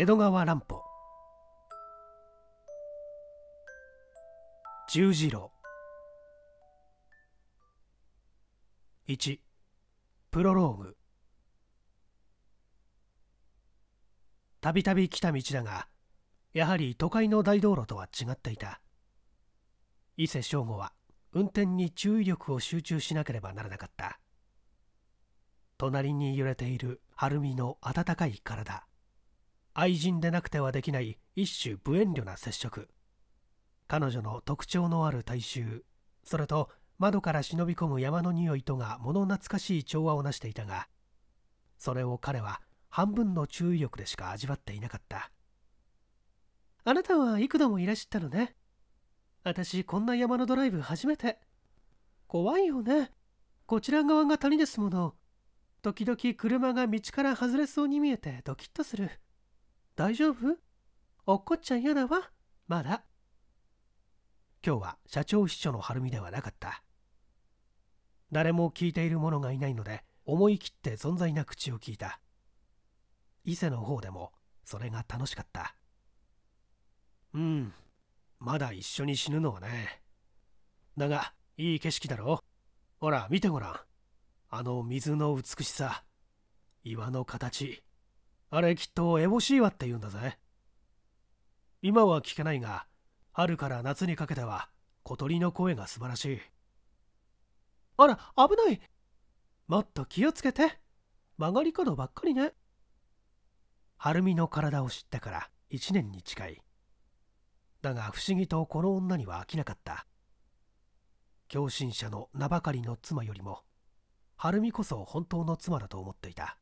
江戸川乱歩十字路1プロローグたびたび来た道だがやはり都会の大道路とは違っていた伊勢正吾は運転に注意力を集中しなければならなかった隣に揺れている晴海の温かい体愛人でなくてはできない一種無遠慮な接触彼女の特徴のある体臭それと窓から忍び込む山の匂いとが物懐かしい調和をなしていたがそれを彼は半分の注意力でしか味わっていなかったあなたは幾度もいらっしゃったのね私こんな山のドライブ初めて怖いよねこちら側が谷ですもの時々車が道から外れそうに見えてドキッとする大丈夫怒っちゃ嫌だわ。まだ。今日は社長秘書の晴海ではなかった。誰も聞いている者がいないので、思い切って存在な口を聞いた。伊勢の方でも、それが楽しかった。うん、まだ一緒に死ぬのはね。だが、いい景色だろほら、見てごらん。あの水の美しさ、岩の形。あれきっとエボシーワって言うんだぜ今は聞けないが春から夏にかけては小鳥の声が素晴らしいあら危ないもっと気をつけて曲がり角ばっかりね晴美の体を知ってから1年に近いだが不思議とこの女には飽きなかった狂信者の名ばかりの妻よりも晴美こそ本当の妻だと思っていた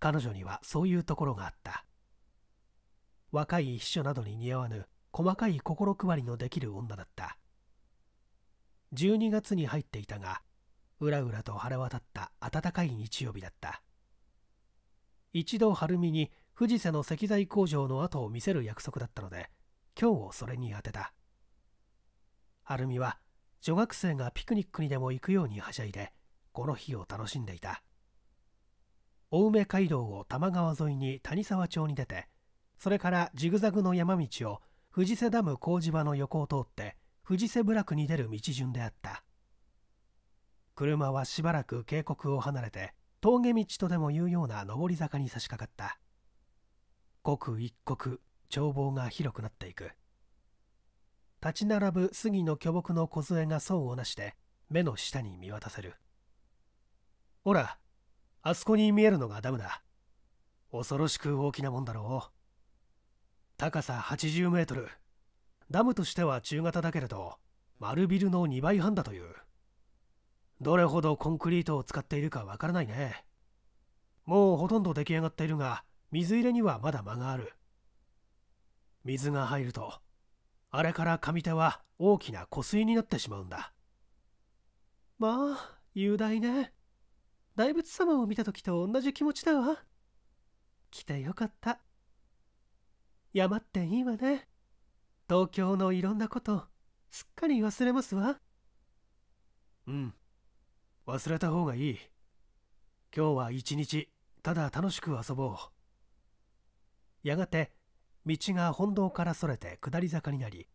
彼女にはそういうところがあった若い秘書などに似合わぬ細かい心配りのできる女だった12月に入っていたがうらうらと晴れ渡った暖かい日曜日だった一度晴海に藤瀬の石材工場の跡を見せる約束だったので今日をそれに当てた晴海は女学生がピクニックにでも行くようにはしゃいでこの日を楽しんでいた青梅街道を多摩川沿いに谷沢町に出てそれからジグザグの山道を藤瀬ダム工事場の横を通って藤瀬部落に出る道順であった車はしばらく渓谷を離れて峠道とでもいうような上り坂に差し掛かった刻一刻眺望が広くなっていく立ち並ぶ杉の巨木の梢が層をなして目の下に見渡せるほらあそこに見えるのがダムだ恐ろしく大きなもんだろう高さ80メートルダムとしては中型だけれど丸ビルの2倍半だというどれほどコンクリートを使っているかわからないねもうほとんど出来上がっているが水入れにはまだ間がある水が入るとあれから上手は大きな湖水になってしまうんだまあ雄大ね大仏様を見た時と同じ気持ちだわ来てよかった山っていいわね東京のいろんなことすっかり忘れますわうん忘れた方がいい今日は一日ただ楽しく遊ぼうやがて道が本堂からそれて下り坂になり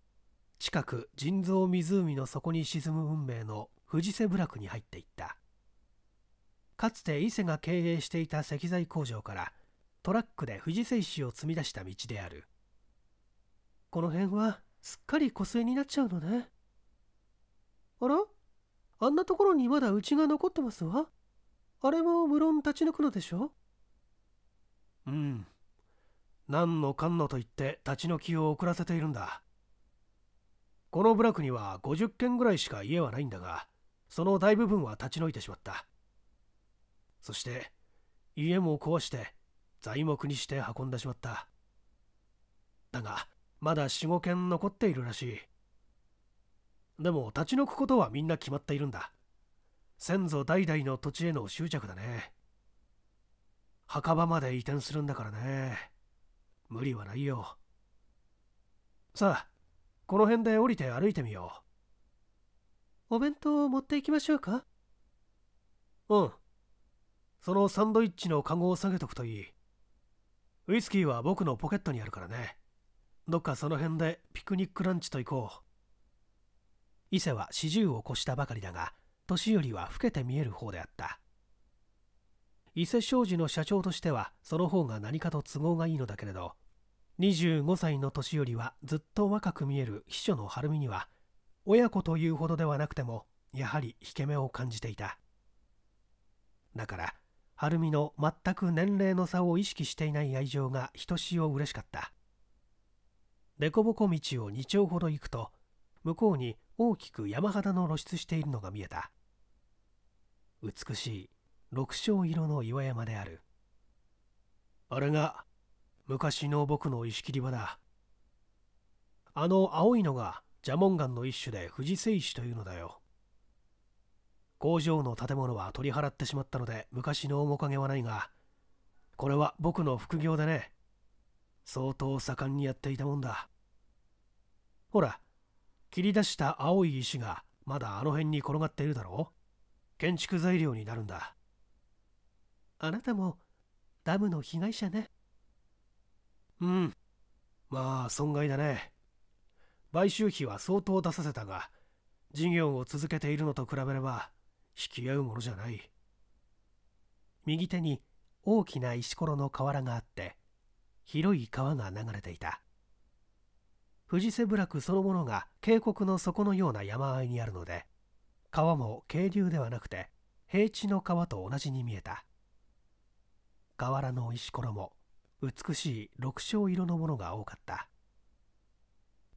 近く腎臓湖の底に沈む運命の藤瀬部落に入っていったかつて伊勢が経営していた石材工場からトラックで富士製紙を積み出した道であるこの辺はすっかり湖水になっちゃうのねあらあんなところにまだうちが残ってますわあれも無論立ち退くのでしょうん何のかんのと言って立ち退きを遅らせているんだこの部落には50軒ぐらいしか家はないんだがその大部分は立ち退いてしまったそして家も壊して材木にして運んでしまっただがまだ45軒残っているらしいでも立ち退くことはみんな決まっているんだ先祖代々の土地への執着だね墓場まで移転するんだからね無理はないよさあこの辺で降りて歩いてみようお弁当を持っていきましょうかうんそのサンドイッチのカゴを下げとくといい。ウイスキーは僕のポケットにあるからね。どっかその辺でピクニックランチと行こう。伊勢は四十を越したばかりだが、年寄りは老けて見える方であった。伊勢商事の社長としてはその方が何かと都合がいいのだけれど、25歳の年寄りはずっと若く見える秘書の晴美には、親子というほどではなくても、やはり引け目を感じていた。だから、晴美の全く年齢の差を意識していない愛情がひとしお嬉しかった凸凹道を2丁ほど行くと向こうに大きく山肌の露出しているのが見えた美しい六章色の岩山であるあれが昔の僕の石切り場だあの青いのが蛇紋岩の一種で富士製石というのだよ工場の建物は取り払ってしまったので昔の面影はないがこれは僕の副業でね相当盛んにやっていたもんだほら切り出した青い石がまだあの辺に転がっているだろう建築材料になるんだあなたもダムの被害者ねうんまあ損害だね買収費は相当出させたが事業を続けているのと比べれば引き合うものじゃない右手に大きな石ころの河原があって広い川が流れていた富士部落そのものが渓谷の底のような山あいにあるので川も渓流ではなくて平地の川と同じに見えた河原の石ころも美しい六章色のものが多かった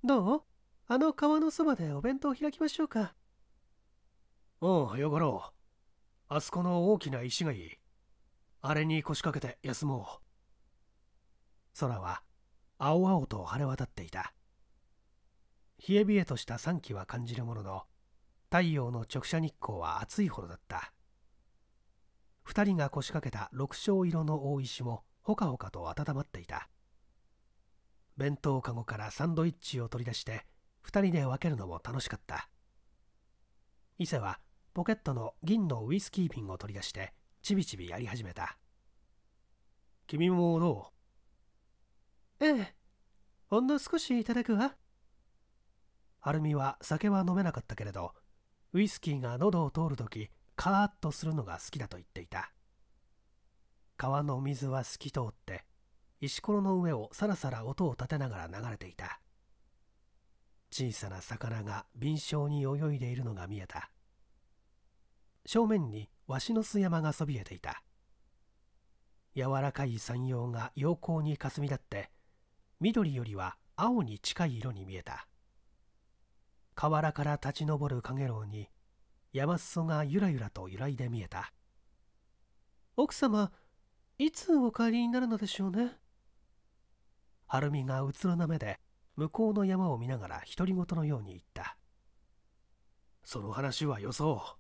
どうあの川のそばでお弁当を開きましょうかうん、よごろう。あそこの大きな石がいい。あれに腰掛けて休もう。空は青々と晴れ渡っていた。冷え冷えとした寒気は感じるものの、太陽の直射日光は暑いほどだった。2人が腰掛けた六章色の大石もほかほかと温まっていた弁当かごからサンドイッチを取り出して2人で分けるのも楽しかった伊勢はポケットの銀のウイスキー瓶を取り出してちびちびやり始めた君もどうええほんの少しいただくわルミは酒は飲めなかったけれどウイスキーが喉を通るときカーッとするのが好きだと言っていた川の水は透き通って石ころの上をさらさら音を立てながら流れていた小さな魚が敏捷に泳いでいるのが見えた正面に鷲の巣山がそびえていた柔らかい山陽が陽光にかすみだって緑よりは青に近い色に見えた河原から立ち上る陽炎に山裾がゆらゆらと揺らいで見えた奥様いつお帰りになるのでしょうね晴美がうつろな目で向こうの山を見ながら独り言のように言ったその話はよそう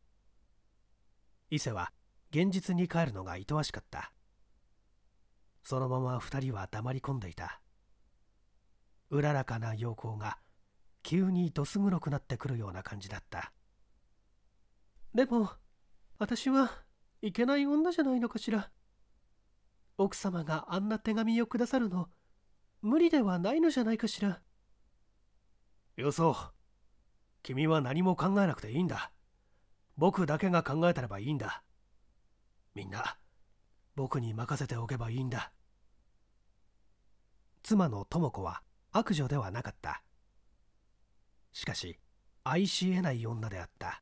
伊勢は現実に帰るのが愛わしかったそのまま二人は黙り込んでいたうららかな陽光が急にどす黒くなってくるような感じだったでも私はいけない女じゃないのかしら奥様があんな手紙をくださるの無理ではないのじゃないかしらよそう君は何も考えなくていいんだ僕だけが考えたらばいいんだみんな僕に任せておけばいいんだ妻の智子は悪女ではなかったしかし愛しえない女であった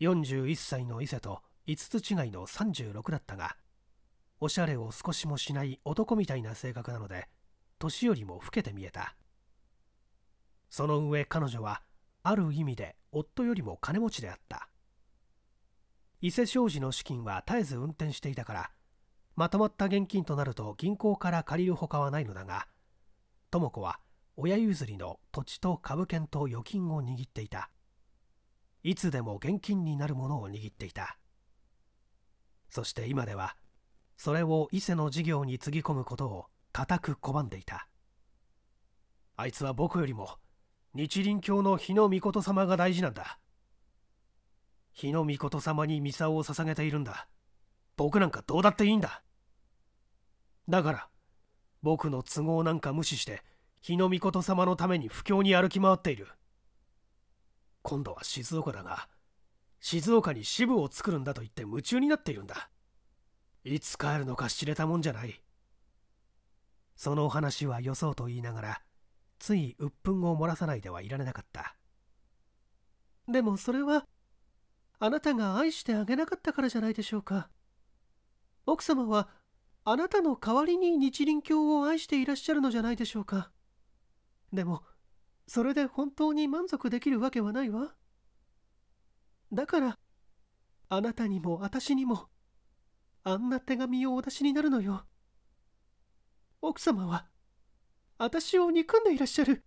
41歳の伊勢と5つ違いの36だったがおしゃれを少しもしない男みたいな性格なので年よりも老けて見えたその上彼女はある意味で夫よりも金持ちであった伊勢商事の資金は絶えず運転していたからまとまった現金となると銀行から借りるほかはないのだが智子は親譲りの土地と株券と預金を握っていたいつでも現金になるものを握っていたそして今ではそれを伊勢の事業につぎ込むことを固く拒んでいたあいつは僕よりも日輪教の日の御事様が大事なんだ日の御事様にミサオを捧げているんだ僕なんかどうだっていいんだだから僕の都合なんか無視して日の御事様のために不況に歩き回っている今度は静岡だが静岡に支部を作るんだと言って夢中になっているんだいつ帰るのか知れたもんじゃないそのお話はよそうと言いながらつい鬱憤を漏らさないではいられなかったでもそれはあなたが愛してあげなかったからじゃないでしょうか奥様はあなたの代わりに日輪鏡を愛していらっしゃるのじゃないでしょうかでもそれで本当に満足できるわけはないわだからあなたにも私にもあんな手紙をお出しになるのよ奥様は私を憎んでいらっしゃる。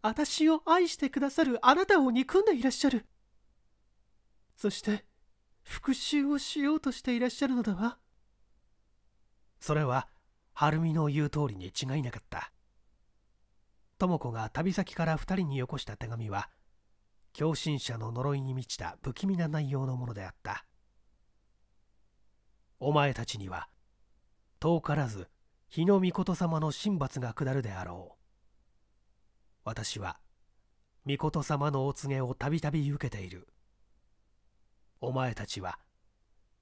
私を愛してくださるあなたを憎んでいらっしゃる。そして、復讐をしようとしていらっしゃるのだわ。それは、晴美の言う通りに違いなかった。智子が旅先から2人によこした手紙は、狂信者の呪いに満ちた不気味な内容のものであった。お前たちには、遠からず日の御事様の神罰が下るであろう私は御事様のお告げをたびたび受けているお前たちは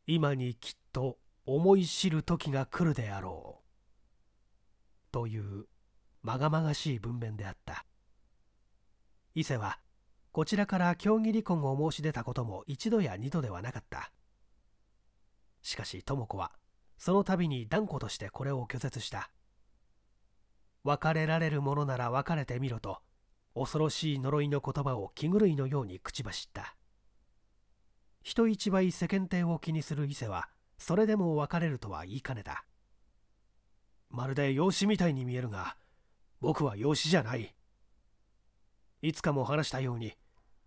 今にきっと思い知る時が来るであろうというまがまがしい文面であった伊勢はこちらから協議離婚を申し出たことも一度や二度ではなかったしかし智子はその度に断固としてこれを拒絶した別れられるものなら別れてみろと恐ろしい呪いの言葉を気狂いのように口走った人一倍世間体を気にする伊勢はそれでも別れるとは言いかねたまるで養子みたいに見えるが僕は養子じゃないいつかも話したように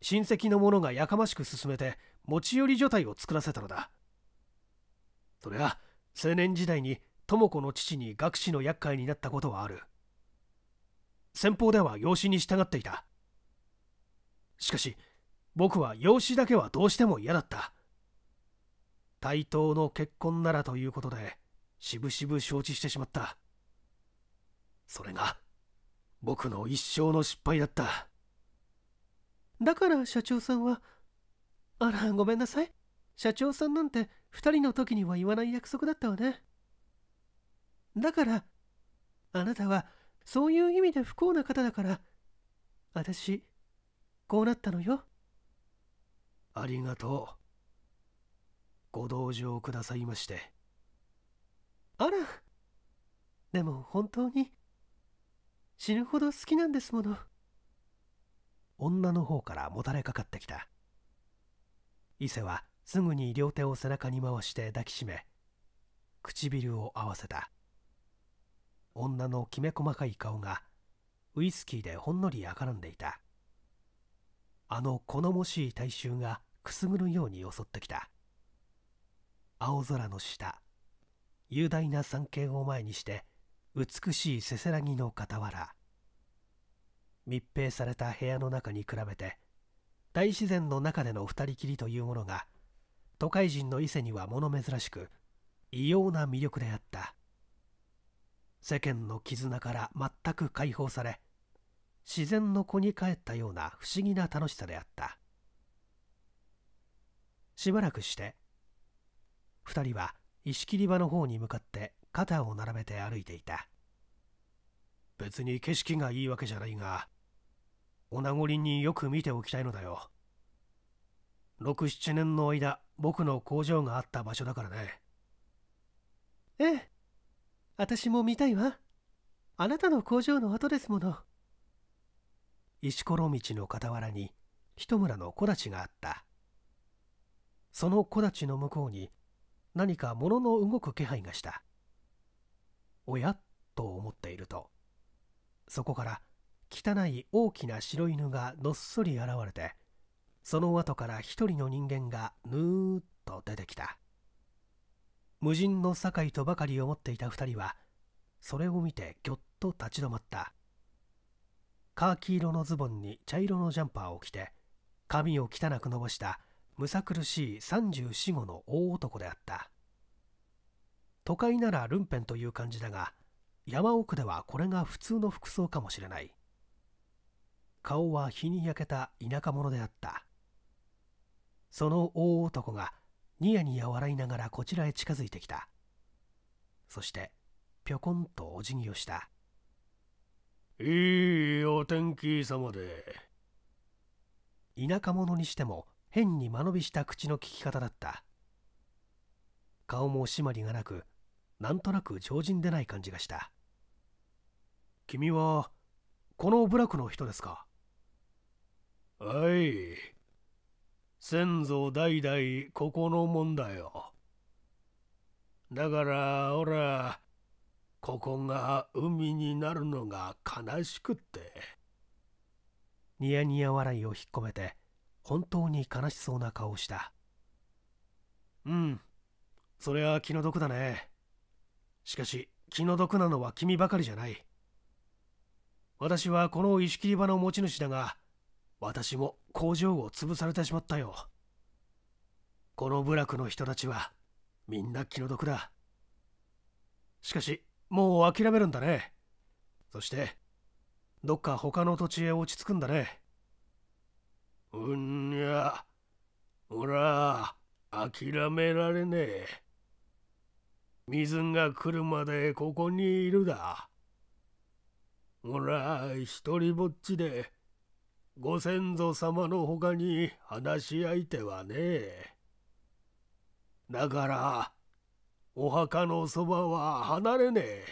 親戚の者がやかましく勧めて持ち寄り所帯を作らせたのだそりゃ青年時代に智子の父に学士の厄介になったことはある先方では養子に従っていたしかし僕は養子だけはどうしても嫌だった対等の結婚ならということでしぶしぶ承知してしまったそれが僕の一生の失敗だっただから社長さんはあらごめんなさい社長さんなんて2人の時には言わない約束だったわねだからあなたはそういう意味で不幸な方だから私こうなったのよありがとうご同情くださいましてあらでも本当に死ぬほど好きなんですもの女の方からもたれかかってきた伊勢はすぐに両手を背中に回して抱きしめ唇を合わせた女のきめ細かい顔がウイスキーでほんのり赤らんでいたあの好もしい大衆がくすぐるように襲ってきた青空の下雄大な山景を前にして美しいせせらぎの傍ら密閉された部屋の中に比べて大自然の中での二人きりというものが都会人の伊勢には物珍しく異様な魅力であった世間の絆から全く解放され自然の子に帰ったような不思議な楽しさであったしばらくして2人は石切り場の方に向かって肩を並べて歩いていた別に景色がいいわけじゃないがお名残によく見ておきたいのだよ67年の間僕の工場があった場所だからねええ私も見たいわあなたの工場の後ですもの石ころ道の傍らに一村の木立があったその木立の向こうに何か物の動く気配がしたおやと思っているとそこから汚い大きな白犬がのっそり現れてその後から一人の人間がぬーっと出てきた無人の酒井とばかり思っていた2人はそれを見てぎょっと立ち止まったカーキ色のズボンに茶色のジャンパーを着て髪を汚くのぼしたむさ苦しい345の大男であった都会ならルンペンという感じだが山奥ではこれが普通の服装かもしれない顔は日に焼けた田舎者であったその大男がニヤニヤ笑いながらこちらへ近づいてきたそしてぴょこんとお辞儀をしたいいお天気様で田舎者にしても変に間延びした口の聞き方だった顔も締まりがなくなんとなく常人でない感じがした君はこの部落の人ですかはい先祖代々ここのもんだよだからほらここが海になるのが悲しくってニヤニヤ笑いを引っ込めて本当に悲しそうな顔をしたうんそれは気の毒だねしかし気の毒なのは君ばかりじゃない私はこの石切り場の持ち主だが私も工場を潰されてしまったよこの部落の人たちはみんな気の毒だしかしもう諦めるんだねそしてどっか他の土地へ落ち着くんだねうんにゃ俺は諦められねえ水が来るまでここにいるだらあ一人ぼっちでご先祖様のほかに話し相手はねえ。だから、お墓のそばは離れねえ。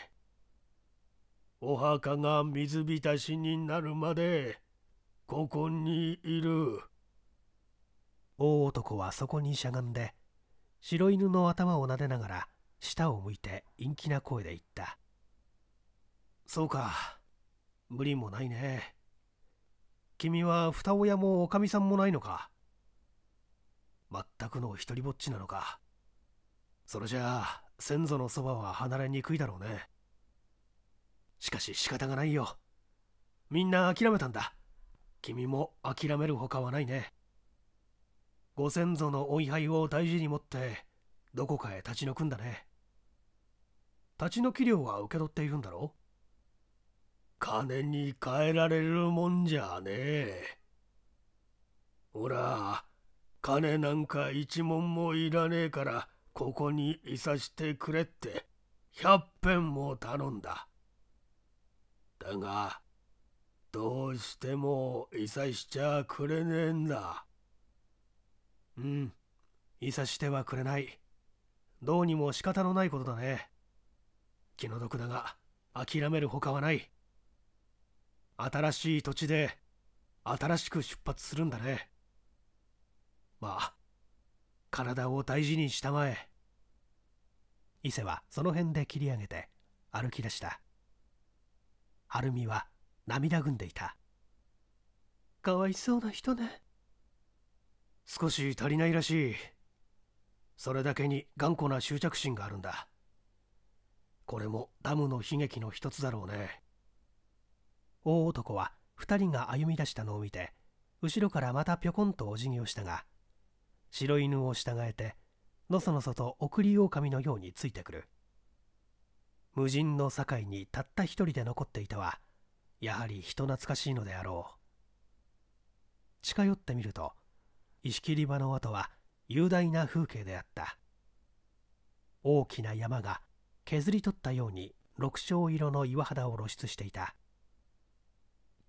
お墓が水浸しになるまで、ここにいる。大男はそこにしゃがんで、白犬の頭を撫でながら、舌を向いて陰気な声で言った。そうか、無理もないね。君は二親もおかみさんもないのか全くの独りぼっちなのかそれじゃあ先祖のそばは離れにくいだろうねしかし仕方がないよみんな諦めたんだ君も諦めるほかはないねご先祖のお位牌を大事に持ってどこかへ立ち退くんだね立ち退き料は受け取っているんだろ金に換えられるもんじゃねえ。ほら、金なんか一文もいらねえから、ここにいさしてくれって、百遍も頼んだ。だが、どうしてもいさしちゃくれねえんだ。うん、いさしてはくれない。どうにも仕方のないことだね。気の毒だが、諦めるほかはない。新しい土地で新しく出発するんだねまあ体を大事にしたまえ伊勢はその辺で切り上げて歩き出した晴海は涙ぐんでいたかわいそうな人ね少し足りないらしいそれだけに頑固な執着心があるんだこれもダムの悲劇の一つだろうね大男は2人が歩み出したのを見て後ろからまたぴょこんとお辞儀をしたが白犬を従えてのそのそと送り狼のようについてくる無人の堺にたった一人で残っていたはやはり人懐かしいのであろう近寄ってみると石切り場の跡は雄大な風景であった大きな山が削り取ったように六青色の岩肌を露出していた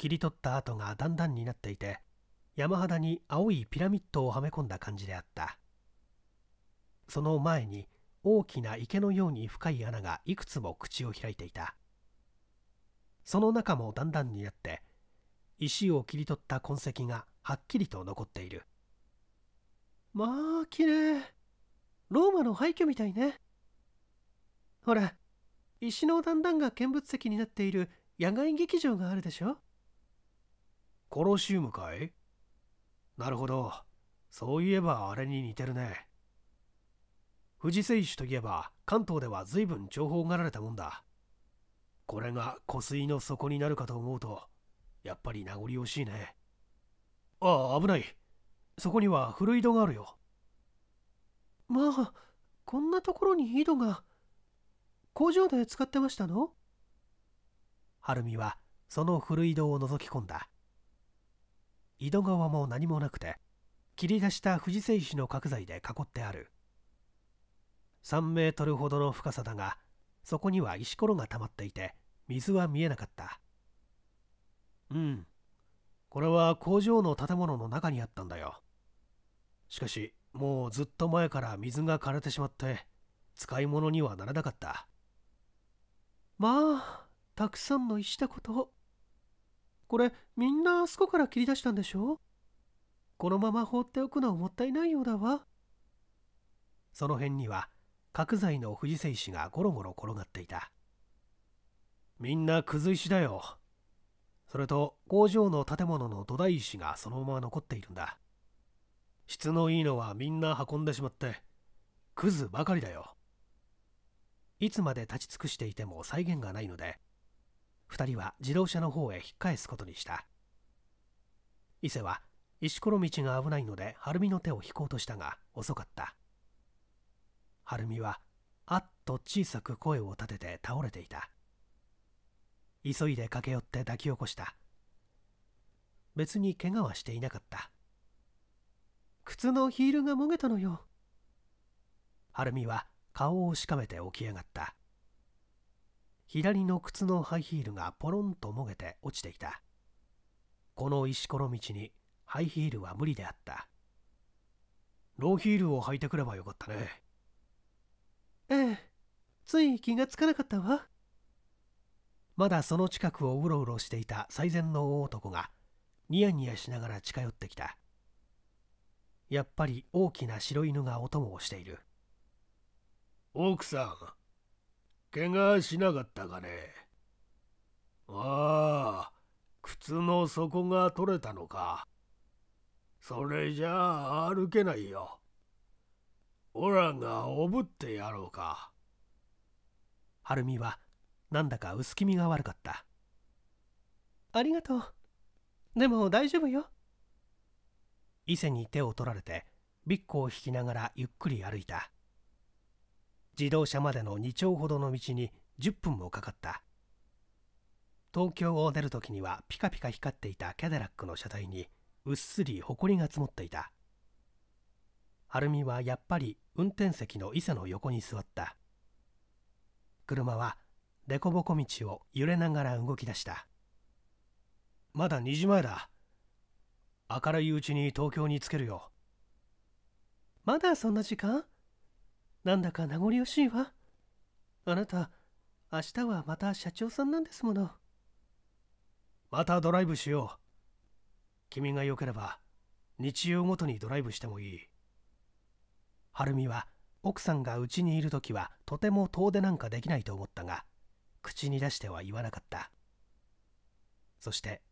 切り取った跡がだんだんになっていて山肌に青いピラミッドをはめ込んだ感じであったその前に大きな池のように深い穴がいくつも口を開いていたその中もだんだんになって石を切り取った痕跡がはっきりと残っているまあ綺麗ローマの廃墟みたいねほら石の段々が見物席になっている野外劇場があるでしょコロシウムかいなるほど。そういえばあれに似てるね。富士製手といえば関東では随分重宝がられたもんだ。これが湖水の底になるかと思うと、やっぱり名残惜しいね。ああ、危ない。そこには古井戸があるよ。まあ、こんなところに井戸が。工場で使ってましたのはるみはその古井戸を覗き込んだ。井戸川も何もなくて切り出した富士製紙の角材で囲ってある3メートルほどの深さだがそこには石ころが溜まっていて水は見えなかったうんこれは工場の建物の中にあったんだよしかしもうずっと前から水が枯れてしまって使い物にはならなかったまあたくさんの石だことこれみんなあそこから切り出したんでしょこのまま放っておくのはもったいないようだわその辺には角材の藤瀬石がゴロゴロ転がっていたみんなくず石だよそれと工場の建物の土台石がそのまま残っているんだ質のいいのはみんな運んでしまってクズばかりだよいつまで立ち尽くしていても再現がないので2人は自動車の方へ引っ返すことにした伊勢は石ころ道が危ないので晴海の手を引こうとしたが遅かった晴美はあっと小さく声を立てて倒れていた急いで駆け寄って抱き起こした別に怪我はしていなかった靴のヒールがもげたのよ晴美は顔をしかめて起き上がった左の靴のハイヒールがポロンともげて落ちていたこの石ころ道にハイヒールは無理であったローヒールを履いてくればよかったねええつい気がつかなかったわまだその近くをうろうろしていた最善の大男がニヤニヤしながら近寄ってきたやっぱり大きな白犬がお供をしている奥さん怪我しなかったかねああ靴の底が取れたのかそれじゃあ歩けないよおらがおぶってやろうか晴美はなんだか薄気味が悪かったありがとうでも大丈夫よ伊勢に手を取られてビッコを引きながらゆっくり歩いた自動車までの2丁ほどの道に10分もかかった東京を出るときにはピカピカ光っていたキャデラックの車体にうっすり埃が積もっていた晴海はやっぱり運転席の伊勢の横に座った車は凸凹道を揺れながら動き出したまだ2時前だ明るいうちに東京に着けるよまだそんな時間なんだか名残惜しいわあなた明日はまた社長さんなんですものまたドライブしよう君が良ければ日曜ごとにドライブしてもいい晴美は奥さんが家にいる時はとても遠出なんかできないと思ったが口に出しては言わなかったそして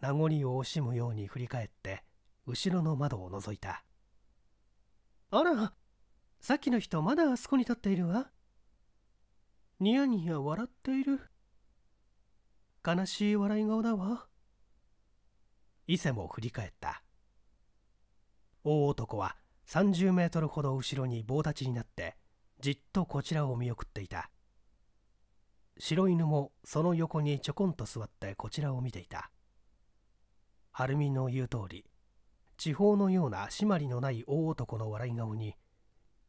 名残を惜しむように振り返って後ろの窓を覗いたあらさっきの人まだあそこに立っているわニヤニヤ笑っている悲しい笑い顔だわ伊勢も振り返った大男は30メートルほど後ろに棒立ちになってじっとこちらを見送っていた白犬もその横にちょこんと座ってこちらを見ていた晴美の言う通り地方のような締まりのない大男の笑い顔に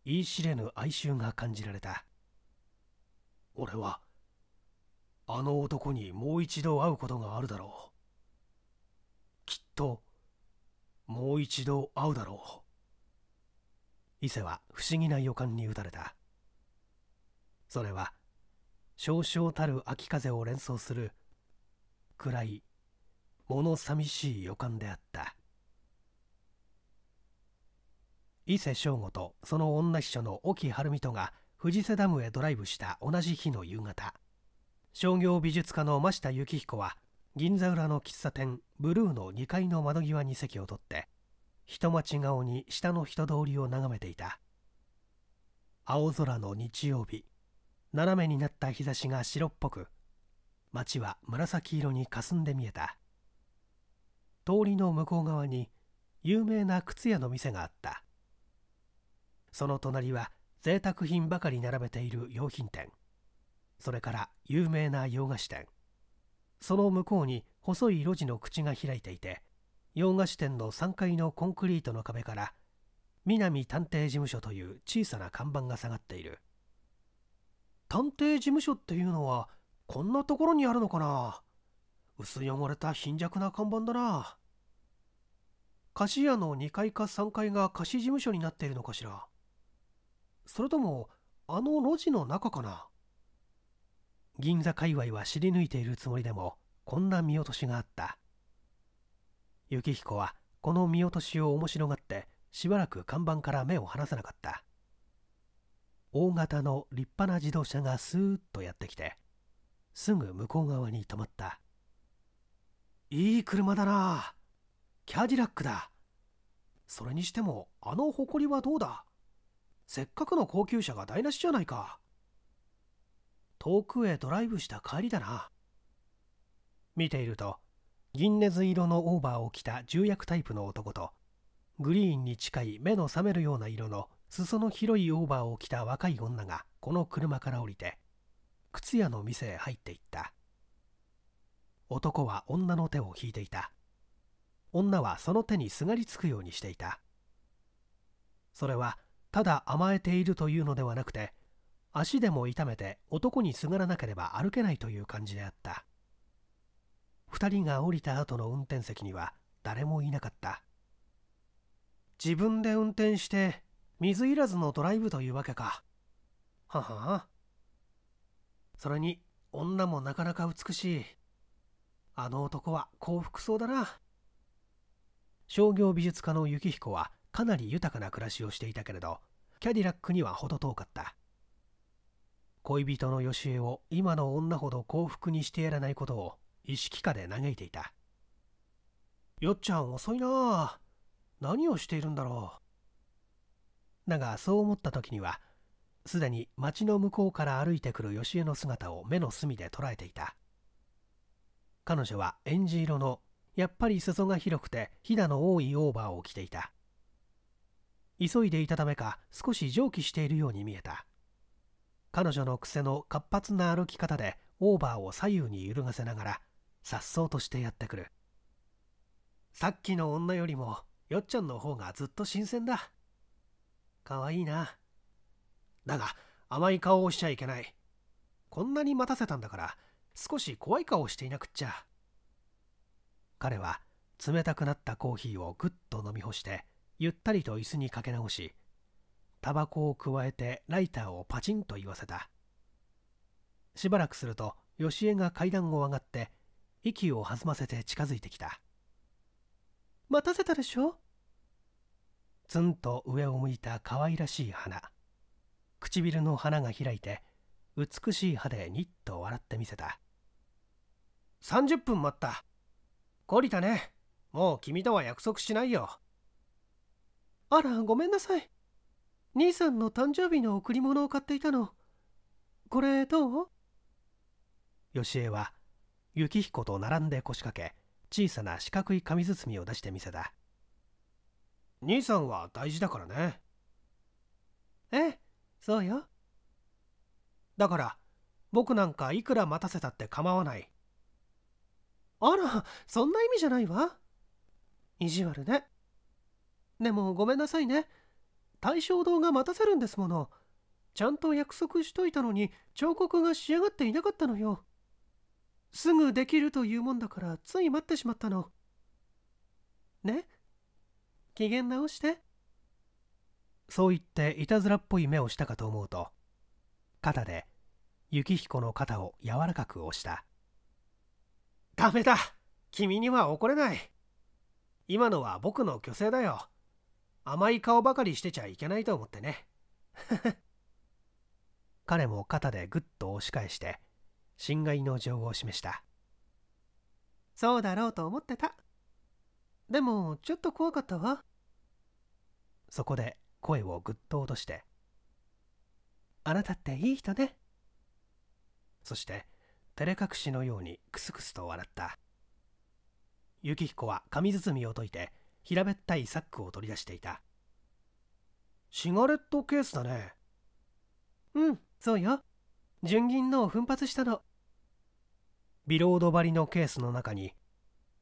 言い知れぬ哀愁が感じられた俺はあの男にもう一度会うことがあるだろうきっともう一度会うだろう伊勢は不思議な予感に打たれたそれは少々たる秋風を連想する暗い物寂しい予感であった伊勢翔吾とその女秘書の沖晴美とが藤瀬ダムへドライブした同じ日の夕方商業美術家の真下幸彦は銀座裏の喫茶店ブルーの2階の窓際に席を取って人待ち顔に下の人通りを眺めていた青空の日曜日斜めになった日差しが白っぽく街は紫色にかすんで見えた通りの向こう側に有名な靴屋の店があったその隣は贅沢品ばかり並べている洋品店それから有名な洋菓子店その向こうに細い路地の口が開いていて洋菓子店の3階のコンクリートの壁から「南探偵事務所」という小さな看板が下がっている探偵事務所っていうのはこんなところにあるのかな薄汚れた貧弱な看板だな菓子屋の2階か3階が貸し事務所になっているのかしらそれともあの路地の中かな銀座界隈は知り抜いているつもりでもこんな見落としがあった幸彦はこの見落としを面白がってしばらく看板から目を離さなかった大型の立派な自動車がスーッとやってきてすぐ向こう側に止まったいい車だなキャディラックだそれにしてもあの誇りはどうだせっかくの高級車が台無しじゃないか遠くへドライブした帰りだな見ていると銀ネズ色のオーバーを着た重役タイプの男とグリーンに近い目の覚めるような色の裾の広いオーバーを着た若い女がこの車から降りて靴屋の店へ入っていった男は女の手を引いていた女はその手にすがりつくようにしていたそれはただ甘えているというのではなくて足でも痛めて男にすがらなければ歩けないという感じであった2人が降りた後の運転席には誰もいなかった自分で運転して水いらずのドライブというわけかははそれに女もなかなか美しいあの男は幸福そうだな商業美術家の幸彦はかなり豊かな暮らしをしていたけれどキャディラックには程遠かった恋人のよしえを今の女ほど幸福にしてやらないことを意識下で嘆いていたよっちゃん遅いなあ何をしているんだろうだがそう思った時にはすでに町の向こうから歩いてくるよしえの姿を目の隅で捉えていた彼女はえんじ色のやっぱり裾が広くてひだの多いオーバーを着ていた急いでいたためか少し蒸気しているように見えた彼女の癖の活発な歩き方でオーバーを左右に揺るがせながら颯爽としてやってくるさっきの女よりもよっちゃんの方がずっと新鮮だかわいいなだが甘い顔をしちゃいけないこんなに待たせたんだから少し怖い顔をしていなくっちゃ彼は冷たくなったコーヒーをぐっと飲み干してゆったりと椅子にかけ直しタバコをくわえてライターをパチンと言わせたしばらくするとよしえが階段を上がって息を弾ませて近づいてきた待たせたでしょツンと上を向いた可愛らしい花唇の花が開いて美しい歯でニッと笑ってみせた30分待った懲りたねもう君とは約束しないよあらごめんなさい兄さんの誕生日の贈り物を買っていたのこれどうよしえは幸彦と並んで腰掛け小さな四角い紙包みを出してみせた兄さんは大事だからねええそうよだから僕なんかいくら待たせたって構わないあらそんな意味じゃないわ意地悪ねでもごめんなさいね。大正堂が待たせるんですもの。ちゃんと約束しといたのに彫刻が仕上がっていなかったのよ。すぐできるというもんだからつい待ってしまったの。ね機嫌直して。そう言っていたずらっぽい目をしたかと思うと、肩で幸彦の肩を柔らかく押した。ダメだ君には怒れない今のは僕の虚勢だよ。甘い顔ばかりしてちゃいけないと思ってね。彼も肩でぐっと押し返して、侵害の情を示した。そうだろうと思ってた。でも、ちょっと怖かったわ。そこで声をぐっと落として、あなたっていい人ね。そして、照れ隠しのようにクスクスと笑った。幸彦は紙包みを解いて、平べったいサックを取り出していたシガレットケースだねうんそうよ純銀のを奮発したのビロード張りのケースの中に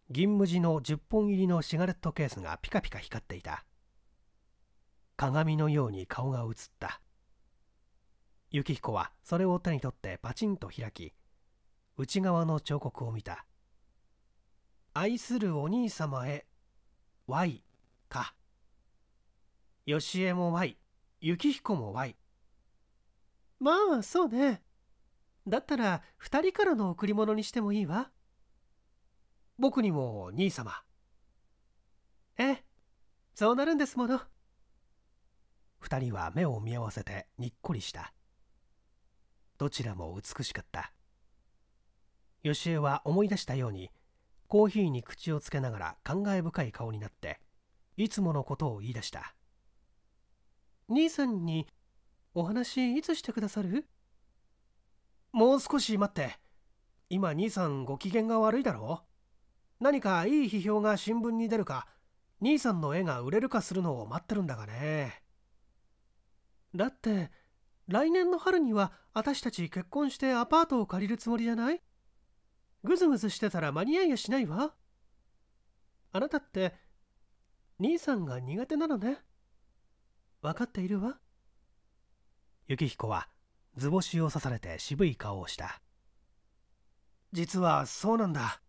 銀無地の10本入りのシガレットケースがピカピカ光っていた鏡のように顔が映った幸彦はそれを手に取ってパチンと開き内側の彫刻を見た愛するお兄様へ Y か。よしえも Y、幸彦も Y。まあ、そうね。だったら、二人からの贈り物にしてもいいわ。僕にも、兄様。ええ、そうなるんですもの。二人は目を見合わせてにっこりした。どちらも美しかった。よしえは思い出したように、コーヒーに口をつけながら感慨深い顔になっていつものことを言い出した兄さんにお話いつしてくださるもう少し待って今兄さんご機嫌が悪いだろ何かいい批評が新聞に出るか兄さんの絵が売れるかするのを待ってるんだがねだって来年の春には私たち結婚してアパートを借りるつもりじゃないぐずぐずしてたら間に合いやしないわあなたって兄さんが苦手なのね分かっているわ幸彦は図星を刺されて渋い顔をした実はそうなんだ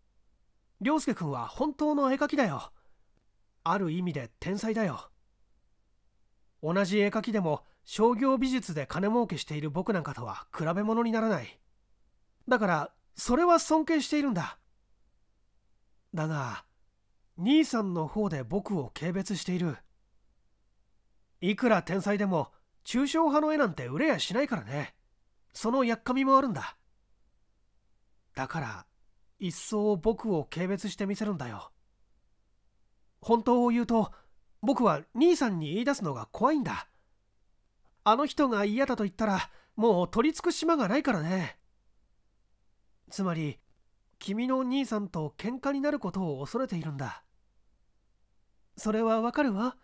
亮介君は本当の絵描きだよある意味で天才だよ同じ絵描きでも商業美術で金儲けしている僕なんかとは比べ物にならないだからそれは尊敬しているんだだが兄さんの方で僕を軽蔑しているいくら天才でも抽象派の絵なんて売れやしないからねそのやっかみもあるんだだから一層僕を軽蔑してみせるんだよ本当を言うと僕は兄さんに言い出すのが怖いんだあの人が嫌だと言ったらもう取り付く島がないからねつまり君のお兄さんと喧嘩になることを恐れているんだそれはわかるわ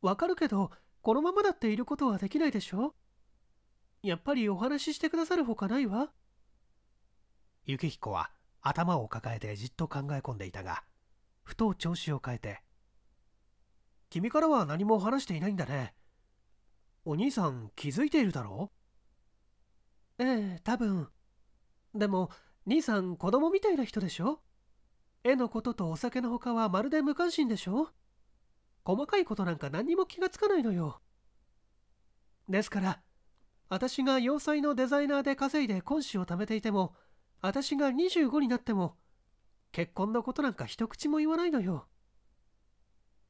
わかるけどこのままだっていることはできないでしょやっぱりお話ししてくださるほかないわ幸彦は頭を抱えてじっと考え込んでいたがふと調子を変えて「君からは何も話していないんだねお兄さん気づいているだろうええ多分でも兄さん子供みたいな人でしょ絵のこととお酒のほかはまるで無関心でしょ細かいことなんか何にも気がつかないのよですから私が洋裁のデザイナーで稼いで婚資を貯めていても私が25になっても結婚のことなんか一口も言わないのよ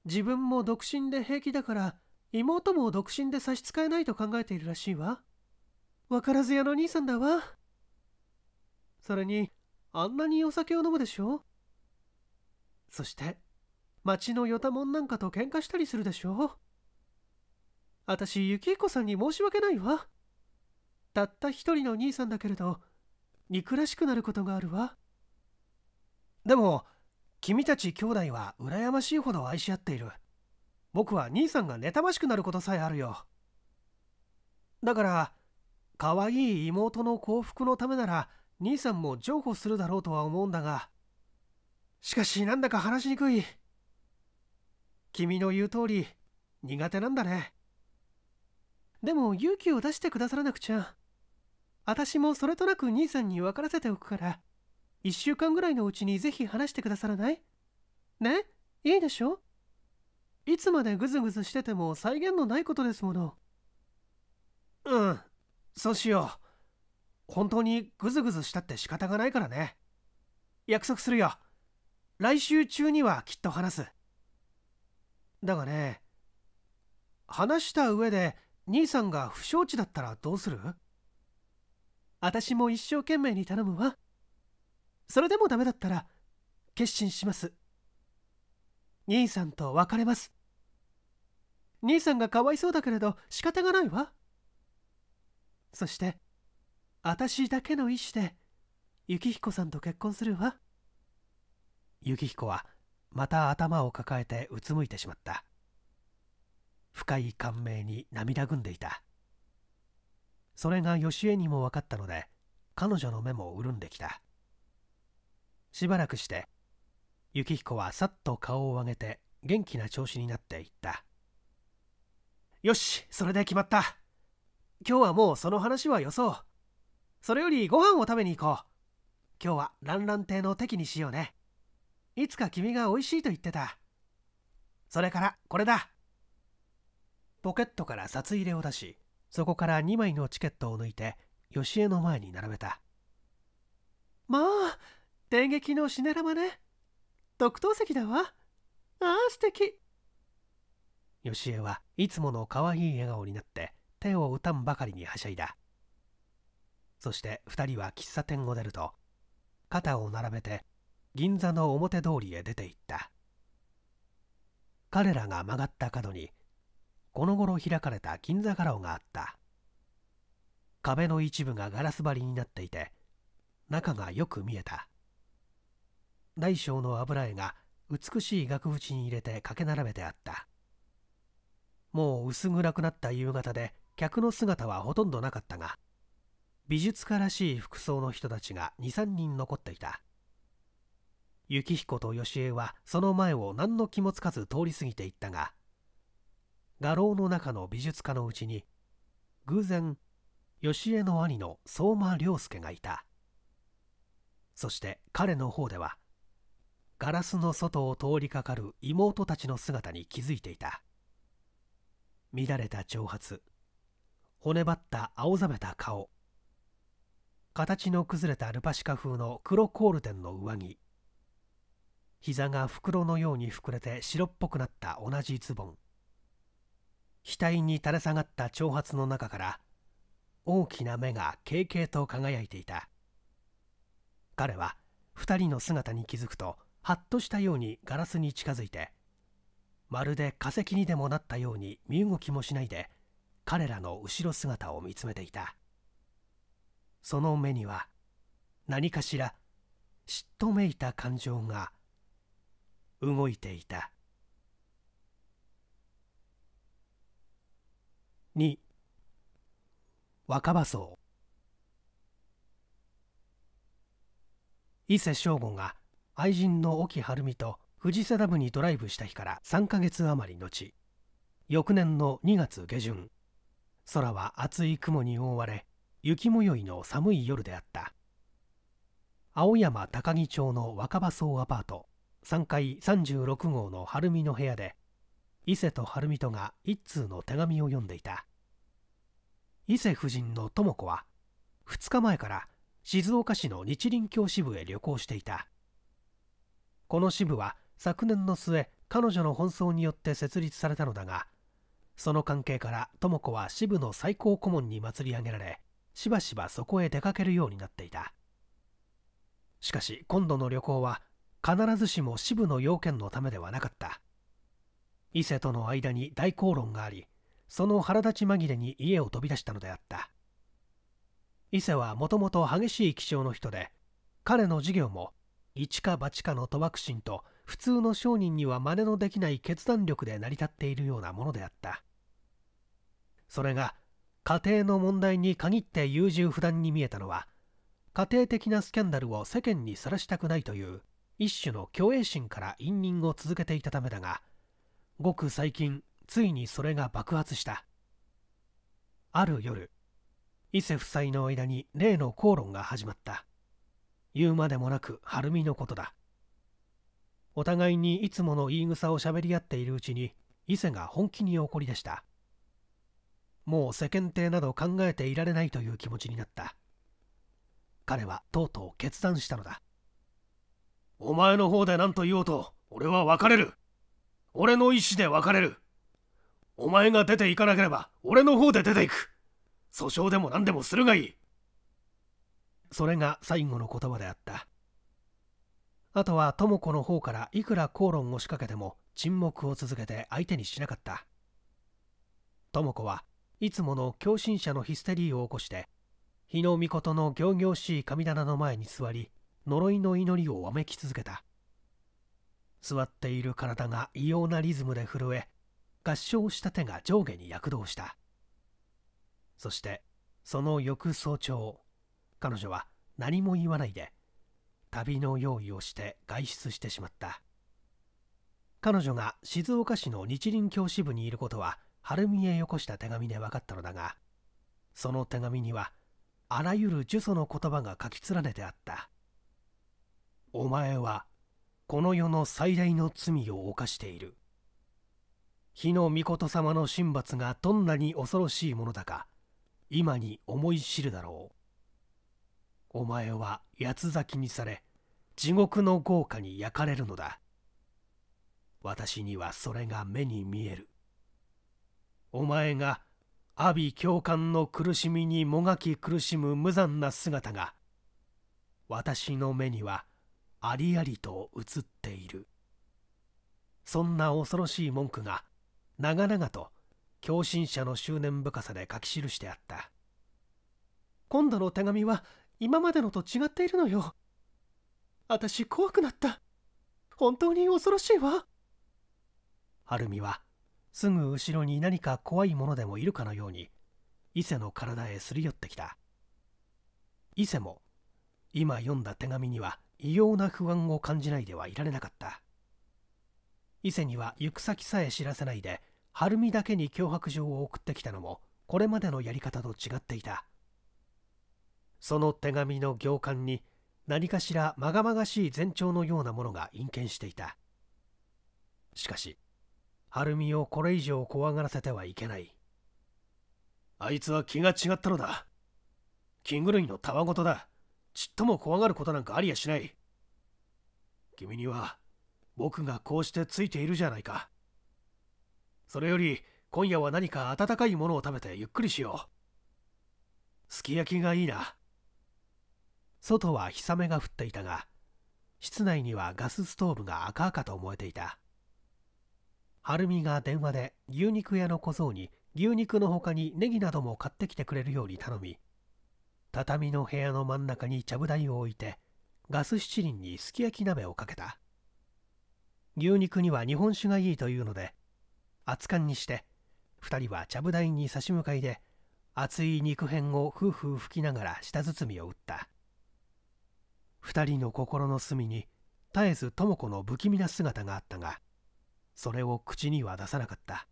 自分も独身で平気だから妹も独身で差し支えないと考えているらしいわ分からず屋の兄さんだわそれに、あんなにお酒を飲むでしょそして、町のよたもんなんかと喧嘩したりするでしょ私、ゆきひコさんに申し訳ないわ。たった一人の兄さんだけれど、憎らしくなることがあるわ。でも、君たち兄弟は羨ましいほど愛し合っている。僕は兄さんが妬ましくなることさえあるよ。だから、可愛い妹の幸福のためなら、兄さんも譲歩するだろうとは思うんだがしかしなんだか話しにくい君の言う通り苦手なんだねでも勇気を出してくださらなくちゃ私もそれとなく兄さんに分からせておくから1週間ぐらいのうちにぜひ話してくださらないねいいでしょいつまでグズグズしてても再現のないことですものうんそうしよう本当にグズグズしたって仕方がないからね約束するよ来週中にはきっと話すだがね話した上で兄さんが不承知だったらどうする私も一生懸命に頼むわそれでもダメだったら決心します兄さんと別れます兄さんがかわいそうだけれど仕方がないわそして私だけの意思で幸彦さんと結婚するわ幸彦はまた頭を抱えてうつむいてしまった深い感銘に涙ぐんでいたそれがしえにも分かったので彼女の目も潤んできたしばらくして幸彦はさっと顔を上げて元気な調子になっていったよしそれで決まった今日はもうその話はよそうそれよりご飯を食べに行こう今日はランラン亭の敵にしようねいつか君が美味しいと言ってたそれからこれだポケットから札入れを出しそこから2枚のチケットを抜いて吉江の前に並べたまあ電撃のシネラマね特等席だわああ素敵吉江はいつもの可愛い笑顔になって手を打たんばかりにはしゃいだそして2人は喫茶店を出ると肩を並べて銀座の表通りへ出て行った彼らが曲がった角にこの頃開かれた銀座画廊があった壁の一部がガラス張りになっていて中がよく見えた大小の油絵が美しい額縁に入れて掛け並べてあったもう薄暗くなった夕方で客の姿はほとんどなかったが美術家らしい服装の人たちが23人残っていた幸彦と義恵はその前を何の気もつかず通り過ぎていったが画廊の中の美術家のうちに偶然義恵の兄の相馬良介がいたそして彼の方ではガラスの外を通りかかる妹たちの姿に気づいていた乱れた長髪骨ばった青ざめた顔形の崩れたルパシカ風の黒コールデンの上着膝が袋のように膨れて白っぽくなった同じズボン額に垂れ下がった長髪の中から大きな目がけいけいと輝いていた彼は2人の姿に気づくとはっとしたようにガラスに近づいてまるで化石にでもなったように身動きもしないで彼らの後ろ姿を見つめていたその目には何かしら嫉妬めいた感情が動いていた2若葉荘伊勢正吾が愛人の沖晴美と藤瀬ダムにドライブした日から3か月余り後翌年の2月下旬空は厚い雲に覆われ雪模様の寒い夜であった青山高木町の若葉荘アパート3階36号の晴海の部屋で伊勢と晴海とが一通の手紙を読んでいた伊勢夫人の智子は2日前から静岡市の日林教支部へ旅行していたこの支部は昨年の末彼女の奔走によって設立されたのだがその関係から智子は支部の最高顧問に祭り上げられしばしばそこへ出かけるようになっていたしかし今度の旅行は必ずしも支部の要件のためではなかった伊勢との間に大口論がありその腹立ち紛れに家を飛び出したのであった伊勢はもともと激しい気性の人で彼の事業も一か八かの賭博心と普通の商人には真似のできない決断力で成り立っているようなものであったそれが家庭の問題に限って優柔不断に見えたのは家庭的なスキャンダルを世間にさらしたくないという一種の虚栄心から隠忍を続けていたためだがごく最近ついにそれが爆発したある夜伊勢夫妻の間に例の口論が始まった言うまでもなく晴美のことだお互いにいつもの言い草をしゃべり合っているうちに伊勢が本気に怒り出したもう世間体など考えていられないという気持ちになった彼はとうとう決断したのだお前の方で何と言おうと俺は別れる俺の意思で別れるお前が出ていかなければ俺の方で出ていく訴訟でも何でもするがいいそれが最後の言葉であったあとは智子の方からいくら口論を仕掛けても沈黙を続けて相手にしなかった智子はいつもの狂信者のヒステリーを起こして日の御事の仰々しい神棚の前に座り呪いの祈りをわめき続けた座っている体が異様なリズムで震え合唱した手が上下に躍動したそしてその翌早朝彼女は何も言わないで旅の用意をして外出してしまった彼女が静岡市の日輪教師部にいることは晴海へよこした手紙で分かったのだがその手紙にはあらゆる呪詛の言葉が書き連ねてあったお前はこの世の最大の罪を犯している火の御事様の神罰がどんなに恐ろしいものだか今に思い知るだろうお前は八つ咲きにされ地獄の豪華に焼かれるのだ私にはそれが目に見えるお前が阿鼻教官の苦しみにもがき苦しむ無残な姿が私の目にはありありと映っているそんな恐ろしい文句が長々と共信者の執念深さで書き記してあった今度の手紙は今までのと違っているのよ私怖くなった本当に恐ろしいわはるみはすぐ後ろに何か怖いものでもいるかのように伊勢の体へすり寄ってきた伊勢も今読んだ手紙には異様な不安を感じないではいられなかった伊勢には行く先さえ知らせないで晴海だけに脅迫状を送ってきたのもこれまでのやり方と違っていたその手紙の行間に何かしらまがまがしい前兆のようなものが隠見していたしかし晴美をこれ以上怖がらせてはいけないあいつは気が違ったのだキング類のたわごとだちっとも怖がることなんかありやしない君には僕がこうしてついているじゃないかそれより今夜は何か温かいものを食べてゆっくりしようすき焼きがいいな外は日雨が降っていたが室内にはガスストーブが赤々と燃えていたアルミが電話で牛肉屋の小僧に牛肉の他にネギなども買ってきてくれるように頼み、畳の部屋の真ん中にちゃぶ台を置いて、ガス七輪にすき焼き鍋をかけた。牛肉には日本酒がいいというので、熱燗にして、2人はちゃぶ台に差し向かいで、熱い肉片をふう拭きながら舌包みを打った。2人の心の隅に絶えず智子の不気味な姿があったが、それを口には出さなかった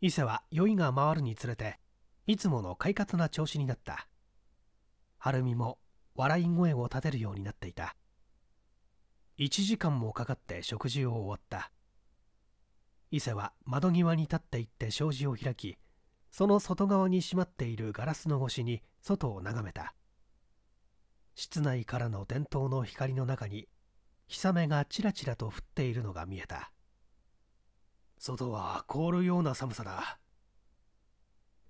伊勢は酔いが回るにつれていつもの快活な調子になった晴美も笑い声を立てるようになっていた1時間もかかって食事を終わった伊勢は窓際に立っていって障子を開きその外側に閉まっているガラスの越しに外を眺めた室内からの伝統の光の中に日雨がちらちらと降っているのが見えた外は凍るような寒さだ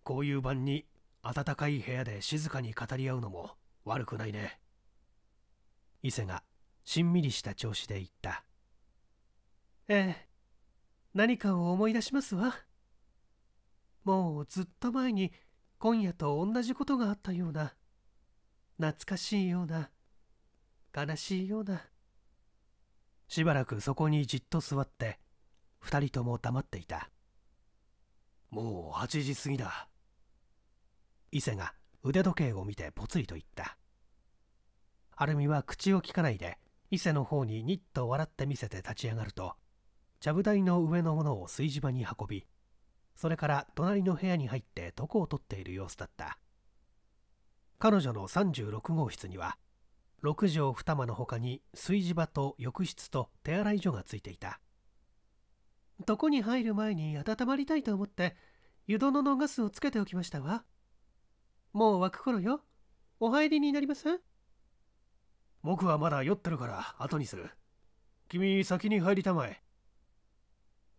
こういう晩に暖かい部屋で静かに語り合うのも悪くないね伊勢がしんみりした調子で言ったええ何かを思い出しますわもうずっと前に今夜と同じことがあったような懐かしいような悲しいようなしばらくそこにじっと座って2人とも黙っていたもう8時過ぎだ伊勢が腕時計を見てぽつりと言ったアルミは口をきかないで伊勢の方にニッと笑って見せて立ち上がるとちゃぶ台の上のものを炊事場に運びそれから隣の部屋に入って床を取っている様子だった彼女の36号室には6畳2間の他に炊事場と浴室と手洗い所がついていた床に入る前に温まりたいと思って湯殿のガスをつけておきましたわもう沸く頃よお入りになりません僕はまだ酔ってるから後にする君先に入りたまえ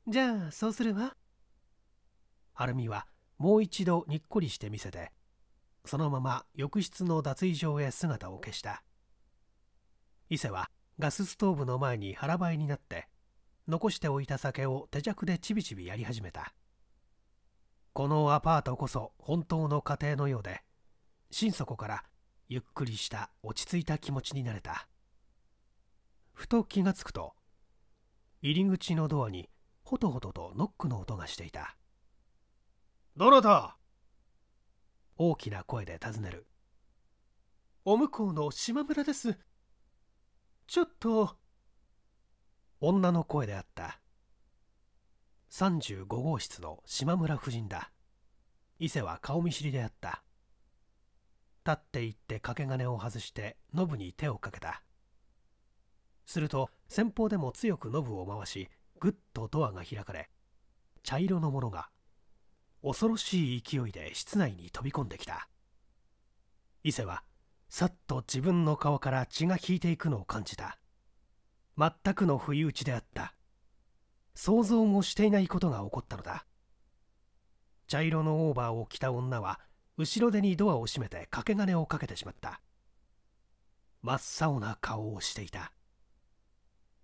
じゃあそうするわはるみはもう一度にっこりして見せてそのまま浴室の脱衣場へ姿を消した伊勢はガスストーブの前に腹ばいになって残しておいた酒を手酌でちびちびやり始めたこのアパートこそ本当の家庭のようで心底からゆっくりした落ち着いた気持ちになれたふと気がつくと入り口のドアにほとほととノックの音がしていたどなた大きな声で尋ねるお向こうの島村ですちょっと女の声であった35号室の島村夫人だ伊勢は顔見知りであった立っていって掛け金を外してノブに手をかけたすると先方でも強くノブを回しぐっとドアが開かれ茶色のものが恐ろしい勢いで室内に飛び込んできた伊勢はさっと自分の顔から血が引いていくのを感じた全くの不意打ちであった想像もしていないことが起こったのだ茶色のオーバーを着た女は後ろ手にドアを閉めて掛け金をかけてしまった真っ青な顔をしていた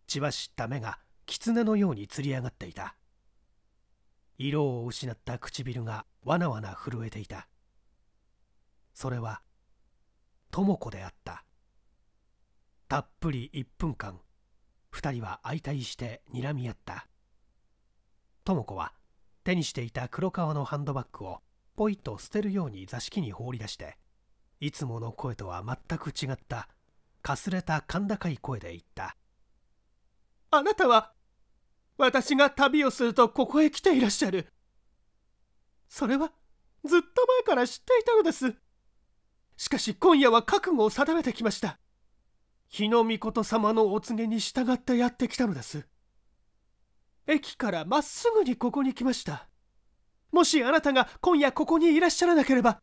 血走った目が狐のようにつり上がっていた色を失った唇がわなわな震えていたそれは智子であったたっぷり1分間2人は相対して睨み合った智子は手にしていた黒革のハンドバッグをポイと捨てるように座敷に放り出していつもの声とは全く違ったかすれた甲高い声で言った「あなたは私が旅をするとここへ来ていらっしゃる」それはずっと前から知っていたのですしかし今夜は覚悟を定めてきました日の御琴様のお告げに従ってやってきたのです駅からまっすぐにここに来ましたもしあなたが今夜ここにいらっしゃらなければ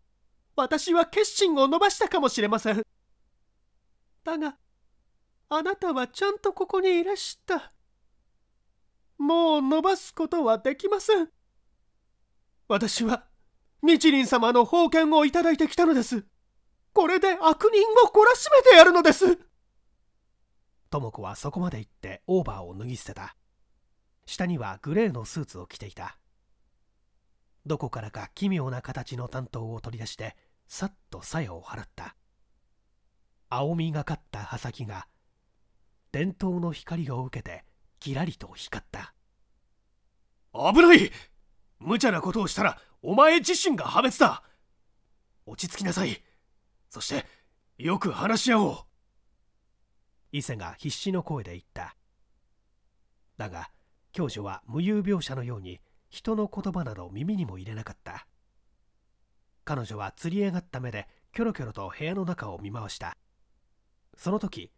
私は決心を伸ばしたかもしれませんだがあなたはちゃんとここにいらしたもう伸ばすことはできません私は日輪様の奉建をいただいてきたのですこれで悪人を懲らしめてやるのです智子はそこまで行ってオーバーを脱ぎ捨てた下にはグレーのスーツを着ていたどこからか奇妙な形の担当を取り出してさっと鞘を払った青みがかった刃先が伝統の光を受けてキラリと光った危ない無茶なことをしたらお前自身が破滅だ落ち着きなさいそしてよく話し合おう伊勢が必死の声で言っただが教授は無遊病者のように人の言葉など耳にも入れなかった彼女は釣り上がった目でキョロキョロと部屋の中を見回したその時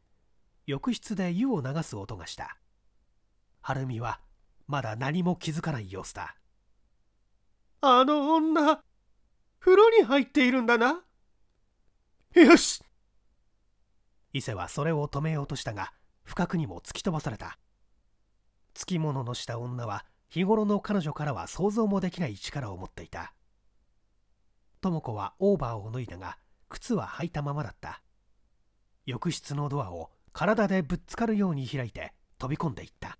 浴室で湯を流す音がした晴美はまだ何も気づかない様子だあの女風呂に入っているんだなよし伊勢はそれを止めようとしたが不覚にも突き飛ばされたつき物ののした女は日頃の彼女からは想像もできない力を持っていた智子はオーバーを脱いだが靴は履いたままだった浴室のドアを体でぶっつかるように開いて飛び込んでいった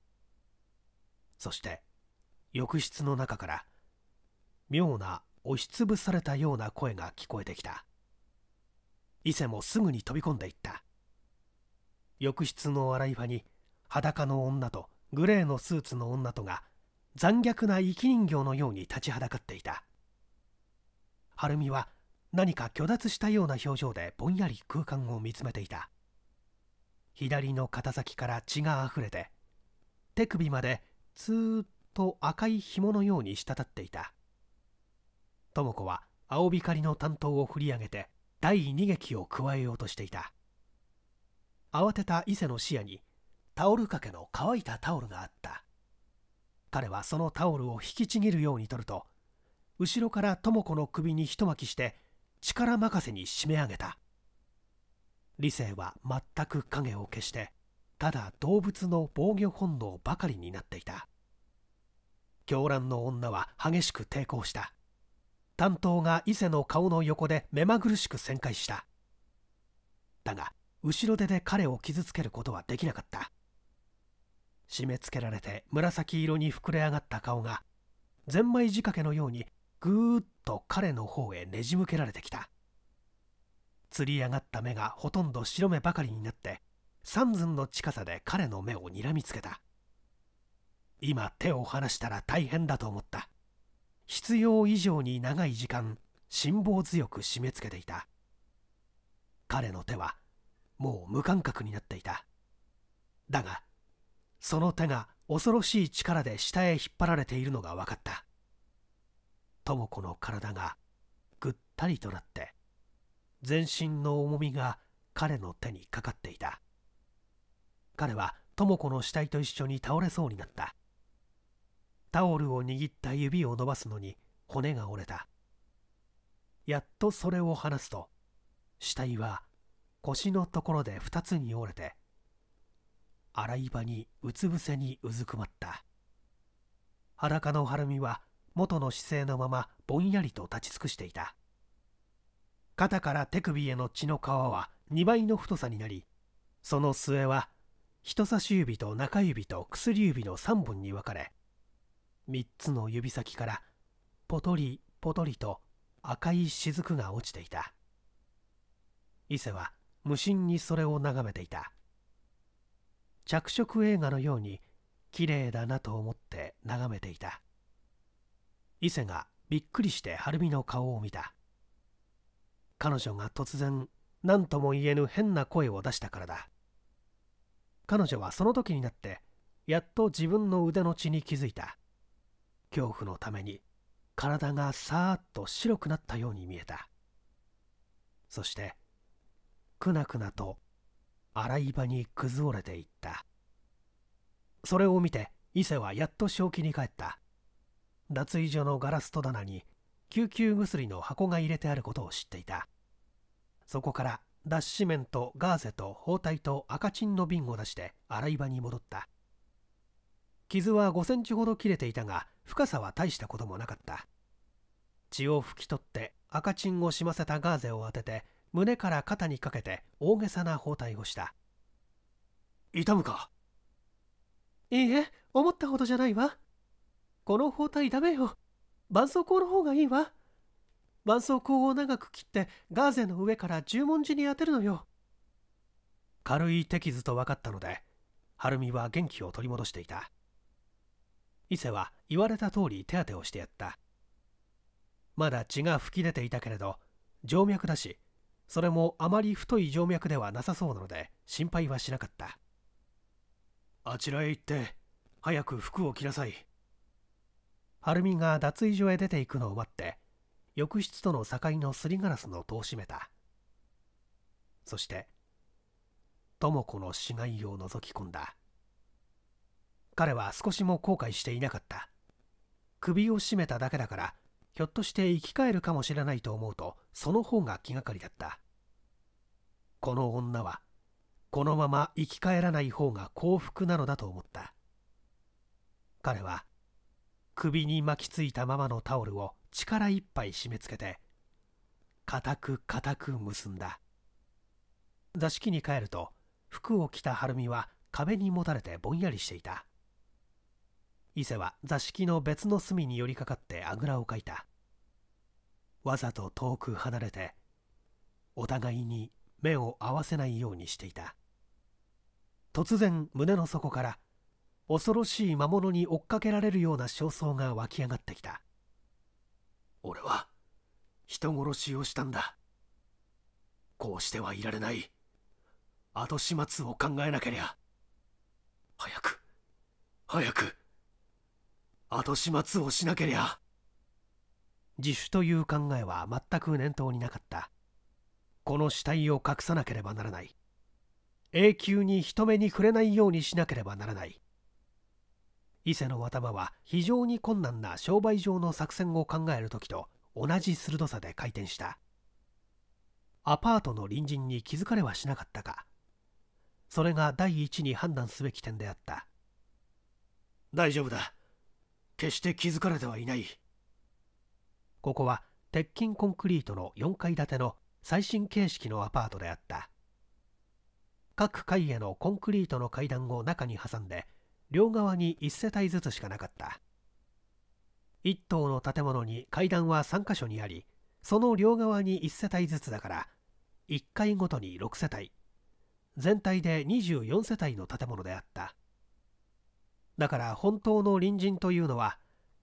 そして浴室の中から妙な押しつぶされたような声が聞こえてきた伊勢もすぐに飛び込んでいった浴室の洗い場に裸の女とグレーのスーツの女とが残虐な生き人形のように立ちはだかっていた晴美は何か虚脱したような表情でぼんやり空間を見つめていた左の肩先から血があふれて手首までずーっと赤い紐のように滴っていた智子は青光の担当を振り上げて第二撃を加えようとしていた慌てた伊勢の視野にタオル掛けの乾いたタオルがあった彼はそのタオルを引きちぎるように取ると後ろから智子の首にひと巻きして力任せに締め上げた理性は全く影を消してただ動物の防御本能ばかりになっていた狂乱の女は激しく抵抗した担当が伊勢の顔の横で目まぐるしく旋回しただが後ろ手で彼を傷つけることはできなかった締め付けられて紫色に膨れ上がった顔がゼンマイ仕掛けのようにぐーっと彼の方へねじ向けられてきた釣り上がった目がほとんど白目ばかりになって三寸の近さで彼の目をにらみつけた今手を離したら大変だと思った必要以上に長い時間辛抱強く締め付けていた彼の手はもう無感覚になっていただがその手が恐ろしい力で下へ引っ張られているのが分かった智子の体がぐったりとなって全身の重みが彼の手にかかっていた彼は智子の死体と一緒に倒れそうになったタオルを握った指を伸ばすのに骨が折れたやっとそれを離すと死体は腰のところで二つに折れて洗い場にうつ伏せにうずくまった裸の晴海は元の姿勢のままぼんやりと立ち尽くしていた肩から手首への血の皮は2倍の太さになりその末は人差し指と中指と薬指の3本に分かれ3つの指先からポトリポトリと赤い雫が落ちていた伊勢は無心にそれを眺めていた着色映画のように綺麗だなと思って眺めていた伊勢がびっくりして晴美の顔を見た彼女が突然何とも言えぬ変な声を出したからだ彼女はその時になってやっと自分の腕の血に気づいた恐怖のために体がさーっと白くなったように見えたそしてくなくなと洗い場に崩れていったそれを見て伊勢はやっと正気に帰った脱衣所のガラス戸棚に救急薬の箱が入れてあることを知っていたそこから脱脂麺とガーゼと包帯と赤チンの瓶を出して洗い場に戻った傷は5センチほど切れていたが深さは大したこともなかった血を拭き取って赤チンを染ませたガーゼを当てて胸から肩にかけて大げさな包帯をした痛むかいいえ思ったほどじゃないわこの包帯ダメよ絆創膏の方がいいわ絆創膏を長く切ってガーゼの上から十文字に当てるのよ軽い手傷と分かったので晴みは元気を取り戻していた伊勢は言われた通り手当てをしてやったまだ血が噴き出ていたけれど静脈だしそれもあまり太い静脈ではなさそうなので心配はしなかったあちらへ行って早く服を着なさい晴美が脱衣所へ出ていくのを待って浴室との境のすりガラスの戸を閉めたそして智子の死骸を覗き込んだ彼は少しも後悔していなかった首を絞めただけだからひょっとして生き返るかもしれないと思うとその方が気がかりだったこの女はこのまま生き返らない方が幸福なのだと思った彼は首に巻きついたままのタオルを力いっぱい締め付けて固く固く結んだ座敷に帰ると服を着た晴美は壁にもたれてぼんやりしていた伊勢は座敷の別の隅に寄りかかってあぐらをかいたわざと遠く離れてお互いに目を合わせないようにしていた突然胸の底から恐ろしい魔物に追っかけられるような焦燥が湧き上がってきた俺は人殺しをしたんだこうしてはいられない後始末を考えなけりゃ早く早く後始末をしなけりゃ自首という考えは全く念頭になかったこの死体を隠さなければならない永久に人目に触れないようにしなければならない伊勢の頭は非常に困難な商売上の作戦を考える時と同じ鋭さで回転したアパートの隣人に気づかれはしなかったかそれが第一に判断すべき点であった大丈夫だ決して気づかれてはいないここは鉄筋コンクリートの4階建ての最新形式のアパートであった各階へのコンクリートの階段を中に挟んで両側に1世帯ずつしかなかった1棟の建物に階段は3箇所にありその両側に1世帯ずつだから1階ごとに6世帯全体で24世帯の建物であっただから本当の隣人というのは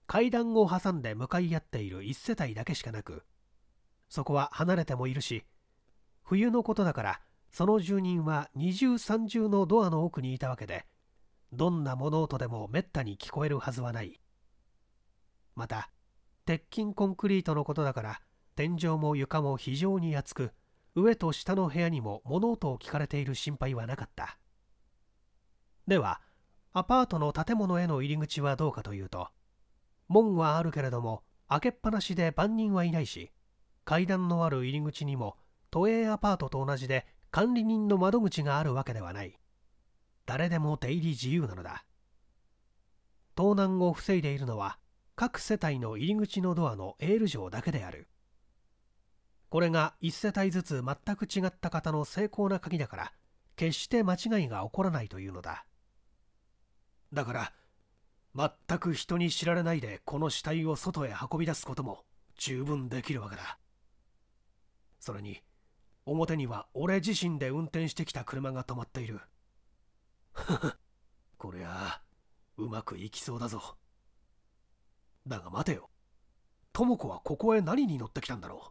階段を挟んで向かい合っている1世帯だけしかなくそこは離れてもいるし冬のことだからその住人は二重三重のドアの奥にいたわけでどんな物音でもめったに聞こえるはずはないまた鉄筋コンクリートのことだから天井も床も非常に厚く上と下の部屋にも物音を聞かれている心配はなかったではアパートの建物への入り口はどうかというと門はあるけれども開けっぱなしで番人はいないし階段のある入り口にも都営アパートと同じで管理人の窓口があるわけではない誰でも出入り自由なのだ盗難を防いでいるのは各世帯の入り口のドアのエール錠だけであるこれが1世帯ずつ全く違った方の精巧な鍵だから決して間違いが起こらないというのだだから全く人に知られないでこの死体を外へ運び出すことも十分できるわけだそれに表には俺自身で運転してきた車が止まっている こりゃあうまくいきそうだぞだが待てよ智子はここへ何に乗ってきたんだろう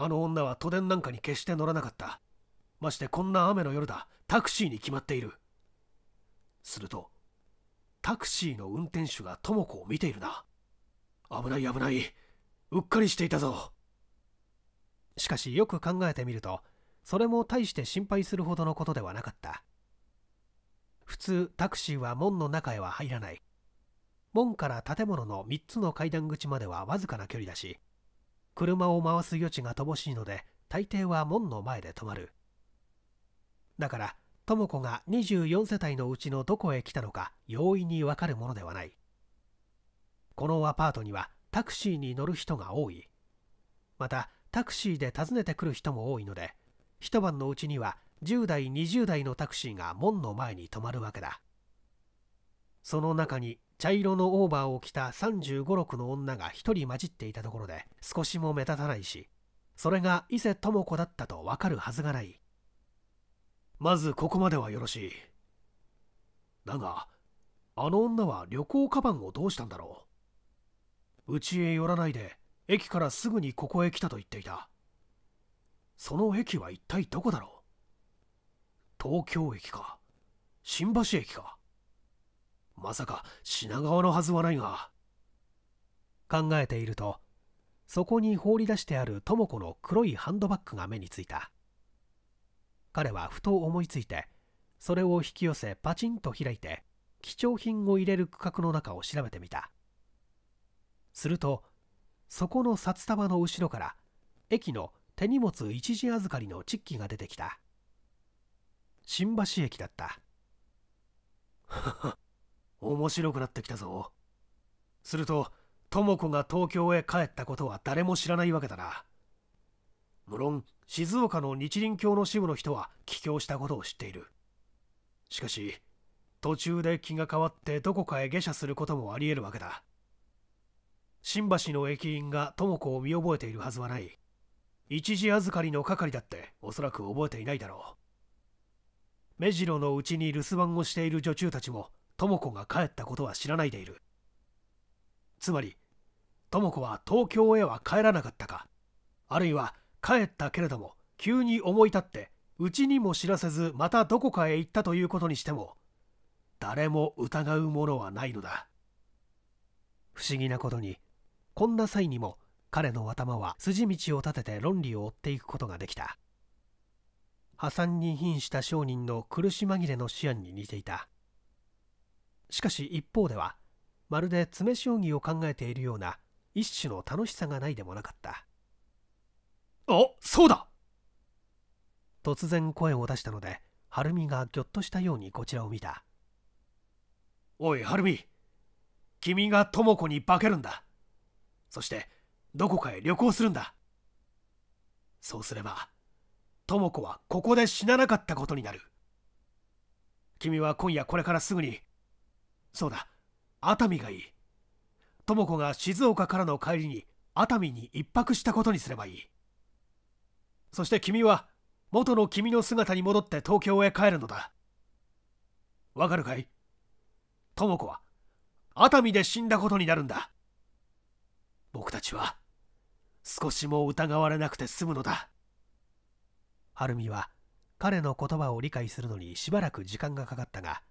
あの女は都電なんかに決して乗らなかったましてこんな雨の夜だタクシーに決まっているするとタクシーの運転手が智子を見ているな危ない危ないうっかりしていたぞしかしよく考えてみるとそれも大して心配するほどのことではなかった普通タクシーは門の中へは入らない門から建物の3つの階段口まではわずかな距離だし車を回す余地が乏しいので大抵は門の前で止まるだから智子が24世帯のうちのどこへ来たのか容易にわかるものではないこのアパートにはタクシーに乗る人が多いまたタクシーで訪ねてくる人も多いので一晩のうちには10代20代のタクシーが門の前に止まるわけだその中に茶色のオーバーを着た3 5 6の女が1人混じっていたところで少しも目立たないしそれが伊勢智子だったとわかるはずがないまずここまではよろしいだがあの女は旅行カバンをどうしたんだろううちへ寄らないで駅からすぐにここへ来たと言っていたその駅は一体どこだろう東京駅か新橋駅かまさか品川のはずはないが考えているとそこに放り出してある智子の黒いハンドバッグが目についた彼はふと思いついてそれを引き寄せパチンと開いて貴重品を入れる区画の中を調べてみたするとそこの札束の後ろから駅の手荷物一時預かりのチッキが出てきた新橋駅だった 面白くなってきたぞすると智子が東京へ帰ったことは誰も知らないわけだな無論静岡の日輪教の支部の人は帰郷したことを知っているしかし途中で気が変わってどこかへ下車することもありえるわけだ新橋の駅員が智子を見覚えているはずはない一時預かりの係だっておそらく覚えていないだろう目白のうちに留守番をしている女中たちも智子が帰ったことは知らないでいるつまり智子は東京へは帰らなかったかあるいは帰ったけれども急に思い立ってうちにも知らせずまたどこかへ行ったということにしても誰も疑うものはないのだ不思議なことにこんな際にも彼の頭は筋道を立てて論理を追っていくことができた破産に瀕した商人の苦し紛れの思案に似ていたしかし一方ではまるで詰将棋を考えているような一種の楽しさがないでもなかったあそうだ突然声を出したので晴美がぎょっとしたようにこちらを見たおい晴美君が智子に化けるんだそしてどこかへ旅行するんだそうすれば智子はここで死ななかったことになる君は今夜これからすぐにそうだ熱海がいい智子が静岡からの帰りに熱海に一泊したことにすればいいそして君は元の君の姿に戻って東京へ帰るのだわかるかい智子は熱海で死んだことになるんだ僕たちは少しも疑われなくて済むのだ晴みは彼の言葉を理解するのにしばらく時間がかかったが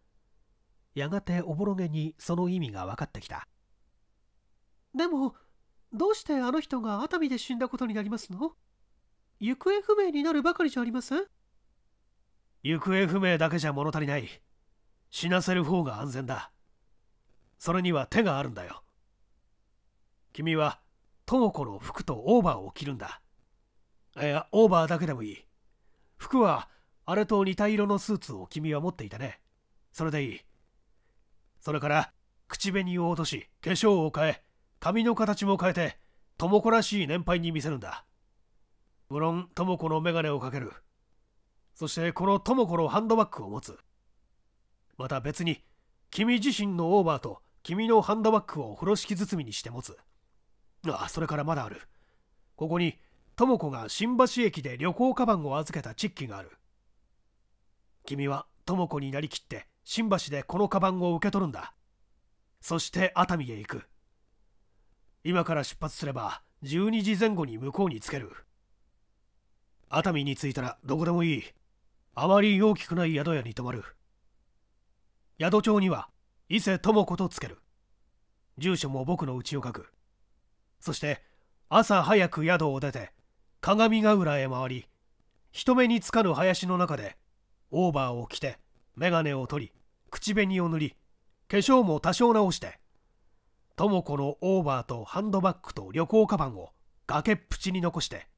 やがておぼろげにその意味が分かってきたでもどうしてあの人が熱海で死んだことになりますの行方不明になるばかりじゃありません行方不明だけじゃ物足りない死なせる方が安全だそれには手があるんだよ君は智子の服とオーバーを着るんだいやオーバーだけでもいい服はあれと似た色のスーツを君は持っていたねそれでいいそれから口紅を落とし化粧を変え髪の形も変えて智子らしい年配に見せるんだ無論智子の眼鏡をかけるそしてこの智子のハンドバッグを持つまた別に君自身のオーバーと君のハンドバッグを風呂敷包みにして持つああそれからまだあるここに智子が新橋駅で旅行カバンを預けたチッキがある君は智子になりきって新橋でこのカバンを受け取るんだそして熱海へ行く今から出発すれば12時前後に向こうに着ける熱海に着いたらどこでもいいあまり大きくない宿屋に泊まる宿帳には伊勢智子とつける住所も僕の家を書くそして朝早く宿を出て鏡ヶ浦へ回り人目につかぬ林の中でオーバーを着て眼鏡を取り口紅を塗り化粧も多少直して智子のオーバーとハンドバッグと旅行カバンを崖っぷちに残して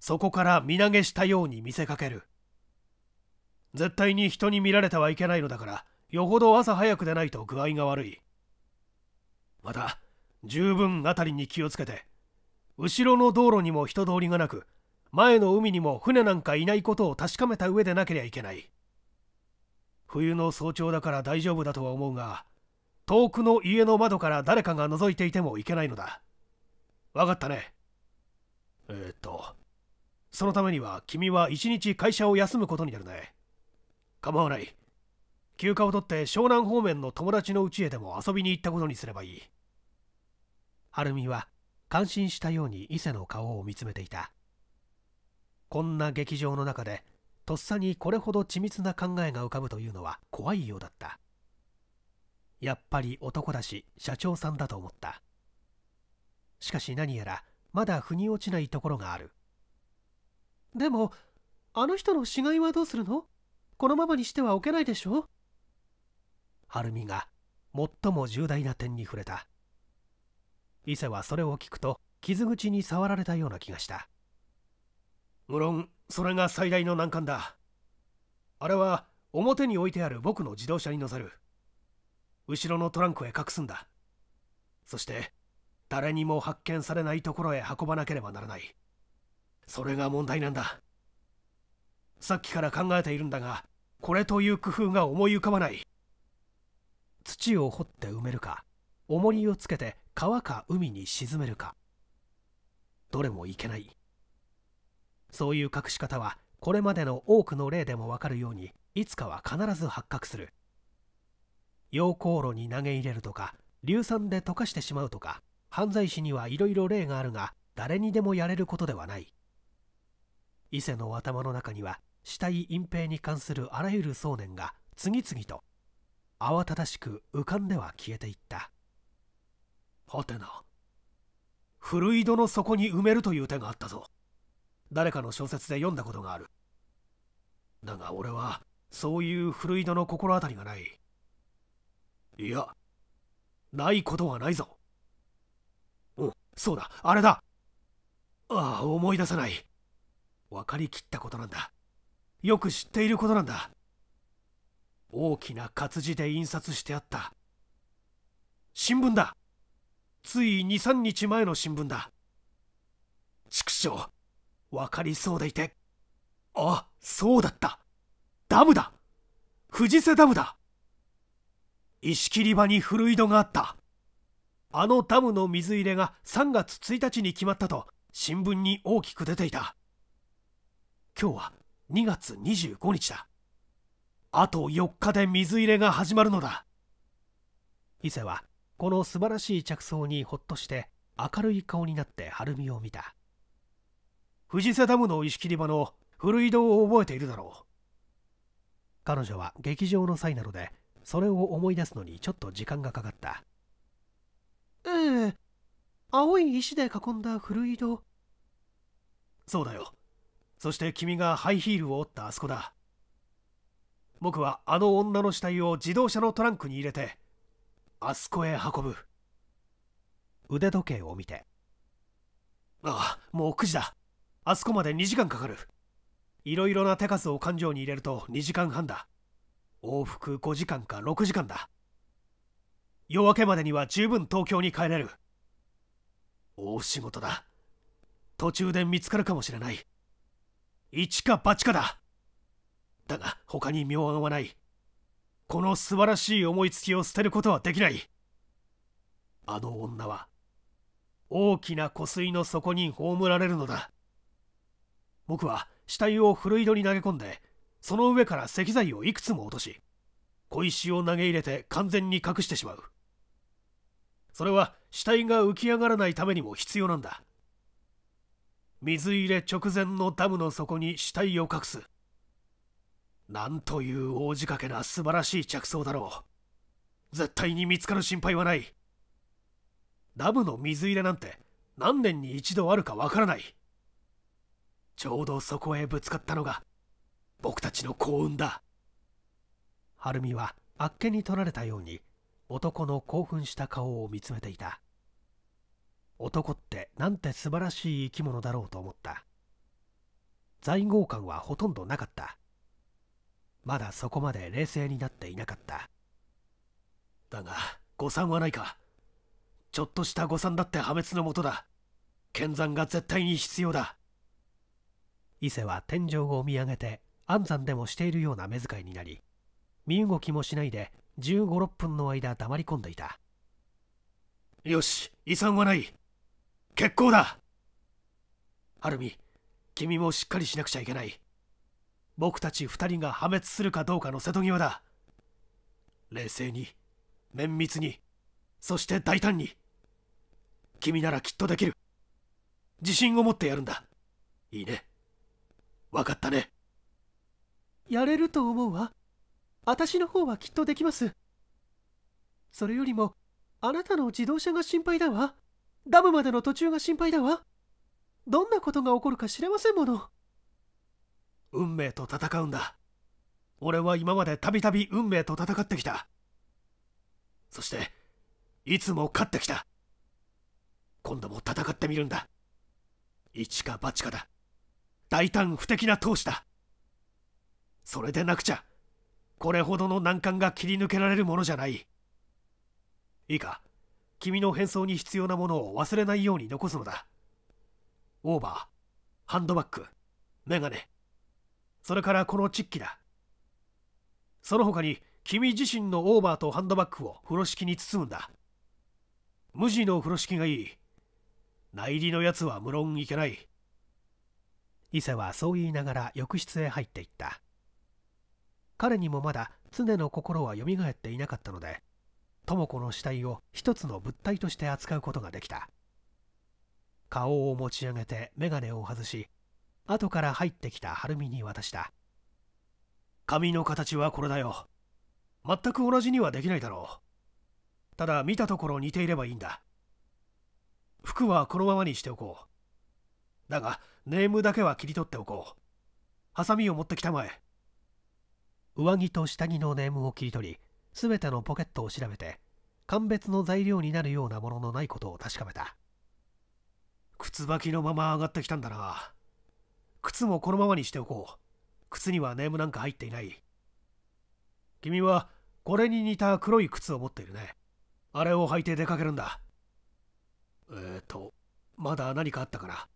そこから身投げしたように見せかける絶対に人に見られてはいけないのだからよほど朝早くでないと具合が悪いまた十分辺りに気をつけて後ろの道路にも人通りがなく前の海にも船なんかいないことを確かめた上でなけりゃいけない冬の早朝だから大丈夫だとは思うが遠くの家の窓から誰かが覗いていてもいけないのだ分かったねえー、っとそのためには君は一日会社を休むことになるね。構わない。休暇を取って湘南方面の友達の家へでも遊びに行ったことにすればいい。晴美は感心したように伊勢の顔を見つめていた。こんな劇場の中で、とっさにこれほど緻密な考えが浮かぶというのは怖いようだった。やっぱり男だし社長さんだと思った。しかし何やらまだ腑に落ちないところがある。でもあの人の死骸はどうするのこのままにしてはおけないでしょ晴美が最も重大な点に触れた伊勢はそれを聞くと傷口に触られたような気がした無論それが最大の難関だあれは表に置いてある僕の自動車に乗せる後ろのトランクへ隠すんだそして誰にも発見されないところへ運ばなければならないそれが問題なんださっきから考えているんだがこれという工夫が思い浮かばない土を掘って埋めるか重りをつけて川か海に沈めるかどれもいけないそういう隠し方はこれまでの多くの例でもわかるようにいつかは必ず発覚する溶鉱炉に投げ入れるとか硫酸で溶かしてしまうとか犯罪史にはいろいろ例があるが誰にでもやれることではない伊勢の頭の中には死体隠蔽に関するあらゆる想念が次々と慌ただしく浮かんでは消えていったはてな古井戸の底に埋めるという手があったぞ誰かの小説で読んだことがあるだが俺はそういう古井戸の心当たりがないいやないことはないぞうんそうだあれだああ思い出せない分かりきったことなんだよく知っていることなんだ大きな活字で印刷してあった新聞だつい23日前の新聞だ畜生分かりそうでいてあそうだったダムだ藤瀬ダムだ石切り場に古井戸があったあのダムの水入れが3月1日に決まったと新聞に大きく出ていた今日は2月25日だあと4日で水入れが始まるのだ伊勢はこの素晴らしい着想にほっとして明るい顔になって晴海を見た藤瀬ダムの石切り場の古井戸を覚えているだろう彼女は劇場の際なのでそれを思い出すのにちょっと時間がかかったええ青い石で囲んだ古井戸そうだよそして君がハイヒールを折ったあそこだ僕はあの女の死体を自動車のトランクに入れてあそこへ運ぶ腕時計を見てああもう9時だあそこまで2時間かかるいろいろな手数を勘定に入れると2時間半だ往復5時間か6時間だ夜明けまでには十分東京に帰れる大仕事だ途中で見つかるかもしれない一か八かだだが他に妙案はないこの素晴らしい思いつきを捨てることはできないあの女は大きな湖水の底に葬られるのだ僕は死体を古井戸に投げ込んでその上から石材をいくつも落とし小石を投げ入れて完全に隠してしまうそれは死体が浮き上がらないためにも必要なんだ水入れ直前のダムの底に死体を隠すなんという大仕掛けな素晴らしい着想だろう絶対に見つかる心配はないダムの水入れなんて何年に一度あるかわからないちょうどそこへぶつかったのが僕たちの幸運だ晴美はあっけに取られたように男の興奮した顔を見つめていた男ってなんて素晴らしい生き物だろうと思った在合感はほとんどなかったまだそこまで冷静になっていなかっただが誤算はないかちょっとした誤算だって破滅のもとだ剣山が絶対に必要だ伊勢は天井を見上げて安産でもしているような目遣いになり身動きもしないで1 5 6分の間黙り込んでいたよし遺産はない結構だはるみ君もしっかりしなくちゃいけない僕たち2人が破滅するかどうかの瀬戸際だ冷静に綿密にそして大胆に君ならきっとできる自信を持ってやるんだいいね分かったねやれると思うわ私の方はきっとできますそれよりもあなたの自動車が心配だわダムまでの途中が心配だわどんなことが起こるか知れませんもの運命と戦うんだ俺は今までたびたび運命と戦ってきたそしていつも勝ってきた今度も戦ってみるんだ一か八かだ大胆不敵な闘志だそれでなくちゃこれほどの難関が切り抜けられるものじゃないいいか君の変装に必要なものを忘れないように残すのだオーバーハンドバッグメガネそれからこのチッキだその他に君自身のオーバーとハンドバッグを風呂敷に包むんだ無地の風呂敷がいい内裏のやつは無論いけない伊勢はそう言いながら浴室へ入っていった彼にもまだ常の心はよみがえっていなかったので智子の死体を一つの物体として扱うことができた顔を持ち上げて眼鏡を外し後から入ってきた晴美に渡した髪の形はこれだよ全く同じにはできないだろうただ見たところ似ていればいいんだ服はこのままにしておこうだがネームだけは切り取っておこうハサミを持ってきたまえ上着と下着のネームを切り取り全てのポケットを調べて、鑑別の材料になるようなもののないことを確かめた。靴履きのまま上がってきたんだな。靴もこのままにしておこう。靴にはネームなんか入っていない。君はこれに似た黒い靴を持っているね。あれを履いて出かけるんだ。えっ、ー、と、まだ何かあったかな。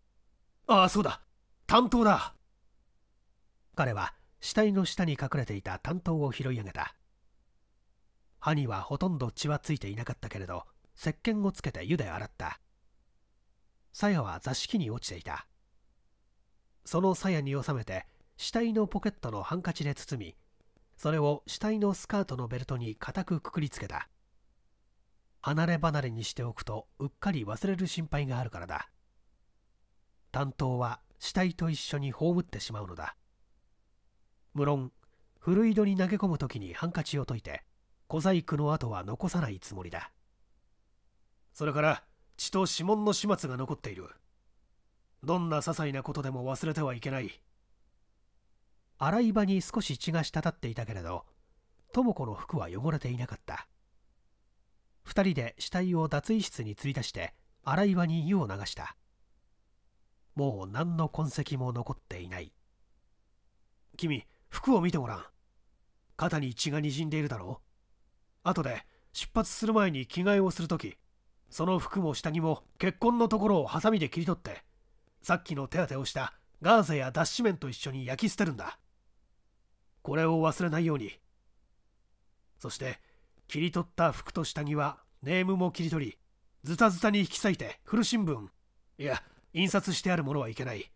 ああ、そうだ。担当だ。彼は死体の下に隠れていた担当を拾い上げた。歯にはほとんど血はついていなかったけれど石鹸をつけて湯で洗った鞘は座敷に落ちていたその鞘に収めて死体のポケットのハンカチで包みそれを死体のスカートのベルトに固くくくりつけた離れ離れにしておくとうっかり忘れる心配があるからだ担当は死体と一緒に葬ってしまうのだ無論古井戸に投げ込む時にハンカチを解いて小細工の跡は残さないつもりだそれから血と指紋の始末が残っているどんな些細なことでも忘れてはいけない洗い場に少し血が滴っていたけれど智子の服は汚れていなかった2人で死体を脱衣室に釣り出して洗い場に湯を流したもう何の痕跡も残っていない君服を見てごらん肩に血がにじんでいるだろう後で出発する前に着替えをするとき、その服も下着も血痕のところをハサミで切り取って、さっきの手当てをしたガーゼや脱脂麺と一緒に焼き捨てるんだ。これを忘れないように。そして、切り取った服と下着はネームも切り取り、ズタズタに引き裂いて古新聞、いや、印刷してあるものはいけない。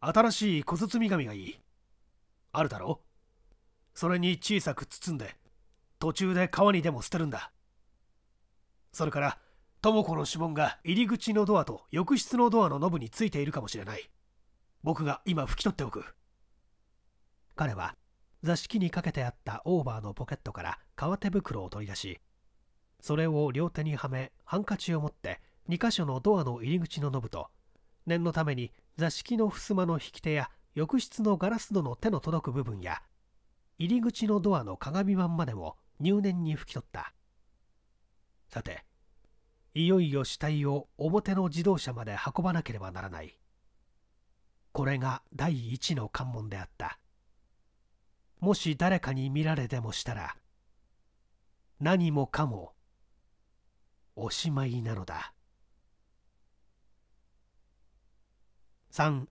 新しい小包紙がいい。あるだろそれに小さく包んで途中で川にでも捨てるんだそれから智子の指紋が入り口のドアと浴室のドアのノブについているかもしれない僕が今拭き取っておく彼は座敷にかけてあったオーバーのポケットから革手袋を取り出しそれを両手にはめハンカチを持って2箇所のドアの入り口のノブと念のために座敷の襖の引き手や浴室のガラス戸の手の届く部分や入り口のドアの鏡板までも入念に拭き取ったさていよいよ死体を表の自動車まで運ばなければならないこれが第一の関門であったもし誰かに見られでもしたら何もかもおしまいなのだ3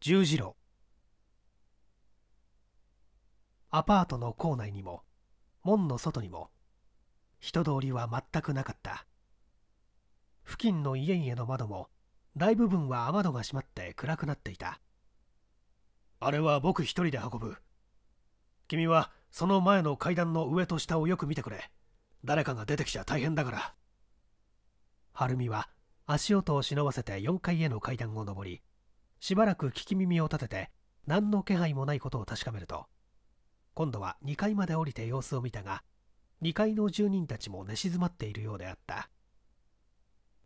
十字路アパートの構内にも門の外にも人通りは全くなかった付近の家々の窓も大部分は雨戸が閉まって暗くなっていたあれは僕一人で運ぶ君はその前の階段の上と下をよく見てくれ誰かが出てきちゃ大変だから晴美は足音を忍ばせて4階への階段を上りしばらく聞き耳を立てて何の気配もないことを確かめると今度は2階まで降りて様子を見たが2階の住人たちも寝静まっているようであった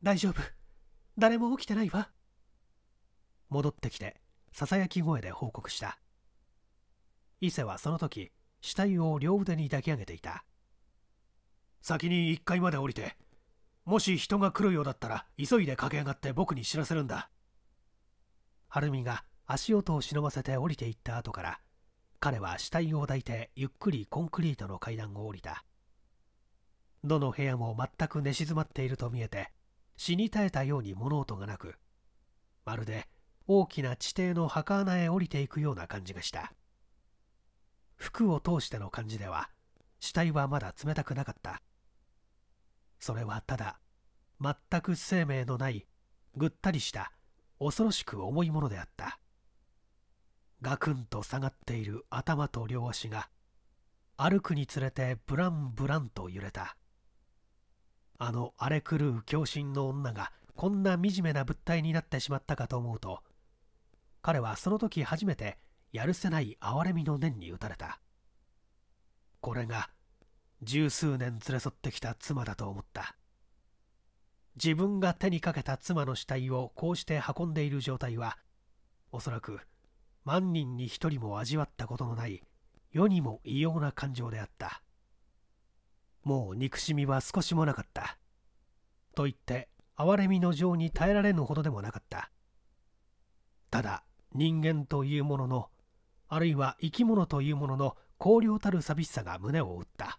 大丈夫誰も起きてないわ戻ってきてささやき声で報告した伊勢はその時死体を両腕に抱き上げていた先に1階まで降りてもし人が来るようだったら急いで駆け上がって僕に知らせるんだ晴美が足音を忍ばせて降りていった後から彼は死体を抱いてゆっくりコンクリートの階段を降りたどの部屋も全く寝静まっていると見えて死に絶えたように物音がなくまるで大きな地底の墓穴へ降りていくような感じがした服を通しての感じでは死体はまだ冷たくなかったそれはただ全く生命のないぐったりした恐ろしく重いものであったガクンと下がっている頭と両足が歩くにつれてブランブランと揺れたあの荒れ狂う狂心の女がこんな惨めな物体になってしまったかと思うと彼はその時初めてやるせない哀れみの念に打たれたこれが十数年連れ添ってきた妻だと思った自分が手にかけた妻の死体をこうして運んでいる状態はおそらく万人に一人も味わったことのない世にも異様な感情であったもう憎しみは少しもなかったと言って哀れみの情に耐えられぬほどでもなかったただ人間というもののあるいは生き物というものの荒涼たる寂しさが胸を打った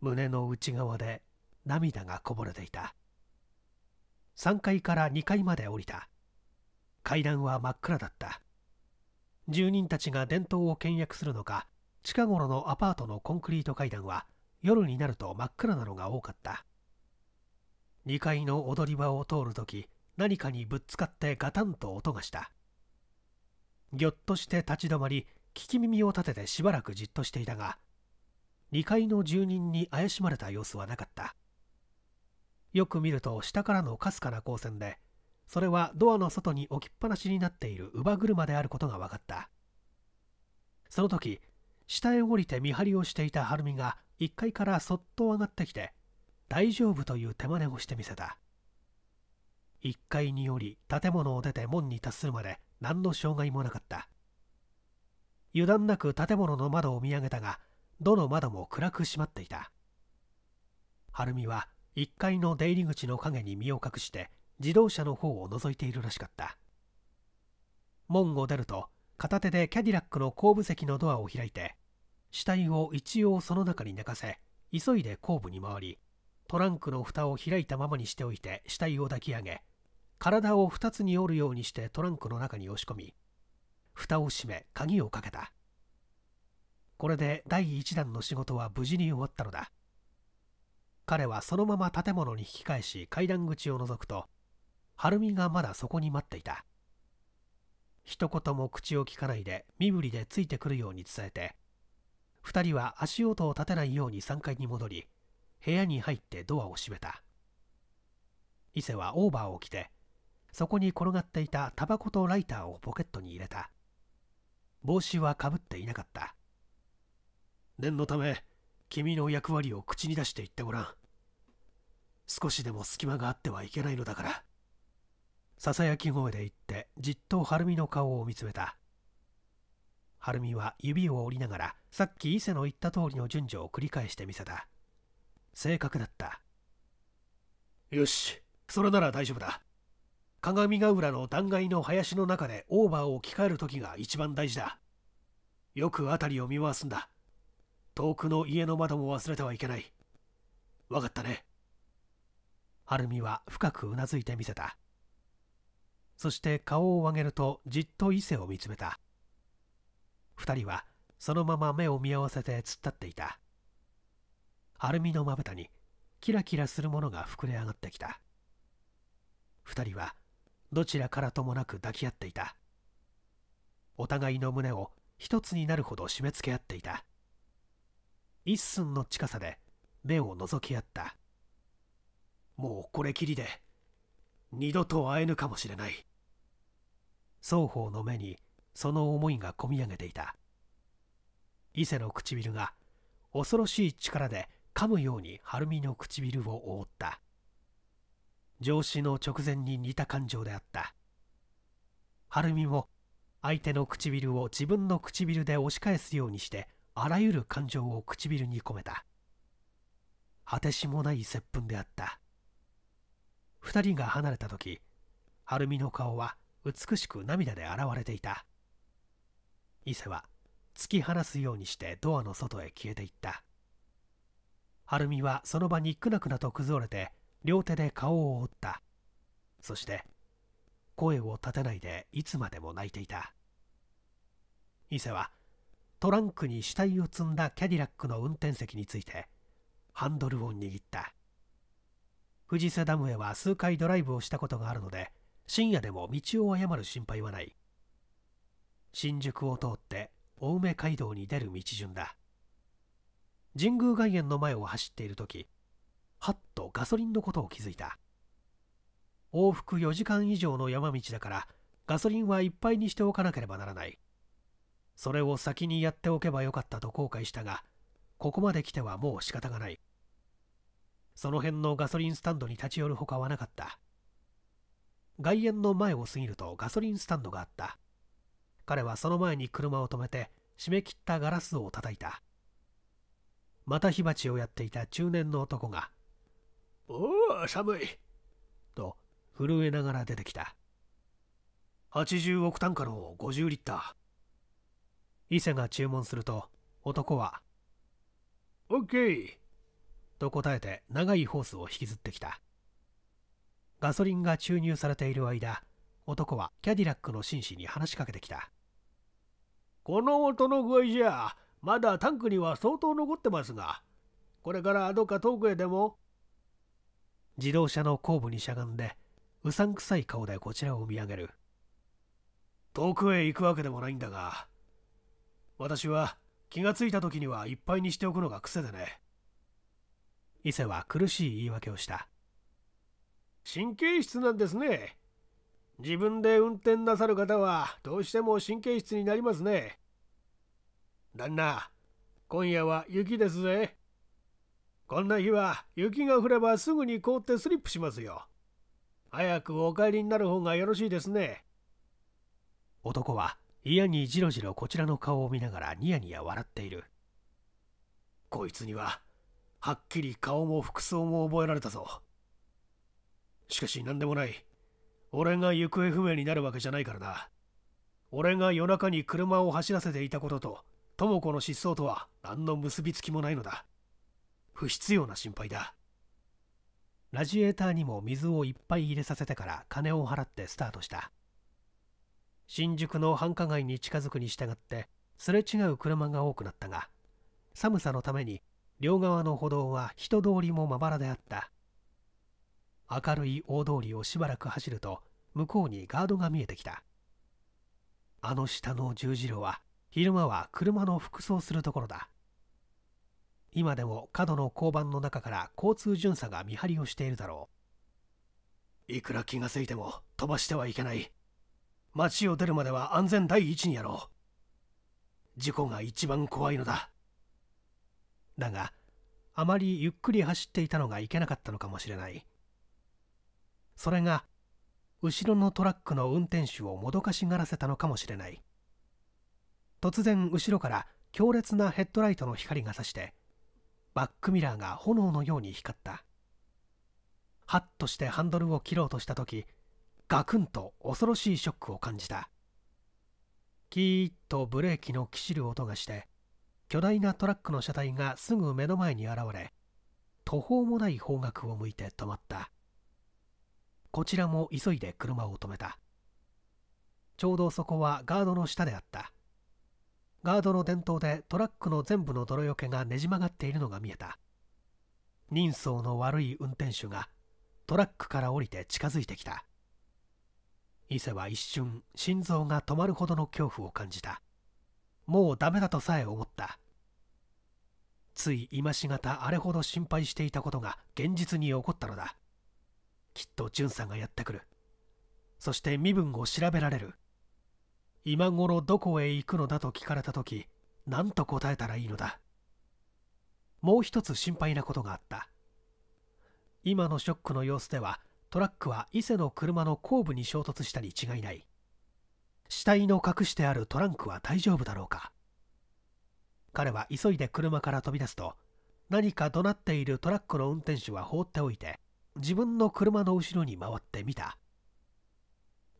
胸の内側で涙がこぼれていた3階から2階まで降りた階段は真っ暗だった住人たちが伝統を倹約するのか近頃のアパートのコンクリート階段は夜になると真っ暗なのが多かった2階の踊り場を通るとき何かにぶつかってガタンと音がしたぎょっとして立ち止まり聞き耳を立ててしばらくじっとしていたが2階の住人に怪しまれた様子はなかったよく見ると下からのかすかな光線でそれはドアの外に置きっぱなしになっている乳母車であることが分かったその時下へ降りて見張りをしていた晴美が1階からそっと上がってきて大丈夫という手真似をしてみせた1階により建物を出て門に達するまで何の障害もなかった油断なく建物の窓を見上げたがどの窓も暗く閉まっていた晴美は1階の出入り口の影に身を隠して自動車の方を覗いているらしかった門を出ると片手でキャディラックの後部席のドアを開いて死体を一応その中に寝かせ急いで後部に回りトランクの蓋を開いたままにしておいて死体を抱き上げ体を2つに折るようにしてトランクの中に押し込み蓋を閉め鍵をかけたこれで第1弾の仕事は無事に終わったのだ彼はそのまま建物に引き返し階段口を覗くと晴美がまだそこに待っていた一言も口を聞かないで身振りでついてくるように伝えて2人は足音を立てないように3階に戻り部屋に入ってドアを閉めた伊勢はオーバーを着てそこに転がっていたタバコとライターをポケットに入れた帽子はかぶっていなかった念のため君の役割を口に出して言ってごらん少しでも隙間があってはいけないのだからささやき声で言ってじっと晴海の顔を見つめた晴美は指を折りながらさっき伊勢の言った通りの順序を繰り返してみせた正確だったよしそれなら大丈夫だ鏡ヶ浦の断崖の林の中でオーバーを置き換える時が一番大事だよく辺りを見回すんだ遠くの家の窓も忘れてはいけない分かったね晴海は深くうなずいてみせたそして顔を上げるとじっと伊勢を見つめた2人はそのまま目を見合わせて突っ立っていたアルミのまぶたにキラキラするものが膨れ上がってきた2人はどちらからともなく抱き合っていたお互いの胸を一つになるほど締め付け合っていた一寸の近さで目を覗き合ったもうこれきりで二度と会えぬかもしれない双方の目にその思いがこみ上げていた伊勢の唇が恐ろしい力で噛むように晴美の唇を覆った上司の直前に似た感情であった晴美も相手の唇を自分の唇で押し返すようにしてあらゆる感情を唇に込めた果てしもない接吻であった2人が離れた時晴美の顔は美しく涙で現れていた伊勢は突き放すようにしてドアの外へ消えていった晴美はその場にくなくなと崩れて両手で顔を覆ったそして声を立てないでいつまでも泣いていた伊勢はトランクに死体を積んだキャディラックの運転席についてハンドルを握った藤瀬ダムへは数回ドライブをしたことがあるので深夜でも道を誤る心配はない新宿を通って青梅街道に出る道順だ神宮外苑の前を走っている時はっとガソリンのことを気づいた往復4時間以上の山道だからガソリンはいっぱいにしておかなければならないそれを先にやっておけばよかったと後悔したがここまで来てはもう仕方がないその辺のガソリンスタンドに立ち寄るほかはなかった外苑の前を過ぎるとガソリンスタンドがあった彼はその前に車を止めて締め切ったガラスを叩いたまた火鉢をやっていた中年の男が「おお寒い」と震えながら出てきた80億単価の50リッター伊勢が注文すると男は「オッケーと答えて長いホースを引きずってきたガソリンが注入されている間男はキャディラックの紳士に話しかけてきたこの音の具合じゃまだタンクには相当残ってますがこれからどっか遠くへでも自動車の後部にしゃがんでうさんくさい顔でこちらを見上げる遠くへ行くわけでもないんだが私は気がついた時にはいっぱいにしておくのが癖でね伊勢は苦しい言い訳をした神経質なんですね自分で運転なさる方はどうしても神経質になりますね旦那今夜は雪ですぜこんな日は雪が降ればすぐに凍ってスリップしますよ早くお帰りになる方がよろしいですね男は嫌にじろじろこちらの顔を見ながらニヤニヤ笑っているこいつにははっきり顔も服装も覚えられたぞしかし何でもない俺が行方不明になるわけじゃないからな俺が夜中に車を走らせていたことと智子の失踪とは何の結びつきもないのだ不必要な心配だラジエーターにも水をいっぱい入れさせてから金を払ってスタートした新宿の繁華街に近づくに従ってすれ違う車が多くなったが寒さのために両側の歩道は人通りもまばらであった明るい大通りをしばらく走ると向こうにガードが見えてきたあの下の十字路は昼間は車の服装するところだ今でも角の交番の中から交通巡査が見張りをしているだろういくら気がついても飛ばしてはいけない街を出るまでは安全第一にやろう事故が一番怖いのだだがあまりゆっくり走っていたのがいけなかったのかもしれないそれが後ろのトラックの運転手をもどかしがらせたのかもしれない突然後ろから強烈なヘッドライトの光がさしてバックミラーが炎のように光ったハッとしてハンドルを切ろうとした時ガクンと恐ろしいショックを感じたキーッとブレーキのきしる音がして巨大なトラックの車体がすぐ目の前に現れ途方もない方角を向いて止まったこちらも急いで車を止めたちょうどそこはガードの下であったガードの電灯でトラックの全部の泥よけがねじ曲がっているのが見えた人相の悪い運転手がトラックから降りて近づいてきた伊勢は一瞬心臓が止まるほどの恐怖を感じたもうダメだとさえ思ったつい今しがたあれほど心配していたことが現実に起こったのだきっと潤さんがやってくるそして身分を調べられる今頃どこへ行くのだと聞かれた時何と答えたらいいのだもう一つ心配なことがあった今のショックの様子ではトラックは伊勢の車の後部に衝突したに違いない死体の隠してあるトランクは大丈夫だろうか彼は急いで車から飛び出すと何か怒鳴っているトラックの運転手は放っておいて自分の車の後ろに回ってみた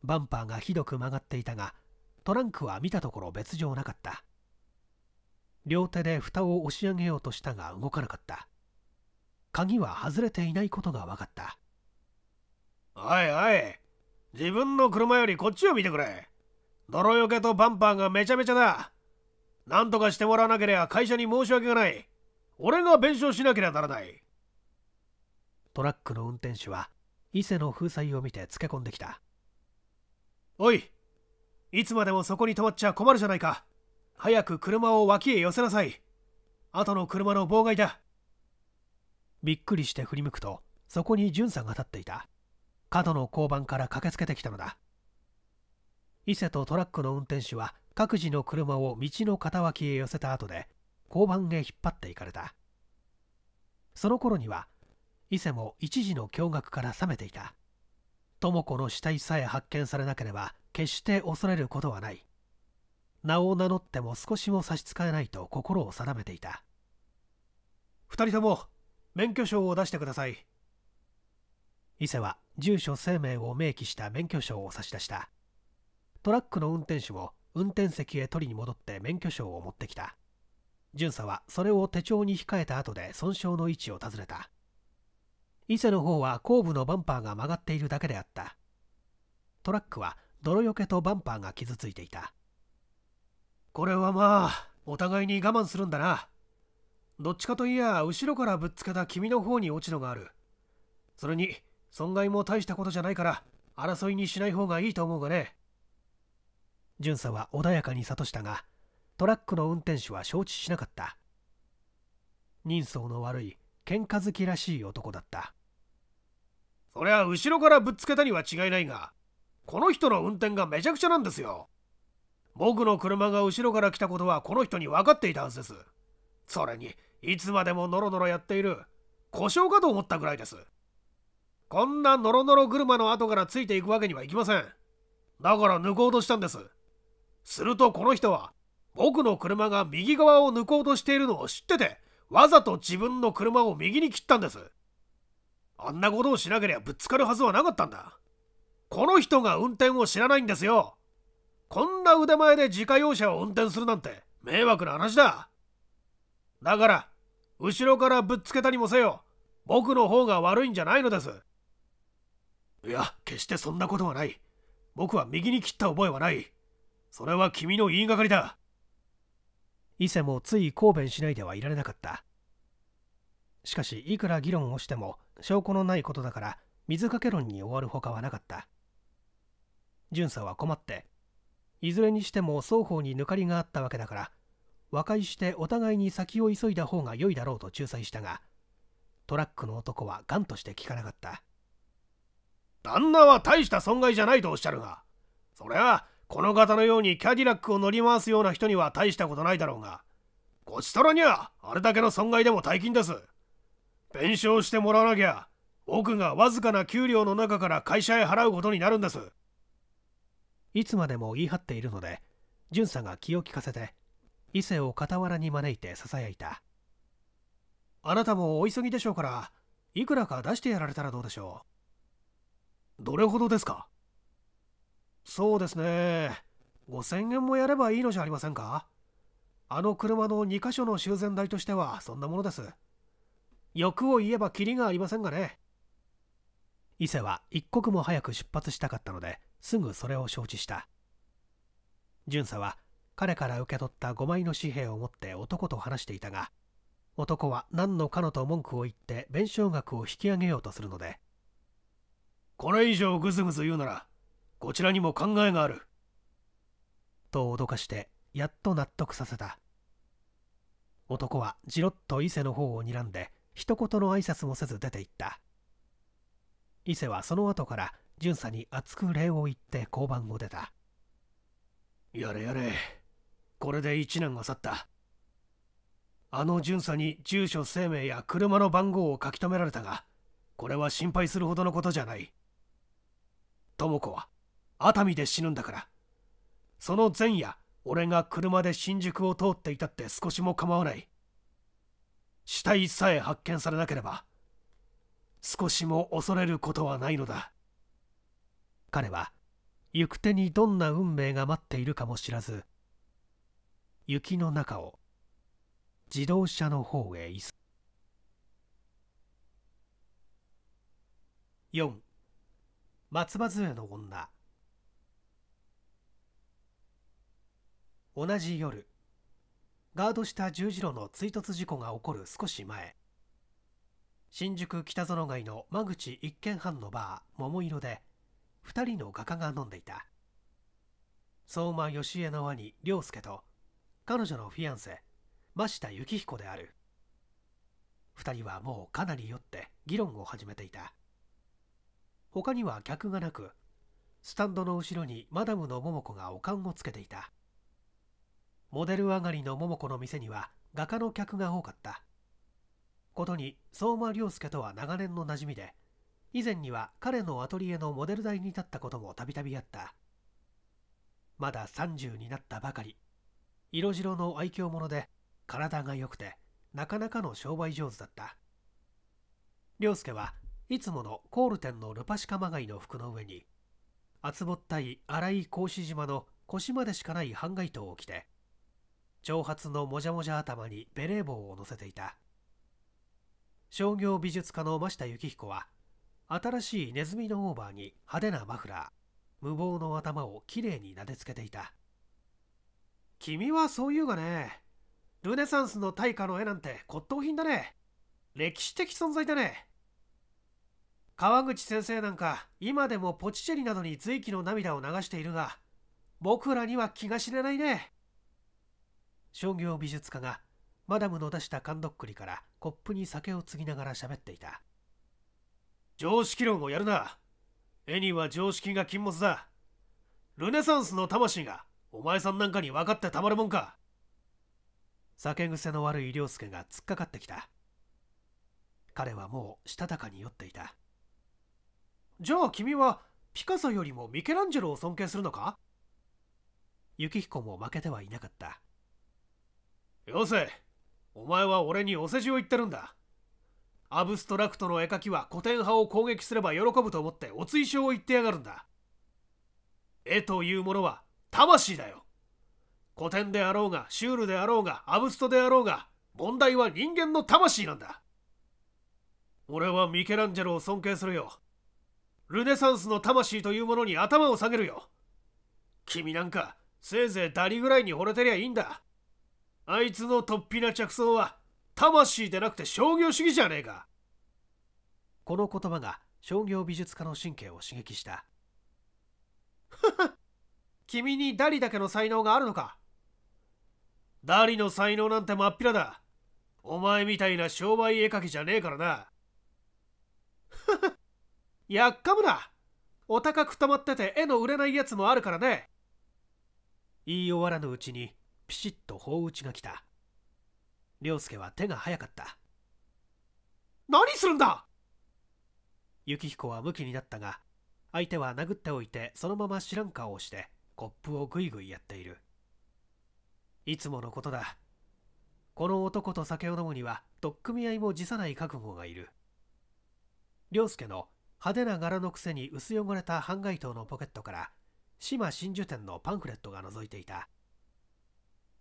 バンパーがひどく曲がっていたがトランクは見たところ別状なかった両手で蓋を押し上げようとしたが動かなかった鍵は外れていないことが分かったおいおい自分の車よりこっちを見てくれ泥除けとバンパーがめちゃめちゃだ。なんとかしてもらわなければ会社に申し訳がない。俺が弁償しなければならない。トラックの運転手は、伊勢の風采を見てつけ込んできた。おい、いつまでもそこに止まっちゃ困るじゃないか。早く車を脇へ寄せなさい。後の車の妨害だ。びっくりして振り向くと、そこに巡さんが立っていた。角の交番から駆けつけてきたのだ。伊勢とトラックの運転手は各自の車を道の片脇へ寄せた後で交番へ引っ張っていかれたその頃には伊勢も一時の驚愕から覚めていた智子の死体さえ発見されなければ決して恐れることはない名を名乗っても少しも差し支えないと心を定めていた2人とも免許証を出してください伊勢は住所生命を明記した免許証を差し出したトラックの運転手も運転席へ取りに戻って免許証を持ってきた巡査はそれを手帳に控えた後で損傷の位置を尋ねた伊勢の方は後部のバンパーが曲がっているだけであったトラックは泥よけとバンパーが傷ついていたこれはまあお互いに我慢するんだなどっちかといや後ろからぶっつけた君の方に落ち度があるそれに損害も大したことじゃないから争いにしない方がいいと思うがね巡査は穏やかに諭したがトラックの運転手は承知しなかった人相の悪い喧嘩好きらしい男だったそりゃ後ろからぶっつけたには違いないがこの人の運転がめちゃくちゃなんですよ僕の車が後ろから来たことはこの人に分かっていたはずですそれにいつまでもノロノロやっている故障かと思ったぐらいですこんなノロノロ車の後からついていくわけにはいきませんだから抜こうとしたんですするとこの人は、僕の車が右側を抜こうとしているのを知ってて、わざと自分の車を右に切ったんです。あんなことをしなければぶつかるはずはなかったんだ。この人が運転を知らないんですよ。こんな腕前で自家用車を運転するなんて迷惑な話だ。だから、後ろからぶっつけたにもせよ、僕の方が悪いんじゃないのです。いや、決してそんなことはない。僕は右に切った覚えはない。それは君の言いがかりだ伊勢もつい抗弁しないではいられなかったしかしいくら議論をしても証拠のないことだから水かけ論に終わるほかはなかった巡査は困っていずれにしても双方に抜かりがあったわけだから和解してお互いに先を急いだ方が良いだろうと仲裁したがトラックの男はガンとして聞かなかった旦那は大した損害じゃないとおっしゃるがそれはこの方のようにキャディラックを乗り回すような人には大したことないだろうが、こちとらにはあれだけの損害でも大金です。弁償してもらわなきゃ、僕がわずかな給料の中から会社へ払うことになるんです。いつまでも言い張っているので、巡査が気を利かせて、伊勢を傍らに招いて囁いた。あなたもお急ぎでしょうから、いくらか出してやられたらどうでしょう。どれほどですかそうですね5000円もやればいいのじゃありませんかあの車の2箇所の修繕代としてはそんなものです欲を言えばキリがありませんがね伊勢は一刻も早く出発したかったのですぐそれを承知した巡査は彼から受け取った5枚の紙幣を持って男と話していたが男は何のかのと文句を言って弁償額を引き上げようとするのでこれ以上グズグズ言うならこちらにも考えがある。と脅かしてやっと納得させた男はじろっと伊勢の方を睨んで一言の挨拶もせず出て行った伊勢はその後から巡査に厚く礼を言って交番を出たやれやれこれで一年が去ったあの巡査に住所生命や車の番号を書き留められたがこれは心配するほどのことじゃない智子は熱海で死ぬんだからその前夜俺が車で新宿を通っていたって少しも構わない死体さえ発見されなければ少しも恐れることはないのだ彼は行く手にどんな運命が待っているかも知らず雪の中を自動車の方へ急4松葉杖の女同じ夜ガードした十字路の追突事故が起こる少し前新宿北園街の間口一軒半のバー桃色で2人の画家が飲んでいた相馬義恵の兄良介と彼女のフィアンセ増田幸彦である2人はもうかなり酔って議論を始めていた他には客がなくスタンドの後ろにマダムの桃子がおかんをつけていたモデル上がりの桃子の店には画家の客が多かったことに相馬良介とは長年の馴染みで以前には彼のアトリエのモデル台に立ったこともたびたびあったまだ30になったばかり色白の愛嬌者で体が良くてなかなかの商売上手だった良介はいつものコール店のルパシカまがいの服の上に厚ぼったい荒い格子島の腰までしかない半街灯を着て長髪のもじゃもじゃ頭にベレー帽を乗せていた商業美術家の真下幸彦は新しいネズミのオーバーに派手なマフラー無謀の頭をきれいになでつけていた君はそう言うがねルネサンスの大化の絵なんて骨董品だね歴史的存在だね川口先生なんか今でもポチチェリなどに随記の涙を流しているが僕らには気が知れないね商業美術家がマダムの出した缶どっくりからコップに酒をつぎながら喋っていた常識論をやるな絵には常識が禁物だルネサンスの魂がお前さんなんかに分かってたまるもんか酒癖の悪い涼介が突っかかってきた彼はもうしたたかに酔っていたじゃあ君はピカソよりもミケランジェロを尊敬するのか幸彦も負けてはいなかったよせお前は俺にお世辞を言ってるんだアブストラクトの絵描きは古典派を攻撃すれば喜ぶと思ってお追証を言ってやがるんだ絵というものは魂だよ古典であろうがシュールであろうがアブストであろうが問題は人間の魂なんだ俺はミケランジェロを尊敬するよルネサンスの魂というものに頭を下げるよ君なんかせいぜいダリぐらいに惚れてりゃいいんだあいつの突飛な着想は魂でなくて商業主義じゃねえかこの言葉が商業美術家の神経を刺激した君にダリだけの才能があるのかダリの才能なんてまっぴらだお前みたいな商売絵描きじゃねえからなやっかむなお高くたまってて絵の売れないやつもあるからね言い終わらぬうちにピシッと砲打ちが来た良介は手が早かった何するんだ幸彦は無気になったが相手は殴っておいてそのまま知らん顔をしてコップをぐいぐいやっているいつものことだこの男と酒を飲むには取っ組み合いも辞さない覚悟がいる良介の派手な柄のくせに薄汚れた半街灯のポケットから島真珠店のパンフレットが覗いていた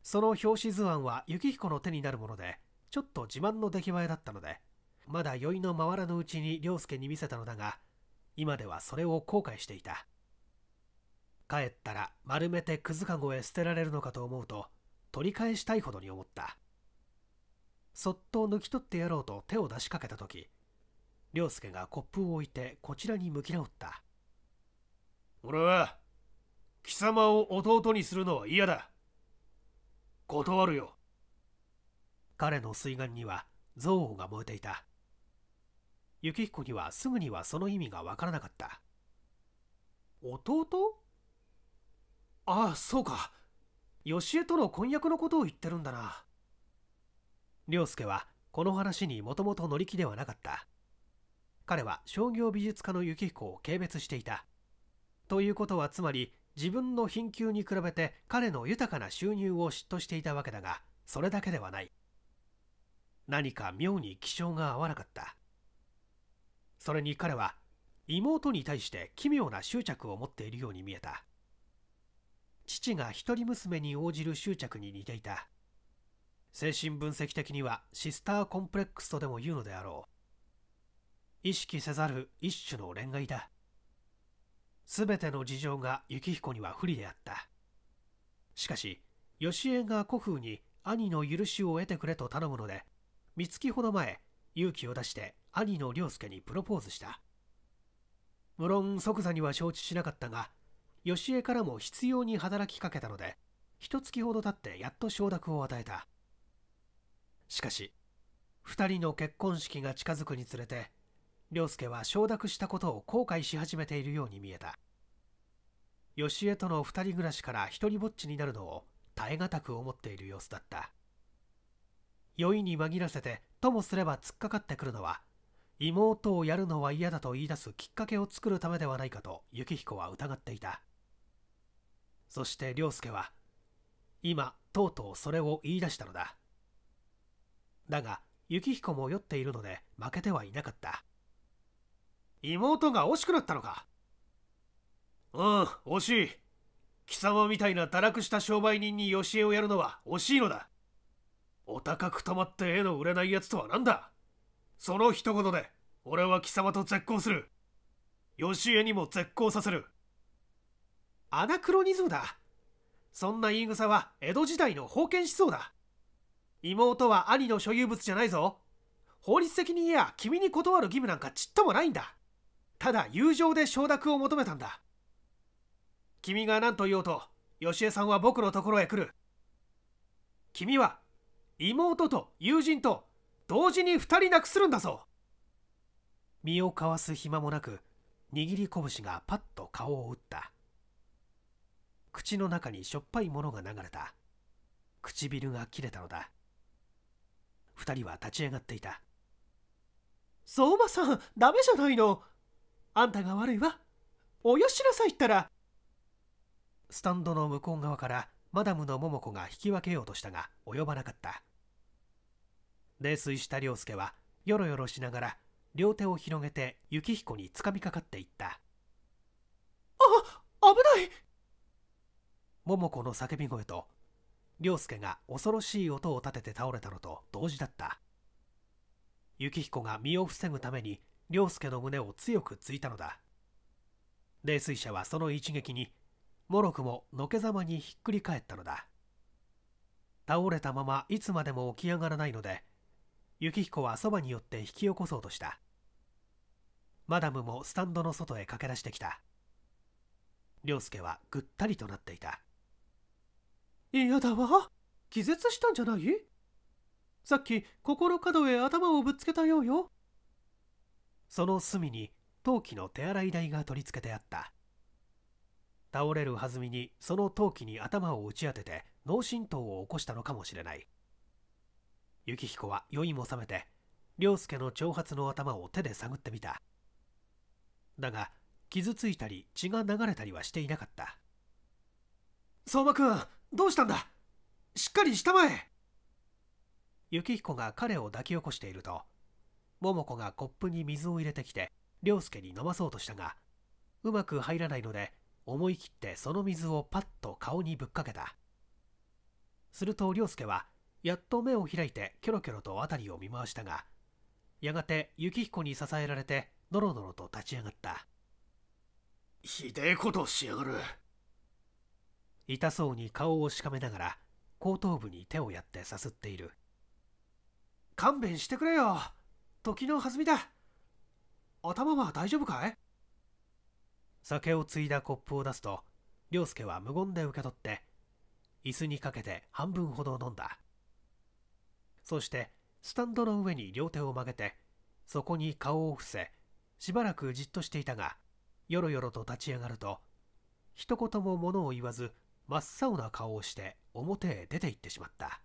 その表紙図案は幸彦の手になるものでちょっと自慢の出来栄えだったのでまだ酔いの回らぬうちに良介に見せたのだが今ではそれを後悔していた帰ったら丸めてくずかごへ捨てられるのかと思うと取り返したいほどに思ったそっと抜き取ってやろうと手を出しかけた時良介がコップを置いてこちらに向き直った俺は貴様を弟にするのは嫌だ断るよ彼の水眼には憎悪が燃えていた幸彦にはすぐにはその意味がわからなかった弟ああそうか義恵との婚約のことを言ってるんだな凌介はこの話にもともと乗り気ではなかった彼は商業美術家の幸彦を軽蔑していたということはつまり自分の貧窮に比べて彼の豊かな収入を嫉妬していたわけだがそれだけではない何か妙に気性が合わなかったそれに彼は妹に対して奇妙な執着を持っているように見えた父が一人娘に応じる執着に似ていた精神分析的にはシスターコンプレックスとでも言うのであろう意識せざる一種の恋愛だ全ての事情が幸彦には不利であったしかし義恵が古風に兄の許しを得てくれと頼むので三月ほど前勇気を出して兄の亮介にプロポーズした無論即座には承知しなかったがしえからも必要に働きかけたので一月ほど経ってやっと承諾を与えたしかし2人の結婚式が近づくにつれて良介は承諾したことを後悔し始めているように見えた義江との2人暮らしから一人ぼっちになるのを耐え難く思っている様子だった酔いに紛らせてともすれば突っかかってくるのは妹をやるのは嫌だと言い出すきっかけを作るためではないかと幸彦は疑っていたそして良介は今とうとうそれを言い出したのだだが幸彦も酔っているので負けてはいなかった妹が惜しくなったのかうん惜しい貴様みたいな堕落した商売人によしえをやるのは惜しいのだお高く泊まって絵の売れないやつとは何だその一言で俺は貴様と絶交するよしえにも絶交させるアナクロニズムだそんな言い草は江戸時代の封建思想だ妹は兄の所有物じゃないぞ法律的に言えや君に断る義務なんかちっともないんだただ友情で承諾を求めたんだ君が何と言おうと吉江さんは僕のところへ来る君は妹と友人と同時に2人なくするんだぞ身をかわす暇もなく握り拳がパッと顔を打った口の中にしょっぱいものが流れた唇が切れたのだ2人は立ち上がっていた相馬さんダメじゃないのあんたが悪いわおよしなさいったらスタンドの向こう側からマダムの桃子が引き分けようとしたが及ばなかった泥酔した涼介はよろよろしながら両手を広げて幸彦につかみかかっていったあ危ない桃子の叫び声と涼介が恐ろしい音を立てて倒れたのと同時だった幸彦が身を防ぐために良介の胸を強く突いたのだ泥酔者はその一撃にもろくものけざまにひっくり返ったのだ倒れたままいつまでも起き上がらないので幸彦はそばに寄って引き起こそうとしたマダムもスタンドの外へ駆け出してきた良介はぐったりとなっていた嫌だわ気絶したんじゃないさっき心角へ頭をぶつけたようよその隅に陶器の手洗い台が取り付けてあった倒れる弾みにその陶器に頭を打ち当てて脳震盪を起こしたのかもしれない幸彦は酔いも覚めて凌介の挑発の頭を手で探ってみただが傷ついたり血が流れたりはしていなかった相馬くんどうしたんだしっかりしたまえ幸彦が彼を抱き起こしていると桃子がコップに水を入れてきて涼介に飲まそうとしたがうまく入らないので思い切ってその水をパッと顔にぶっかけたすると涼介はやっと目を開いてキョロキョロと辺りを見回したがやがて雪彦に支えられてノロノロと立ち上がったひでえことしやがる痛そうに顔をしかめながら後頭部に手をやってさすっている勘弁してくれよ時の弾みだ頭は大丈夫かい酒をついだコップを出すと凌介は無言で受け取って椅子にかけて半分ほど飲んだそしてスタンドの上に両手を曲げてそこに顔を伏せしばらくじっとしていたがよろよろと立ち上がると一言も物を言わず真っ青な顔をして表へ出て行ってしまった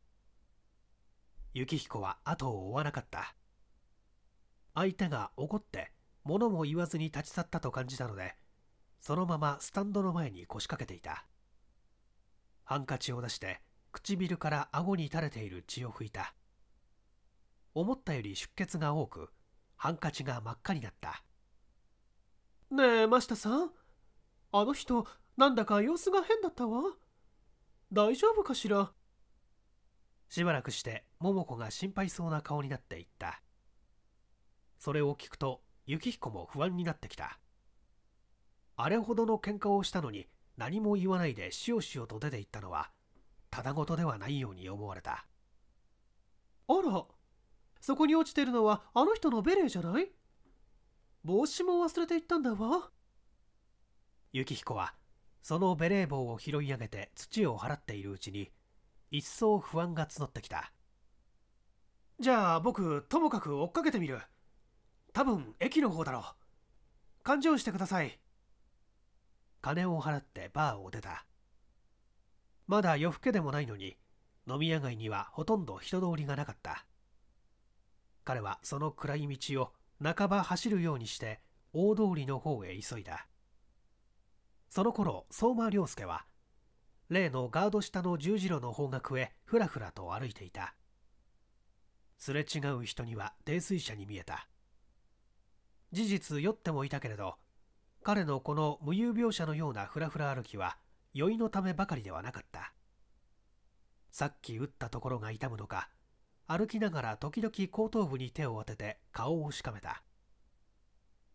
幸彦は後を追わなかった相手が怒って物も言わずに立ち去ったと感じたのでそのままスタンドの前に腰掛けていたハンカチを出して唇から顎に垂れている血を拭いた思ったより出血が多くハンカチが真っ赤になったねえ真下さんあの人なんだか様子が変だったわ大丈夫かしらしばらくして桃子が心配そうな顔になっていったそれを聞くと幸彦も不安になってきたあれほどの喧嘩をしたのに何も言わないでしおしおと出て行ったのはただごとではないように思われたあらそこに落ちてるのはあの人のベレーじゃない帽子も忘れていったんだわ幸彦はそのベレー帽を拾い上げて土を払っているうちに一層不安が募ってきたじゃあ僕ともかく追っかけてみる多分駅の方だろう勘定してください金を払ってバーを出たまだ夜更けでもないのに飲み屋街にはほとんど人通りがなかった彼はその暗い道を半ば走るようにして大通りの方へ急いだその頃相馬良介は例のガード下の十字路の方角へふらふらと歩いていたすれ違う人には泥酔者に見えた事実酔ってもいたけれど彼のこの無遊病者のようなふらふら歩きは酔いのためばかりではなかったさっき打ったところが痛むのか歩きながら時々後頭部に手を当てて顔をしかめた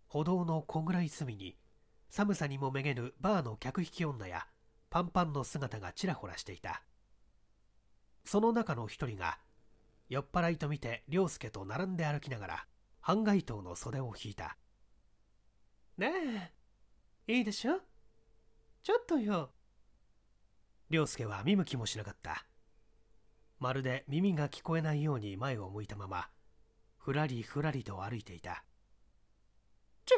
歩道の小暗い隅に寒さにもめげぬバーの客引き女やパンパンの姿がちらほらしていたその中の一人が酔っ払いと見て涼介と並んで歩きながら半街灯の袖を引いた。ねえ、いいでしょちょっとよ。良介は見向きもしなかった。まるで耳が聞こえないように前を向いたまま、ふらりふらりと歩いていた。ちょ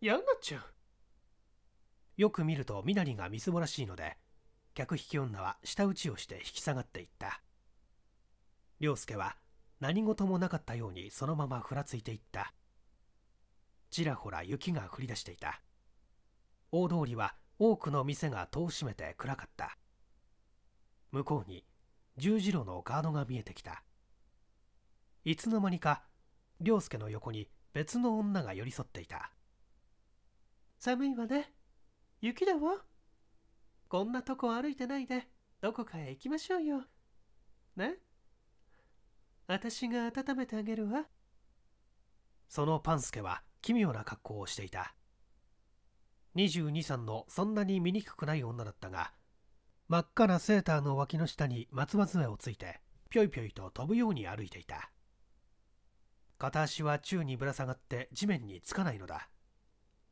やんなっちゃう。よく見ると、みなりがみすぼらしいので、客引き女は舌打ちをして引き下がっていった。良介は何事もなかったようにそのままふらついていったちらほら雪が降り出していた大通りは多くの店が戸を閉めて暗かった向こうに十字路のガードが見えてきたいつの間にか涼介の横に別の女が寄り添っていた寒いわね雪だわこんなとこ歩いてないでどこかへ行きましょうよね私が温めてあげるわそのパンスケは奇妙な格好をしていた22歳のそんなに醜くない女だったが真っ赤なセーターの脇の下に松葉杖をついてぴょいぴょいと飛ぶように歩いていた片足は宙にぶら下がって地面につかないのだ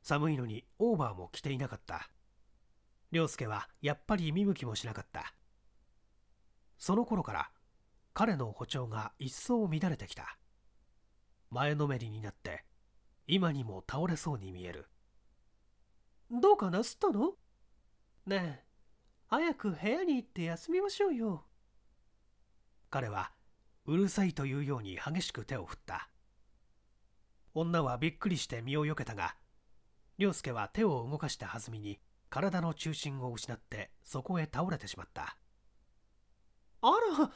寒いのにオーバーも着ていなかった涼介はやっぱり見向きもしなかったその頃から彼の歩調が一層乱れてきた前のめりになって今にも倒れそうに見えるどうかなすったのねえ早く部屋に行って休みましょうよ彼はうるさいというように激しく手を振った女はびっくりして身をよけたが亮介は手を動かした弾みに体の中心を失ってそこへ倒れてしまったあら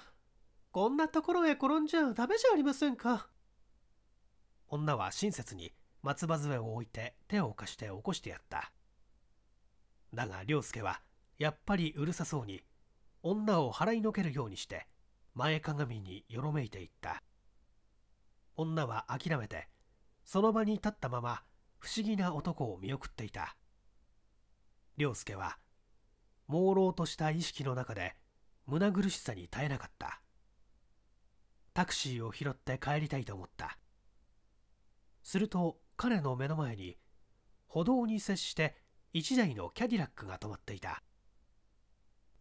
こんなところへ転んじゃダメじゃありませんか。女は親切に松葉杖を置いて手を貸して起こしてやった。だが良介はやっぱりうるさそうに女を払いのけるようにして前かがみによろめいていった女は諦めてその場に立ったまま不思議な男を見送っていた良介は朦朧とした意識の中で胸苦しさに耐えなかったタクシーを拾って帰りたいと思ったすると彼の目の前に歩道に接して1台のキャディラックが止まっていた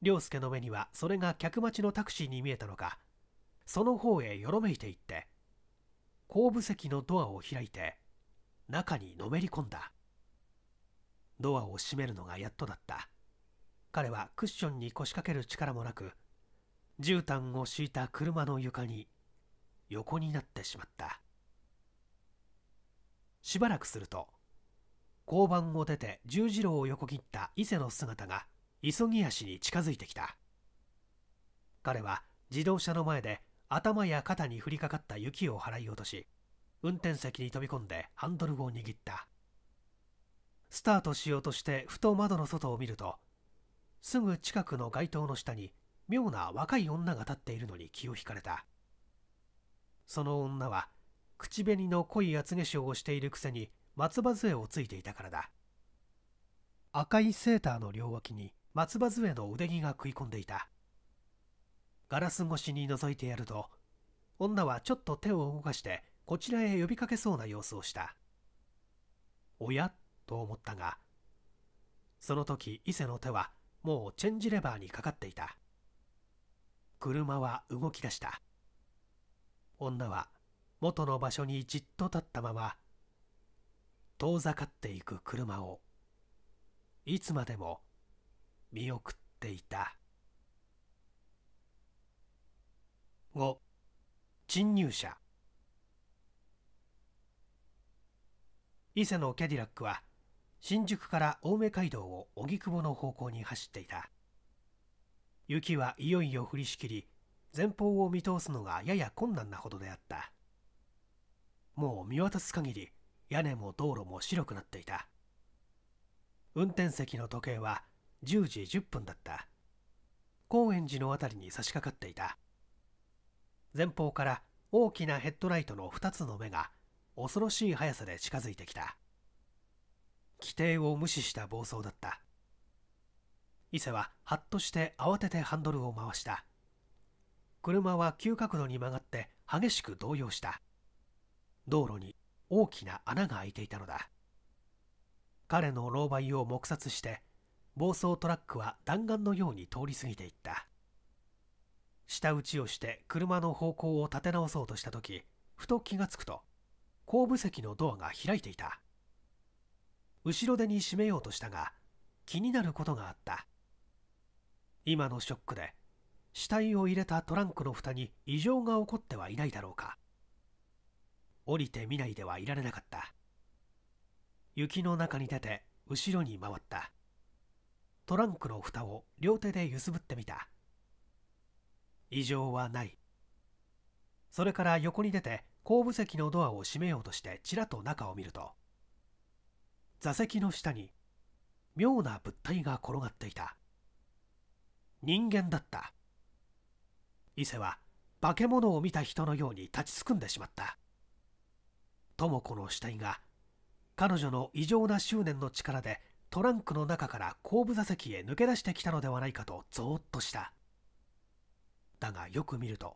凌介の目にはそれが客待ちのタクシーに見えたのかその方へよろめいていって後部席のドアを開いて中にのめり込んだドアを閉めるのがやっとだった彼はクッションに腰掛ける力もなく絨毯を敷いた車の床に横になってしまったしばらくすると交番を出て十字路を横切った伊勢の姿が急ぎ足に近づいてきた彼は自動車の前で頭や肩に降りかかった雪を払い落とし運転席に飛び込んでハンドルを握ったスタートしようとしてふと窓の外を見るとすぐ近くの街灯の下に妙な若い女が立っているのに気を引かれたその女は口紅の濃い厚化粧をしているくせに松葉杖をついていたからだ赤いセーターの両脇に松葉杖の腕着が食い込んでいたガラス越しに覗いてやると女はちょっと手を動かしてこちらへ呼びかけそうな様子をしたおやと思ったがその時伊勢の手はもうチェンジレバーにかかっていた車は動き出した女は元の場所にじっと立ったまま遠ざかっていく車をいつまでも見送っていた5侵入者伊勢のキャディラックは新宿から青梅街道を荻窪の方向に走っていた雪はいよいよ降りしきり前方を見通すのがやや困難なほどであったもう見渡す限り屋根も道路も白くなっていた運転席の時計は10時10分だった高円寺の辺りに差し掛かっていた前方から大きなヘッドライトの2つの目が恐ろしい速さで近づいてきた規定を無視した暴走だった伊勢はハッとして慌ててハンドルを回した車は急角度に曲がって激しく動揺した道路に大きな穴が開いていたのだ彼の狼狽を黙殺して暴走トラックは弾丸のように通り過ぎていった舌打ちをして車の方向を立て直そうとした時ふと気がつくと後部席のドアが開いていた後ろ手に閉めようとしたが気になることがあった今のショックで死体を入れたトランクの蓋に異常が起こってはいないだろうか降りてみないではいられなかった雪の中に出て後ろに回ったトランクの蓋を両手で揺すぶってみた異常はないそれから横に出て後部席のドアを閉めようとしてちらと中を見ると座席の下に妙な物体が転がっていた人間だった伊勢は化け物を見た人のように立ちすくんでしまった智子の死体が彼女の異常な執念の力でトランクの中から後部座席へ抜け出してきたのではないかとゾーッとしただがよく見ると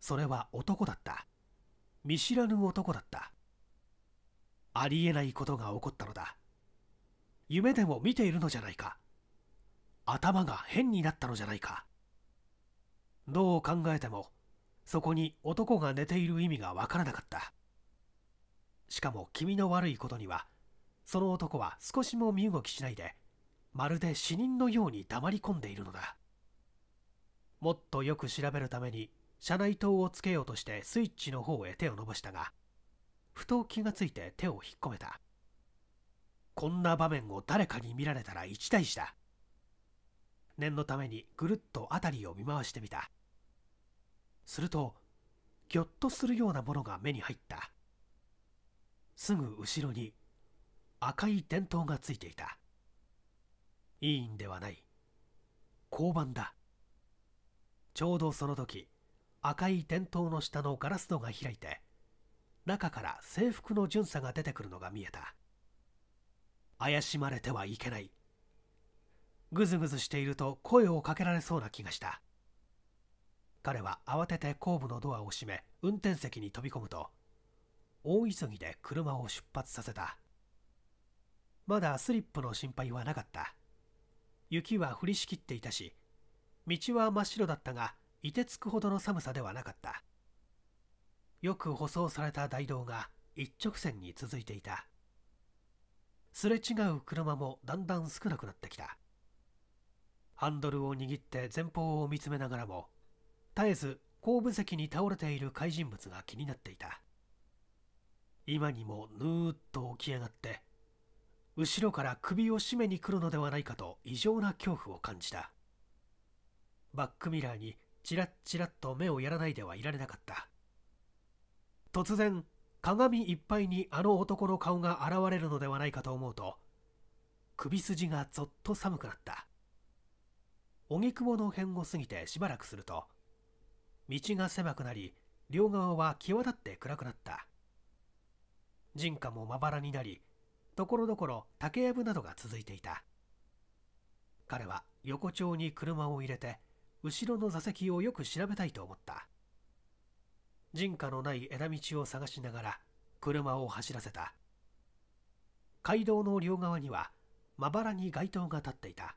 それは男だった見知らぬ男だったありえないことが起こったのだ夢でも見ているのじゃないか頭が変になったのじゃないかどう考えてもそこに男が寝ている意味がわからなかったしかも気味の悪いことにはその男は少しも身動きしないでまるで死人のように黙り込んでいるのだもっとよく調べるために車内灯をつけようとしてスイッチの方へ手を伸ばしたがふと気がついて手を引っ込めたこんな場面を誰かに見られたら一大事だ念のためにぐるっと辺りを見回してみたするとぎょっとするようなものが目に入ったすぐ後ろに赤い電灯がついていたいいんではない交番だちょうどその時赤い電灯の下のガラス戸が開いて中から制服の巡査が出てくるのが見えた怪しまれてはいけないぐずぐずしていると声をかけられそうな気がした彼は慌てて後部のドアを閉め運転席に飛び込むと大急ぎで車を出発させたまだスリップの心配はなかった雪は降りしきっていたし道は真っ白だったが凍てつくほどの寒さではなかったよく舗装された大道が一直線に続いていたすれ違う車もだんだん少なくなってきたハンドルを握って前方を見つめながらも絶えず後部席に倒れている怪人物が気になっていた今にもぬーっと起き上がって後ろから首を絞めに来るのではないかと異常な恐怖を感じたバックミラーにちらッちらっと目をやらないではいられなかった突然鏡いっぱいにあの男の顔が現れるのではないかと思うと首筋がぞっと寒くなった荻窪の辺を過ぎてしばらくすると道が狭くなり両側は際立って暗くなった人家もまばらになりところどころ竹やぶなどが続いていた彼は横丁に車を入れて後ろの座席をよく調べたいと思った人家のない枝道を探しながら車を走らせた街道の両側にはまばらに街灯が立っていた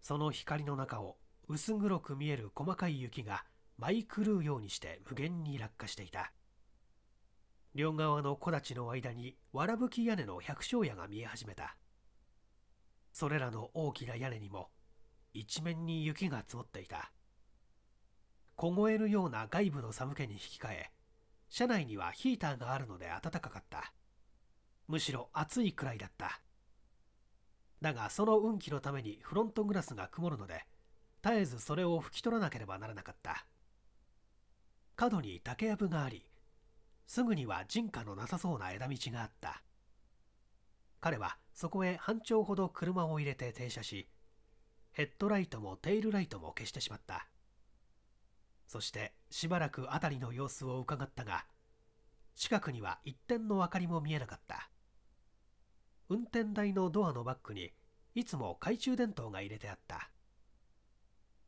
その光の中を薄黒く見える細かい雪が舞い狂うようにして無限に落下していた両側の木立の間にわらぶき屋根の百姓屋が見え始めたそれらの大きな屋根にも一面に雪が積もっていた凍えるような外部の寒気に引き換え車内にはヒーターがあるので暖かかったむしろ暑いくらいだっただがその運気のためにフロントグラスが曇るので絶えずそれを拭き取らなければならなかった角に竹やぶがありすぐには人家のなさそうな枝道があった彼はそこへ半丁ほど車を入れて停車しヘッドライトもテールライトも消してしまったそしてしばらく辺りの様子をうかがったが近くには一点の明かりも見えなかった運転台のドアのバックにいつも懐中電灯が入れてあった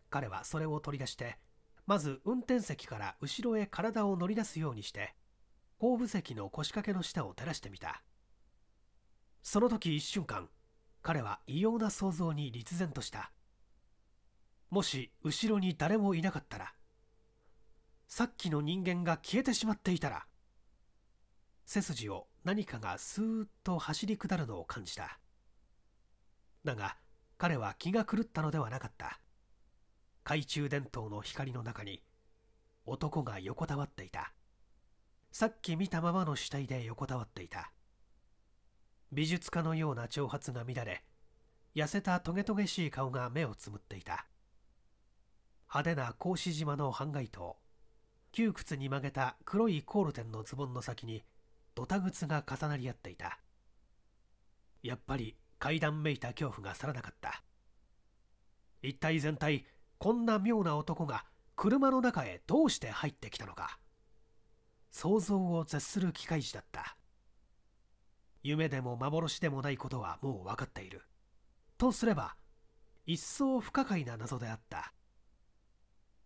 彼はそれを取り出してまず運転席から後ろへ体を乗り出すようにして後部席の腰掛けの下を照らしてみたその時一瞬間彼は異様な想像に立然としたもし後ろに誰もいなかったらさっきの人間が消えてしまっていたら背筋を何かがスーッと走り下るのを感じただが彼は気が狂ったのではなかった懐中電灯の光の中に男が横たわっていたさっき見たままの死体で横たわっていた美術家のような長髪が乱れ痩せたトゲトゲしい顔が目をつむっていた派手な格子島の半街灯窮屈に曲げた黒いコールテンのズボンの先にドタ靴が重なり合っていたやっぱり階段めいた恐怖が去らなかった一体全体こんな妙な男が車の中へどうして入ってきたのか想像を絶する機械児だった夢でも幻でもないことはもう分かっているとすれば一層不可解な謎であった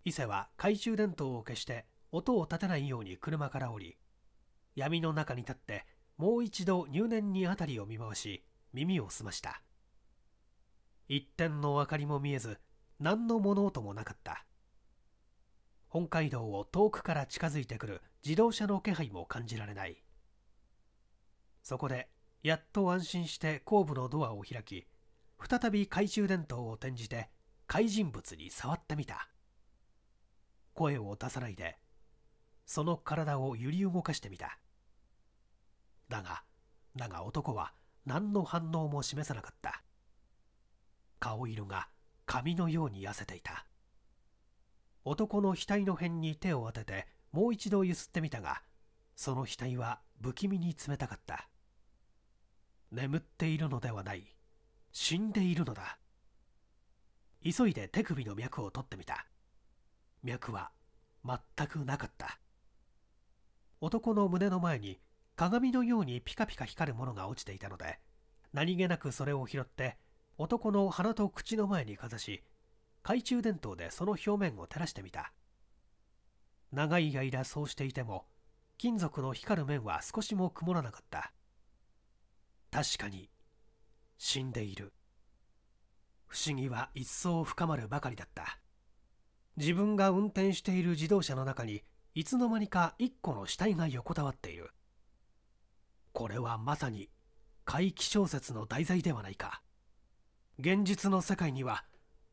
伊勢は懐中電灯を消して音を立てないように車から降り闇の中に立ってもう一度入念に辺りを見回し耳を澄ました一点の明かりも見えず何の物音もなかった本街道を遠くから近づいてくる自動車の気配も感じられないそこでやっと安心して後部のドアを開き再び懐中電灯を転じて怪人物に触ってみた声を出さないでその体を揺り動かしてみただがだが男は何の反応も示さなかった顔色が紙のように痩せていた男の額の辺に手を当ててもう一度ゆすってみたがその額は不気味に冷たかった眠っているのではない死んでいるのだ急いで手首の脈を取ってみた脈は全くなかった男の胸の前に鏡のようにピカピカ光るものが落ちていたので何気なくそれを拾って男の鼻と口の前にかざし懐中電灯でその表面を照らしてみた長い間そうしていても金属の光る面は少しも曇らなかった確かに死んでいる不思議は一層深まるばかりだった自分が運転している自動車の中にいつの間にか一個の死体が横たわっているこれはまさに怪奇小説の題材ではないか現実の世界には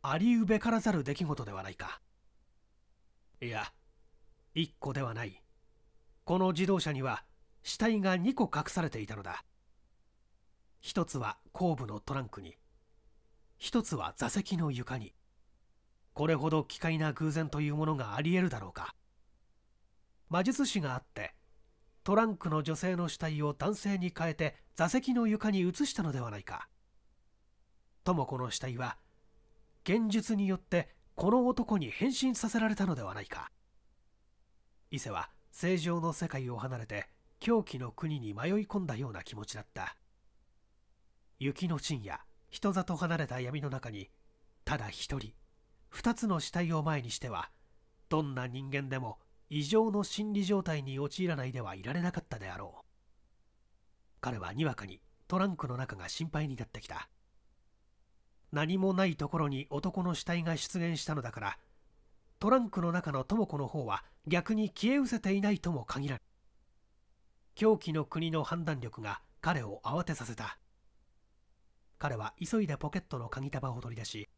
ありうべからざる出来事ではないかいや1個ではないこの自動車には死体が2個隠されていたのだ1つは後部のトランクに1つは座席の床にこれほど奇怪な偶然というものがありえるだろうか魔術師があってトランクの女性の死体を男性に変えて座席の床に移したのではないか智子の死体は現実によってこの男に変身させられたのではないか伊勢は正常の世界を離れて狂気の国に迷い込んだような気持ちだった雪の深夜人里離れた闇の中にただ一人2つの死体を前にしてはどんな人間でも異常の心理状態に陥らないではいられなかったであろう彼はにわかにトランクの中が心配になってきた何もないところに男の死体が出現したのだからトランクの中の智子の方は逆に消え失せていないとも限らない狂気の国の判断力が彼を慌てさせた彼は急いでポケットの鍵束を取り出し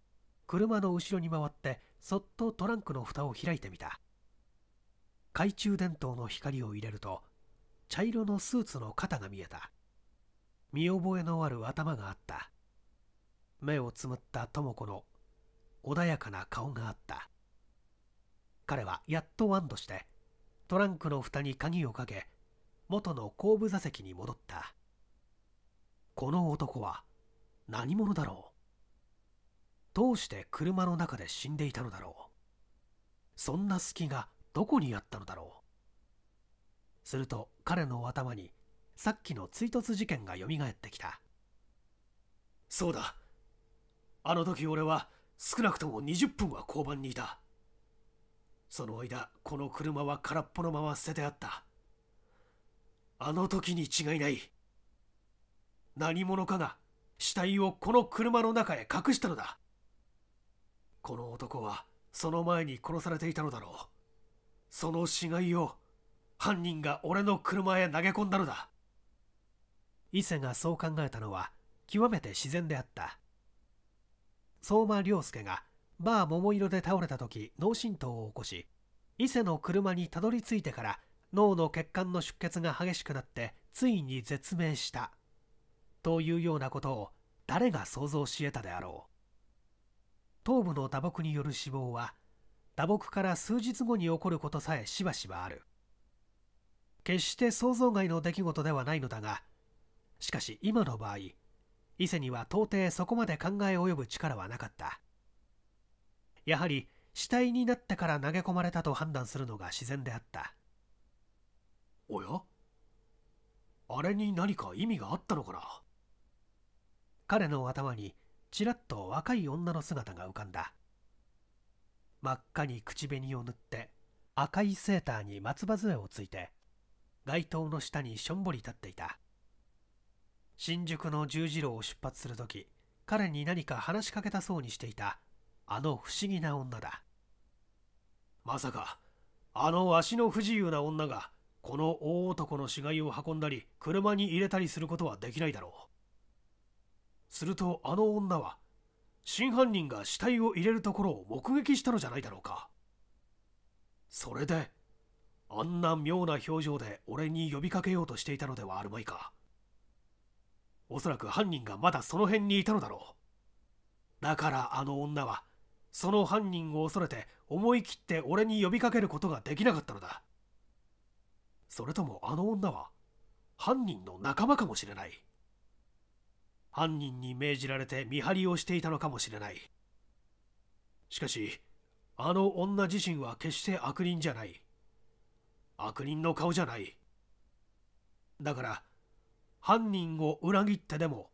車の後ろに回ってそっとトランクの蓋を開いてみた懐中電灯の光を入れると茶色のスーツの肩が見えた見覚えのある頭があった目をつむった智子の穏やかな顔があった彼はやっと安堵してトランクの蓋に鍵をかけ元の後部座席に戻ったこの男は何者だろうどうして車の中で死んでいたのだろうそんな隙がどこにあったのだろうすると彼の頭にさっきの追突事件がよみがえってきたそうだあの時俺は少なくとも20分は交番にいたその間この車は空っぽのまま捨ててあったあの時に違いない何者かが死体をこの車の中へ隠したのだこの男はその前に殺されていたのだろうその死骸を犯人が俺の車へ投げ込んだのだ伊勢がそう考えたのは極めて自然であった相馬良介がバー桃色で倒れた時脳震盪を起こし伊勢の車にたどり着いてから脳の血管の出血が激しくなってついに絶命したというようなことを誰が想像し得たであろう頭部の打撲による死亡は打撲から数日後に起こることさえしばしばある決して想像外の出来事ではないのだがしかし今の場合伊勢には到底そこまで考え及ぶ力はなかったやはり死体になってから投げ込まれたと判断するのが自然であったおやあれに何か意味があったのかな彼の頭にちらっと若い女の姿が浮かんだ真っ赤に口紅を塗って赤いセーターに松葉杖をついて街灯の下にしょんぼり立っていた新宿の十字路を出発する時彼に何か話しかけたそうにしていたあの不思議な女だまさかあの足の不自由な女がこの大男の死骸を運んだり車に入れたりすることはできないだろうするとあの女は真犯人が死体を入れるところを目撃したのじゃないだろうかそれであんな妙な表情で俺に呼びかけようとしていたのではあるまいかおそらく犯人がまだその辺にいたのだろうだからあの女はその犯人を恐れて思い切って俺に呼びかけることができなかったのだそれともあの女は犯人の仲間かもしれない犯人に命じられて見張りをしていたのかもしれないしかしあの女自身は決して悪人じゃない悪人の顔じゃないだから犯人を裏切ってでも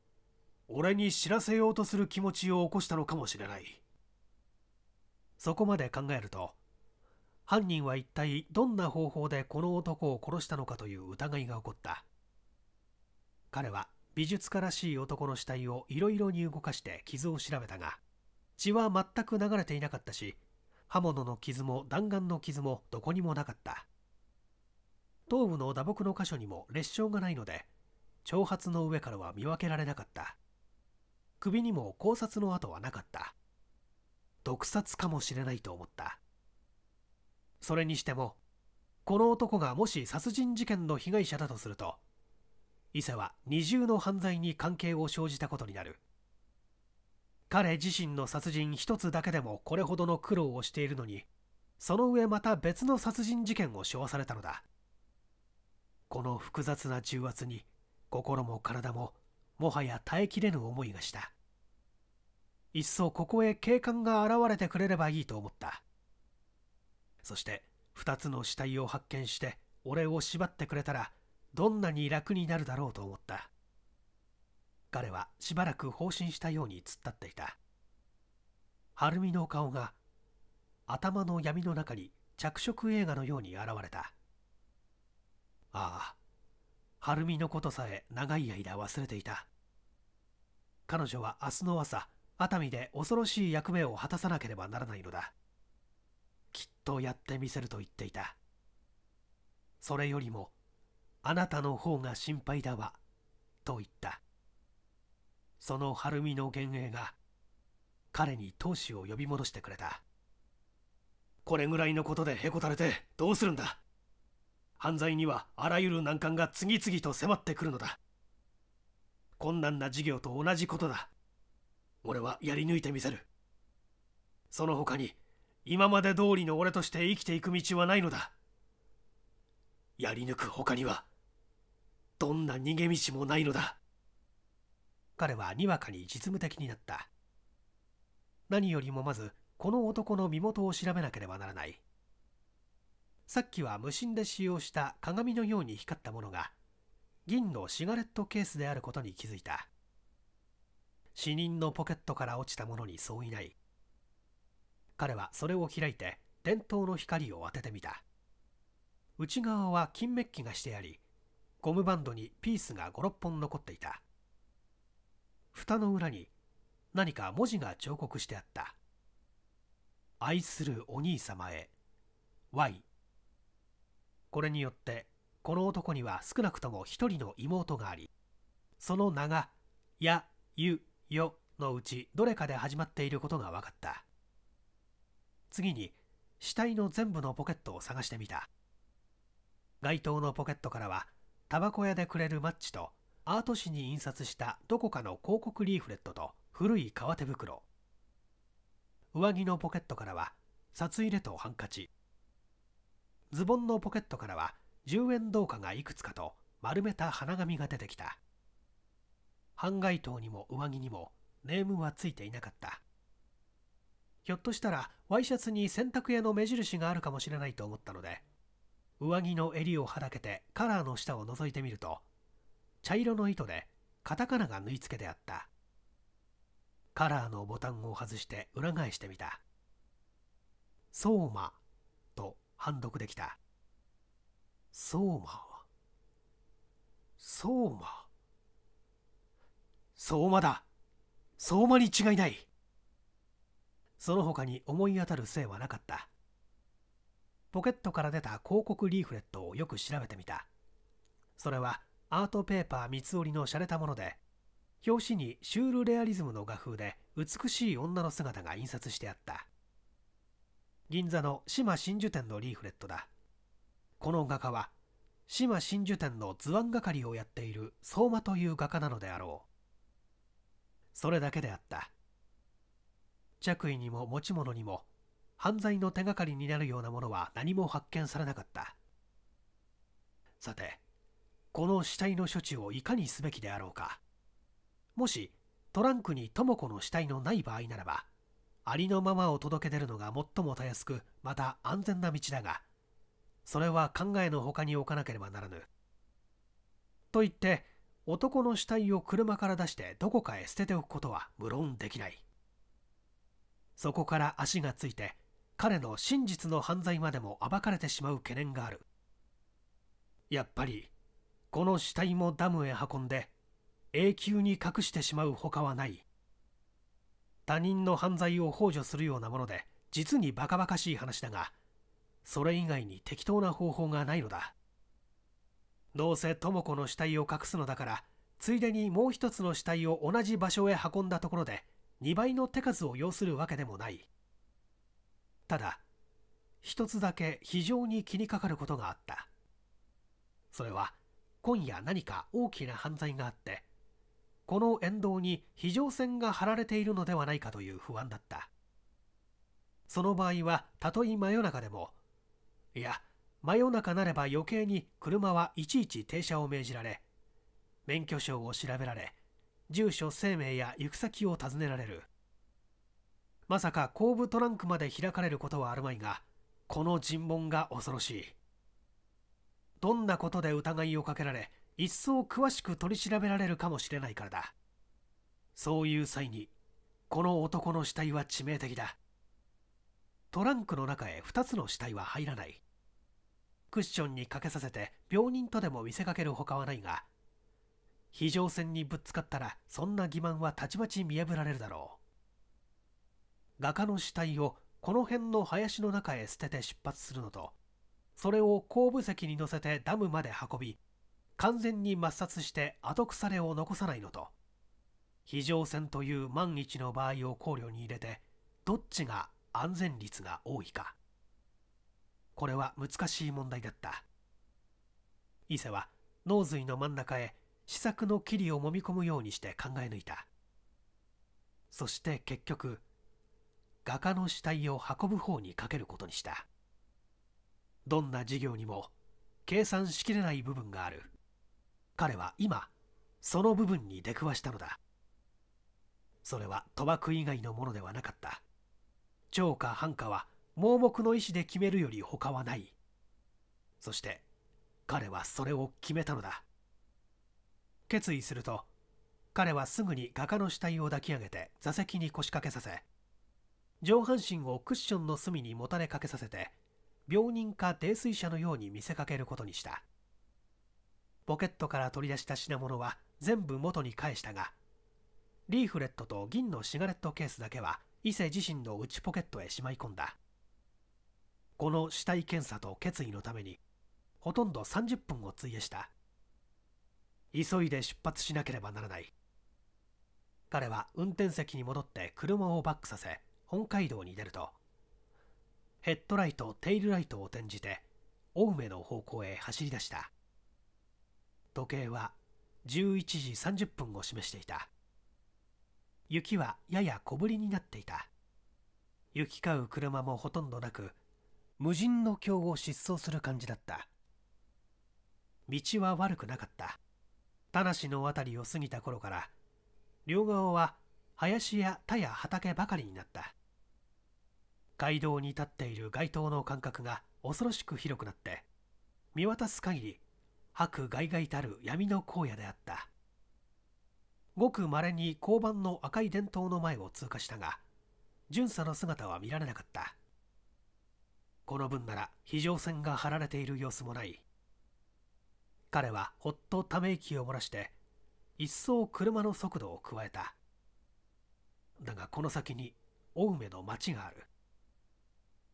俺に知らせようとする気持ちを起こしたのかもしれないそこまで考えると犯人は一体どんな方法でこの男を殺したのかという疑いが起こった彼は美術家らしい男の死体をいろいろに動かして傷を調べたが血は全く流れていなかったし刃物の傷も弾丸の傷もどこにもなかった頭部の打撲の箇所にも裂傷がないので挑発の上からは見分けられなかった首にも考察の跡はなかった毒殺かもしれないと思ったそれにしてもこの男がもし殺人事件の被害者だとすると伊勢は二重の犯罪に関係を生じたことになる彼自身の殺人一つだけでもこれほどの苦労をしているのにその上また別の殺人事件を処わされたのだこの複雑な重圧に心も体ももはや耐えきれぬ思いがしたいっそここへ警官が現れてくれればいいと思ったそして2つの死体を発見して俺を縛ってくれたらどんなに楽になるだろうと思った彼はしばらく放心したように突っ立っていた晴美の顔が頭の闇の中に着色映画のように現れたああ晴美のことさえ長い間忘れていた彼女は明日の朝熱海で恐ろしい役目を果たさなければならないのだきっとやってみせると言っていたそれよりもあなたの方が心配だわと言ったその晴美の幻影が彼に闘志を呼び戻してくれたこれぐらいのことでへこたれてどうするんだ犯罪にはあらゆる難関が次々と迫ってくるのだ困難な事業と同じことだ俺はやり抜いてみせるその他に今まで通りの俺として生きていく道はないのだやり抜く他にはどんな逃げ道もないのだ彼はにわかに実務的になった何よりもまずこの男の身元を調べなければならないさっきは無心で使用した鏡のように光ったものが銀のシガレットケースであることに気づいた死人のポケットから落ちたものにそういない彼はそれを開いて電灯の光を当ててみた内側は金メッキがしてありゴムバンドにピースが56本残っていた蓋の裏に何か文字が彫刻してあった「愛するお兄様へ Y これによってこの男には少なくとも一人の妹がありその名が「や」「ゆ」「よ」のうちどれかで始まっていることが分かった次に死体の全部のポケットを探してみた街灯のポケットからはタバコ屋でくれるマッチとアート誌に印刷したどこかの広告リーフレットと古い革手袋上着のポケットからは札入れとハンカチズボンのポケットからは10円銅貨がいくつかと丸めた花紙が出てきた半街灯にも上着にもネームはついていなかったひょっとしたらワイシャツに洗濯屋の目印があるかもしれないと思ったので上着の襟をはだけてカラーの下を覗いてみると茶色の糸でカタカナが縫い付けてあったカラーのボタンを外して裏返してみた「相馬判読できた相馬は相馬相馬だ相馬に違いないその他に思い当たる姓はなかったポケットから出た広告リーフレットをよく調べてみたそれはアートペーパー三つ折りの洒落たもので表紙にシュールレアリズムの画風で美しい女の姿が印刷してあった銀座の島真珠店のリーフレットだこの画家は島真珠店の図案係をやっている相馬という画家なのであろうそれだけであった着衣にも持ち物にも犯罪の手がかりになるようなものは何も発見されなかったさてこの死体の処置をいかにすべきであろうかもしトランクに智子の死体のない場合ならばありのままを届け出るのが最もたやすくまた安全な道だがそれは考えのほかに置かなければならぬ。と言って男の死体を車から出してどこかへ捨てておくことは無論できない。そこから足がついて彼の真実の犯罪までも暴かれてしまう懸念がある。やっぱりこの死体もダムへ運んで永久に隠してしまう他はない他人の犯罪を幇助するようなもので実にバカバカしい話だがそれ以外に適当な方法がないのだどうせ智子の死体を隠すのだからついでにもう一つの死体を同じ場所へ運んだところで2倍の手数を要するわけでもないただ一つだけ非常に気にかかることがあったそれは今夜何か大きな犯罪があってこの沿道に非常線が張られているのではないかという不安だったその場合はたとえ真夜中でもいや真夜中なれば余計に車はいちいち停車を命じられ免許証を調べられ住所生命や行く先を尋ねられるまさか後部トランクまで開かれることはあるまいがこの尋問が恐ろしいどんなことで疑いをかけられ一層詳しく取り調べられるかもしれないからだそういう際にこの男の死体は致命的だトランクの中へ2つの死体は入らないクッションにかけさせて病人とでも見せかけるほかはないが非常線にぶつかったらそんな欺瞞はたちまち見破られるだろう画家の死体をこの辺の林の中へ捨てて出発するのとそれを後部席に乗せてダムまで運び完全に抹殺して後腐れを残さないのと非常線という万一の場合を考慮に入れてどっちが安全率が多いかこれは難しい問題だった伊勢は脳髄の真ん中へ試作の霧をもみ込むようにして考え抜いたそして結局画家の死体を運ぶ方にかけることにしたどんな事業にも計算しきれない部分がある彼は今その部分に出くわしたのだそれは賭博以外のものではなかった長か半かは盲目の意思で決めるより他はないそして彼はそれを決めたのだ決意すると彼はすぐに画家の死体を抱き上げて座席に腰掛けさせ上半身をクッションの隅にもたれかけさせて病人か泥酔者のように見せかけることにしたポケットから取り出した品物は全部元に返したがリーフレットと銀のシガレットケースだけは伊勢自身の内ポケットへしまい込んだこの死体検査と決意のためにほとんど30分を費やした急いで出発しなければならない彼は運転席に戻って車をバックさせ本街道に出るとヘッドライトテイルライトを転じて青梅の方向へ走り出した時計は11時30分を示していた雪はやや小ぶりになっていた行き交う車もほとんどなく無人の橋を疾走する感じだった道は悪くなかった田無の辺りを過ぎた頃から両側は林や田や畑ばかりになった街道に立っている街灯の間隔が恐ろしく広くなって見渡す限り白外外たる闇の荒野であったごくまれに交番の赤い伝統の前を通過したが巡査の姿は見られなかったこの分なら非常線が張られている様子もない彼はほっとため息を漏らして一層車の速度を加えただがこの先に青梅の町がある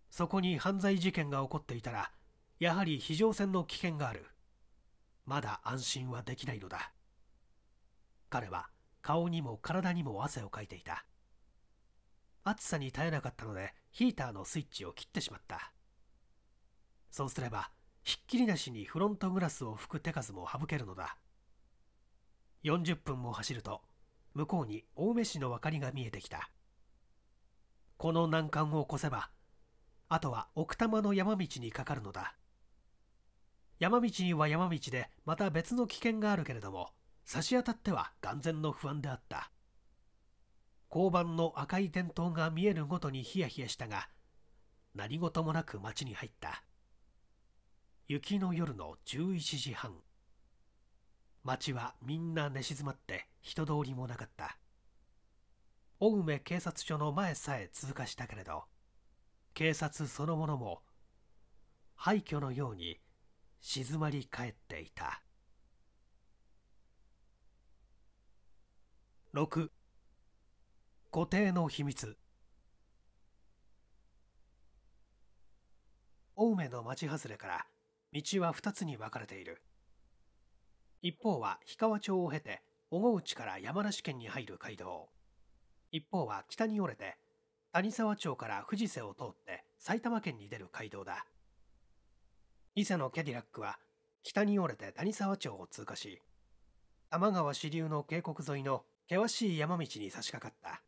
そこに犯罪事件が起こっていたらやはり非常線の危険があるまだ安心はできないのだ彼は顔にも体にも汗をかいていた暑さに耐えなかったのでヒーターのスイッチを切ってしまったそうすればひっきりなしにフロントグラスを拭く手数も省けるのだ40分も走ると向こうに青梅市の明かりが見えてきたこの難関を越せばあとは奥多摩の山道にかかるのだ山道には山道でまた別の危険があるけれども差し当たっては眼前の不安であった交番の赤い点灯が見えるごとにヒヤヒヤしたが何事もなく町に入った雪の夜の11時半町はみんな寝静まって人通りもなかった青梅警察署の前さえ通過したけれど警察そのものも廃墟のように静まり返っていた6固定の秘密青梅の町外れから道は2つに分かれている一方は氷川町を経て小河内から山梨県に入る街道一方は北に折れて谷沢町から藤瀬を通って埼玉県に出る街道だ伊勢のキャディラックは北に折れて谷沢町を通過し多摩川支流の渓谷沿いの険しい山道に差し掛かった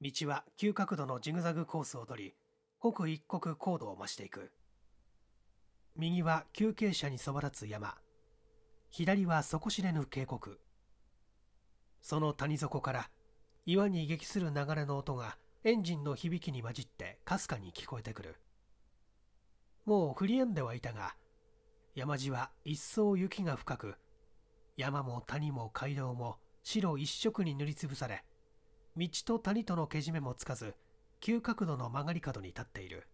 道は急角度のジグザグコースを取り刻一刻高度を増していく右は急傾斜にそば立つ山左は底知れぬ渓谷その谷底から岩に激する流れの音がエンジンの響きに混じってかすかに聞こえてくるもう降りやんではいたが山路は一層雪が深く山も谷も街道も白一色に塗りつぶされ道と谷とのけじめもつかず急角度の曲がり角に立っている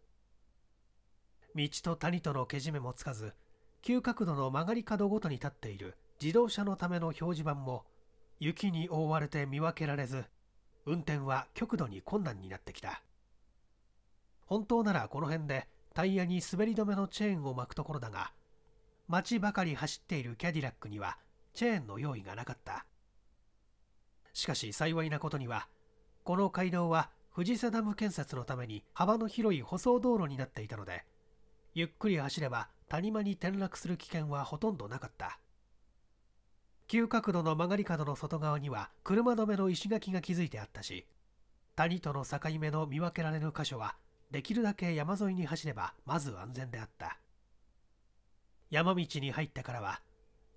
道と谷とのけじめもつかず急角度の曲がり角ごとに立っている自動車のための表示板も雪に覆われて見分けられず運転は極度に困難になってきた本当ならこの辺でタイヤに滑り止めのチェーンを巻くところだが街ばかり走っているキャディラックにはチェーンの用意がなかったしかし幸いなことにはこの街道は藤瀬ダム建設のために幅の広い舗装道路になっていたのでゆっくり走れば谷間に転落する危険はほとんどなかった急角度の曲がり角の外側には車止めの石垣が築いてあったし谷との境目の見分けられる箇所はできるだけ山沿いに走ればまず安全であった山道に入ってからは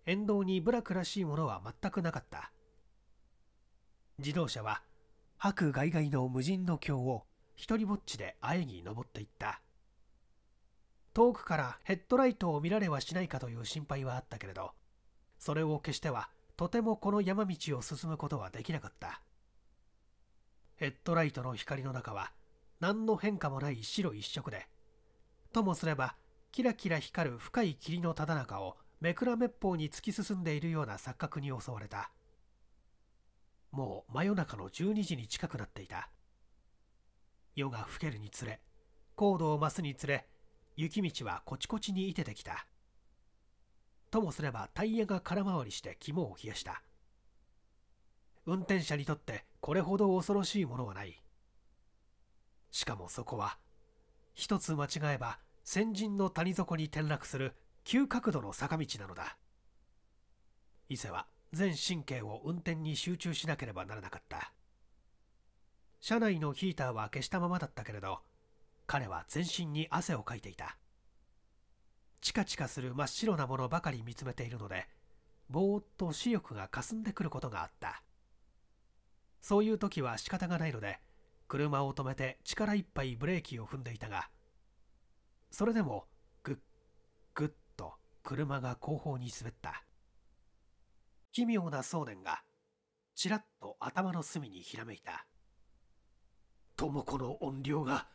沿道に部落らしいものは全くなかった自動車は白外外の無人の橋を一りぼっちであえぎ登っていった遠くからヘッドライトを見られはしないかという心配はあったけれどそれを消してはとてもこの山道を進むことはできなかったヘッドライトの光の中は何の変化もない白一色でともすればキラキラ光る深い霧のただ中をめくらめっぽうに突き進んでいるような錯覚に襲われたもう真夜中の12時に近くなっていた夜が更けるにつれ高度を増すにつれ雪道はこちこちにいててきたともすればタイヤが空回りして肝を冷やした運転者にとってこれほど恐ろしいものはないしかもそこは一つ間違えば先人の谷底に転落する急角度の坂道なのだ伊勢は全神経を運転に集中しなければならなかった車内のヒーターは消したままだったけれど彼は全身に汗をかいていたチカチカする真っ白なものばかり見つめているのでぼーっと視力がかすんでくることがあったそういう時は仕方がないので車を止めて力いっぱいブレーキを踏んでいたがそれでもグッグッと車が後方に滑った奇妙な想念がちらっと頭の隅にひらめいた智子の怨霊が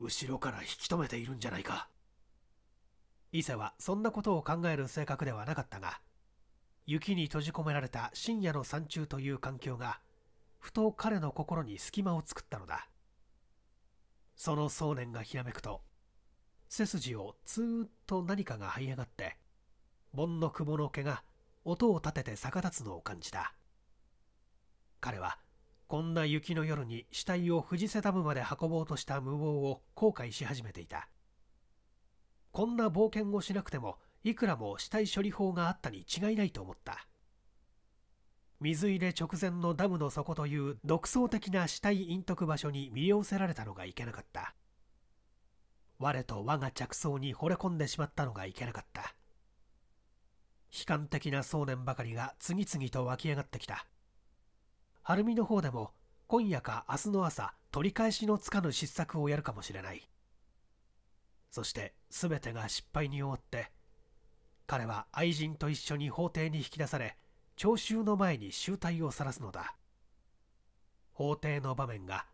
後ろから引き止めているんじゃないか伊勢はそんなことを考える性格ではなかったが雪に閉じ込められた深夜の山中という環境がふと彼の心に隙間を作ったのだその想念がひらめくと背筋をツーッと何かが這い上がって盆の雲の毛が音を立てて逆立つのを感じた彼はこんな雪の夜に死体を藤瀬ダムまで運ぼうとした無謀を後悔し始めていたこんな冒険をしなくてもいくらも死体処理法があったに違いないと思った水入れ直前のダムの底という独創的な死体隠匿場所に魅了せられたのがいけなかった我と我が着想に惚れ込んでしまったのがいけなかった悲観的な想念ばかりが次々と湧き上がってきた晴海の方でも今夜か明日の朝取り返しのつかぬ失策をやるかもしれないそして全てが失敗に終わって彼は愛人と一緒に法廷に引き出され聴衆の前に醜態を晒すのだ法廷の場面が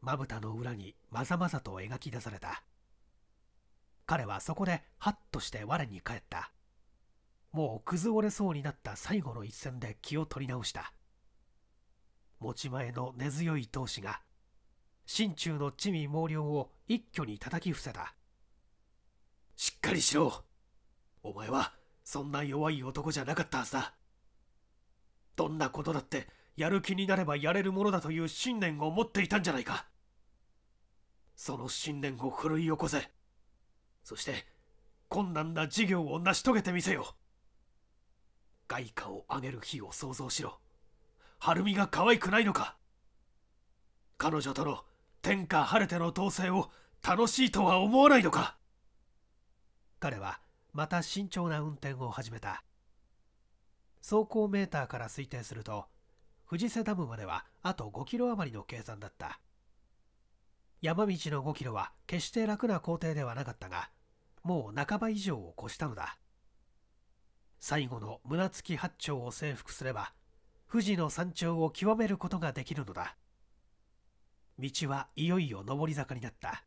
まぶたの裏にまざまざと描き出された彼はそこでハッとして我に返ったもう崩れそうになった最後の一戦で気を取り直した持ち前の根強い闘志が心中の地味猛量を一挙に叩き伏せたしっかりしろお前はそんな弱い男じゃなかったはずだどんなことだってやる気になればやれるものだという信念を持っていたんじゃないかその信念を奮い起こせそして困難な事業を成し遂げてみせよ外貨を上げる日を想像しろ晴海が可愛くないのか彼女との天下晴れての同棲を楽しいとは思わないのか彼はまた慎重な運転を始めた走行メーターから推定すると藤瀬ダムまではあと5キロ余りの計算だった山道の5キロは決して楽な工程ではなかったがもう半ば以上を越したのだ最後の胸付き八丁を征服すれば富士の山頂を極めることができるのだ道はいよいよ上り坂になった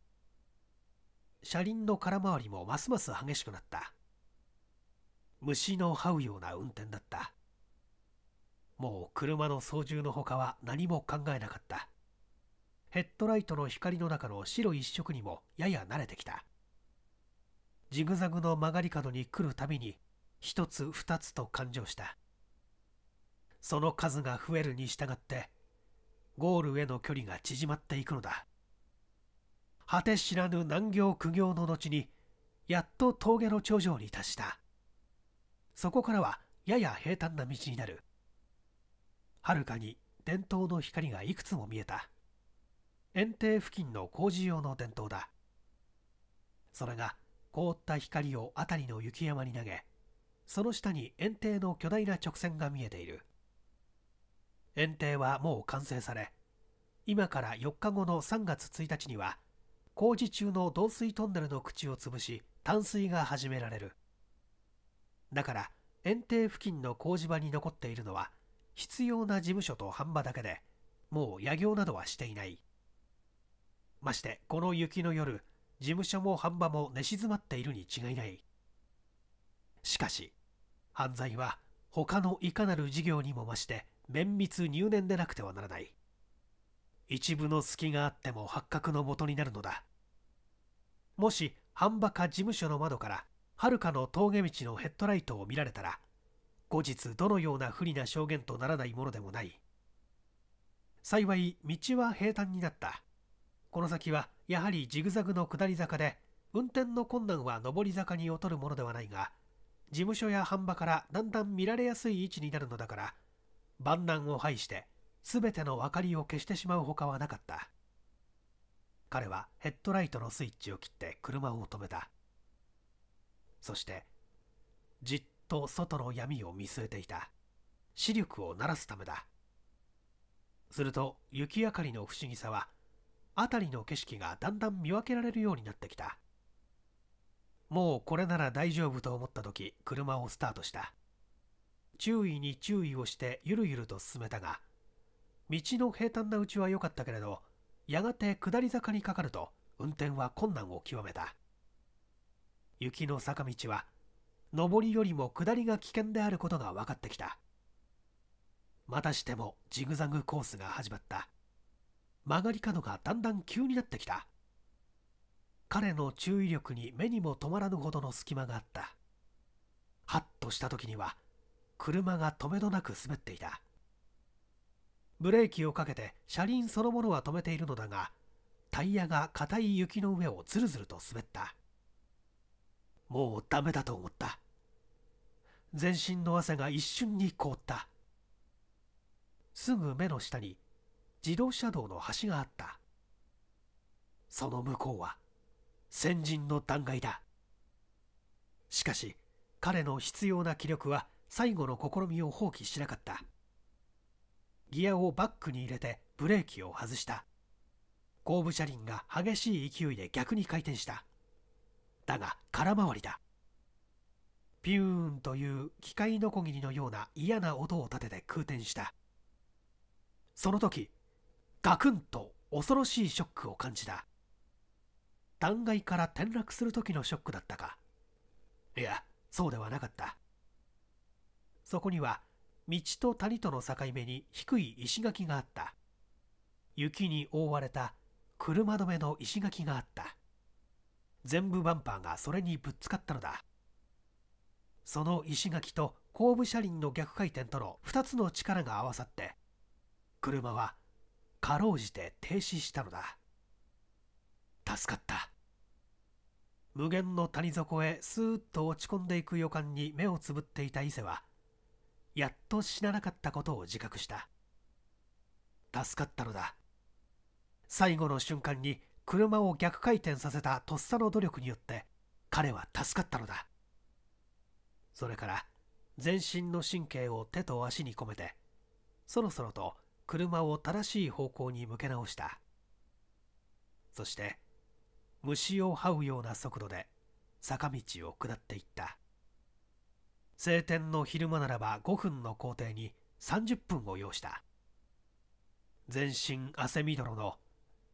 車輪の空回りもますます激しくなった虫の這うような運転だったもう車の操縦のほかは何も考えなかったヘッドライトの光の中の白一色にもやや慣れてきたジグザグの曲がり角に来るたびに一つ二つと感情したその数が増えるに従ってゴールへの距離が縮まっていくのだ果て知らぬ難行苦行の後にやっと峠の頂上に達したそこからはやや平坦な道になるはるかに電灯の光がいくつも見えた園庭付近の工事用の電灯だそれが凍った光を辺りの雪山に投げその下に園庭の巨大な直線が見えている園庭はもう完成され今から4日後の3月1日には工事中の導水トンネルの口を潰し淡水が始められるだから園庭付近の工事場に残っているのは必要な事務所と販売だけでもう野行などはしていないましてこの雪の夜事務所も販売も寝静まっているに違いないしかし犯罪は他のいかなる事業にも増して綿密入念でなくてはならない一部の隙があっても発覚のもとになるのだもし半馬か事務所の窓からはるかの峠道のヘッドライトを見られたら後日どのような不利な証言とならないものでもない幸い道は平坦になったこの先はやはりジグザグの下り坂で運転の困難は上り坂に劣るものではないが事務所や販売からだんだん見られやすい位置になるのだから万難を排して全ての明かりを消してしまうほかはなかった彼はヘッドライトのスイッチを切って車を止めたそしてじっと外の闇を見据えていた視力を鳴らすためだすると雪明かりの不思議さは辺りの景色がだんだん見分けられるようになってきたもうこれなら大丈夫と思った時車をスタートした注意に注意をしてゆるゆると進めたが道の平坦なうちは良かったけれどやがて下り坂にかかると運転は困難を極めた雪の坂道は上りよりも下りが危険であることが分かってきたまたしてもジグザグコースが始まった曲がり角がだんだん急になってきた彼の注意力に目にも止まらぬほどの隙間があったハッとした時には車が止めどなく滑っていたブレーキをかけて車輪そのものは止めているのだがタイヤが硬い雪の上をズルズルと滑ったもうダメだと思った全身の汗が一瞬に凍ったすぐ目の下に自動車道の橋があったその向こうは先人の断崖だしかし彼の必要な気力は最後の試みを放棄しなかったギアをバックに入れてブレーキを外した後部車輪が激しい勢いで逆に回転しただが空回りだピューンという機械のこぎりのような嫌な音を立てて空転したその時ガクンと恐ろしいショックを感じた断崖から転落する時のショックだったかいやそうではなかったそこには道と谷との境目に低い石垣があった雪に覆われた車止めの石垣があった全部バンパーがそれにぶつかったのだその石垣と後部車輪の逆回転との2つの力が合わさって車はかろうじて停止したのだ助かった無限の谷底へスーッと落ち込んでいく予感に目をつぶっていた伊勢はやっと死ななかったことを自覚した助かったのだ最後の瞬間に車を逆回転させたとっさの努力によって彼は助かったのだそれから全身の神経を手と足に込めてそろそろと車を正しい方向に向け直したそして虫を這うような速度で坂道を下っていった晴天の昼間ならば5分の行程に30分を要した全身汗みどろの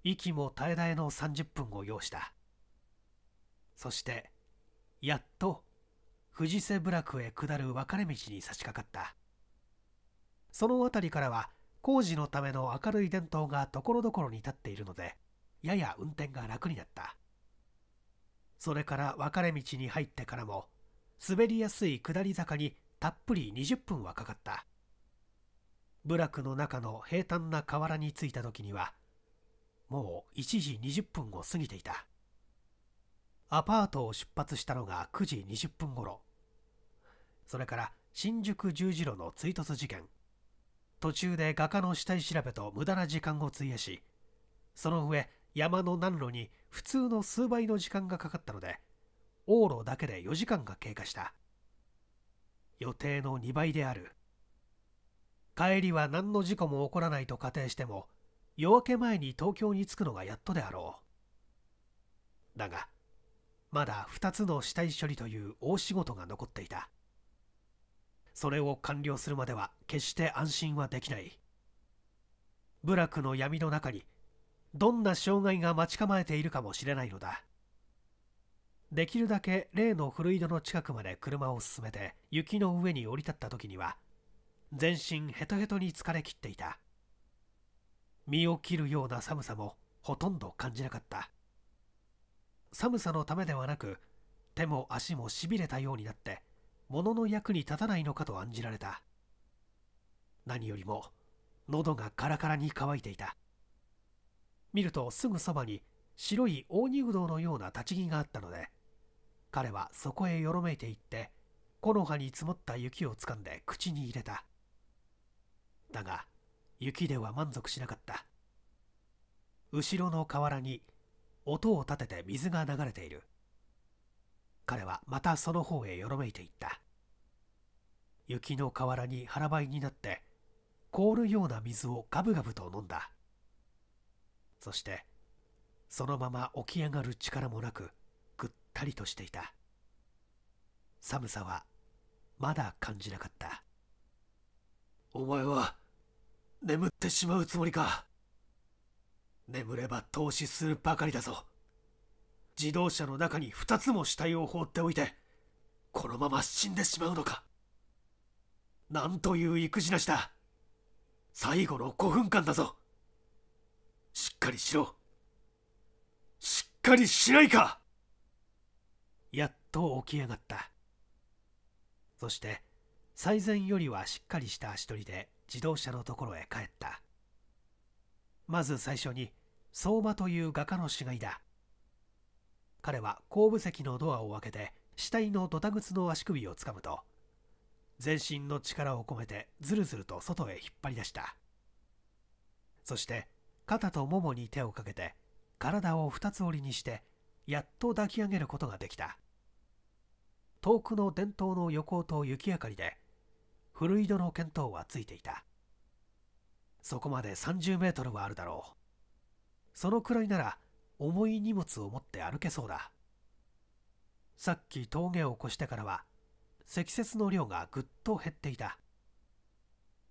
息も絶え絶えの30分を要したそしてやっと藤瀬部落へ下る分かれ道に差し掛かったその辺りからは工事のための明るい電灯がところどころに立っているのでやや運転が楽になったそれから分かれ道に入ってからも滑りやすい下り坂にたっぷり20分はかかった部落の中の平坦な河原に着いた時にはもう1時20分を過ぎていたアパートを出発したのが9時20分頃それから新宿十字路の追突事件途中で画家の死体調べと無駄な時間を費やしその上山の難路に普通の数倍の時間がかかったので往路だけで4時間が経過した予定の2倍である帰りは何の事故も起こらないと仮定しても夜明け前に東京に着くのがやっとであろうだがまだ2つの死体処理という大仕事が残っていたそれを完了するまでは決して安心はできない部落の闇の中にどんな障害が待ち構えているかもしれないのだできるだけ例の古井戸の近くまで車を進めて雪の上に降り立った時には全身ヘトヘトに疲れきっていた身を切るような寒さもほとんど感じなかった寒さのためではなく手も足もしびれたようになって物の役に立たないのかと案じられた何よりも喉がカラカラに乾いていた見るとすぐそばに白い大乳道のような立ち木があったので彼はそこへよろめいていって木の葉に積もった雪をつかんで口に入れただが雪では満足しなかった後ろの河原に音を立てて水が流れている彼はまたその方へよろめいていった雪の河原に腹ばいになって凍るような水をガブガブと飲んだそしてそのまま起き上がる力もなくぐったりとしていた寒さはまだ感じなかったお前は眠ってしまうつもりか眠れば投資するばかりだぞ自動車の中に2つも死体を放っておいてこのまま死んでしまうのかなんという育児なしだ最後の5分間だぞしっかりしろしっかりしないかやっと起き上がったそして最前よりはしっかりした足取りで自動車のところへ帰ったまず最初に相馬という画家の死骸だ彼は後部席のドアを開けて死体のドタ靴の足首をつかむと全身の力を込めてずるずると外へ引っ張り出したそして肩とももに手をかけて体を二つ折りにしてやっと抱き上げることができた遠くの伝統の横と雪明かりで古井戸の見当はついていたそこまで30メートルはあるだろうそのくらいなら重い荷物を持って歩けそうださっき峠を越してからは積雪の量がぐっと減っていた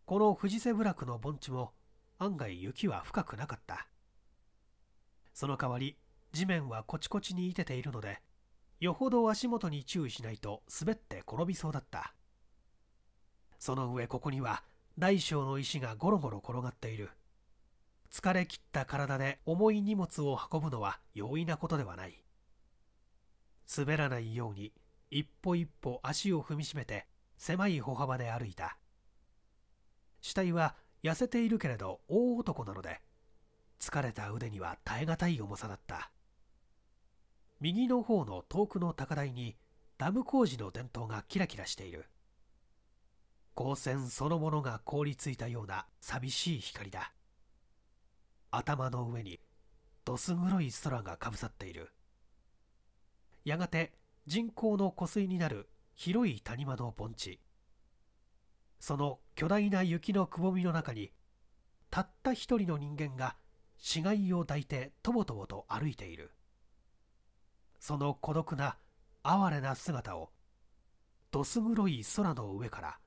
この藤瀬部落の盆地も案外雪は深くなかったその代わり地面はコチコチにいてているのでよほど足元に注意しないと滑って転びそうだったその上ここには大小の石がゴロゴロ転がっている疲れ切った体で重い荷物を運ぶのは容易なことではない滑らないように一歩一歩足を踏みしめて狭い歩幅で歩いた死体は痩せているけれど大男なので疲れた腕には耐え難い重さだった右の方の遠くの高台にダム工事の伝統がキラキラしている光線そのものが凍りついたような寂しい光だ頭の上にどす黒い空がかぶさっているやがて人工の湖水になる広い谷間の盆地その巨大な雪のくぼみの中にたった一人の人間が死骸を抱いてとぼとぼと歩いているその孤独な哀れな姿をどす黒い空の上から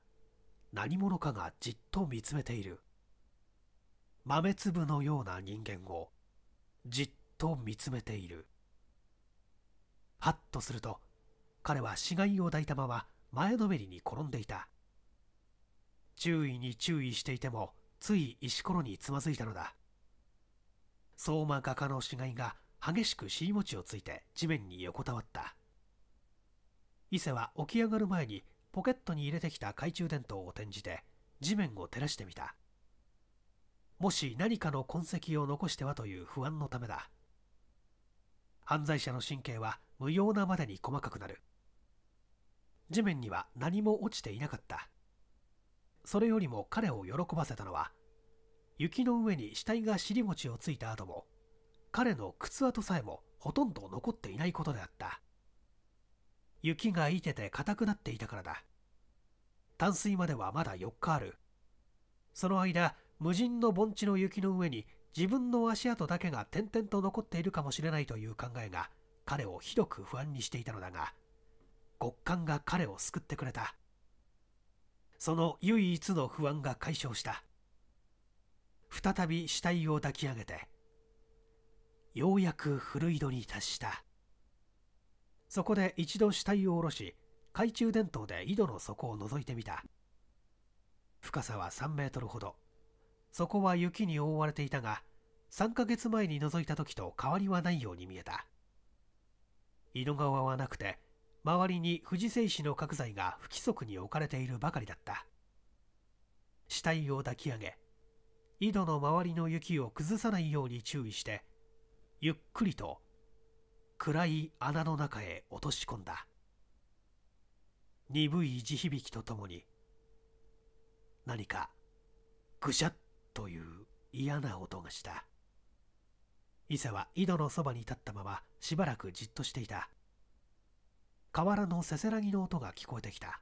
何者かがじっと見つめている豆粒のような人間をじっと見つめているハッとすると彼は死骸を抱いたまま前のめりに転んでいた注意に注意していてもつい石ころにつまずいたのだ相馬画家の死骸が激しく尻餅をついて地面に横たわった伊勢は起き上がる前にポケットに入れてきた懐中電灯を転じて地面を照らしてみたもし何かの痕跡を残してはという不安のためだ犯罪者の神経は無用なまでに細かくなる地面には何も落ちていなかったそれよりも彼を喜ばせたのは雪の上に死体が尻餅をついた後も彼の靴跡さえもほとんど残っていないことであった雪がいてて硬くなっていたからだ淡水まではまだ4日あるその間無人の盆地の雪の上に自分の足跡だけが点々と残っているかもしれないという考えが彼をひどく不安にしていたのだが極寒が彼を救ってくれたその唯一の不安が解消した再び死体を抱き上げてようやく古井戸に達したそこで一度死体を下ろし懐中電灯で井戸の底を覗いてみた深さは3メートルほどそこは雪に覆われていたが3ヶ月前に覗いた時と変わりはないように見えた井戸川はなくて周りに藤製紙の角材が不規則に置かれているばかりだった死体を抱き上げ井戸の周りの雪を崩さないように注意してゆっくりと暗い穴の中へ落とし込んだ鈍い地響きとともに何かぐしゃっという嫌な音がした伊勢は井戸のそばに立ったまましばらくじっとしていた河原のせせらぎの音が聞こえてきた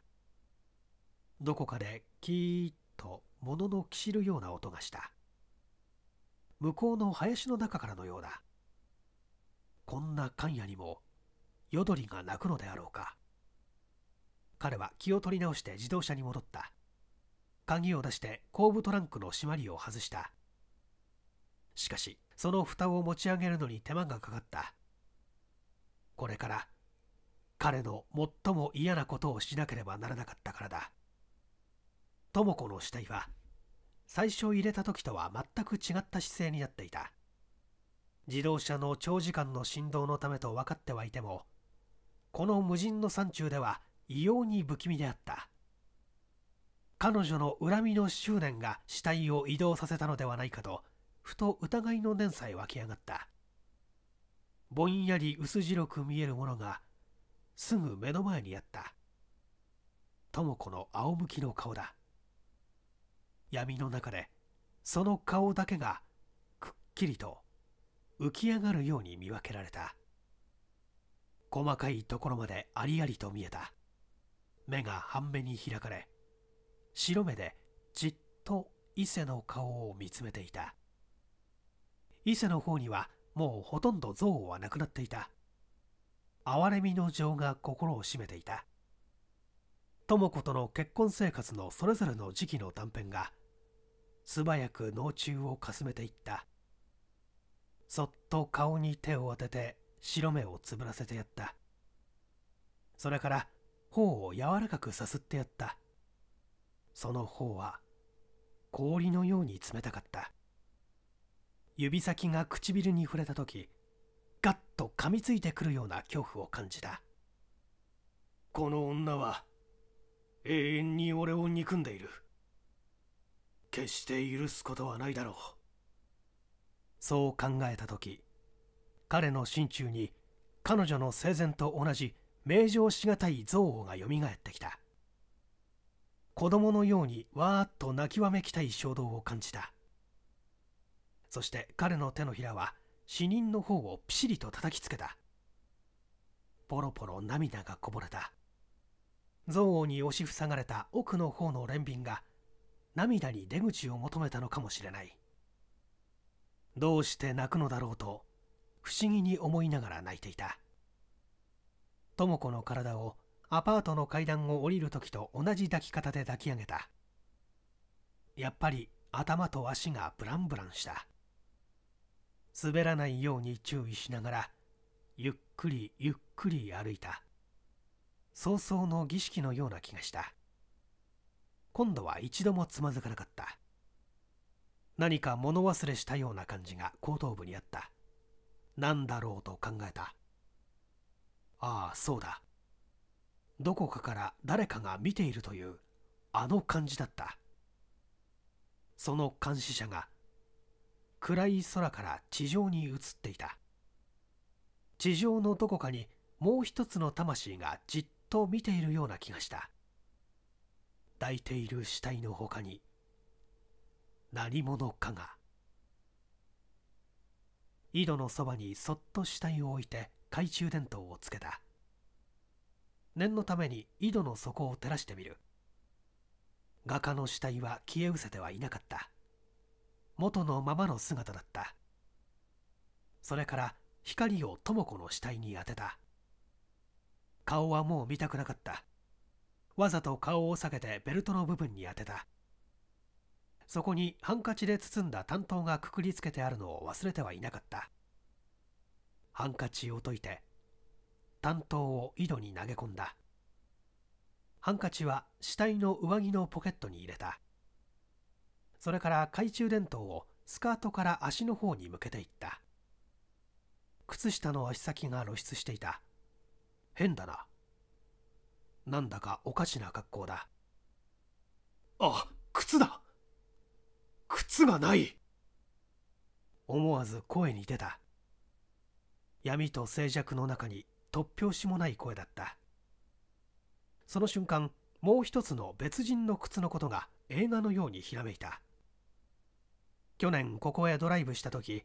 どこかでキーッと物のきしるような音がした向こうの林の中からのようだこんな寒夜にも夜鳥が鳴くのであろうか彼は気を取り直して自動車に戻った鍵を出して後部トランクの締まりを外したしかしその蓋を持ち上げるのに手間がかかったこれから彼の最も嫌なことをしなければならなかったからだ智子の死体は最初入れた時とは全く違った姿勢になっていた自動車の長時間の振動のためと分かってはいてもこの無人の山中では異様に不気味であった彼女の恨みの執念が死体を移動させたのではないかとふと疑いの念さえ湧き上がったぼんやり薄白く見えるものがすぐ目の前にあった智子の仰向きの顔だ闇の中でその顔だけがくっきりと浮き上がるように見分けられた細かいところまでありありと見えた目が半目に開かれ白目でじっと伊勢の顔を見つめていた伊勢の方にはもうほとんど憎悪はなくなっていた哀れみの情が心を占めていた智子との結婚生活のそれぞれの時期の断片が素早く脳中をかすめていったそっと顔に手を当てて白目をつぶらせてやったそれから頬を柔らかくさすってやったその頬は氷のように冷たかった指先が唇に触れた時ガッと噛みついてくるような恐怖を感じたこの女は永遠に俺を憎んでいる決して許すことはないだろうそう考えた時彼の心中に彼女の生前と同じ名状しがたい憎悪がよみがえってきた子供のようにわーっと泣きわめきたい衝動を感じたそして彼の手のひらは死人の方をピシリと叩きつけたポロポロ涙がこぼれた憎悪に押し塞がれた奥の方の憐憫が涙に出口を求めたのかもしれないどうして泣くのだろうと不思議に思いながら泣いていた智子の体をアパートの階段を降りる時と同じ抱き方で抱き上げたやっぱり頭と足がブランブランした滑らないように注意しながらゆっくりゆっくり歩いた早々の儀式のような気がした今度は一度もつまずかなかった何か物忘れしたような感じが後頭部にあった何だろうと考えたああそうだどこかから誰かが見ているというあの感じだったその監視者が暗い空から地上に移っていた地上のどこかにもう一つの魂がじっと見ているような気がした抱いている死体のほかに何者かが井戸のそばにそっと死体を置いて懐中電灯をつけた念のために井戸の底を照らしてみる画家の死体は消え失せてはいなかった元のままの姿だったそれから光を智子の死体に当てた顔はもう見たくなかったわざと顔を下げてベルトの部分に当てたそこにハンカチで包んだ担当がくくりつけてあるのを忘れてはいなかったハンカチを解いて担当を井戸に投げ込んだハンカチは死体の上着のポケットに入れたそれから懐中電灯をスカートから足の方に向けていった靴下の足先が露出していた変だななんだかおかしな格好だあ靴だ靴がない思わず声に出た闇と静寂の中に突拍子もない声だったその瞬間もう一つの別人の靴のことが映画のようにひらめいた去年ここへドライブした時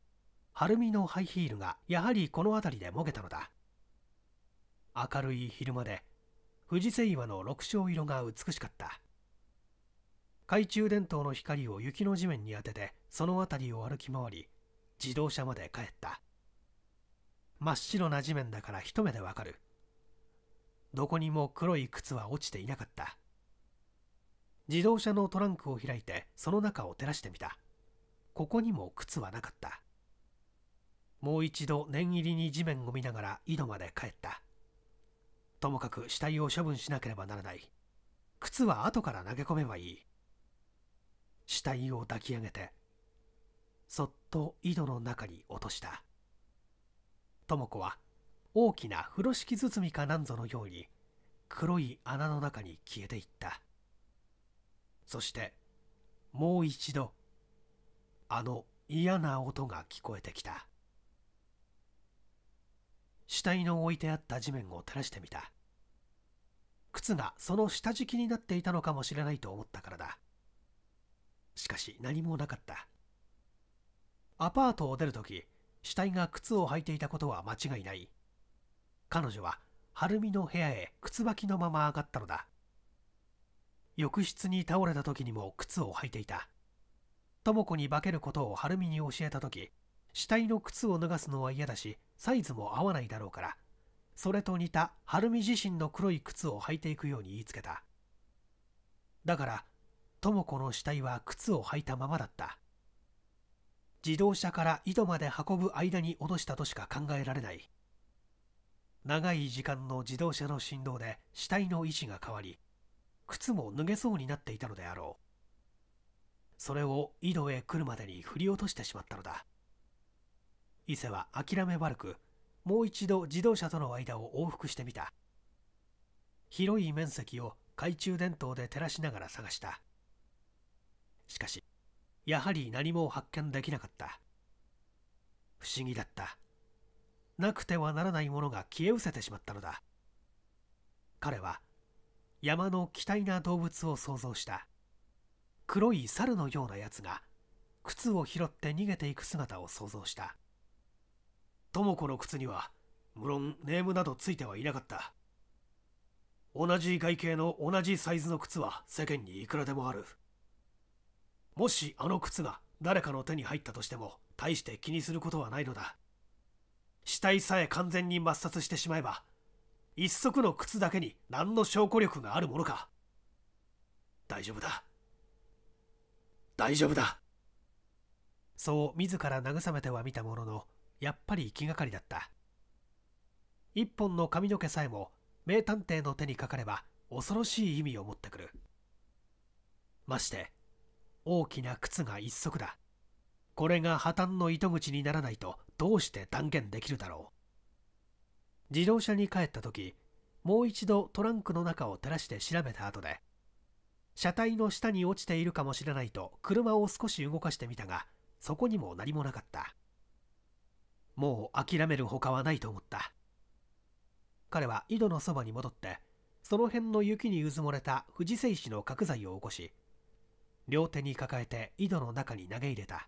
晴海のハイヒールがやはりこの辺りでもげたのだ明るい昼間で藤瀬岩の六章色が美しかった懐中電灯の光を雪の地面に当ててその辺りを歩き回り自動車まで帰った真っ白な地面だから一目でわかるどこにも黒い靴は落ちていなかった自動車のトランクを開いてその中を照らしてみたここにも靴はなかったもう一度念入りに地面を見ながら井戸まで帰ったともかく死体を処分しなければならない靴は後から投げ込めばいい死体を抱き上げてそっと井戸の中に落とした智子は大きな風呂敷包みかなんぞのように黒い穴の中に消えていったそしてもう一度あの嫌な音が聞こえてきた死体の置いてあった地面を照らしてみた靴がその下敷きになっていたのかもしれないと思ったからだしかし何もなかったアパートを出るとき死体が靴を履いていたことは間違いない彼女は晴海の部屋へ靴履きのまま上がったのだ浴室に倒れた時にも靴を履いていた智子に化けることを晴海に教えた時死体の靴を脱がすのは嫌だしサイズも合わないだろうからそれと似た晴海自身の黒い靴を履いていくように言いつけただから智子の死体は靴を履いたままだった自動車から井戸まで運ぶ間に落としたとしか考えられない長い時間の自動車の振動で死体の位置が変わり靴も脱げそうになっていたのであろうそれを井戸へ来るまでに振り落としてしまったのだ伊勢は諦め悪くもう一度自動車との間を往復してみた広い面積を懐中電灯で照らしながら探したしかしやはり何も発見できなかった不思議だったなくてはならないものが消え失せてしまったのだ彼は山の奇体な動物を想像した黒い猿のようなやつが靴を拾って逃げていく姿を想像した智子の靴には無論ネームなどついてはいなかった同じ外形の同じサイズの靴は世間にいくらでもあるもしあの靴が誰かの手に入ったとしても大して気にすることはないのだ死体さえ完全に抹殺してしまえば一足の靴だけに何の証拠力があるものか大丈夫だ大丈夫だそう自ら慰めてはみたもののやっぱり気がかりだった一本の髪の毛さえも名探偵の手にかかれば恐ろしい意味を持ってくるまして大きな靴が一足だこれが破綻の糸口にならないとどうして断言できるだろう自動車に帰った時もう一度トランクの中を照らして調べた後で車体の下に落ちているかもしれないと車を少し動かしてみたがそこにも何もなかったもう諦めるほかはないと思った彼は井戸のそばに戻ってその辺の雪にうずもれた富士製紙の角材を起こし両手に抱えて井戸の中に投げ入れた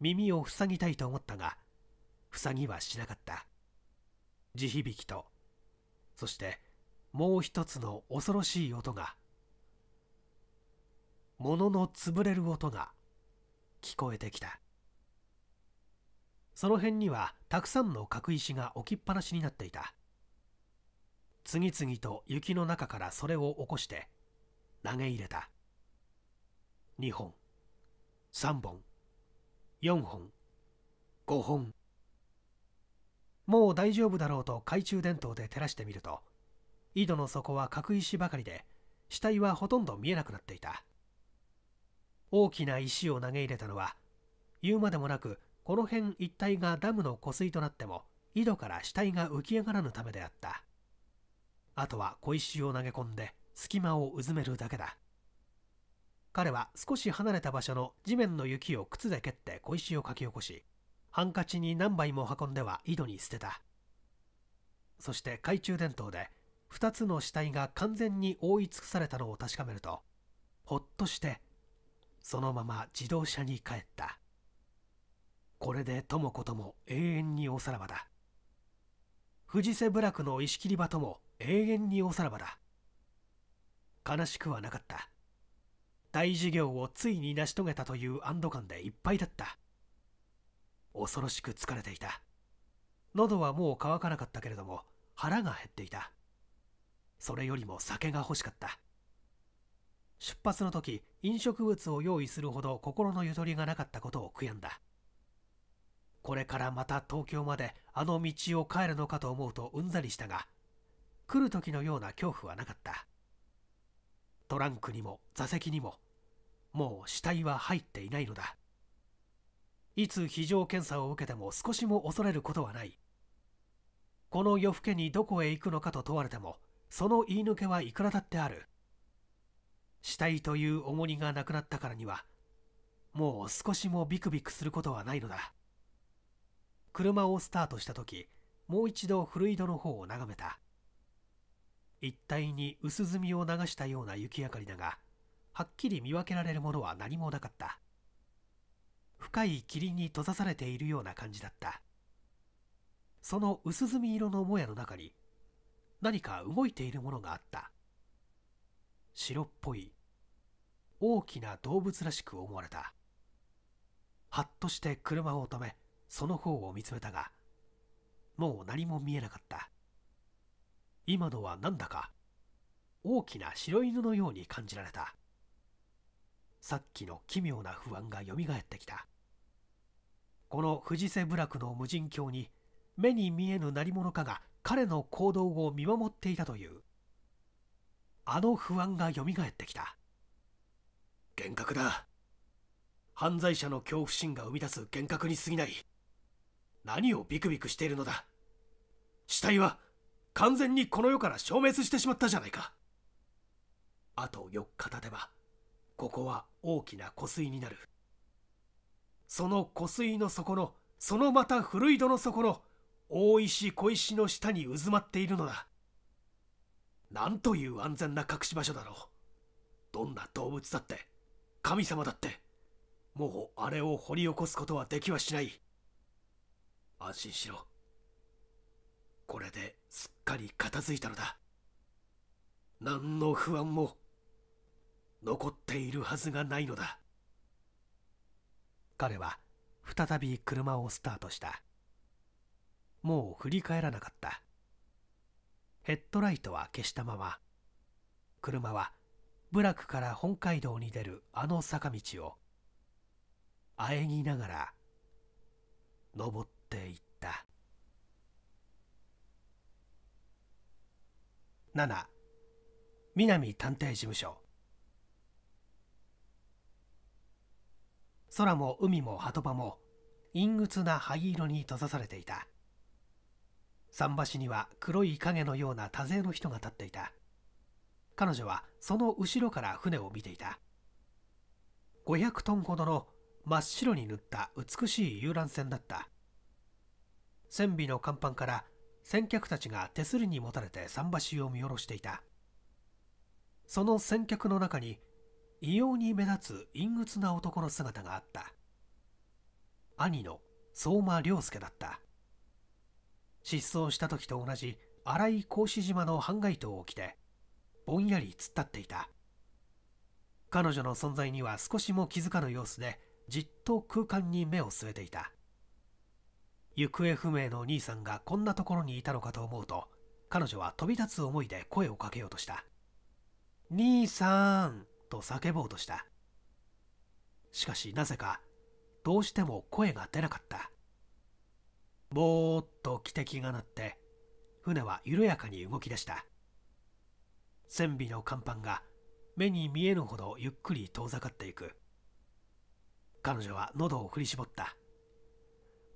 耳を塞ぎたいと思ったが塞ぎはしなかった地響きとそしてもう一つの恐ろしい音が物の潰れる音が聞こえてきたその辺にはたくさんの角石が置きっぱなしになっていた次々と雪の中からそれを起こして投げ入れた2本3本4本5本もう大丈夫だろうと懐中電灯で照らしてみると井戸の底は角石ばかりで死体はほとんど見えなくなっていた大きな石を投げ入れたのは言うまでもなくこの辺一帯がダムの湖水となっても井戸から死体が浮き上がらぬためであったあとは小石を投げ込んで隙間をうずめるだけだ彼は少し離れた場所の地面の雪を靴で蹴って小石をかき起こし、ハンカチに何杯も運んでは井戸に捨てた。そして懐中電灯で2つの死体が完全に覆い尽くされたのを確かめると、ほっとして、そのまま自動車に帰った。これで友子とも永遠におさらばだ。藤瀬部落の石切り場とも永遠におさらばだ。悲しくはなかった。大事業をついに成し遂げたという安堵感でいっぱいだった恐ろしく疲れていた喉はもう渇かなかったけれども腹が減っていたそれよりも酒が欲しかった出発の時飲食物を用意するほど心のゆとりがなかったことを悔やんだこれからまた東京まであの道を帰るのかと思うとうんざりしたが来る時のような恐怖はなかったトランクにも座席にももう死体は入っていないのだいつ非常検査を受けても少しも恐れることはないこの夜更けにどこへ行くのかと問われてもその言い抜けはいくらだってある死体という重荷がなくなったからにはもう少しもビクビクすることはないのだ車をスタートした時もう一度古井戸の方を眺めた一帯に薄墨を流したような雪明かりだがはっきり見分けられるものは何もなかった深い霧に閉ざされているような感じだったその薄墨色のもやの中に何か動いているものがあった白っぽい大きな動物らしく思われたはっとして車を止めその方を見つめたがもう何も見えなかった今のはなんだか大きな白犬のように感じられたさっきの奇妙な不安がよみがえってきたこの藤瀬部落の無人橋に目に見えぬ何者かが彼の行動を見守っていたというあの不安がよみがえってきた幻覚だ犯罪者の恐怖心が生み出す幻覚に過ぎない何をビクビクしているのだ死体は完全にこの世から消滅してしまったじゃないかあと4日経てばここは大きな湖水になるその湖水の底のそのまた古井戸の底の大石小石の下に渦まっているのだなんという安全な隠し場所だろうどんな動物だって神様だってもうあれを掘り起こすことはできはしない安心しろこれですっかり片付いたのだ何の不安も残っているはずがないのだ彼は再び車をスタートしたもう振り返らなかったヘッドライトは消したまま車は部落から本街道に出るあの坂道をあえぎながら登っていった7南探偵事務所空も海も波止場も陰鬱な灰色に閉ざされていた桟橋には黒い影のような多勢の人が立っていた彼女はその後ろから船を見ていた500トンほどの真っ白に塗った美しい遊覧船だった船尾の甲板から先客たちが手すりに持たれて桟橋を見下ろしていたその先客の中に異様に目立つ陰鬱な男の姿があった兄の相馬良介だった失踪した時と同じ荒い格子島の半街灯を着てぼんやり突っ立っていた彼女の存在には少しも気づかぬ様子でじっと空間に目を据えていた行方不明のお兄さんがこんなところにいたのかと思うと彼女は飛び立つ思いで声をかけようとした兄さんと叫ぼうとしたしかしなぜかどうしても声が出なかったぼーっと汽笛が鳴って船は緩やかに動き出した船尾の甲板が目に見えぬほどゆっくり遠ざかっていく彼女は喉を振り絞った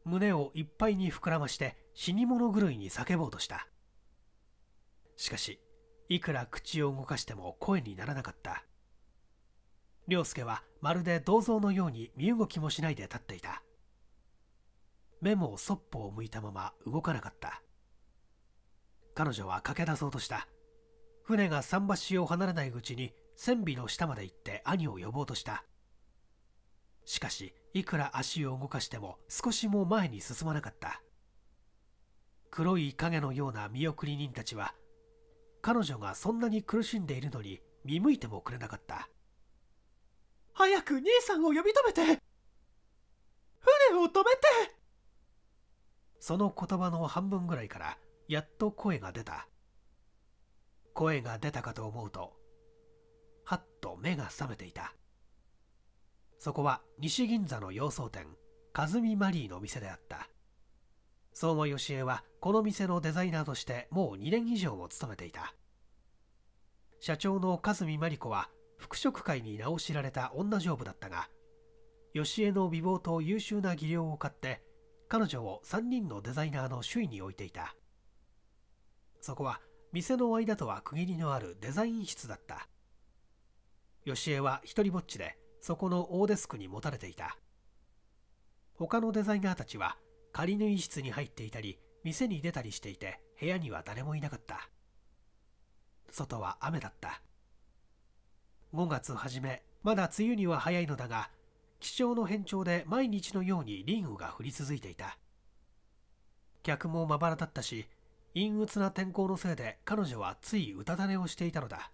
胸をいっぱいに膨らまして死に物狂いに叫ぼうとしたしかしいくら口を動かしても声にならなかった良介はまるで銅像のように身動きもしないで立っていた目もそっぽを向いたまま動かなかった彼女は駆け出そうとした船が桟橋を離れないうちに船尾の下まで行って兄を呼ぼうとしたしかしいくら足を動かしても少しも前に進まなかった黒い影のような見送り人たちは彼女がそんなに苦しんでいるのに見向いてもくれなかった早く兄さんを呼び止めて船を止めてその言葉の半分ぐらいからやっと声が出た声が出たかと思うとはっと目が覚めていたそこは西銀座の洋装店和美マリーの店であった相馬しえはこの店のデザイナーとしてもう2年以上も勤めていた社長の和美真理子は服飾界に名を知られた女丈夫だったがしえの美貌と優秀な技量を買って彼女を3人のデザイナーの首位に置いていたそこは店の間とは区切りのあるデザイン室だったしえは一りぼっちでそこの大デスクに持たれていた他のデザイナーたちは仮縫い室に入っていたり店に出たりしていて部屋には誰もいなかった外は雨だった5月初めまだ梅雨には早いのだが気象の変調で毎日のようにン雨が降り続いていた客もまばらだったし陰鬱な天候のせいで彼女はついうたた寝をしていたのだ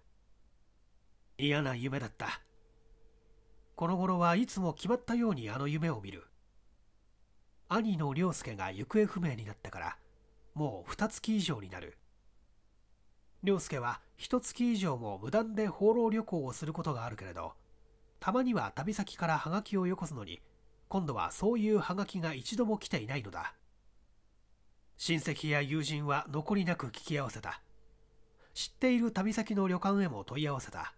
嫌な夢だったこの頃はいつも決まったようにあの夢を見る兄の涼介が行方不明になってからもう2月以上になる涼介は1月以上も無断で放浪旅行をすることがあるけれどたまには旅先からハガキをよこすのに今度はそういうハガキが一度も来ていないのだ親戚や友人は残りなく聞き合わせた知っている旅先の旅館へも問い合わせた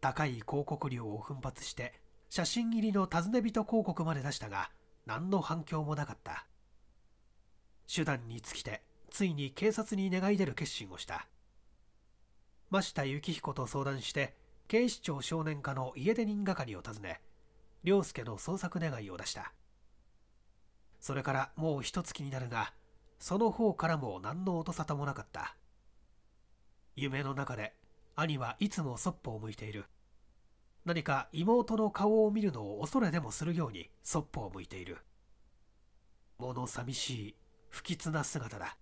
高い広告料を奮発して写真入りの尋ね人広告まで出したが何の反響もなかった手段に尽きてついに警察に願い出る決心をした真下幸彦と相談して警視庁少年課の家出人係を訪ね凌介の捜索願いを出したそれからもう一月になるがその方からも何の音沙汰もなかった夢の中で兄はいつもそっぽを向いている何か妹の顔を見るのを恐れでもするようにそっぽを向いている物寂しい不吉な姿だ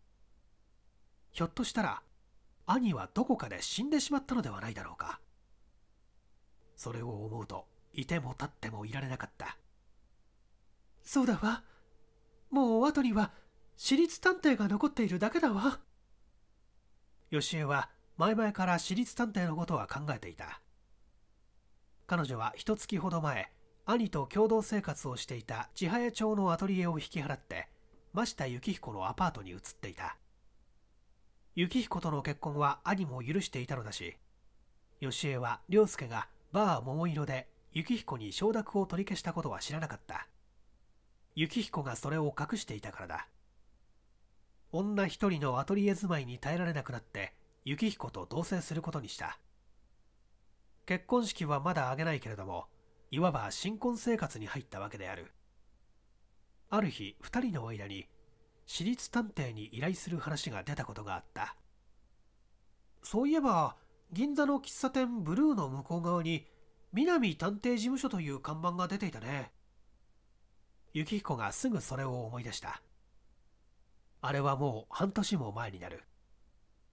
ひょっとしたら兄はどこかで死んでしまったのではないだろうかそれを思うといても立ってもいられなかったそうだわもう後には私立探偵が残っているだけだわよしえは前々から私立探偵のことは考えていた彼女は一月ほど前兄と共同生活をしていた千早町のアトリエを引き払って真下幸彦のアパートに移っていた幸彦との結婚は兄も許していたのだし義恵は良介がバー桃色で幸彦に承諾を取り消したことは知らなかった幸彦がそれを隠していたからだ女一人のアトリエ住まいに耐えられなくなって幸彦と同棲することにした結婚式はまだ挙げないけれどもいわば新婚生活に入ったわけであるある日2人の間に私立探偵に依頼する話が出たことがあったそういえば銀座の喫茶店ブルーの向こう側に南探偵事務所という看板が出ていたね幸彦がすぐそれを思い出したあれはもう半年も前になる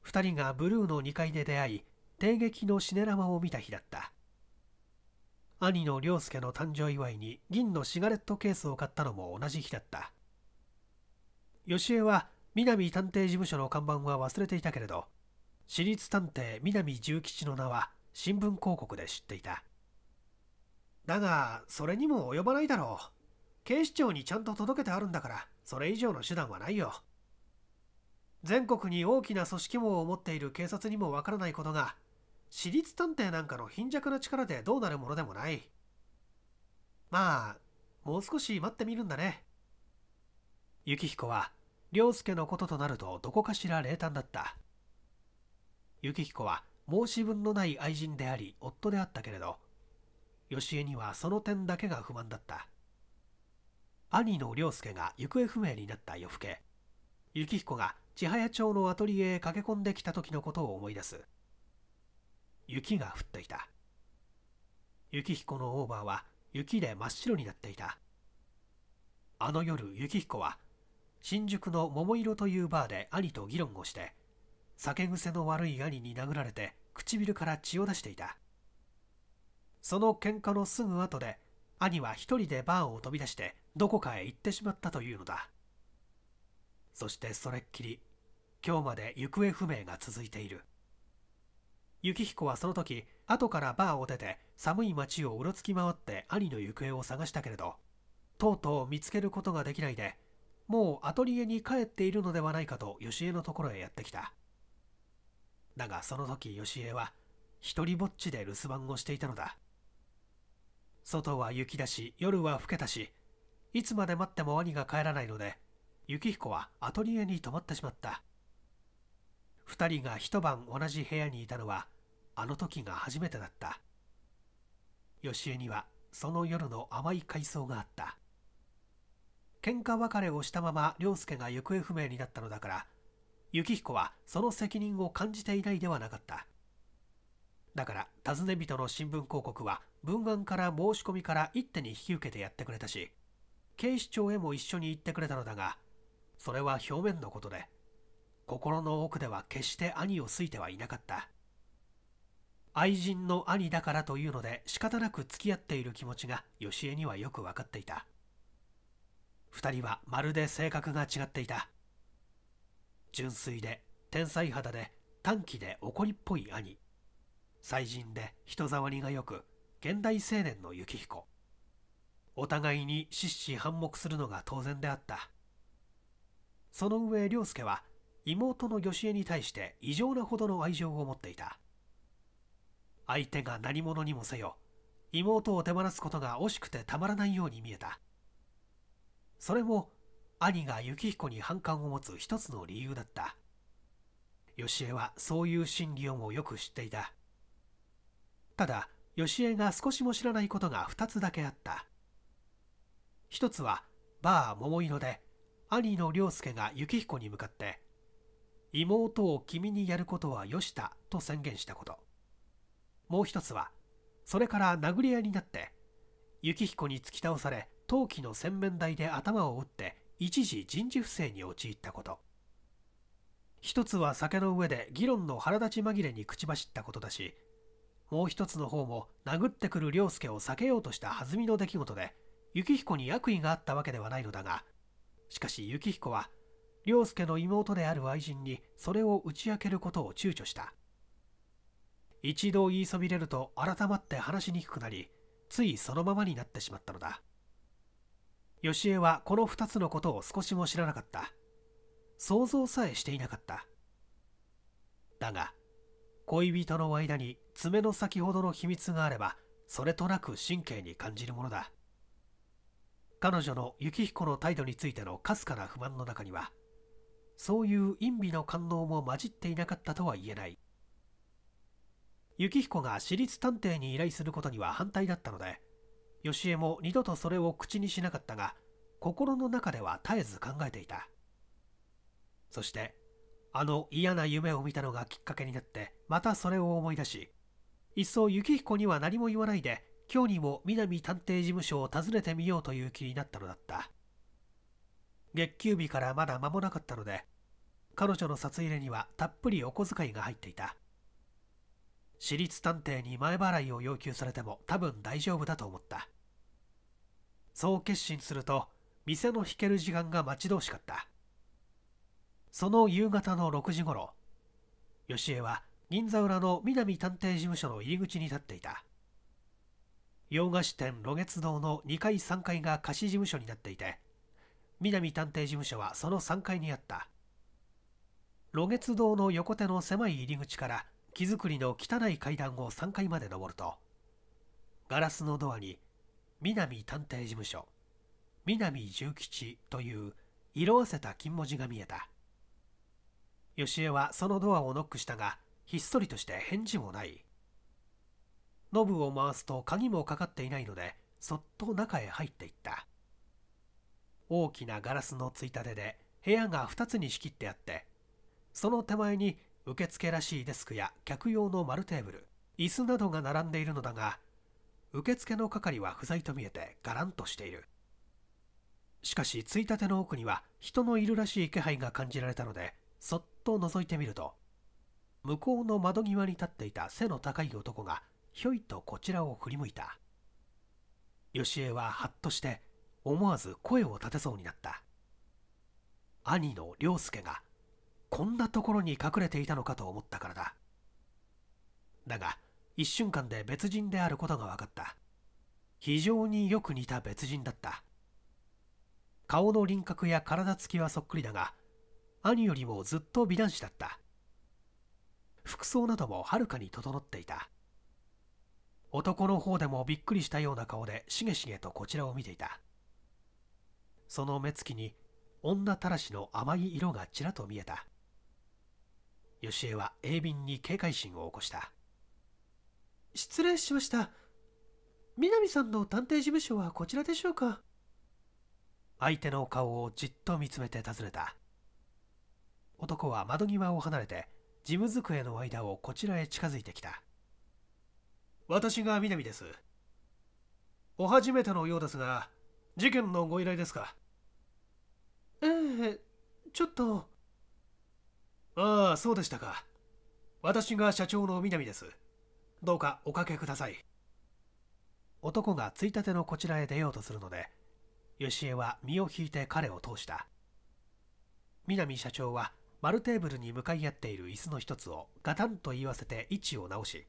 2人がブルーの2階で出会い帝劇のシネラマを見た日だった兄の亮介の誕生祝いに銀のシガレットケースを買ったのも同じ日だった吉江は南探偵事務所の看板は忘れていたけれど私立探偵南重吉の名は新聞広告で知っていただがそれにも及ばないだろう警視庁にちゃんと届けてあるんだからそれ以上の手段はないよ全国に大きな組織網を持っている警察にもわからないことが私立探偵なんかの貧弱な力でどうなるものでもないまあもう少し待ってみるんだね幸彦は良介のこととなるとどこかしら冷淡だった幸彦は申し分のない愛人であり夫であったけれどしえにはその点だけが不満だった兄の良介が行方不明になった夜更け幸彦が千早町のアトリエへ駆け込んできた時のことを思い出す雪が降っていた雪彦のオーバーは雪で真っ白になっていたあの夜雪彦は新宿の桃色というバーで兄と議論をして酒癖の悪い兄に殴られて唇から血を出していたその喧嘩のすぐ後で兄は一人でバーを飛び出してどこかへ行ってしまったというのだそしてそれっきり今日まで行方不明が続いている幸彦はその時後からバーを出て寒い町をうろつき回って兄の行方を探したけれどとうとう見つけることができないでもうアトリエに帰っているのではないかと吉江のところへやってきただがその時吉江は一りぼっちで留守番をしていたのだ外は雪だし夜は更けたしいつまで待っても兄が帰らないので幸彦はアトリエに泊まってしまった2人が一晩同じ部屋にいたのはあの時が初めてだったしえにはその夜の甘い回想があった喧嘩別れをしたまま亮介が行方不明になったのだから幸彦はその責任を感じていないではなかっただから尋ね人の新聞広告は文案から申し込みから一手に引き受けてやってくれたし警視庁へも一緒に行ってくれたのだがそれは表面のことで心の奥では決して兄を好いてはいなかった愛人の兄だからというので仕方なく付き合っている気持ちがしえにはよく分かっていた2人はまるで性格が違っていた純粋で天才肌で短気で怒りっぽい兄祭人で人触りがよく現代青年の幸彦お互いに獅子反目するのが当然であったその上良介は妹の義恵に対して異常なほどの愛情を持っていた相手が何者にもせよ妹を手放すことが惜しくてたまらないように見えたそれも兄が幸彦に反感を持つ一つの理由だった義恵はそういう心理をもよく知っていたただ義恵が少しも知らないことが2つだけあった一つはバー桃色で兄の良介が幸彦に向かって妹を君にやることはよしだと宣言したこともう一つはそれから殴り合いになって幸彦に突き倒され陶器の洗面台で頭を打って一時人事不正に陥ったこと一つは酒の上で議論の腹立ち紛れに口走ったことだしもう一つの方も殴ってくる良介を避けようとした弾みの出来事で幸彦に悪意があったわけではないのだがしかし幸彦は亮介の妹である愛人にそれを打ち明けることを躊躇した一度言いそびれると改まって話しにくくなりついそのままになってしまったのだ義江はこの2つのことを少しも知らなかった想像さえしていなかっただが恋人の間に爪の先ほどの秘密があればそれとなく神経に感じるものだ彼女の幸彦の態度についてのかすかな不満の中にはそういう陰微の感動も混じっていなかったとは言えない幸彦が私立探偵に依頼することには反対だったので吉江も二度とそれを口にしなかったが心の中では絶えず考えていたそしてあの嫌な夢を見たのがきっかけになってまたそれを思い出しいっそ幸彦には何も言わないで今日にも南探偵事務所を訪ねてみようという気になったのだった月給日からまだ間もなかったので彼女の札入れにはたっぷりお小遣いが入っていた私立探偵に前払いを要求されても多分大丈夫だと思ったそう決心すると店の引ける時間が待ち遠しかったその夕方の6時ごろ吉江は銀座裏の南探偵事務所の入り口に立っていた洋菓子店露月堂の2階3階が貸し事務所になっていて南探偵事務所はその3階にあった露月堂の横手の狭い入り口から木造りの汚い階段を3階まで登るとガラスのドアに南探偵事務所南重吉という色あせた金文字が見えた吉江はそのドアをノックしたがひっそりとして返事もないノブを回すと鍵もかかっていないのでそっと中へ入っていった大きなガラスのついたてで部屋が2つに仕切ってあってその手前に受付らしいデスクや客用の丸テーブル椅子などが並んでいるのだが受付の係は不在と見えてガランとしているしかしついたての奥には人のいるらしい気配が感じられたのでそっと覗いてみると向こうの窓際に立っていた背の高い男がひょいとこちらを振り向いたよしえははっとして思わず声を立てそうになった兄の亮介がこんなところに隠れていたのかと思ったからだだが一瞬間で別人であることが分かった非常によく似た別人だった顔の輪郭や体つきはそっくりだが兄よりもずっと美男子だった服装などもはるかに整っていた男の方でもびっくりしたような顔でしげしげとこちらを見ていたその目つきに女たらしの甘い色がちらと見えた吉江は鋭敏に警戒心を起こした失礼しました南さんの探偵事務所はこちらでしょうか相手の顔をじっと見つめて尋ねた男は窓際を離れて事務机の間をこちらへ近づいてきた私が南ですお初めてのようですが事件のご依頼ですかええー、ちょっとああそうでしたか私が社長の南ですどうかおかけください男がついたてのこちらへ出ようとするのでよしえは身を引いて彼を通した南社長は丸テーブルに向かい合っている椅子の一つをガタンと言わせて位置を直し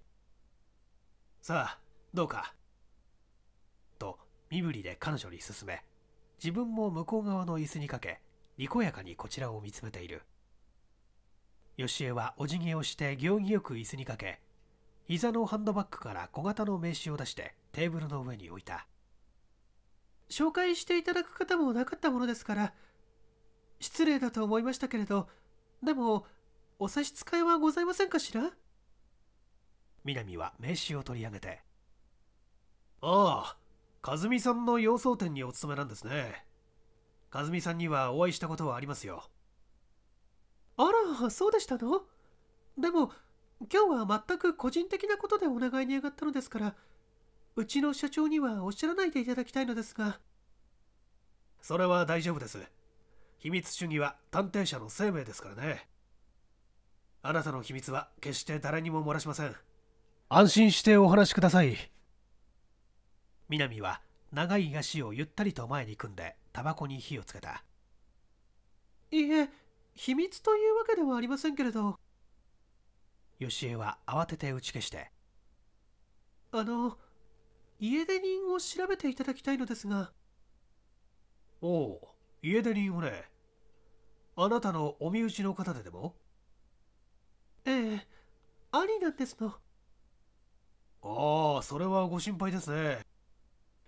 さあどうか」と身振りで彼女に勧め自分も向こう側の椅子にかけにこやかにこちらを見つめているよしえはお辞儀をして行儀よく椅子にかけ膝のハンドバッグから小型の名刺を出してテーブルの上に置いた紹介していただく方もなかったものですから失礼だと思いましたけれどでもお差し支えはございませんかしら南は名刺を取り上げてああ和美さんの洋装店にお勤めなんですね和美さんにはお会いしたことはありますよあらそうでしたのでも今日は全く個人的なことでお願いに上がったのですからうちの社長にはおっしゃらないでいただきたいのですがそれは大丈夫です秘密主義は探偵者の生命ですからねあなたの秘密は決して誰にも漏らしません安心してお話しください南は長い足をゆったりと前に組んでタバコに火をつけたいいえ秘密というわけではありませんけれど吉江は慌てて打ち消してあの家出人を調べていただきたいのですがおお家出人をねあなたのお身内の方ででもええ兄なんですのああそれはご心配ですね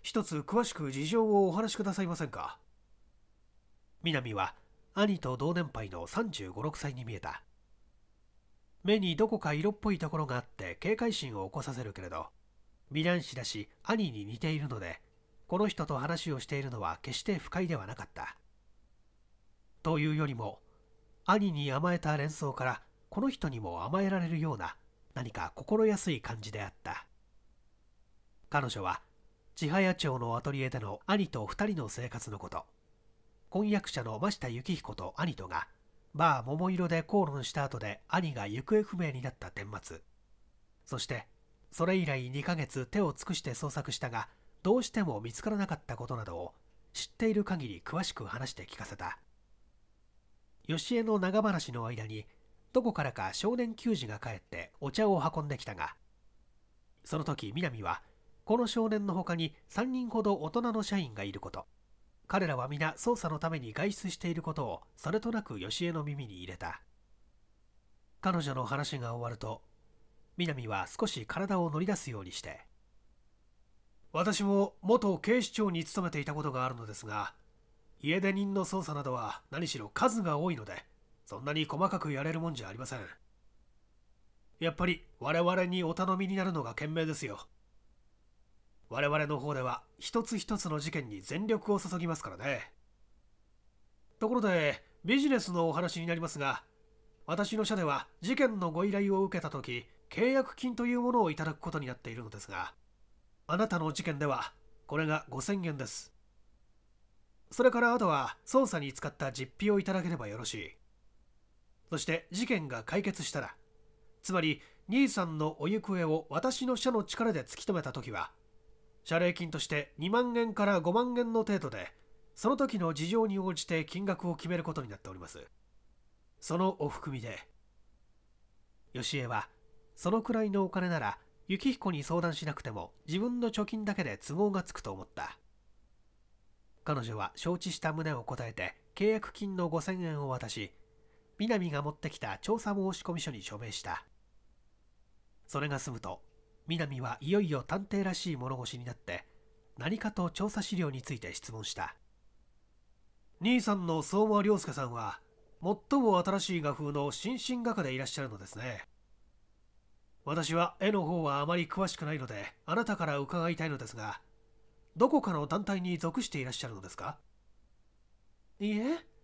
一つ詳しく事情をお話しくださいませんか南は兄と同年配の3 5 6歳に見えた目にどこか色っぽいところがあって警戒心を起こさせるけれど美男子だし兄に似ているのでこの人と話をしているのは決して不快ではなかったというよりも兄に甘えた連想からこの人にも甘えられるような何か心安い感じであった彼女は千早町のアトリエでの兄と2人の生活のこと婚約者の真下幸彦と兄とがバー桃色で口論した後で兄が行方不明になった顛末そしてそれ以来2ヶ月手を尽くして捜索したがどうしても見つからなかったことなどを知っている限り詳しく話して聞かせた吉江の長話の間にどこからか少年球児が帰ってお茶を運んできたがその時南はこの少年の他に3人ほど大人の社員がいること彼らは皆捜査のために外出していることをそれとなく吉江の耳に入れた彼女の話が終わると南は少し体を乗り出すようにして私も元警視庁に勤めていたことがあるのですが家出人の捜査などは何しろ数が多いのでそんなに細かくやれるもんじゃありません。やっぱり我々にお頼みになるのが賢明ですよ。我々の方では一つ一つの事件に全力を注ぎますからね。ところでビジネスのお話になりますが、私の社では事件のご依頼を受けた時、契約金というものをいただくことになっているのですが、あなたの事件ではこれが5000円です。それからあとは捜査に使った実費をいただければよろしい。そして事件が解決したらつまり兄さんのお行方を私の社の力で突き止めた時は謝礼金として2万円から5万円の程度でその時の事情に応じて金額を決めることになっておりますそのお含みでしえはそのくらいのお金なら幸彦に相談しなくても自分の貯金だけで都合がつくと思った彼女は承知した旨を答えて契約金の5000円を渡し南が持ってきた調査申込書に署名したそれが済むと南はいよいよ探偵らしい物腰になって何かと調査資料について質問した兄さんの相馬良介さんは最も新しい画風の新進画家でいらっしゃるのですね私は絵の方はあまり詳しくないのであなたから伺いたいのですがどこかの団体に属していらっしゃるのですかいいえ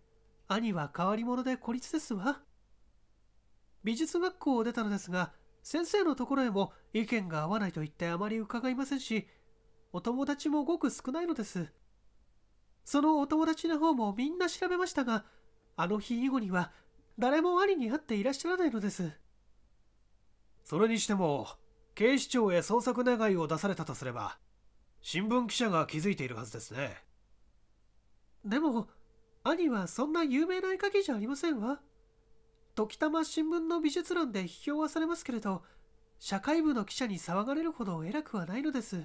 兄は変わり者で孤立ですわ美術学校を出たのですが先生のところへも意見が合わないと言ってあまり伺いませんしお友達もごく少ないのですそのお友達の方もみんな調べましたがあの日以後には誰も兄に会っていらっしゃらないのですそれにしても警視庁へ捜索願を出されたとすれば新聞記者が気づいているはずですねでも兄はそんな有名な絵描きじゃありませんわ。時たま新聞の美術欄で批評はされますけれど、社会部の記者に騒がれるほど偉くはないのです。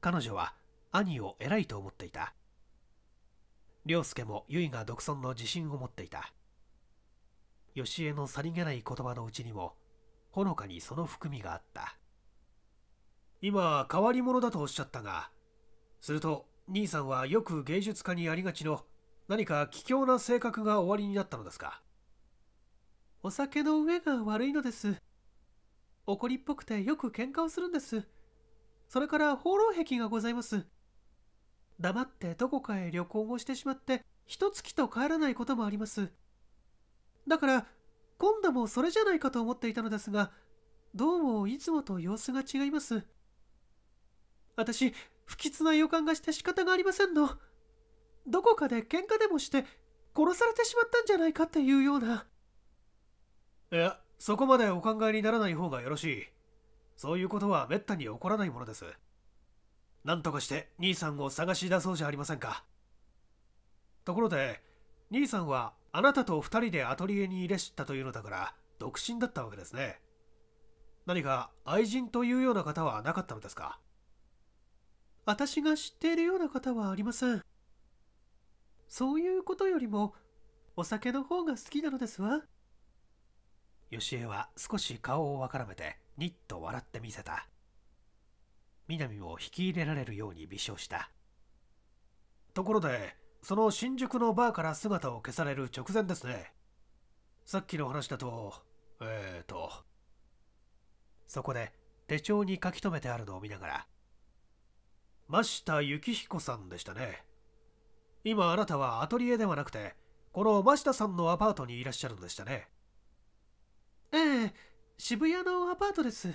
彼女は兄を偉いと思っていた。良介も結が独尊の自信を持っていた。よしえのさりげない言葉のうちにも、ほのかにその含みがあった。今、変わり者だとおっしゃったが、すると兄さんはよく芸術家にありがちの何か奇妙な性格が終わりになったのですかお酒の上が悪いのです怒りっぽくてよく喧嘩をするんですそれから放浪癖がございます黙ってどこかへ旅行をしてしまって一月と帰らないこともありますだから今度もそれじゃないかと思っていたのですがどうもいつもと様子が違います私不吉な予感がして仕方がありませんのどこかで喧嘩でもして殺されてしまったんじゃないかっていうようないやそこまでお考えにならない方がよろしいそういうことはめったに起こらないものです何とかして兄さんを探し出そうじゃありませんかところで兄さんはあなたと2人でアトリエにいらしたというのだから独身だったわけですね何か愛人というような方はなかったのですか私が知っているような方はありませんそういうことよりもお酒の方が好きなのですわよしえは少し顔をわからめてニッと笑ってみせた南も引き入れられるように微笑したところでその新宿のバーから姿を消される直前ですねさっきの話だとえーとそこで手帳に書き留めてあるのを見ながら真下幸彦さんでしたね今あなたはアトリエではなくてこの真下さんのアパートにいらっしゃるんでしたねええ渋谷のアパートです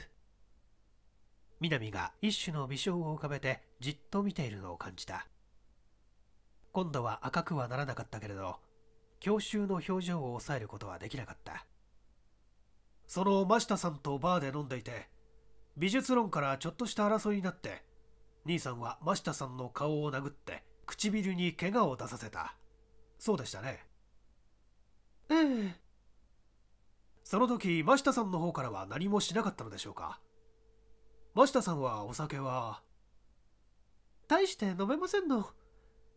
南が一種の微笑を浮かべてじっと見ているのを感じた今度は赤くはならなかったけれど郷愁の表情を抑えることはできなかったその真下さんとバーで飲んでいて美術論からちょっとした争いになって兄さんは真下さんの顔を殴って唇に怪我を出させたそうでしたねええその時真下さんの方からは何もしなかったのでしょうか真下さんはお酒は大して飲めませんの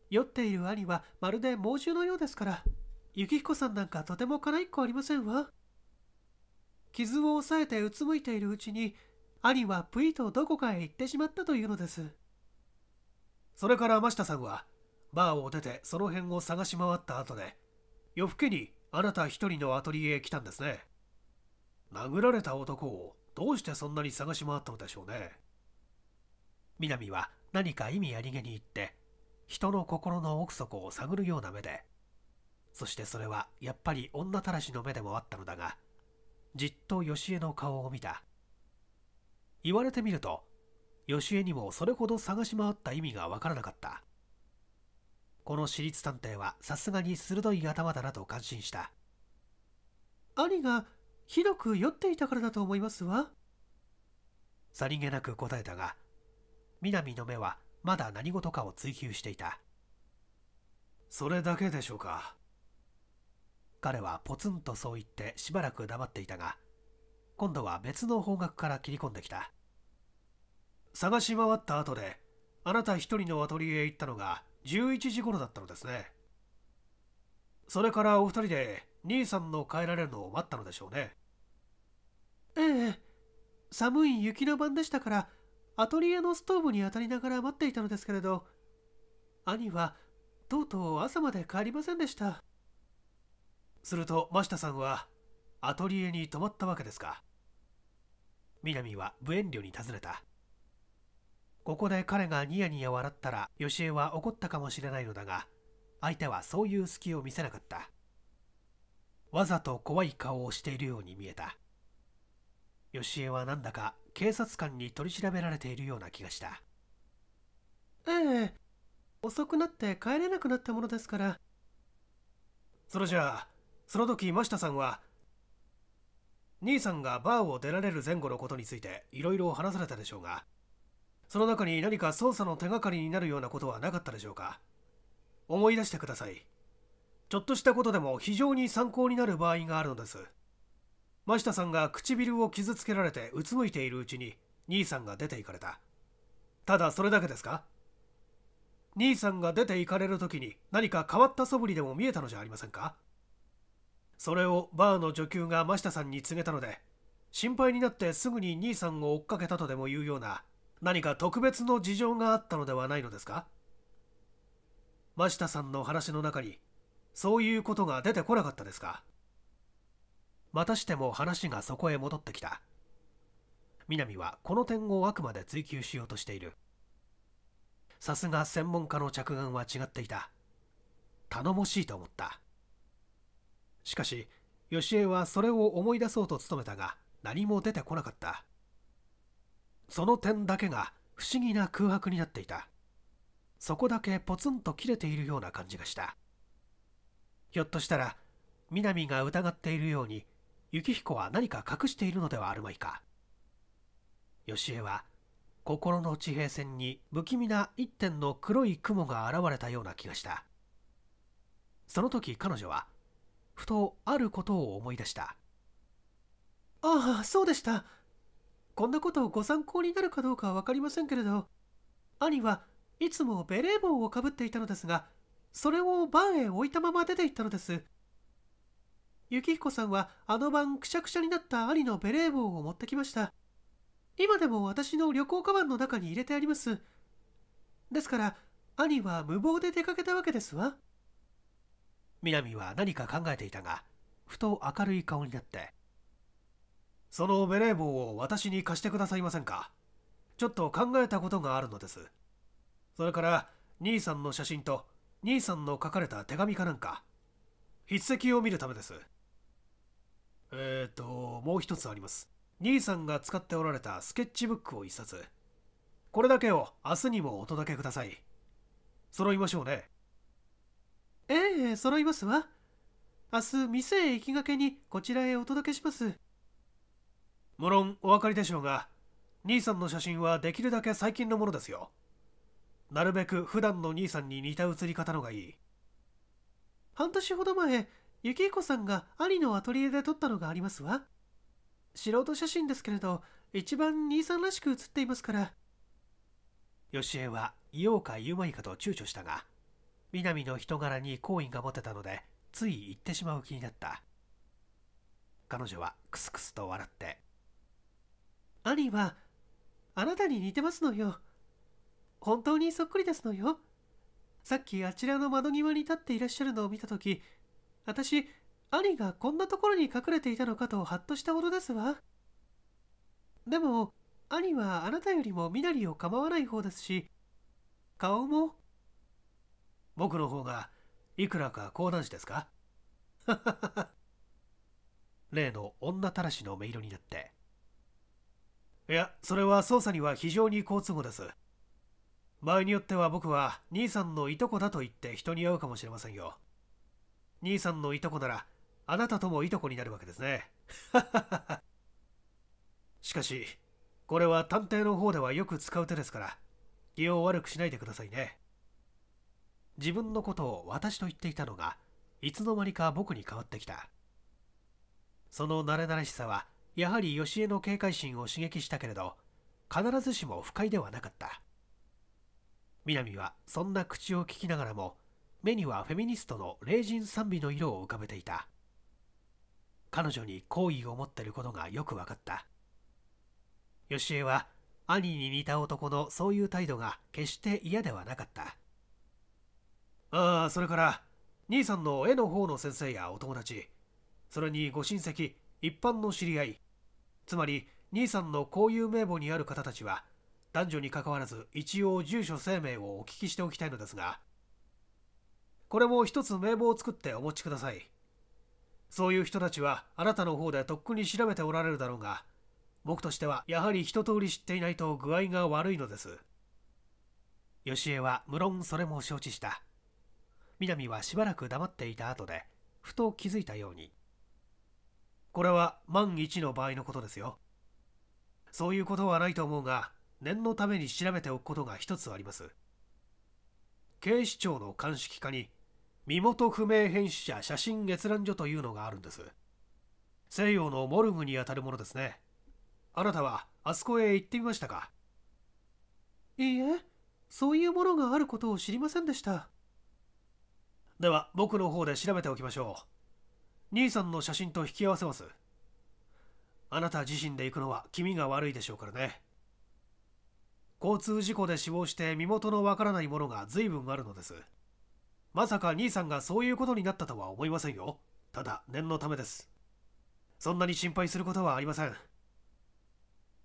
酔っている兄はまるで猛獣のようですから幸彦さんなんかとても辛いっこありませんわ傷を抑えてうつむいているうちに兄はぷいとどこかへ行ってしまったというのですそれから真下さんはバーを出てその辺を探し回った後で夜更けにあなた一人のアトリエへ来たんですね殴られた男をどうしてそんなに探し回ったのでしょうね南は何か意味ありげに言って人の心の奥底を探るような目でそしてそれはやっぱり女たらしの目でもあったのだがじっとよしえの顔を見た言われてみると義えにもそれほど探し回った意味がわからなかったこの私立探偵はさすがに鋭い頭だなと感心した兄がひどく酔っていたからだと思いますわさりげなく答えたが南の目はまだ何事かを追求していたそれだけでしょうか彼はポツンとそう言ってしばらく黙っていたが今度は別の方角から切り込んできた探し回った後であなた一人のアトリエへ行ったのが11時頃だったのですねそれからお二人で兄さんの帰られるのを待ったのでしょうねええ寒い雪の晩でしたからアトリエのストーブに当たりながら待っていたのですけれど兄はとうとう朝まで帰りませんでしたすると真下さんはアトリエに泊まったわけですか南は無遠慮に尋ねたここで彼がニヤニヤ笑ったら、よしえは怒ったかもしれないのだが、相手はそういう隙を見せなかった。わざと怖い顔をしているように見えた。よしえはなんだか警察官に取り調べられているような気がした。ええ、遅くなって帰れなくなったものですから。それじゃあ、その時真下さんは、兄さんがバーを出られる前後のことについていろいろ話されたでしょうが、その中に何か捜査の手がかりになるようなことはなかったでしょうか思い出してくださいちょっとしたことでも非常に参考になる場合があるのです真下さんが唇を傷つけられてうつむいているうちに兄さんが出て行かれたただそれだけですか兄さんが出て行かれる時に何か変わった素振りでも見えたのじゃありませんかそれをバーの女給が真下さんに告げたので心配になってすぐに兄さんを追っかけたとでも言うような何か特別の事情があったのではないのですか真下さんの話の中にそういうことが出てこなかったですかまたしても話がそこへ戻ってきた南はこの点をあくまで追求しようとしているさすが専門家の着眼は違っていた頼もしいと思ったしかし吉江はそれを思い出そうと努めたが何も出てこなかったその点だけが不思議な空白になっていたそこだけポツンと切れているような感じがしたひょっとしたら南が疑っているように幸彦は何か隠しているのではあるまいかしえは心の地平線に不気味な一点の黒い雲が現れたような気がしたその時彼女はふとあることを思い出したああそうでしたこんなことをご参考になるかどうかは分かりませんけれど兄はいつもベレー帽をかぶっていたのですがそれをバーへ置いたまま出て行ったのです幸彦さんはあの晩くしゃくしゃになった兄のベレー帽を持ってきました今でも私の旅行カバンの中に入れてありますですから兄は無謀で出かけたわけですわ南は何か考えていたがふと明るい顔になってそのベレー帽を私に貸してくださいませんかちょっと考えたことがあるのですそれから兄さんの写真と兄さんの書かれた手紙かなんか筆跡を見るためですえっ、ー、ともう一つあります兄さんが使っておられたスケッチブックを一冊これだけを明日にもお届けください揃いましょうねええ揃いますわ明日店へ行きがけにこちらへお届けします無論お分かりでしょうが兄さんの写真はできるだけ最近のものですよなるべく普段の兄さんに似た写り方のがいい半年ほど前幸彦さんが兄のアトリエで撮ったのがありますわ素人写真ですけれど一番兄さんらしく写っていますから吉江は言おうか言うまいかと躊躇したが南の人柄に好意が持てたのでつい言ってしまう気になった彼女はクスクスと笑って兄はあなたに似てますのよ本当にそっくりですのよさっきあちらの窓際に立っていらっしゃるのを見た時私兄がこんなところに隠れていたのかとハッとしたほどですわでも兄はあなたよりも身なりを構わない方ですし顔も僕の方がいくらか高男子ですか 例の女たらしの音色になっていやそれは捜査には非常に好都合です場合によっては僕は兄さんのいとこだと言って人に会うかもしれませんよ兄さんのいとこならあなたともいとこになるわけですね しかしこれは探偵の方ではよく使う手ですから気を悪くしないでくださいね自分のことを私と言っていたのがいつの間にか僕に変わってきたその慣れ慣れしさはやはり吉江の警戒心を刺激したけれど必ずしも不快ではなかった南はそんな口を聞きながらも目にはフェミニストの霊人賛美の色を浮かべていた彼女に好意を持ってることがよく分かった吉江は兄に似た男のそういう態度が決して嫌ではなかったああそれから兄さんの絵の方の先生やお友達それにご親戚一般の知り合いつまり兄さんの交友名簿にある方たちは男女にかかわらず一応住所生命をお聞きしておきたいのですがこれも一つ名簿を作ってお持ちくださいそういう人たちはあなたの方でとっくに調べておられるだろうが僕としてはやはり一通り知っていないと具合が悪いのです吉江は無論それも承知した南はしばらく黙っていた後でふと気づいたようにこれは万一の場合のことですよそういうことはないと思うが念のために調べておくことが一つあります警視庁の鑑識課に身元不明変死者写真閲覧所というのがあるんです西洋のモルグにあたるものですねあなたはあそこへ行ってみましたかいいえそういうものがあることを知りませんでしたでは僕の方で調べておきましょう兄さんの写真と引き合わせますあなた自身で行くのは気味が悪いでしょうからね交通事故で死亡して身元のわからないものが随分あるのですまさか兄さんがそういうことになったとは思いませんよただ念のためですそんなに心配することはありません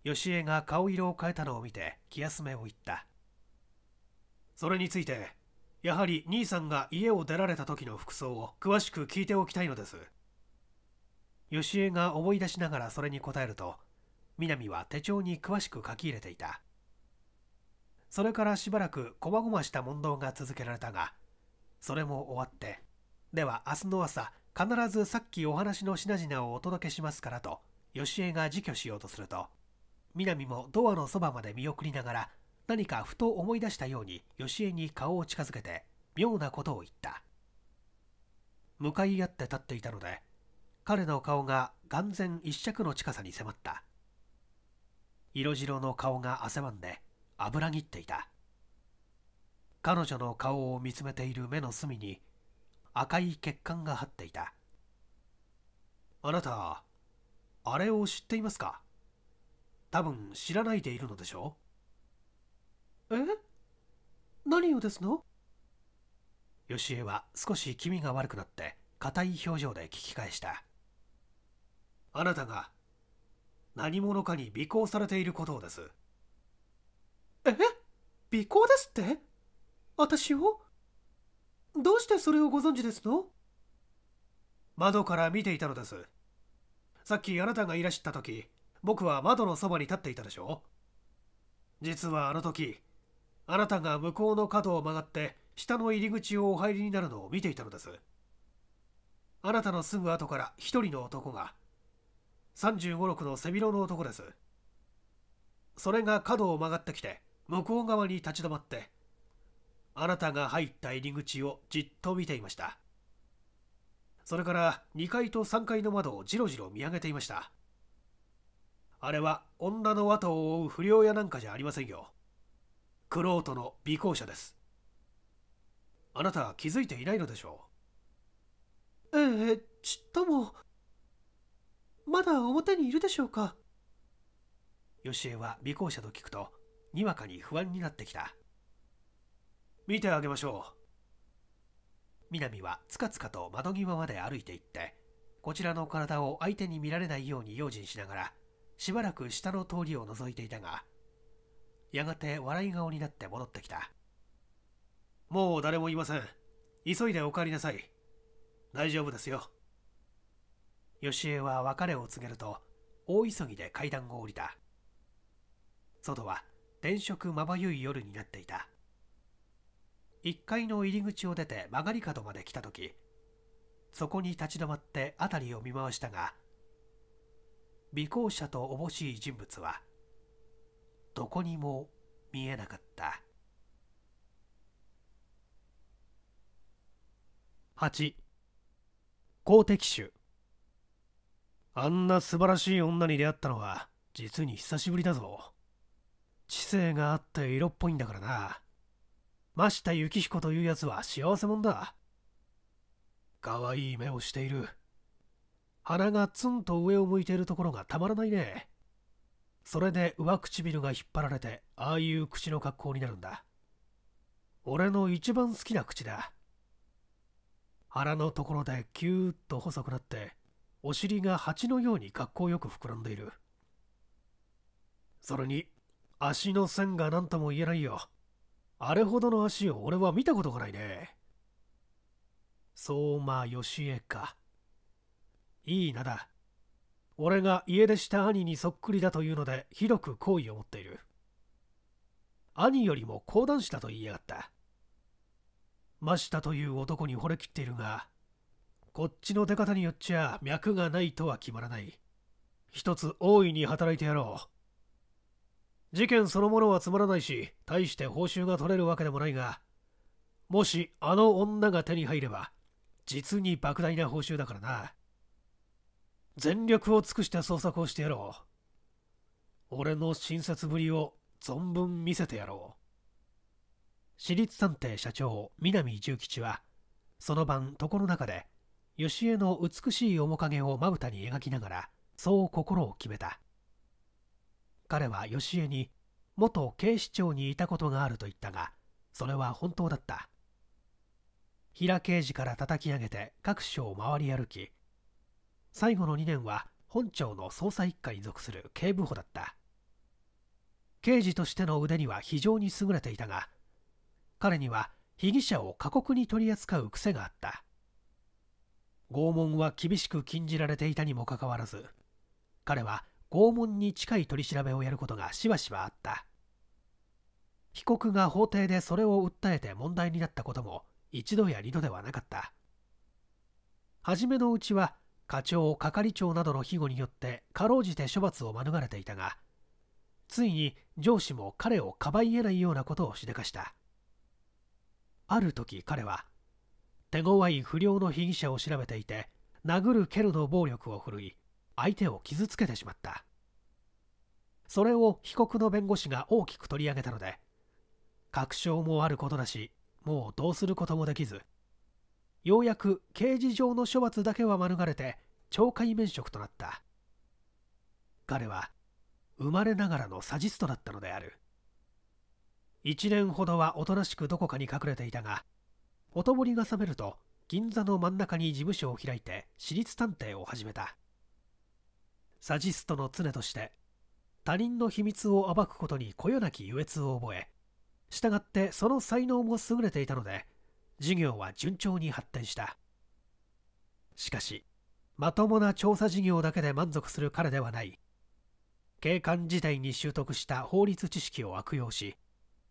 吉江が顔色を変えたのを見て気休めを言ったそれについてやはり兄さんが家を出られた時の服装を詳しく聞いておきたいのですよしえが思い出しながらそれに答えると南は手帳に詳しく書き入れていたそれからしばらくこまごました問答が続けられたがそれも終わってでは明日の朝必ずさっきお話の品々をお届けしますからとよしえが自去しようとすると南もドアのそばまで見送りながら何かふと思い出したようによしえに顔を近づけて妙なことを言った向かい合って立っていたので彼の顔が眼前一尺の近さに迫った色白の顔が汗ばんで油ぎっていた彼女の顔を見つめている目の隅に赤い血管が張っていたあなたあれを知っていますか多分知らないでいるのでしょうえ何をですのよしえは少し気味が悪くなって硬い表情で聞き返したあなたが何者かに尾行されていることをですえ尾行ですって私をどうしてそれをご存知ですの窓から見ていたのですさっきあなたがいらっしゃった時僕は窓のそばに立っていたでしょ実はあの時あなたが向こうの角を曲がって下の入り口をお入りになるのを見ていたのですあなたのすぐ後から一人の男が35、6の背広の男です。それが角を曲がってきて、向こう側に立ち止まって、あなたが入った入り口をじっと見ていました。それから2階と3階の窓をじろじろ見上げていました。あれは女の後を追う不良屋なんかじゃありませんよ。玄人の尾行者です。あなた気づいていないのでしょう。ええ、ちっとも。まだ表にいるでしょうかよしえは尾行者と聞くとにわかに不安になってきた見てあげましょう南はつかつかと窓際まで歩いていってこちらの体を相手に見られないように用心しながらしばらく下の通りを覗いていたがやがて笑い顔になって戻ってきたもう誰もいません急いでお帰りなさい大丈夫ですよよしえは別れを告げると大急ぎで階段を降りた外は電飾まばゆい夜になっていた1階の入り口を出て曲がり角まで来た時そこに立ち止まって辺りを見回したが尾行者とおぼしい人物はどこにも見えなかった8公的種あんな素晴らしい女に出会ったのは、実に久しぶりだぞ。知性があって色っぽいんだからな。真下幸彦というやつは幸せ者だ。可愛い目をしている。鼻がツンと上を向いているところがたまらないね。それで上唇が引っ張られて、ああいう口の格好になるんだ。俺の一番好きな口だ。腹のところでキューッと細くなって、お尻が蜂のように格好よく膨らんでいるそれに足の線が何とも言えないよあれほどの足を俺は見たことがないね相馬しえかいい名だ俺が家出した兄にそっくりだというのでひどく好意を持っている兄よりも講談師だと言いやがった真下という男に惚れきっているがこっちの出方によっちゃ脈がないとは決まらない一つ大いに働いてやろう事件そのものはつまらないし大して報酬が取れるわけでもないがもしあの女が手に入れば実に莫大な報酬だからな全力を尽くして捜索をしてやろう俺の親切ぶりを存分見せてやろう私立探偵社長南重吉はその晩床の中で義江の美しい面影をまぶたに描きながらそう心を決めた彼はし江に元警視庁にいたことがあると言ったがそれは本当だった平刑事から叩き上げて各所を回り歩き最後の2年は本庁の捜査一課に属する警部補だった刑事としての腕には非常に優れていたが彼には被疑者を過酷に取り扱う癖があった拷問は厳しく禁じられていたにもかかわらず彼は拷問に近い取り調べをやることがしばしばあった被告が法廷でそれを訴えて問題になったことも一度や二度ではなかった初めのうちは課長係長などの庇護によってかろうじて処罰を免れていたがついに上司も彼をかばい得ないようなことをしでかしたある時彼は手強い不良の被疑者を調べていて殴る蹴るの暴力を振るい相手を傷つけてしまったそれを被告の弁護士が大きく取り上げたので確証もあることだしもうどうすることもできずようやく刑事上の処罰だけは免れて懲戒免職となった彼は生まれながらのサジストだったのである1年ほどはおとなしくどこかに隠れていたがほとぼりが冷めると銀座の真ん中に事務所を開いて私立探偵を始めたサジストの常として他人の秘密を暴くことにこよなき優越を覚え従ってその才能も優れていたので事業は順調に発展したしかしまともな調査事業だけで満足する彼ではない警官時代に習得した法律知識を悪用し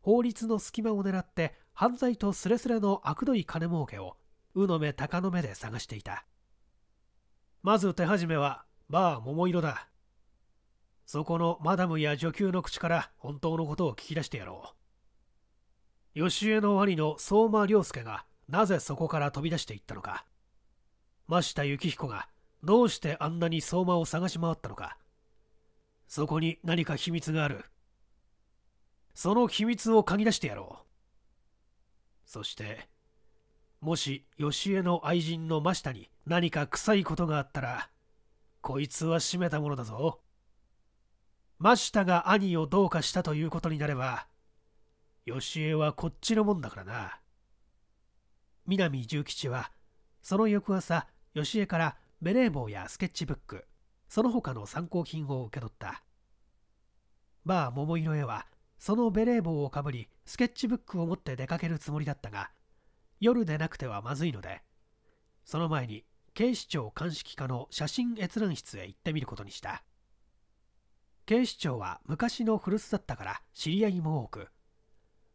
法律の隙間を狙って犯罪とすれすれの悪どい金儲けをうの目鷹の目で探していたまず手始めはバー桃色だそこのマダムや女給の口から本当のことを聞き出してやろう吉江の兄の相馬良介がなぜそこから飛び出していったのか真下幸彦がどうしてあんなに相馬を探し回ったのかそこに何か秘密があるその秘密を嗅ぎ出してやろうそしてもしよしえの愛人の真下に何か臭いことがあったらこいつは閉めたものだぞ真下が兄をどうかしたということになればよしえはこっちのもんだからな南重吉はその翌朝しえからベレー帽やスケッチブックその他の参考品を受け取ったバー桃色へはそのベレー帽をかぶりスケッチブックを持って出かけるつもりだったが夜でなくてはまずいのでその前に警視庁鑑識課の写真閲覧室へ行ってみることにした警視庁は昔の古巣だったから知り合いも多く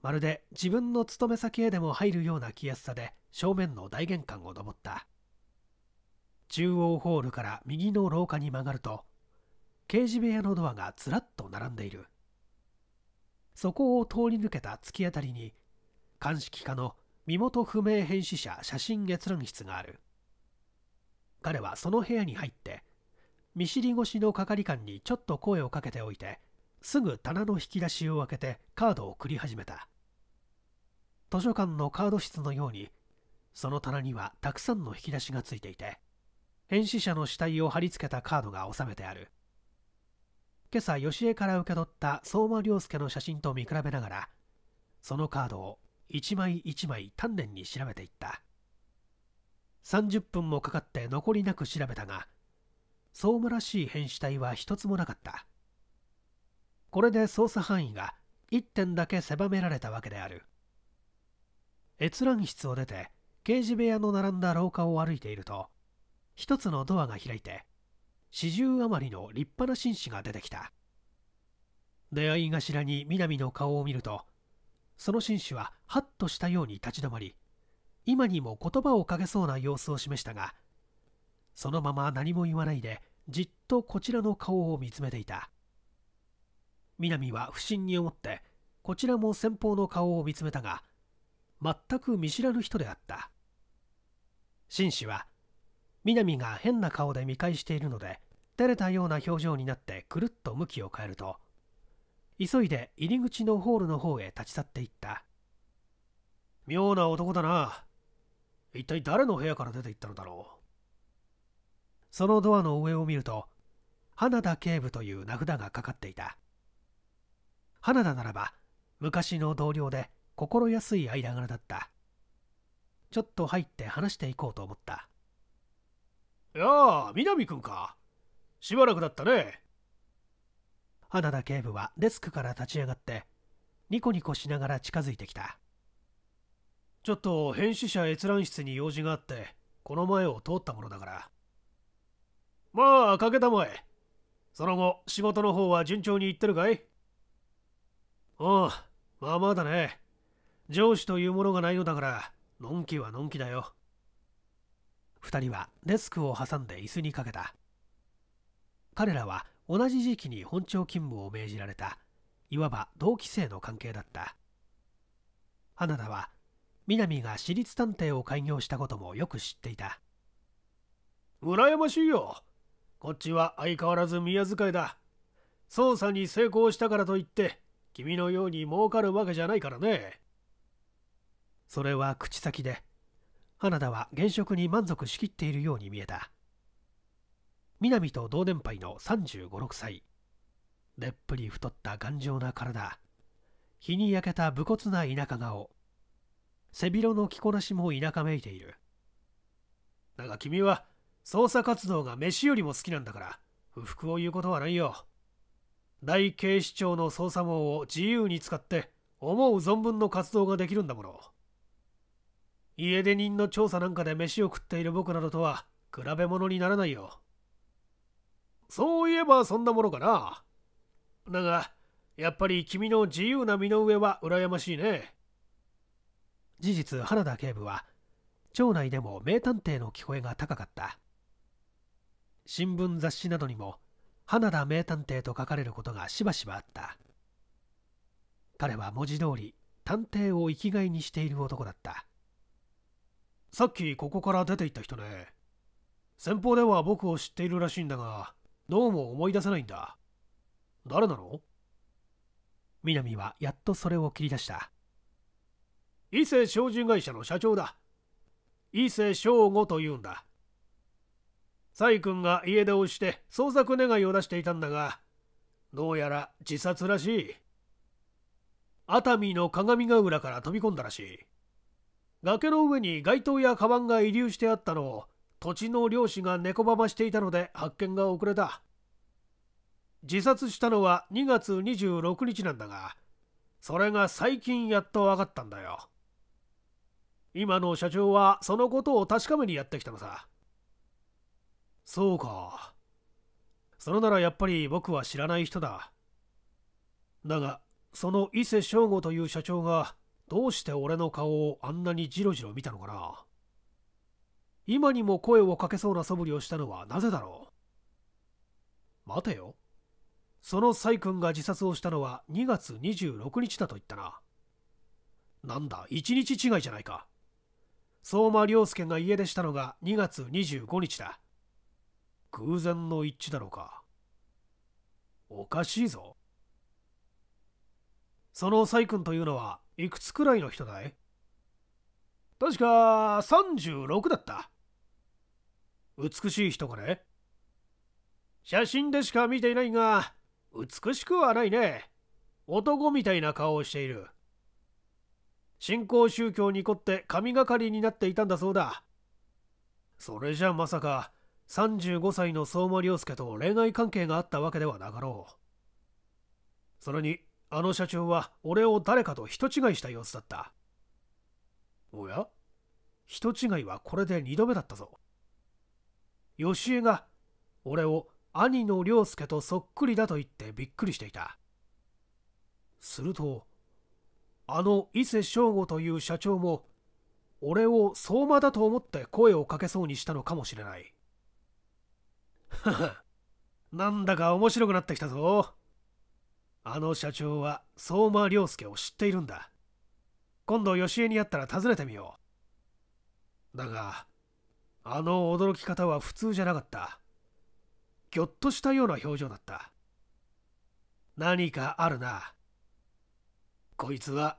まるで自分の勤め先へでも入るような気安さで正面の大玄関を登った中央ホールから右の廊下に曲がると刑事部屋のドアがずらっと並んでいるそこを通り抜けた突き当たりに鑑識課の身元不明編集者写真閲覧室がある彼はその部屋に入って見知り越しの係官にちょっと声をかけておいてすぐ棚の引き出しを開けてカードを送り始めた図書館のカード室のようにその棚にはたくさんの引き出しがついていて編集者の死体を貼り付けたカードが収めてある今朝吉江から受け取った相馬良介の写真と見比べながらそのカードを一枚一枚丹念に調べていった30分もかかって残りなく調べたが相馬らしい変死体は一つもなかったこれで捜査範囲が1点だけ狭められたわけである閲覧室を出て刑事部屋の並んだ廊下を歩いていると一つのドアが開いて四十余りの立派な紳士が出てきた出会い頭に南の顔を見るとその紳士はハッとしたように立ち止まり今にも言葉をかけそうな様子を示したがそのまま何も言わないでじっとこちらの顔を見つめていた南は不審に思ってこちらも先方の顔を見つめたが全く見知らぬ人であった紳士は南が変な顔で見返しているので照れたような表情になってくるっと向きを変えると急いで入り口のホールの方へ立ち去っていった妙な男だな一体誰の部屋から出て行ったのだろうそのドアの上を見ると花田警部という名札がかかっていた花田ならば昔の同僚で心安い間柄だったちょっと入って話していこうと思ったやあ、南くんか。しばらくだったね。花田警部はデスクから立ち上がって、ニコニコしながら近づいてきた。ちょっと編集者閲覧室に用事があって、この前を通ったものだから。まあ、かけたまえ。その後、仕事の方は順調にいってるかいああ、まあまあだね。上司というものがないのだから、のんきはのんきだよ。2人はデスクを挟んで椅子にかけた彼らは同じ時期に本庁勤務を命じられたいわば同期生の関係だった花田は南が私立探偵を開業したこともよく知っていた羨ましいよこっちは相変わらず宮遣いだ捜査に成功したからといって君のように儲かるわけじゃないからねそれは口先で花田は現職に満足しきっているように見えた南と同年配の3 5 6歳でっぷり太った頑丈な体日に焼けた武骨な田舎顔背広の着こなしも田舎めいているだが君は捜査活動が飯よりも好きなんだから不服を言うことはないよ大警視庁の捜査網を自由に使って思う存分の活動ができるんだもの家出人の調査なんかで飯を食っている僕などとは比べ物にならないよ。そういえばそんなものかな。だが、やっぱり君の自由な身の上は羨ましいね。事実、花田警部は、町内でも名探偵の聞こえが高かった。新聞雑誌などにも、花田名探偵と書かれることがしばしばあった。彼は文字通り、探偵を生きがいにしている男だった。さっきここから出て行った人ね先方では僕を知っているらしいんだがどうも思い出せないんだ誰なの南はやっとそれを切り出した伊勢商事会社の社長だ伊勢正吾というんだ崔君が家出をして捜索願いを出していたんだがどうやら自殺らしい熱海の鏡ヶ浦から飛び込んだらしい崖の上に街灯やカバンが遺留してあったのを土地の漁師が猫ばましていたので発見が遅れた自殺したのは2月26日なんだがそれが最近やっと分かったんだよ今の社長はそのことを確かめにやってきたのさそうかそれならやっぱり僕は知らない人だだがその伊勢翔吾という社長がどうして俺の顔をあんなにじろじろ見たのかな今にも声をかけそうな素振りをしたのはなぜだろう待てよ。そのサイ君が自殺をしたのは2月26日だと言ったな。なんだ、1日違いじゃないか。相馬良介が家出したのが2月25日だ。偶然の一致だろうか。おかしいぞ。そのサイ君というのはいくつくらいの人だい確か36だった。美しい人かね。写真でしか見ていないが、美しくはないね。男みたいな顔をしている。新興宗教に凝って神がかりになっていたんだそうだ。それじゃまさか35歳の相馬良介と恋愛関係があったわけではなかろう。それにあの社長は俺を誰かと人違いした様子だった。おや人違いはこれで2度目だったぞ。吉江が俺を兄の亮介とそっくりだと言ってびっくりしていた。すると、あの伊勢翔吾という社長も、俺を相馬だと思って声をかけそうにしたのかもしれない。なんだか面白くなってきたぞ。あの社長は相馬良介を知っているんだ今度吉江に会ったら訪ねてみようだがあの驚き方は普通じゃなかったぎょっとしたような表情だった何かあるなこいつは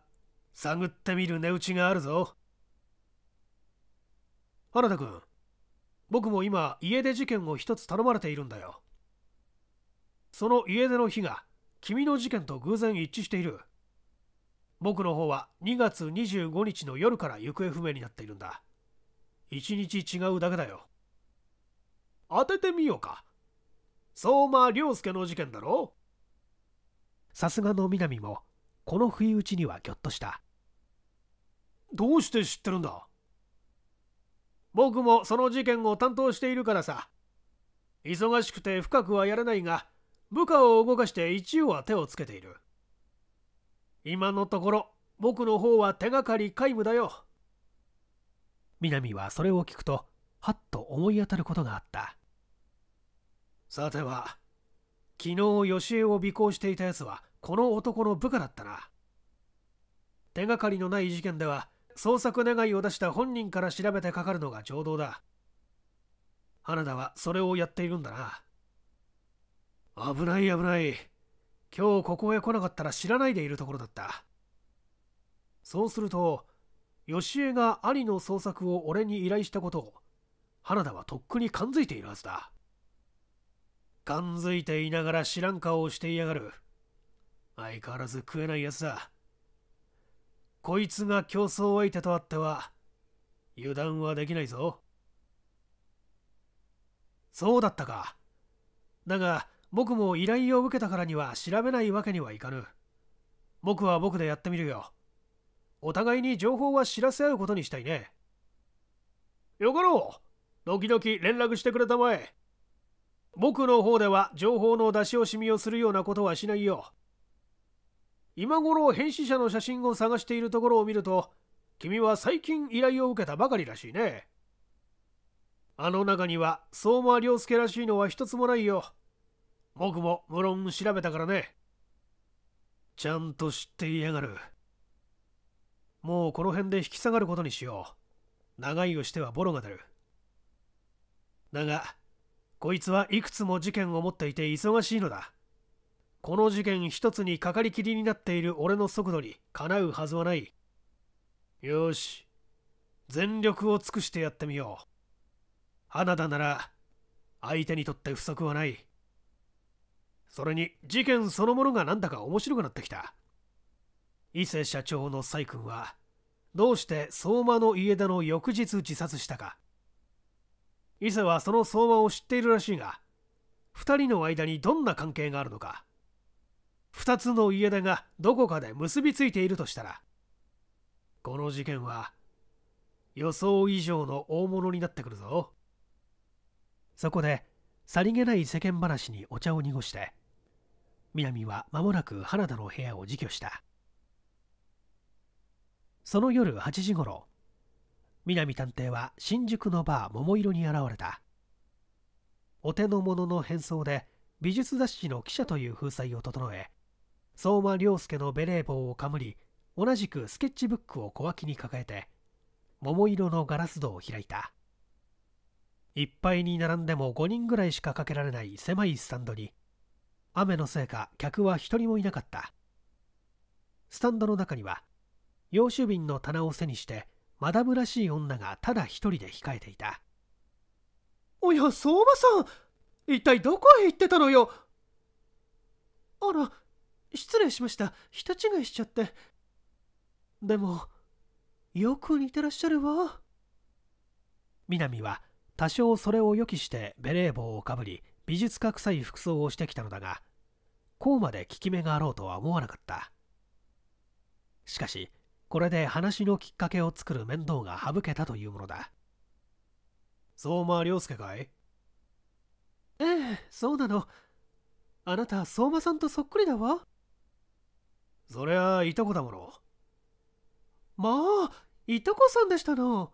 探ってみる値打ちがあるぞ原田君僕も今家出事件を一つ頼まれているんだよその家出の日が君の事件と偶然一致している僕の方は2月25日の夜から行方不明になっているんだ1日違うだけだよ当ててみようか相馬良介の事件だろさすがの南もこの不意打ちにはぎょっとしたどうして知ってるんだ僕もその事件を担当しているからさ忙しくて深くはやらないが部下を動かして一応は手をつけている今のところ僕の方は手がかり皆無だよ南はそれを聞くとはっと思い当たることがあったさては昨日吉江を尾行していたやつはこの男の部下だったな手がかりのない事件では捜索願いを出した本人から調べてかかるのが常道だ花田はそれをやっているんだな危ない危ない。今日ここへ来なかったら知らないでいるところだった。そうすると、吉江が兄の捜索を俺に依頼したことを、花田はとっくに感づいているはずだ。感づいていながら知らん顔をしていやがる。相変わらず食えないやつだ。こいつが競争相手とあっては、油断はできないぞ。そうだったか。だが、僕も依頼を受けたからには調べないわけにはいかぬ。僕は僕でやってみるよ。お互いに情報は知らせ合うことにしたいね。よかろう。ドキドキ連絡してくれたまえ。僕の方では情報の出し惜しみをするようなことはしないよ。今頃編集者の写真を探しているところを見ると、君は最近依頼を受けたばかりらしいね。あの中には相馬良介らしいのは一つもないよ。僕も無論調べたからね。ちゃんと知っていやがる。もうこの辺で引き下がることにしよう。長いをしてはボロが出る。だが、こいつはいくつも事件を持っていて忙しいのだ。この事件一つにかかりきりになっている俺の速度にかなうはずはない。よし。全力を尽くしてやってみよう。花田なら、相手にとって不足はない。それに事件そのものがなんだか面白くなってきた伊勢社長の崔君はどうして相馬の家出の翌日自殺したか伊勢はその相馬を知っているらしいが2人の間にどんな関係があるのか2つの家出がどこかで結びついているとしたらこの事件は予想以上の大物になってくるぞそこでさりげない世間話にお茶を濁して南は間もなく花田の部屋を自去したその夜8時ごろ南探偵は新宿のバー桃色に現れたお手の物の変装で美術雑誌の記者という風采を整え相馬良介のベレー帽をかむり同じくスケッチブックを小脇に抱えて桃色のガラス戸を開いたいっぱいに並んでも5人ぐらいしかかけられない狭いスタンドに雨のせいか客は一人もいなかったスタンドの中には洋酒瓶の棚を背にしてマダムらしい女がただ一人で控えていたおや相馬さん一体どこへ行ってたのよあら失礼しました人違いしちゃってでもよく似てらっしゃるわ南は多少それを予期してベレー帽をかぶり美術家臭い服装をしてきたのだがこうまで効き目があろうとは思わなかったしかしこれで話のきっかけを作る面倒が省けたというものだ相馬良介かいええそうなのあなた相馬さんとそっくりだわそりゃいとこだものまあいとこさんでしたの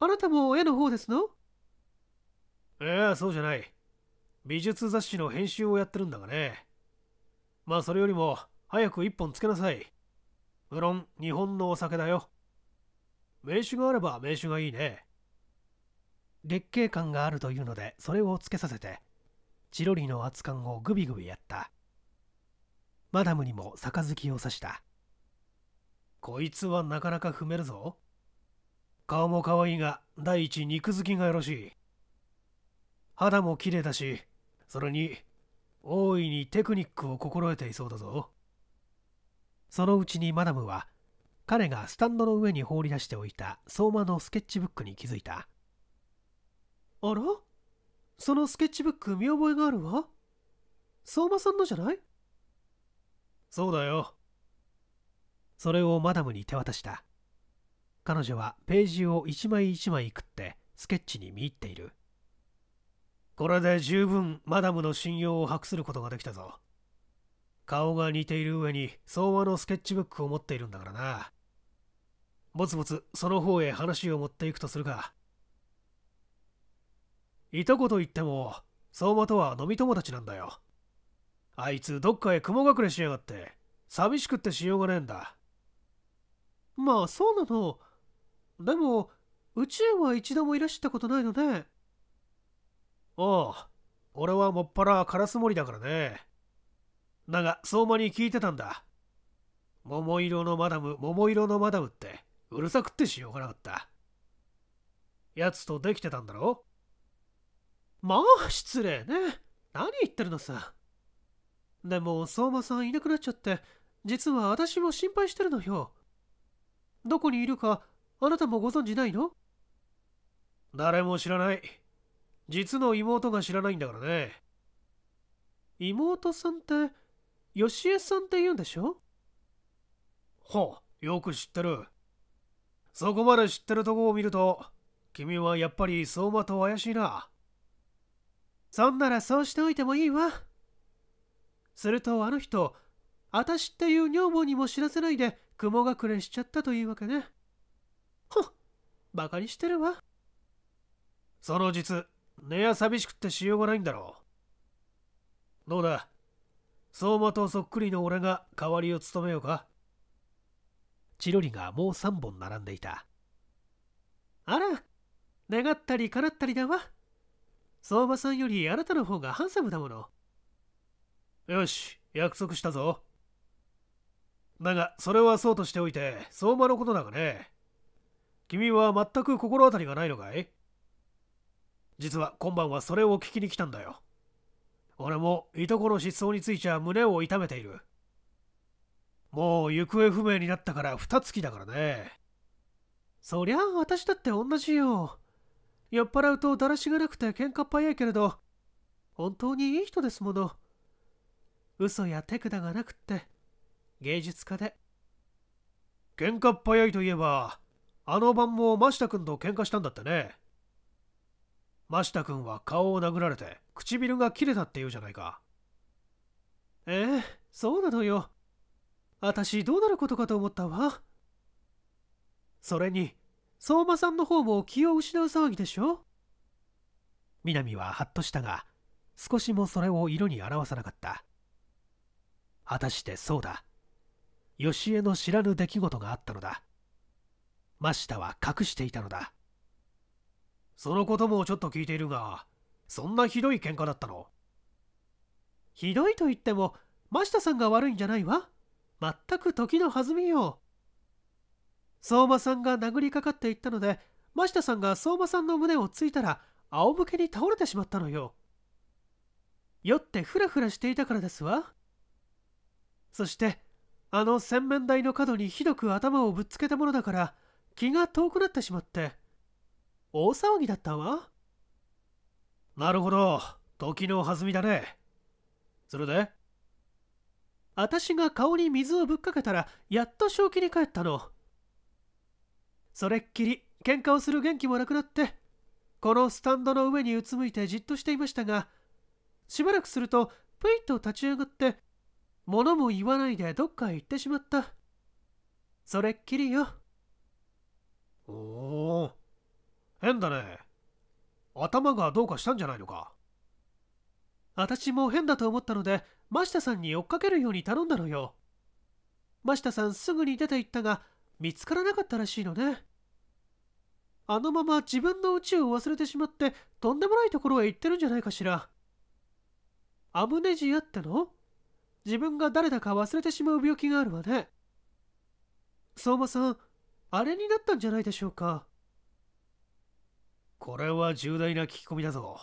あなたも絵の方ですのええそうじゃない美術雑誌の編集をやってるんだがね。まあそれよりも早く一本つけなさい。無論日本のお酒だよ。名酒があれば名酒がいいね。月桂感があるというのでそれをつけさせてチロリの熱燗をグビグビやったマダムにも杯を刺したこいつはなかなか踏めるぞ顔も可愛いが第一肉好きがよろしい肌も綺麗だし、それに、大いにテクニックを心得ていそうだぞ。そのうちにマダムは、彼がスタンドの上に放り出しておいた相馬のスケッチブックに気づいた。あらそのスケッチブック見覚えがあるわ。相馬さんのじゃないそうだよ。それをマダムに手渡した。彼女はページを一枚一枚食ってスケッチに見入っている。これで十分マダムの信用を博することができたぞ。顔が似ている上に相馬のスケッチブックを持っているんだからな。ぼつぼつその方へ話を持っていくとするか。いとこと言っても相馬とは飲み友達なんだよあいつどっかへ雲隠れしやがって寂しくってしようがねえんだまあそうなのでも宇宙は一度もいらしたことないのねおう俺はもっぱらカラス森だからねだが相馬に聞いてたんだ桃色のマダム桃色のマダムってうるさくってしようがなかったやつとできてたんだろまあ失礼ね何言ってるのさでも相馬さんいなくなっちゃって実は私も心配してるのよどこにいるかあなたもご存じないの誰も知らない実の妹が知らないんだからね妹さんってよしえさんって言うんでしょはあよく知ってるそこまで知ってるとこを見ると君はやっぱり相馬と怪しいなそんならそうしておいてもいいわするとあの人私っていう女房にも知らせないで雲隠れしちゃったというわけねほっバカにしてるわその実寝屋寂しくってしようがないんだろう。どうだ相馬とそっくりの俺が代わりを務めようかチロリがもう3本並んでいた。あら、願ったり叶ったりだわ。相馬さんよりあなたの方がハンサムだもの。よし、約束したぞ。だが、それはそうとしておいて、相馬のことだがね。君は全く心当たりがないのかい実は今晩はそれを聞きに来たんだよ俺もいとこの失踪についちゃ胸を痛めているもう行方不明になったから二月だからねそりゃあ私だって同じよ酔っ払うとだらしがなくて喧嘩っ早いけれど本当にいい人ですもの嘘や手札がなくって芸術家で喧嘩っ早いといえばあの晩も真下君と喧嘩したんだってね真下君は顔を殴られて唇が切れたって言うじゃないか。ええそうなのよ。私どうなることかと思ったわ。それに、相馬さんの方も気を失う騒ぎでしょ南はハッとしたが、少しもそれを色に表さなかった。果たしてそうだ。吉江の知らぬ出来事があったのだ。真下は隠していたのだ。そのこともちょっと聞いているが、そんなひどい喧嘩だったのひどいと言っても、真下さんが悪いんじゃないわ。全く時の弾みよ。相馬さんが殴りかかっていったので、真下さんが相馬さんの胸をついたら、仰向けに倒れてしまったのよ。酔ってフラフラしていたからですわ。そして、あの洗面台の角にひどく頭をぶつけたものだから、気が遠くなってしまって、大騒ぎだったわなるほど時の弾みだねそれで私が顔に水をぶっかけたらやっと正気に帰ったのそれっきり喧嘩をする元気もなくなってこのスタンドの上にうつむいてじっとしていましたがしばらくするとぷいっと立ち上がって物も言わないでどっかへ行ってしまったそれっきりよおお変だね。頭がどうかしたんじゃないのか。私も変だと思ったので、真下さんに追っかけるように頼んだのよ。真下さんすぐに出て行ったが、見つからなかったらしいのね。あのまま自分の宇宙を忘れてしまって、とんでもないところへ行ってるんじゃないかしら。アムネジアっての自分が誰だか忘れてしまう病気があるわね。相馬さん、あれになったんじゃないでしょうか。これは重大な聞き込みだぞ。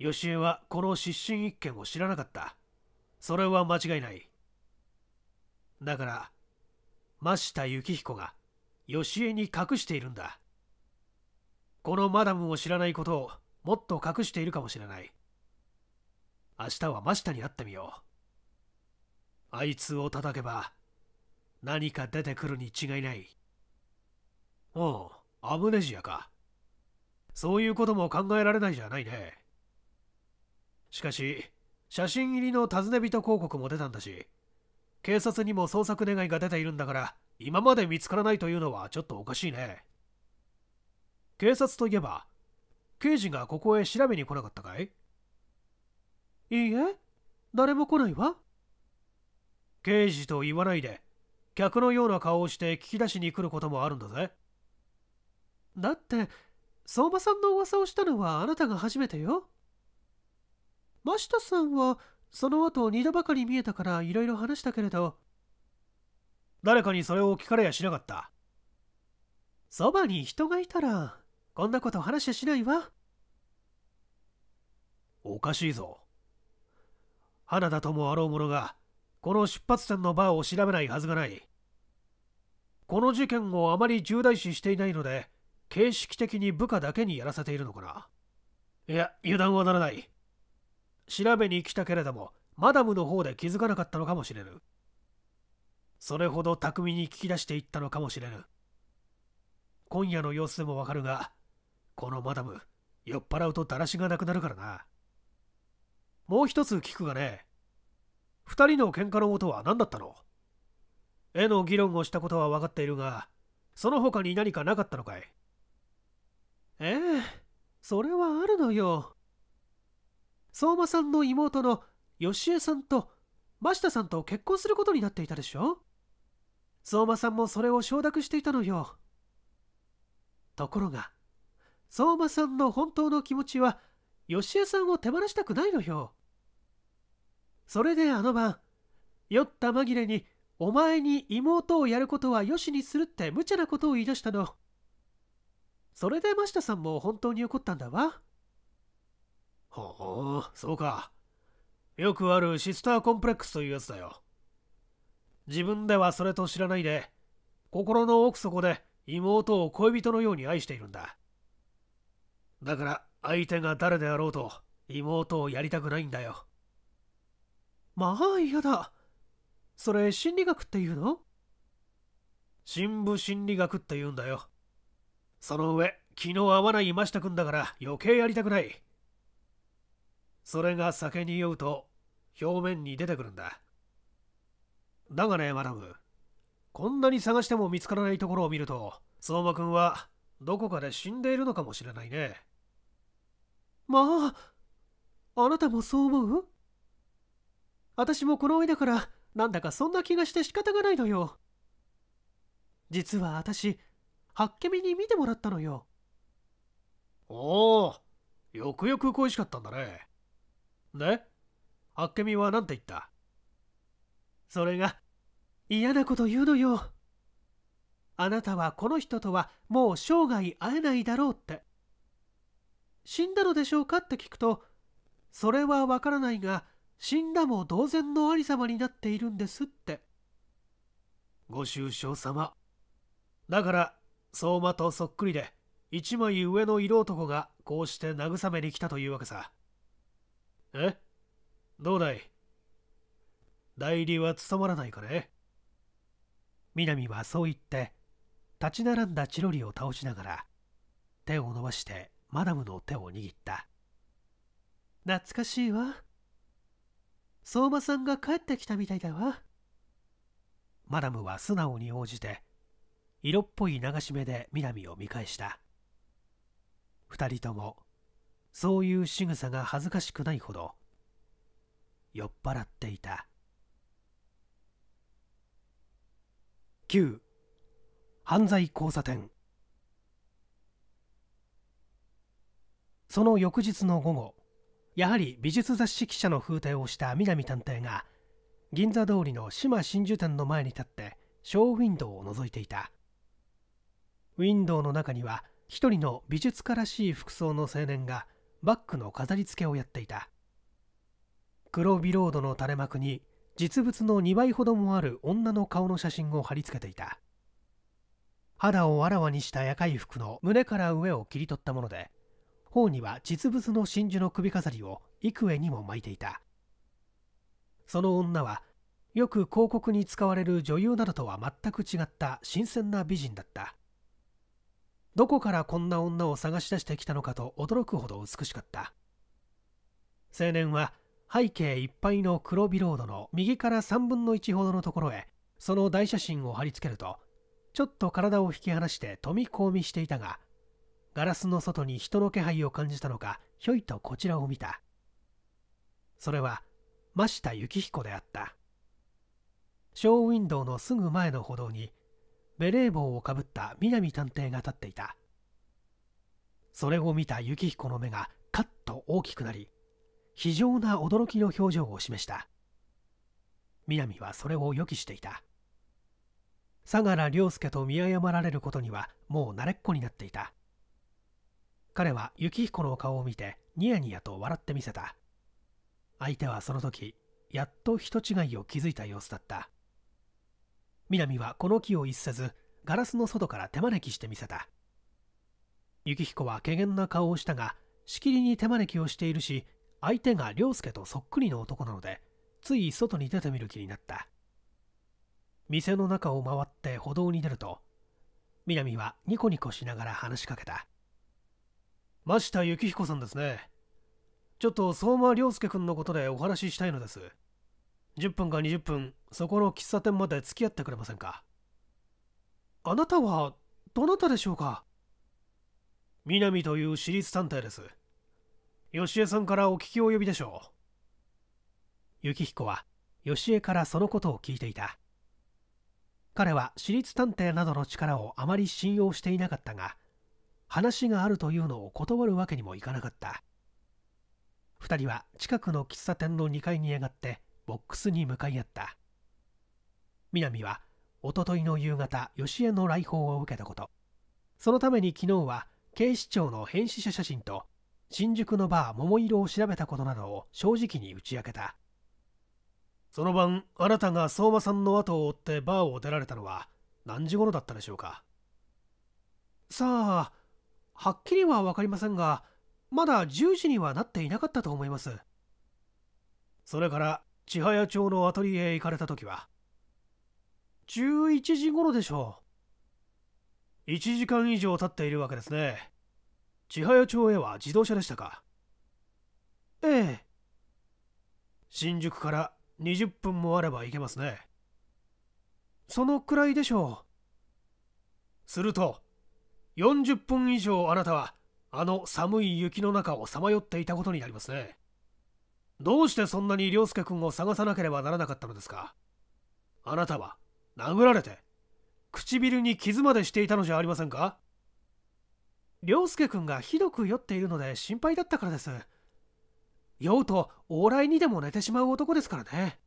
吉江はこの失神一件を知らなかった。それは間違いない。だから、真下幸彦が吉江に隠しているんだ。このマダムを知らないことをもっと隠しているかもしれない。明日は真下に会ってみよう。あいつを叩けば何か出てくるに違いない。うアムネジアか。そういうことも考えられないじゃないね。しかし、写真入りの尋ね人広告も出たんだし、警察にも捜索願いが出ているんだから、今まで見つからないというのはちょっとおかしいね。警察といえば、刑事がここへ調べに来なかったかいいいえ、誰も来ないわ。刑事と言わないで、客のような顔をして聞き出しに来ることもあるんだぜ。だって、相馬さんの噂をしたのはあなたが初めてよ。真下さんはその後二度ばかり見えたからいろいろ話したけれど誰かにそれを聞かれやしなかったそばに人がいたらこんなこと話しやしないわおかしいぞ花田ともあろう者がこの出発点のバーを調べないはずがないこの事件をあまり重大視していないので形式的に部下だけにやらせているのかないや油断はならない調べに来たけれどもマダムの方で気づかなかったのかもしれぬそれほど巧みに聞き出していったのかもしれぬ今夜の様子でもわかるがこのマダム酔っ払うとだらしがなくなるからなもう一つ聞くがね二人の喧嘩の音は何だったの絵の議論をしたことは分かっているがその他に何かなかったのかいええそれはあるのよ相馬さんの妹の吉江さんと真下さんと結婚することになっていたでしょ相馬さんもそれを承諾していたのよところが相馬さんの本当の気持ちは吉江さんを手放したくないのよそれであの晩酔った紛れにお前に妹をやることはよしにするって無茶なことを言い出したのそれで真下さんも本当に怒ったんだわほうそうかよくあるシスターコンプレックスというやつだよ自分ではそれと知らないで心の奥底で妹を恋人のように愛しているんだだから相手が誰であろうと妹をやりたくないんだよまあ嫌だそれ心理学っていうの深部心理学って言うんだよその上、昨日会わない今したくんだから余計やりたくない。それが酒に酔うと表面に出てくるんだ。だがね、マダム、こんなに探しても見つからないところを見ると、相馬くんはどこかで死んでいるのかもしれないね。まあ、あなたもそう思う私もこの間からなんだかそんな気がして仕方がないのよ。実は私、ハッケミに見てもらったのよおおよくよく恋しかったんだねでハッケミは何て言ったそれが嫌なこと言うのよあなたはこの人とはもう生涯会えないだろうって死んだのでしょうかって聞くとそれはわからないが死んだも同然のありさまになっているんですってご愁傷様だから相馬とそっくりで一枚上の色男がこうして慰めに来たというわけさえどうだい代理は務まらないかね南はそう言って立ち並んだチロリを倒しながら手を伸ばしてマダムの手を握った懐かしいわ相馬さんが帰ってきたみたいだわマダムは素直に応じて色っぽい流し目で南を見返した二人ともそういう仕草が恥ずかしくないほど酔っ払っていた9犯罪交差点その翌日の午後やはり美術雑誌記者の風体をした南探偵が銀座通りの島真珠店の前に立ってショーウィンドウを覗いていたウィンドウの中には一人の美術家らしい服装の青年がバッグの飾り付けをやっていた黒ビロードの垂れ幕に実物の2倍ほどもある女の顔の写真を貼り付けていた肌をあらわにした赤い服の胸から上を切り取ったもので頬には実物の真珠の首飾りを幾重にも巻いていたその女はよく広告に使われる女優などとは全く違った新鮮な美人だったどこからこんな女を探し出してきたのかと驚くほど美しかった青年は背景いっぱいの黒ビロードの右から3分の1ほどのところへその大写真を貼り付けるとちょっと体を引き離して飛び込みしていたがガラスの外に人の気配を感じたのかひょいとこちらを見たそれは真下幸彦であったショーウィンドウのすぐ前の歩道にベレー帽をかぶった南探偵が立っていたそれを見た幸彦の目がカッと大きくなり非常な驚きの表情を示した南はそれを予期していた相良良介と見誤られることにはもう慣れっこになっていた彼は幸彦の顔を見てニヤニヤと笑ってみせた相手はその時やっと人違いを気づいた様子だった南はこの木を一さずガラスの外から手招きしてみせた幸彦は怪げな顔をしたがしきりに手招きをしているし相手が良介とそっくりの男なのでつい外に出てみる気になった店の中を回って歩道に出ると南はニコニコしながら話しかけた真下幸彦さんですねちょっと相馬涼介君のことでお話ししたいのです10分か20分そこの喫茶店まで付き合ってくれませんかあなたはどなたでしょうか南という私立探偵です吉江さんからお聞き及びでしょう幸彦は吉江からそのことを聞いていた彼は私立探偵などの力をあまり信用していなかったが話があるというのを断るわけにもいかなかった2人は近くの喫茶店の2階に上がってボックスに向かい合った南はおとといの夕方吉江の来訪を受けたことそのために昨日は警視庁の編集者写真と新宿のバー桃色を調べたことなどを正直に打ち明けたその晩あなたが相馬さんの後を追ってバーを出られたのは何時頃だったでしょうかさあはっきりは分かりませんがまだ10時にはなっていなかったと思いますそれから千早町のアトリエへ行かれた時は11時頃でしょう1時間以上経っているわけですね千早町へは自動車でしたかええ新宿から20分もあれば行けますねそのくらいでしょうすると40分以上あなたはあの寒い雪の中をさまよっていたことになりますねどうしてそんなに涼介君を探さなければならなかったのですかあなたは殴られて唇に傷までしていたのじゃありませんか涼介君がひどく酔っているので心配だったからです酔うと往来にでも寝てしまう男ですからね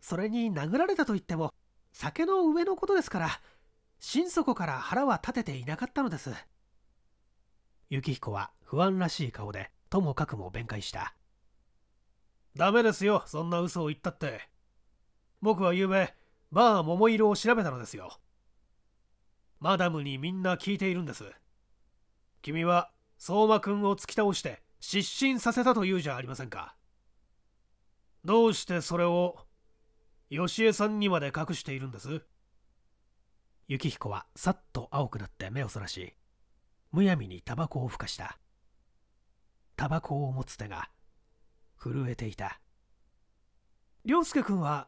それに殴られたといっても酒の上のことですから心底から腹は立てていなかったのです幸彦は不安らしい顔でともかくも弁解したダメですよ、そんな嘘を言ったって。僕は昨べ、バー桃色を調べたのですよ。マダムにみんな聞いているんです。君は相馬君を突き倒して失神させたというじゃありませんか。どうしてそれを、よしえさんにまで隠しているんです幸彦はさっと青くなって目をそらし、むやみにタバコをふかした。タバコを持つ手が震えていた良介君は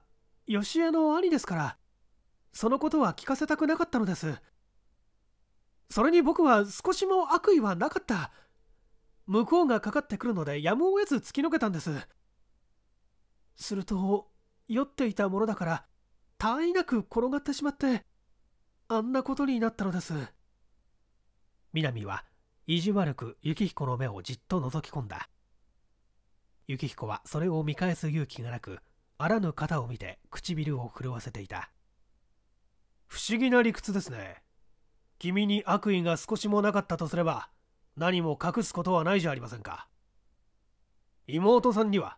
し江の兄ですからそのことは聞かせたくなかったのですそれに僕は少しも悪意はなかった向こうがかかってくるのでやむを得ず突きのけたんですすると酔っていたものだからたいなく転がってしまってあんなことになったのです南は意地悪く幸彦の目をじっと覗き込んだ幸彦はそれを見返す勇気がなくあらぬ肩を見て唇を震わせていた不思議な理屈ですね君に悪意が少しもなかったとすれば何も隠すことはないじゃありませんか妹さんには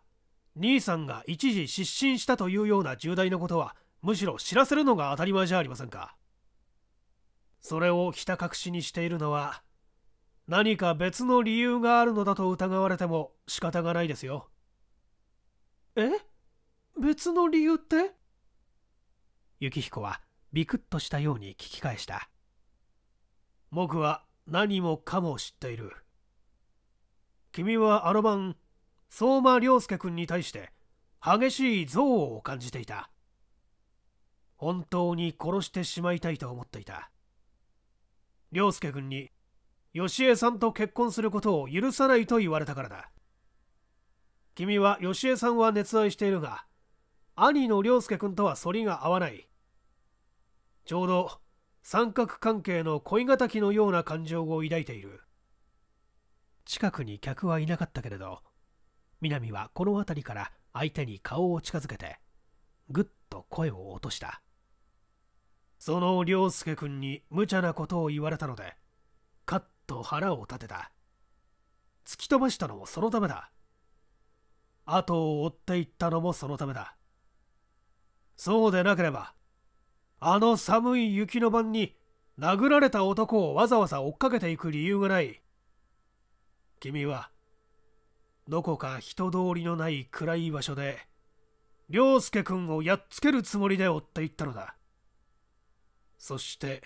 兄さんが一時失神したというような重大なことはむしろ知らせるのが当たり前じゃありませんかそれをひた隠しにしているのは何か別の理由があるのだと疑われても仕方がないですよえ別の理由って幸彦はビクッとしたように聞き返した僕は何もかも知っている君はあの晩相馬良介君に対して激しい憎悪を感じていた本当に殺してしまいたいと思っていた良介君にしえさんと結婚することを許さないと言われたからだ君はしえさんは熱愛しているが兄の良介君とは反りが合わないちょうど三角関係の恋敵のような感情を抱いている近くに客はいなかったけれど南はこの辺りから相手に顔を近づけてぐっと声を落としたその良介君に無茶なことを言われたのでと腹を立てた突き飛ばしたのもそのためだ後を追っていったのもそのためだそうでなければあの寒い雪の晩に殴られた男をわざわざ追っかけていく理由がない君はどこか人通りのない暗い場所で亮介君をやっつけるつもりで追っていったのだそして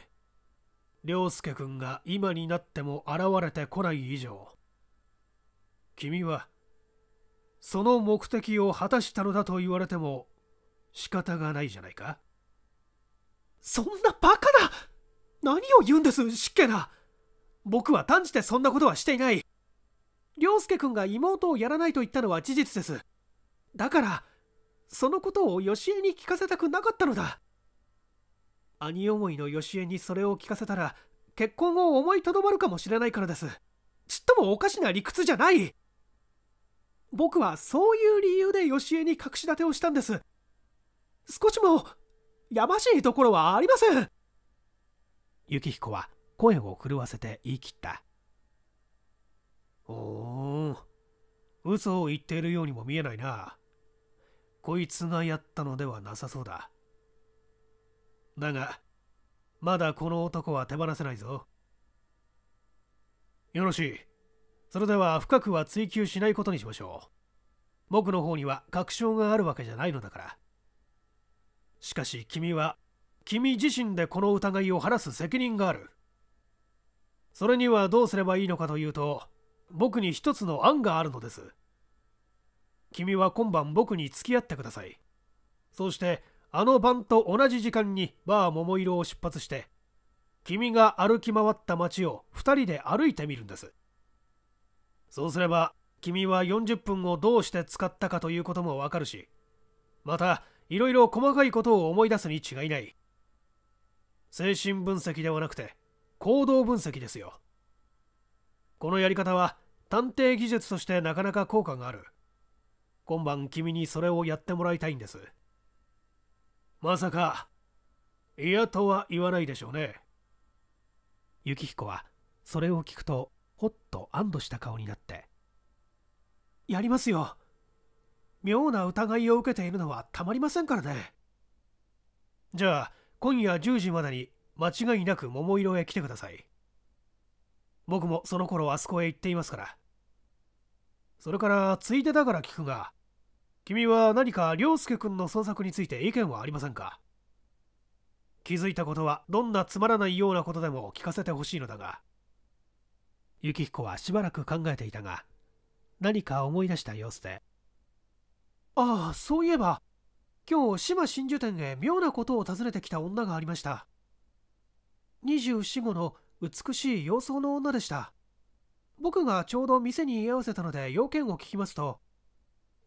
亮介君が今になっても現れてこない以上君はその目的を果たしたのだと言われても仕方がないじゃないかそんなバカな何を言うんです失敬な僕は断じてそんなことはしていない亮介君が妹をやらないと言ったのは事実ですだからそのことをよしえに聞かせたくなかったのだ兄思いのよしえにそれを聞かせたら結婚を思いとどまるかもしれないからですちっともおかしな理屈じゃない僕はそういう理由でよしえに隠し立てをしたんです少しもやましいところはありません幸彦は声を震わせて言い切ったおう嘘を言っているようにも見えないなこいつがやったのではなさそうだだが、まだこの男は手放せないぞ。よろしい。それでは深くは追求しないことにしましょう。僕の方には確証があるわけじゃないのだから。しかし君は、君自身でこの疑いを晴らす責任がある。それにはどうすればいいのかというと、僕に一つの案があるのです。君は今晩僕に付き合ってください。そしてあの晩と同じ時間にバー桃色を出発して君が歩き回った街を2人で歩いてみるんですそうすれば君は40分をどうして使ったかということもわかるしまたいろいろ細かいことを思い出すに違いない精神分析ではなくて行動分析ですよこのやり方は探偵技術としてなかなか効果がある今晩君にそれをやってもらいたいんですまさか嫌とは言わないでしょうね幸彦はそれを聞くとほっと安堵した顔になって「やりますよ妙な疑いを受けているのはたまりませんからねじゃあ今夜10時までに間違いなく桃色へ来てください僕もその頃あそこへ行っていますからそれからついでだから聞くが君は何か涼介君の捜索について意見はありませんか気づいたことはどんなつまらないようなことでも聞かせてほしいのだが幸彦はしばらく考えていたが何か思い出した様子でああそういえば今日島真珠店へ妙なことを尋ねてきた女がありました24号の美しい様相の女でした僕がちょうど店に居合わせたので要件を聞きますと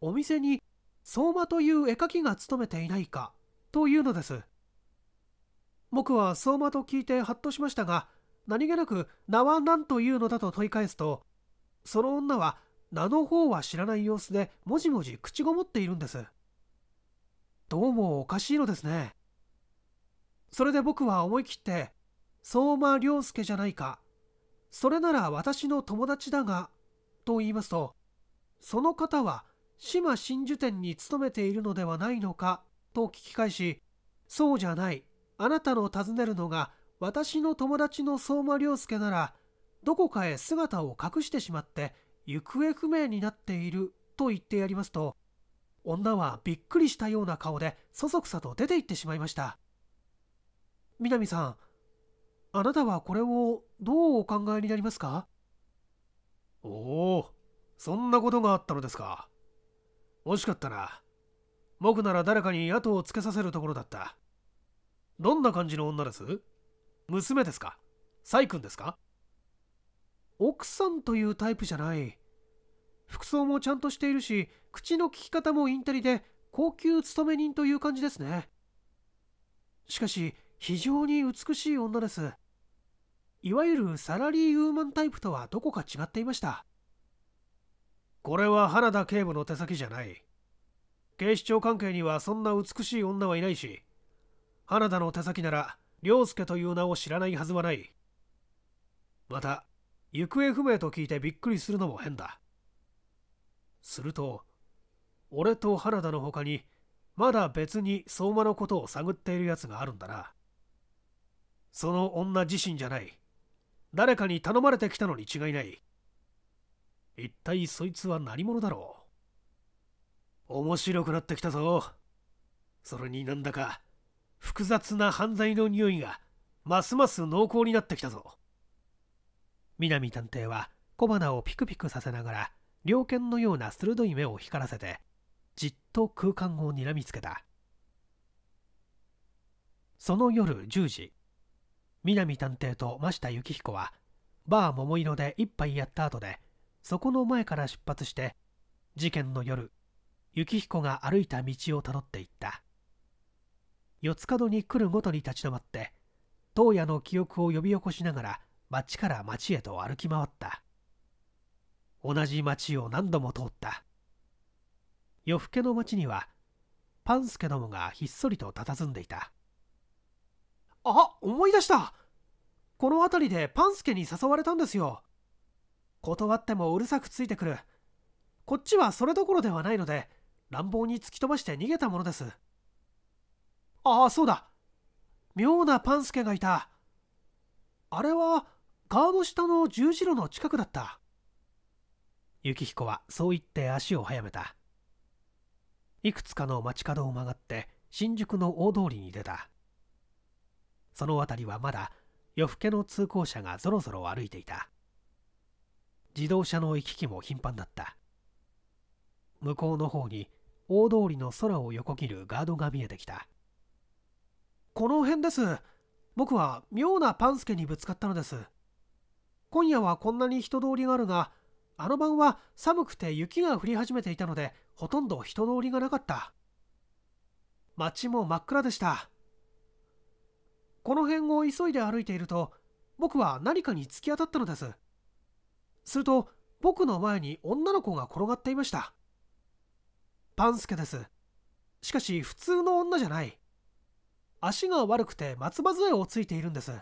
お店に相馬という絵描きが務めていないかというのです僕は相馬と聞いてハッとしましたが何気なく名は何というのだと問い返すとその女は名の方は知らない様子でもじもじ口ごもっているんですどうもおかしいのですねそれで僕は思い切って相馬良介じゃないかそれなら私の友達だがと言いますとその方は摩真珠店に勤めているのではないのかと聞き返し、そうじゃない。あなたの尋ねるのが私の友達の相馬良介なら、どこかへ姿を隠してしまって行方不明になっていると言ってやりますと、女はびっくりしたような顔でそそくさと出て行ってしまいました。南さん、あなたはこれをどうお考えになりますかおお、そんなことがあったのですか。惜しかったな僕なら誰かに後をつけさせるところだったどんな感じの女です娘ですかサイ君ですか奥さんというタイプじゃない服装もちゃんとしているし口の利き方もインテリで高級勤め人という感じですねしかし非常に美しい女ですいわゆるサラリーウーマンタイプとはどこか違っていましたこれは花田警部の手先じゃない警視庁関係にはそんな美しい女はいないし花田の手先なら凌介という名を知らないはずはないまた行方不明と聞いてびっくりするのも変だすると俺と原田の他にまだ別に相馬のことを探っているやつがあるんだなその女自身じゃない誰かに頼まれてきたのに違いない一体そいつは何者だろう面白くなってきたぞそれになんだか複雑な犯罪の匂いがますます濃厚になってきたぞ南探偵は小鼻をピクピクさせながら猟犬のような鋭い目を光らせてじっと空間をにらみつけたその夜10時南探偵と真下幸彦はバー桃色で一杯やった後でそこの前から出発して事件の夜幸彦が歩いた道をたどっていった四つ角に来るごとに立ち止まって当夜の記憶を呼び起こしながら町から町へと歩き回った同じ町を何度も通った夜更けの町にはパンスケどもがひっそりと佇んでいたあ思い出したこの辺りでパンスケに誘われたんですよ断ってもうるさくついてくるこっちはそれどころではないので乱暴に突き飛ばして逃げたものですああそうだ妙なパンスケがいたあれは川の下の十字路の近くだった幸彦はそう言って足を速めたいくつかの街角を曲がって新宿の大通りに出たその辺りはまだ夜更けの通行者がぞろぞろ歩いていた自動車の行き来も頻繁だった向こうの方に大通りの空を横切るガードが見えてきたこの辺です僕は妙なパンスケにぶつかったのです今夜はこんなに人通りがあるがあの晩は寒くて雪が降り始めていたのでほとんど人通りがなかった街も真っ暗でしたこの辺を急いで歩いていると僕は何かに突き当たったのですすると僕の前に女の子が転がっていましたパンスケですしかし普通の女じゃない足が悪くて松葉杖をついているんです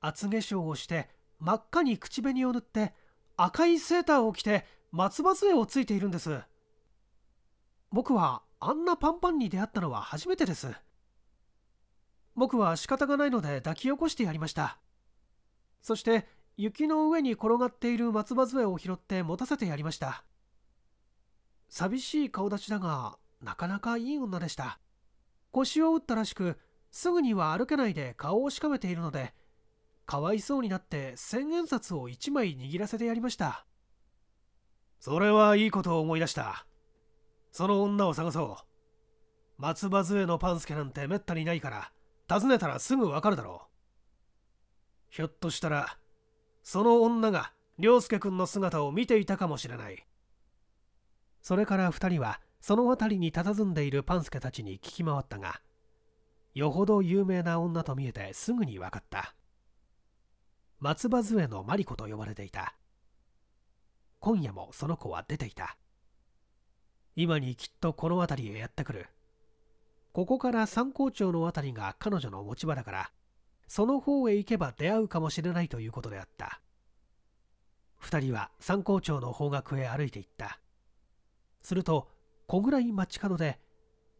厚化粧をして真っ赤に口紅を塗って赤いセーターを着て松葉杖をついているんです僕はあんなパンパンに出会ったのは初めてです僕は仕方がないので抱き起こしてやりましたそして雪の上に転がっている松葉杖を拾って持たせてやりました寂しい顔立ちだがなかなかいい女でした腰を打ったらしくすぐには歩けないで顔をしかめているのでかわいそうになって千円札を1枚握らせてやりましたそれはいいことを思い出したその女を探そう松葉杖のパンスケなんてめったにないから訪ねたらすぐわかるだろうひょっとしたらその女が良介君の姿を見ていたかもしれないそれから2人はその辺りに佇んでいるパンスケたちに聞き回ったがよほど有名な女と見えてすぐに分かった松葉杖のマリコと呼ばれていた今夜もその子は出ていた今にきっとこの辺りへやってくるここから山頂町の辺りが彼女の持ち場だからその方へ行けば出会うかもしれないということであった2人は三光町の方角へ歩いていったすると小倉井街角で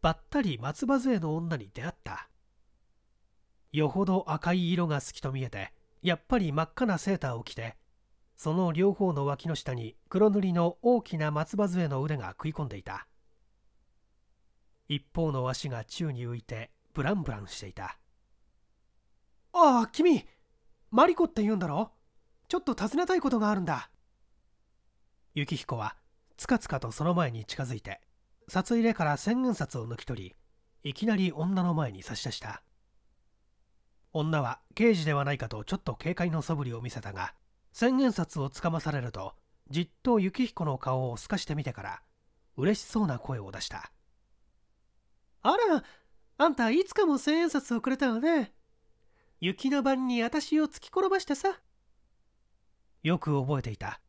ばったり松葉杖の女に出会ったよほど赤い色が好きと見えてやっぱり真っ赤なセーターを着てその両方の脇の下に黒塗りの大きな松葉杖の腕が食い込んでいた一方の足が宙に浮いてブランブランしていたああ君マリコって言うんだろちょっと尋ねたいことがあるんだ幸彦はつかつかとその前に近づいて札入れから千円札を抜き取りいきなり女の前に差し出した女は刑事ではないかとちょっと警戒のそぶりを見せたが千円札をつかまされるとじっと幸彦の顔を透かしてみてから嬉しそうな声を出したあらあんたいつかも千円札をくれたわね雪の晩に私を突き転ばしてさよく覚えていた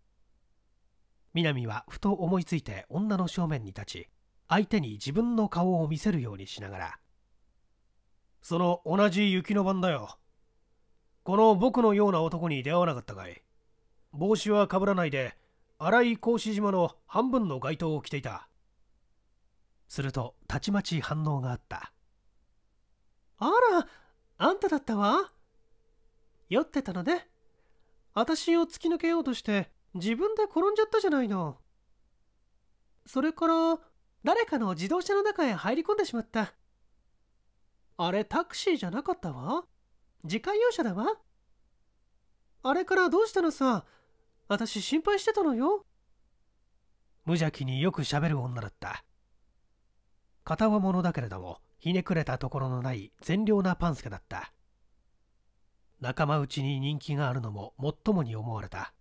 南はふと思いついて女の正面に立ち相手に自分の顔を見せるようにしながらその同じ雪の晩だよこの僕のような男に出会わなかったかい帽子はかぶらないで荒い格子島の半分の街灯を着ていたするとたちまち反応があったあらあんただったわ酔ってたのね私を突き抜けようとして自分で転んじゃったじゃないのそれから誰かの自動車の中へ入り込んでしまったあれタクシーじゃなかったわ自家用車だわあれからどうしたのさ私心配してたのよ無邪気によくしゃべる女だった片輪者だけれどもひねくれたところのない善良なパンスケだった仲間内に人気があるのももっともに思われた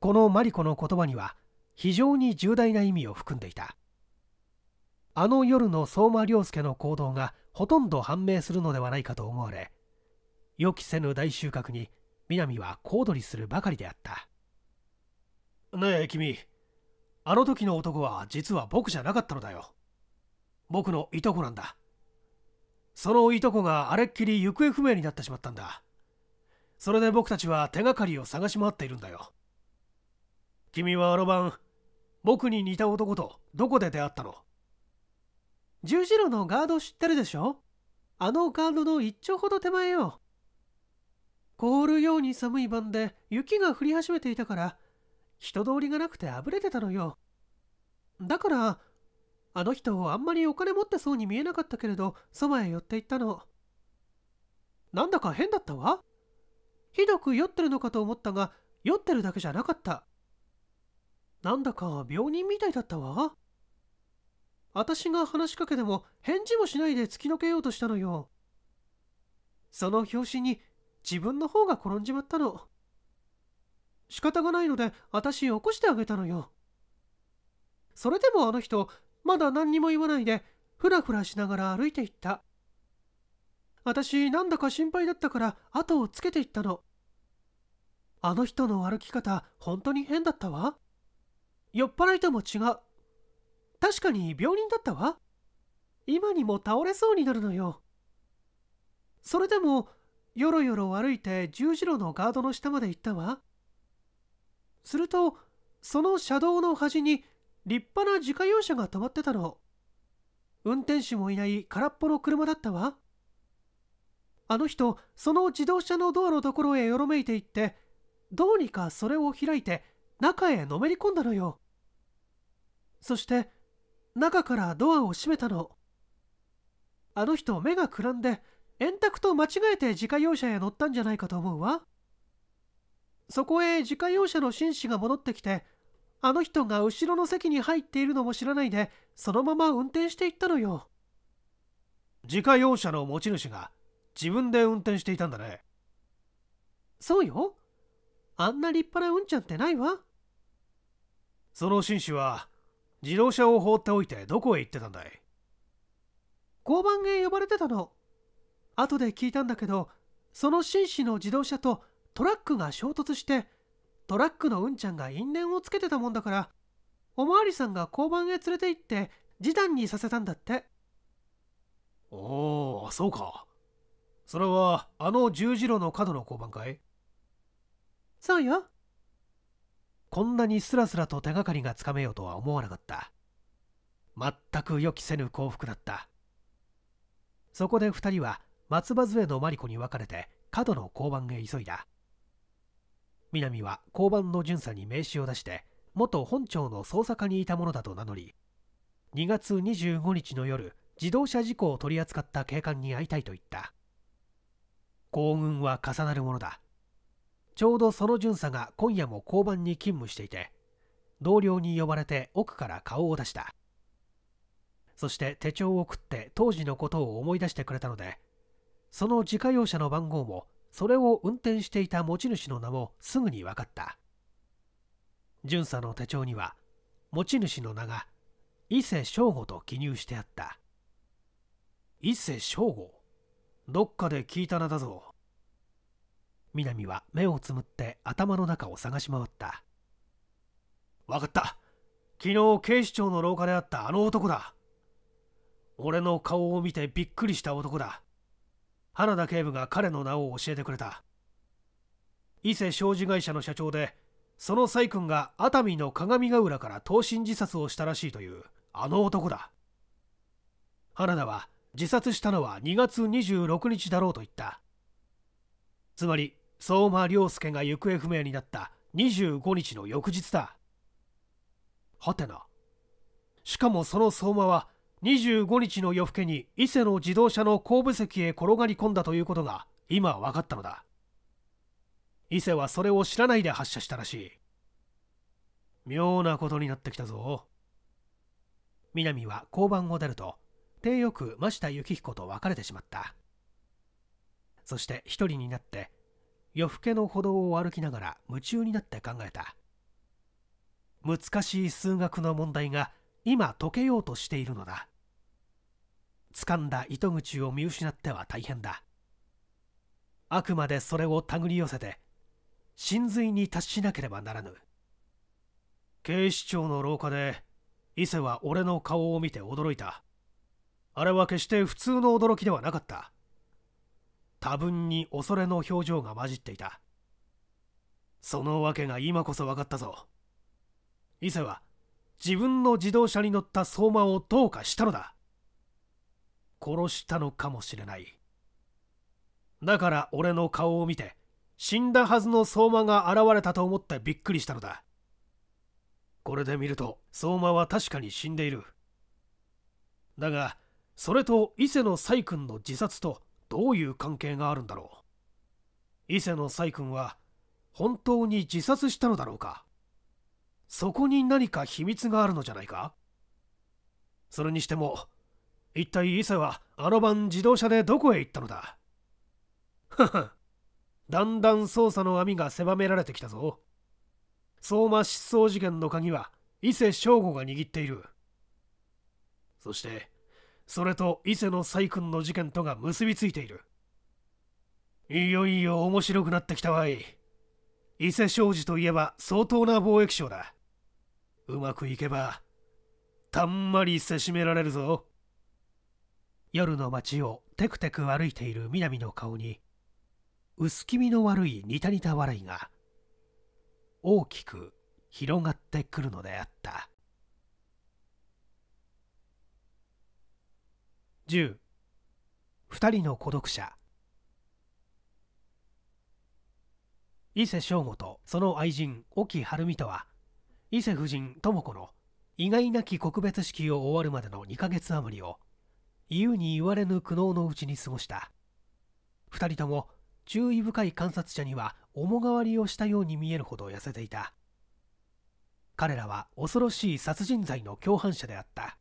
このマリコの言葉には非常に重大な意味を含んでいたあの夜の相馬良介の行動がほとんど判明するのではないかと思われ予期せぬ大収穫に南は小躍りするばかりであったねえ君あの時の男は実は僕じゃなかったのだよ僕のいとこなんだそのいとこがあれっきり行方不明になってしまったんだそれで僕たちは手がかりを探し回っているんだよ君はあの晩僕に似た男とどこで出会ったの十字路のガード知ってるでしょあのガードの一丁ほど手前よ凍るように寒い晩で雪が降り始めていたから人通りがなくてあぶれてたのよだからあの人、あんまりお金持ってそうに見えなかったけれど、そばへ寄って行ったの。なんだか変だったわ。ひどく酔ってるのかと思ったが、酔ってるだけじゃなかった。なんだか病人みたいだったわ。私が話しかけても返事もしないで突きのけようとしたのよ。その拍子に自分の方が転んじまったの。仕方がないので私起こしてあげたのよ。それでもあの人まだ何にも言わないで、ふらふらしながら歩いていった。私、なんだか心配だったから、後をつけていったの。あの人の歩き方、本当に変だったわ。酔っ払いとも違う。確かに病人だったわ。今にも倒れそうになるのよ。それでも、よろよろ歩いて十字路のガードの下まで行ったわ。すると、その車道の端に立派な自家用車が止まってたの。運転手もいない空っぽの車だったわ。あの人、その自動車のドアのところへよろめいていって、どうにかそれを開いて、中へのめり込んだのよ。そして、中からドアを閉めたの。あの人、目がくらんで、円卓と間違えて自家用車へ乗ったんじゃないかと思うわ。そこへ自家用車の紳士が戻ってきて、あの人が後ろの席に入っているのも知らないでそのまま運転していったのよ自家用車の持ち主が自分で運転していたんだねそうよあんな立派なうんちゃんってないわその紳士は自動車を放っておいてどこへ行ってたんだい交番へ呼ばれてたの後で聞いたんだけどその紳士の自動車とトラックが衝突してトラックのうんちゃんが因縁をつけてたもんだからおまわりさんが交番へ連れて行って示談にさせたんだっておおそうかそれはあの十字路の角の交番かいそうよこんなにスラスラと手がかりがつかめようとは思わなかった全く予期せぬ幸福だったそこで2人は松葉杖のマリコに別れて角の交番へ急いだ南は交番の巡査に名刺を出して元本庁の捜査課にいたものだと名乗り2月25日の夜自動車事故を取り扱った警官に会いたいと言った幸運は重なるものだちょうどその巡査が今夜も交番に勤務していて同僚に呼ばれて奥から顔を出したそして手帳を送って当時のことを思い出してくれたのでその自家用車の番号もそれを運転していた持ち主の名もすぐに分かった巡査の手帳には持ち主の名が伊勢正吾と記入してあった伊勢正吾どっかで聞いた名だぞ南は目をつむって頭の中を探し回った分かった昨日警視庁の廊下で会ったあの男だ俺の顔を見てびっくりした男だ原田警部が彼の名を教えてくれた伊勢商事会社の社長でその崔君が熱海の鏡ヶ浦から投身自殺をしたらしいというあの男だ原田は自殺したのは2月26日だろうと言ったつまり相馬良介が行方不明になった25日の翌日だはてなしかもその相馬は25日の夜更けに伊勢の自動車の後部席へ転がり込んだということが今分かったのだ伊勢はそれを知らないで発射したらしい妙なことになってきたぞ南は交番を出ると手よく真下幸彦と別れてしまったそして一人になって夜更けの歩道を歩きながら夢中になって考えた難しい数学の問題が今解けようとしているのだ掴んだ糸口を見失っては大変だあくまでそれを手繰り寄せて真髄に達しなければならぬ警視庁の廊下で伊勢は俺の顔を見て驚いたあれは決して普通の驚きではなかった多分に恐れの表情が混じっていたそのわけが今こそ分かったぞ伊勢は自分の自動車に乗った相馬をどうかしたのだ殺したのかもしれないだから俺の顔を見て死んだはずの相馬が現れたと思ってびっくりしたのだこれで見ると相馬は確かに死んでいるだがそれと伊勢の細君の自殺とどういう関係があるんだろう伊勢の細君は本当に自殺したのだろうかそこに何か秘密があるのじゃないかそれにしても一体伊勢はあの晩自動車でどこへ行ったのだはは だんだん捜査の網が狭められてきたぞ相馬失踪事件の鍵は伊勢翔吾が握っているそしてそれと伊勢の細君の事件とが結びついているいよいよ面白くなってきたわい伊勢商事といえば相当な貿易商だうまくいけばたんまりせしめられるぞ夜の街をテクテク歩いている南の顔に薄気味の悪いニタニタ笑いが大きく広がってくるのであった102人の孤独者伊勢正吾とその愛人沖晴美とは伊勢夫人智子の意外なき告別式を終わるまでの2ヶ月余りを言うに言われぬ苦悩のうちに過ごした2人とも注意深い観察者には重がわりをしたように見えるほど痩せていた彼らは恐ろしい殺人罪の共犯者であった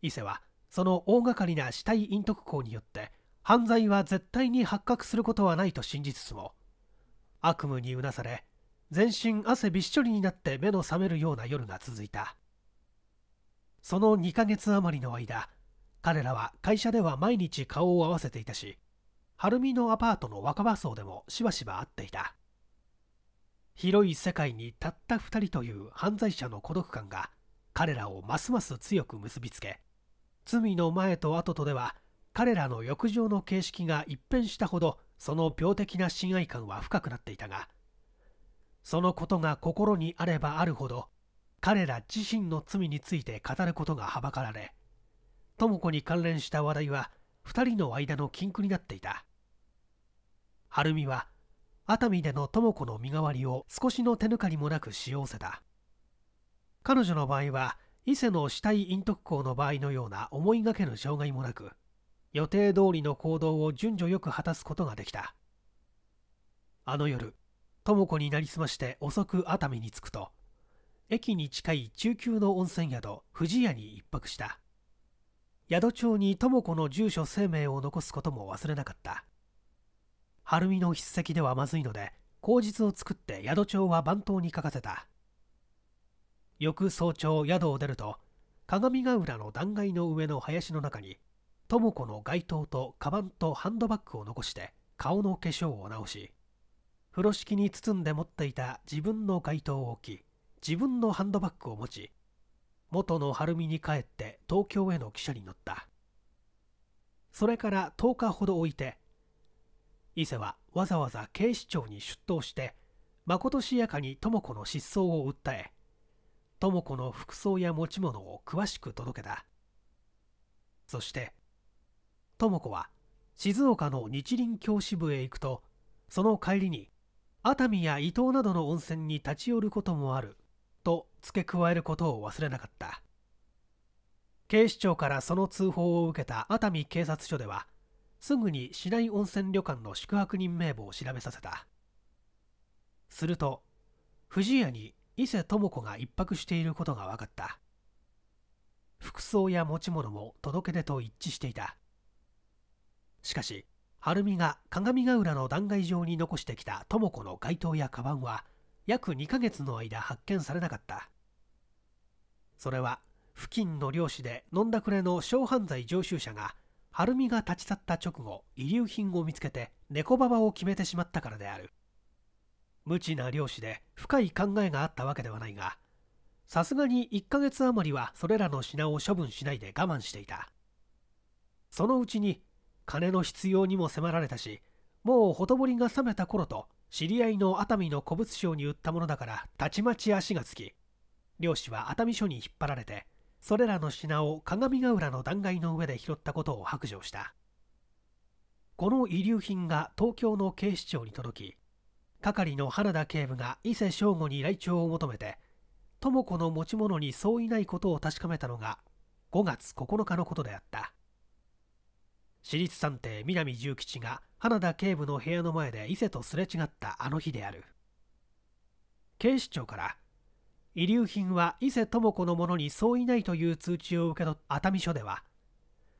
伊勢はその大掛かりな死体隠匿行によって犯罪は絶対に発覚することはないと信じつつも悪夢にうなされ全身汗びっしょりになって目の覚めるような夜が続いたその2ヶ月余りの間彼らは会社では毎日顔を合わせていたし晴海のアパートの若葉荘でもしばしば会っていた広い世界にたった2人という犯罪者の孤独感が彼らをますます強く結びつけ罪の前と後とでは彼らの浴場の形式が一変したほどその病的な親愛感は深くなっていたがそのことが心にあればあるほど彼ら自身の罪について語ることがはばかられ智子に関連した話題は2人の間の禁句になっていた晴美は熱海での智子の身代わりを少しの手抜かりもなく使用せた彼女の場合は伊勢の死体隠匿校の場合のような思いがけぬ障害もなく予定通りの行動を順序よく果たすことができたあの夜智子になりすまして遅く熱海に着くと駅に近い中級の温泉宿富士屋に1泊した宿帳に智子の住所生命を残すことも忘れなかった晴美の筆跡ではまずいので口実を作って宿帳は番頭に書かせた翌早朝宿を出ると鏡ヶ浦の断崖の上の林の中に智子の街灯とカバンとハンドバッグを残して顔の化粧を直し風呂敷に包んで持っていた自分の街灯を置き自分のハンドバッグを持ち元の晴海に帰って東京への汽車に乗ったそれから10日ほど置いて伊勢はわざわざ警視庁に出頭してまことしやかに智子の失踪を訴え智子の服装や持ち物を詳しく届けたそして智子は静岡の日輪教師部へ行くとその帰りに熱海や伊東などの温泉に立ち寄ることもあると付け加えることを忘れなかった警視庁からその通報を受けた熱海警察署ではすぐに市内温泉旅館の宿泊人名簿を調べさせたすると藤屋に伊勢智子が1泊していることが分かった服装や持ち物も届け出と一致していたしかし晴美が鏡ヶ浦の断崖上に残してきた智子の街灯やカバンは約2ヶ月の間発見されなかったそれは付近の漁師で飲んだくれの小犯罪常習者が晴美が立ち去った直後遺留品を見つけて猫ババを決めてしまったからである無知な漁師で深い考えがあったわけではないがさすがに1ヶ月余りはそれらの品を処分しないで我慢していたそのうちに金の必要にも迫られたしもうほとぼりが冷めた頃と知り合いの熱海の古物商に売ったものだからたちまち足がつき漁師は熱海署に引っ張られてそれらの品を鏡ヶ浦の断崖の上で拾ったことを白状したこの遺留品が東京の警視庁に届き係の原田警部が伊勢正吾に来庁を求めて智子の持ち物に相違ないことを確かめたのが5月9日のことであった私立探偵南重吉が花田警部の部屋の前で伊勢とすれ違ったあの日である警視庁から遺留品は伊勢智子のものに相違ないという通知を受け取った熱海署では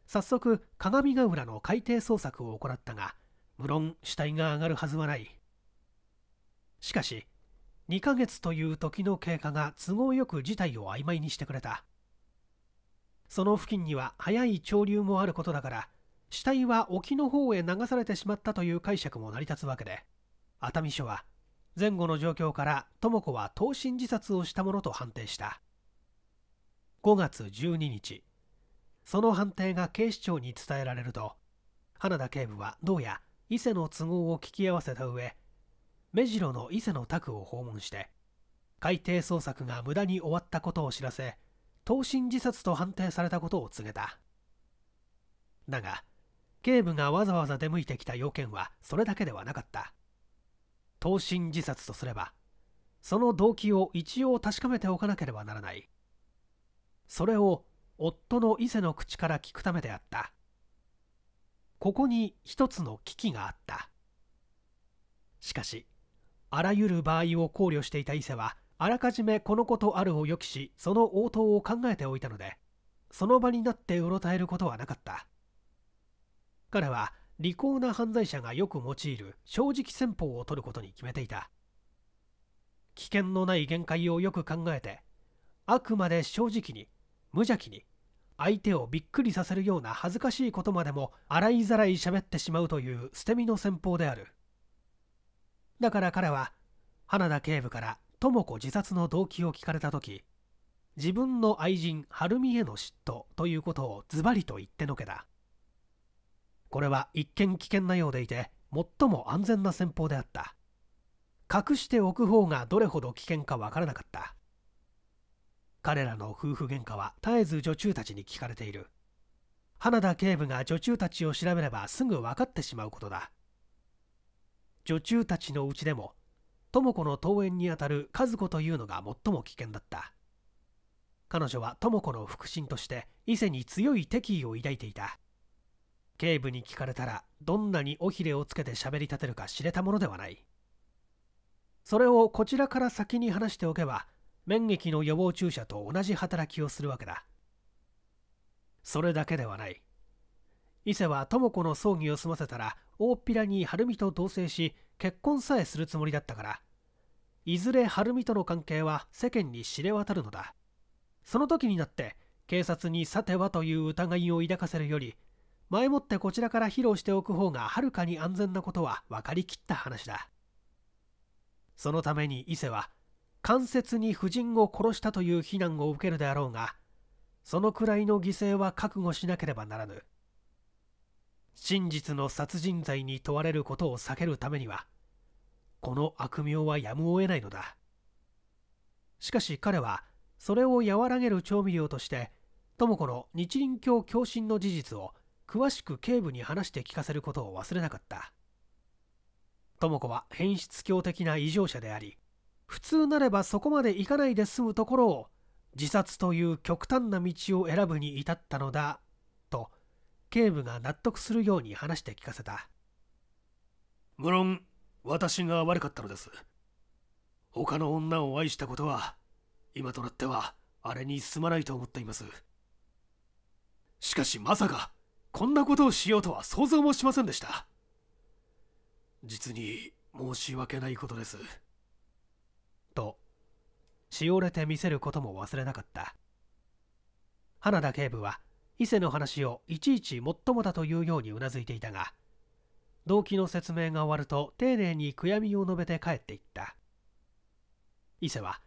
早速鏡ヶ浦の海底捜索を行ったが無論死体が上がるはずはないしかし2ヶ月という時の経過が都合よく事態を曖昧にしてくれたその付近には早い潮流もあることだから死体は沖の方へ流されてしまったという解釈も成り立つわけで熱海署は前後の状況から智子は投身自殺をしたものと判定した5月12日その判定が警視庁に伝えられると花田警部はどうや伊勢の都合を聞き合わせた上目白の伊勢の宅を訪問して海底捜索が無駄に終わったことを知らせ投身自殺と判定されたことを告げただが警部がわざわざ出向いてきた要件はそれだけではなかった投身自殺とすればその動機を一応確かめておかなければならないそれを夫の伊勢の口から聞くためであったここに一つの危機があったしかしあらゆる場合を考慮していた伊勢はあらかじめこのことあるを予期しその応答を考えておいたのでその場になってうろたえることはなかった彼は利口な犯罪者がよく用いる正直戦法を取ることに決めていた危険のない限界をよく考えてあくまで正直に無邪気に相手をびっくりさせるような恥ずかしいことまでも洗いざらい喋ってしまうという捨て身の戦法であるだから彼は花田警部から智子自殺の動機を聞かれた時自分の愛人晴美への嫉妬ということをズバリと言ってのけたこれは一見危険なようでいて最も安全な戦法であった隠しておく方がどれほど危険かわからなかった彼らの夫婦喧嘩は絶えず女中たちに聞かれている花田警部が女中たちを調べればすぐ分かってしまうことだ女中たちのうちでも智子の登園にあたる和子というのが最も危険だった彼女は智子の腹心として伊勢に強い敵意を抱いていた警部に聞かれたらどんなに尾ひれをつけて喋り立てるか知れたものではないそれをこちらから先に話しておけば免疫の予防注射と同じ働きをするわけだそれだけではない伊勢は智子の葬儀を済ませたら大っぴらに晴美と同棲し結婚さえするつもりだったからいずれ晴美との関係は世間に知れ渡るのだその時になって警察にさてはという疑いを抱かせるより前もってこちらから披露しておく方がはるかに安全なことは分かりきった話だそのために伊勢は間接に夫人を殺したという非難を受けるであろうがそのくらいの犠牲は覚悟しなければならぬ真実の殺人罪に問われることを避けるためにはこの悪名はやむを得ないのだしかし彼はそれを和らげる調味料として智子の日輪教共振の事実を詳しく警部に話して聞かせることを忘れなかった智子は変質狂的な異常者であり普通なればそこまで行かないで済むところを自殺という極端な道を選ぶに至ったのだと警部が納得するように話して聞かせた無論私が悪かったのです他の女を愛したことは今となってはあれにすまないと思っていますしかしまさかこんなことをしようとは想像もしませんでした実に申し訳ないことですとしおれて見せることも忘れなかった花田警部は伊勢の話をいちいちもっともだというようにうなずいていたが動機の説明が終わると丁寧に悔やみを述べて帰っていった伊勢は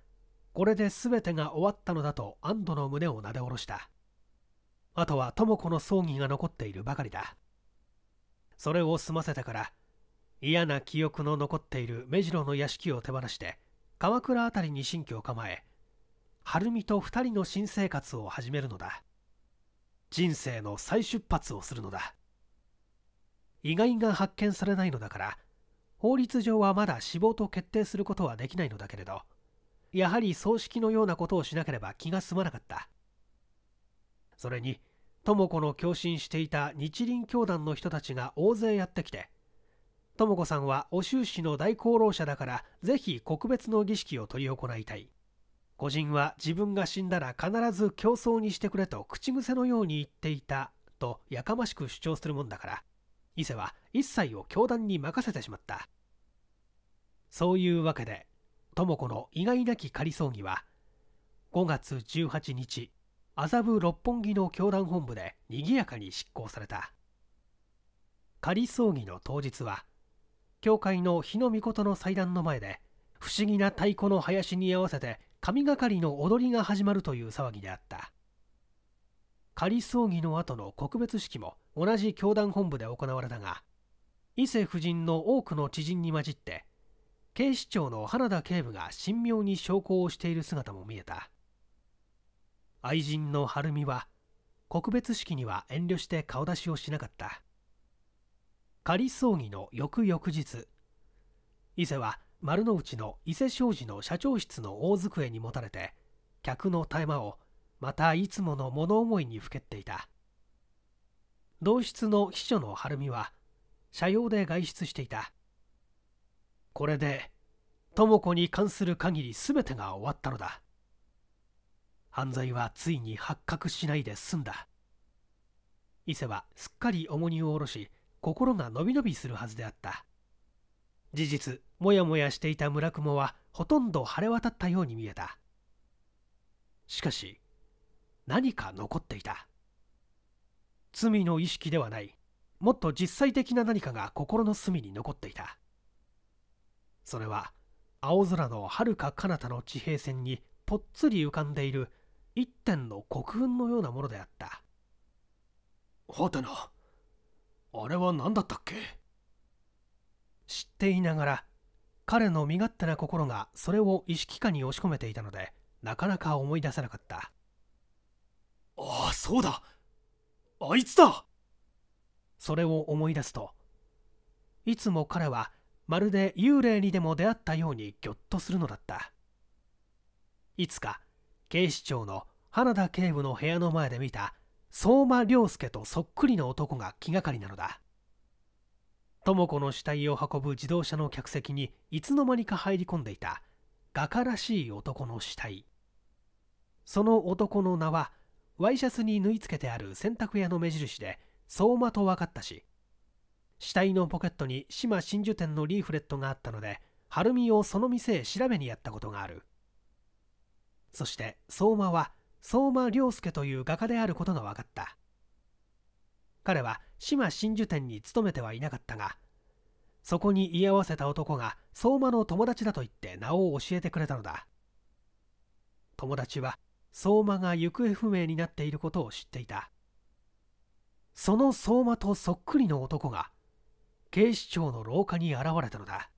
これで全てが終わったのだと安堵の胸をなで下ろしたあとは智子の葬儀が残っているばかりだそれを済ませてから嫌な記憶の残っている目白の屋敷を手放して鎌倉辺りに新居を構え晴美と2人の新生活を始めるのだ人生の再出発をするのだ意外が発見されないのだから法律上はまだ死亡と決定することはできないのだけれどやはり葬式のようなことをしなければ気が済まなかったそれに智子の共振していた日輪教団の人たちが大勢やってきて智子さんはお修士の大功労者だからぜひ告別の儀式を執り行いたい個人は自分が死んだら必ず競争にしてくれと口癖のように言っていたとやかましく主張するもんだから伊勢は一切を教団に任せてしまったそういうわけで智子の意外なき仮葬儀は5月18日麻布六本木の教団本部で賑やかに執行された仮葬儀の当日は教会の日野御の祭壇の前で不思議な太鼓の林に合わせて神がかりの踊りが始まるという騒ぎであった仮葬儀の後の告別式も同じ教団本部で行われたが伊勢夫人の多くの知人に混じって警視庁の花田警部が神妙に証拠をしている姿も見えた愛人の晴美は告別式には遠慮して顔出しをしなかった仮葬儀の翌々日伊勢は丸の内の伊勢商事の社長室の大机にもたれて客の絶え間をまたいつもの物思いにふけっていた同室の秘書の晴美は社用で外出していたこれで智子に関する限り全てが終わったのだ犯罪はついに発覚しないで済んだ伊勢はすっかり重荷を下ろし心がのびのびするはずであった事実もやもやしていた村雲はほとんど晴れ渡ったように見えたしかし何か残っていた罪の意識ではないもっと実際的な何かが心の隅に残っていたそれは青空のはるか彼方の地平線にぽっつり浮かんでいる一点の国運のようなものであったはてなあれは何だったっけ知っていながら彼の身勝手な心がそれを意識下に押し込めていたのでなかなか思い出せなかったああそうだあいつだそれを思い出すといつも彼はまるで幽霊にでも出会ったようにぎょっとするのだったいつか警視庁の花田警部の部屋の前で見た相馬良介とそっくりの男が気がかりなのだ智子の死体を運ぶ自動車の客席にいつの間にか入り込んでいた画家らしい男の死体その男の名はワイシャツに縫い付けてある洗濯屋の目印で相馬と分かったし死体のポケットに島真珠店のリーフレットがあったので晴美をその店へ調べにやったことがあるそして相馬は相馬良介という画家であることが分かった彼は島真珠店に勤めてはいなかったがそこに居合わせた男が相馬の友達だと言って名を教えてくれたのだ友達は相馬が行方不明になっていることを知っていたその相馬とそっくりの男が警視庁の廊下に現れたのだ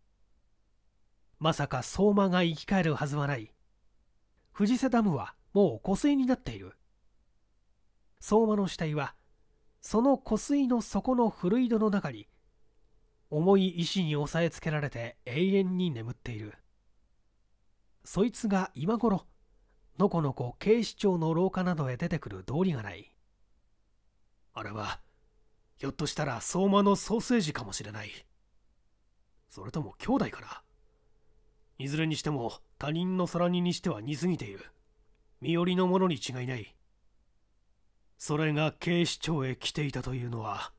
まさか相馬が生き返るはずはない藤瀬ダムはもう湖水になっている相馬の死体はその湖水の底の古井戸の中に重い石に押さえつけられて永遠に眠っているそいつが今頃のこのこ警視庁の廊下などへ出てくる道理がないあれはひょっとしたら相馬のソーセージかもしれないそれとも兄弟かないずれにしても他人の皿ににしては似すぎている身寄りの者に違いないそれが警視庁へ来ていたというのは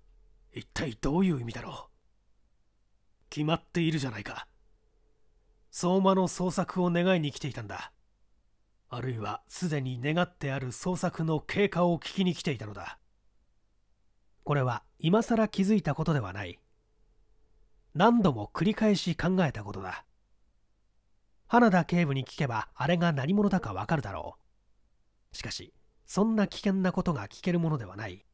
一体どういう意味だろう決まっているじゃないか相馬の捜索を願いに来ていたんだあるいはすでに願ってある捜索の経過を聞きに来ていたのだこれは今さら気づいたことではない何度も繰り返し考えたことだ花田警部に聞けばあれが何者だかわかるだろうしかしそんな危険なことが聞けるものではない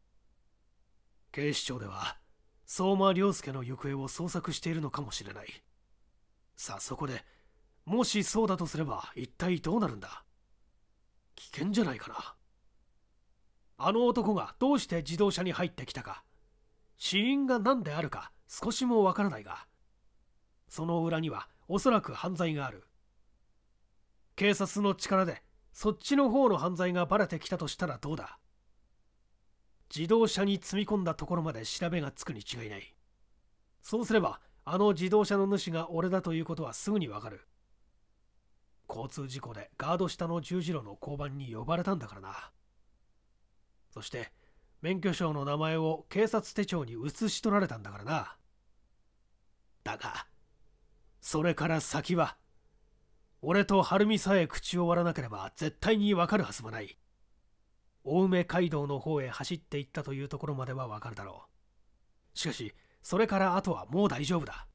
警視庁では相馬良介の行方を捜索しているのかもしれないさあそこでもしそうだとすれば一体どうなるんだ危険じゃないかなあの男がどうして自動車に入ってきたか死因が何であるか少しもわからないがその裏にはおそらく犯罪がある警察の力でそっちの方の犯罪がばレてきたとしたらどうだ自動車に積み込んだところまで調べがつくに違いないそうすればあの自動車の主が俺だということはすぐにわかる交通事故でガード下の十字路の交番に呼ばれたんだからなそして免許証の名前を警察手帳に写し取られたんだからなだがそれから先は俺と晴美さえ口を割らなければ絶対にわかるはずもない青梅街道の方へ走っていったというところまではわかるだろうしかしそれからあとはもう大丈夫だ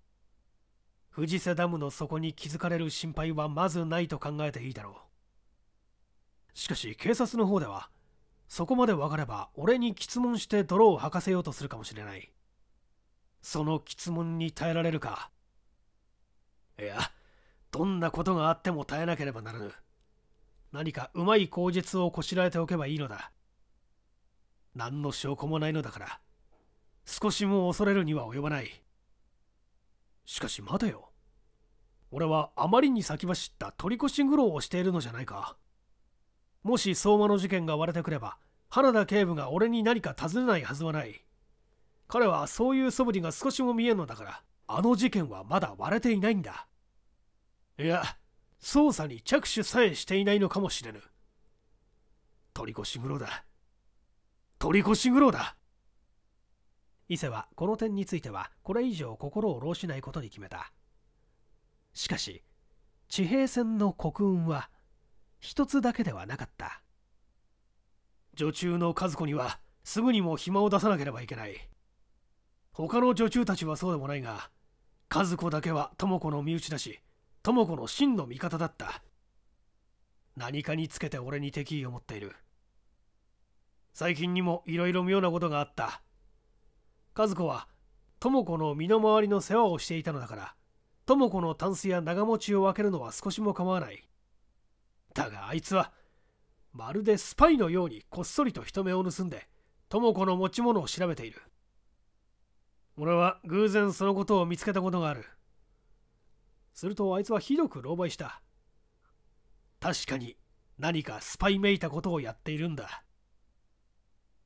藤瀬ダムの底に気づかれる心配はまずないと考えていいだろうしかし警察の方ではそこまでわかれば俺に質問して泥を吐かせようとするかもしれないその質問に耐えられるかいやどんなことがあっても耐えなければならぬ何かうまい口実をこしらえておけばいいのだ何の証拠もないのだから少しも恐れるには及ばないしかし待てよ俺はあまりに先走った取り越し苦労をしているのじゃないかもし相馬の事件が割れてくれば原田警部が俺に何か尋ねないはずはない彼はそういう素振りが少しも見えんのだからあの事件はまだ割れていないんだいや、捜査に着手さえしていないのかもしれぬ。取り越し苦労だ。取り越し苦労だ。伊勢はこの点についてはこれ以上心を浪しないことに決めた。しかし、地平線の国運は一つだけではなかった。女中の和子にはすぐにも暇を出さなければいけない。他の女中たちはそうでもないが、和子だけは智子の身内だし、智子の真の味方だった何かにつけて俺に敵意を持っている最近にもいろいろ妙なことがあった和子は智子の身の回りの世話をしていたのだから智子のタンスや長持ちを分けるのは少しも構わないだがあいつはまるでスパイのようにこっそりと人目を盗んで智子の持ち物を調べている俺は偶然そのことを見つけたことがあるするとあいつはひどく狼狽した。確かに何かスパイめいたことをやっているんだ。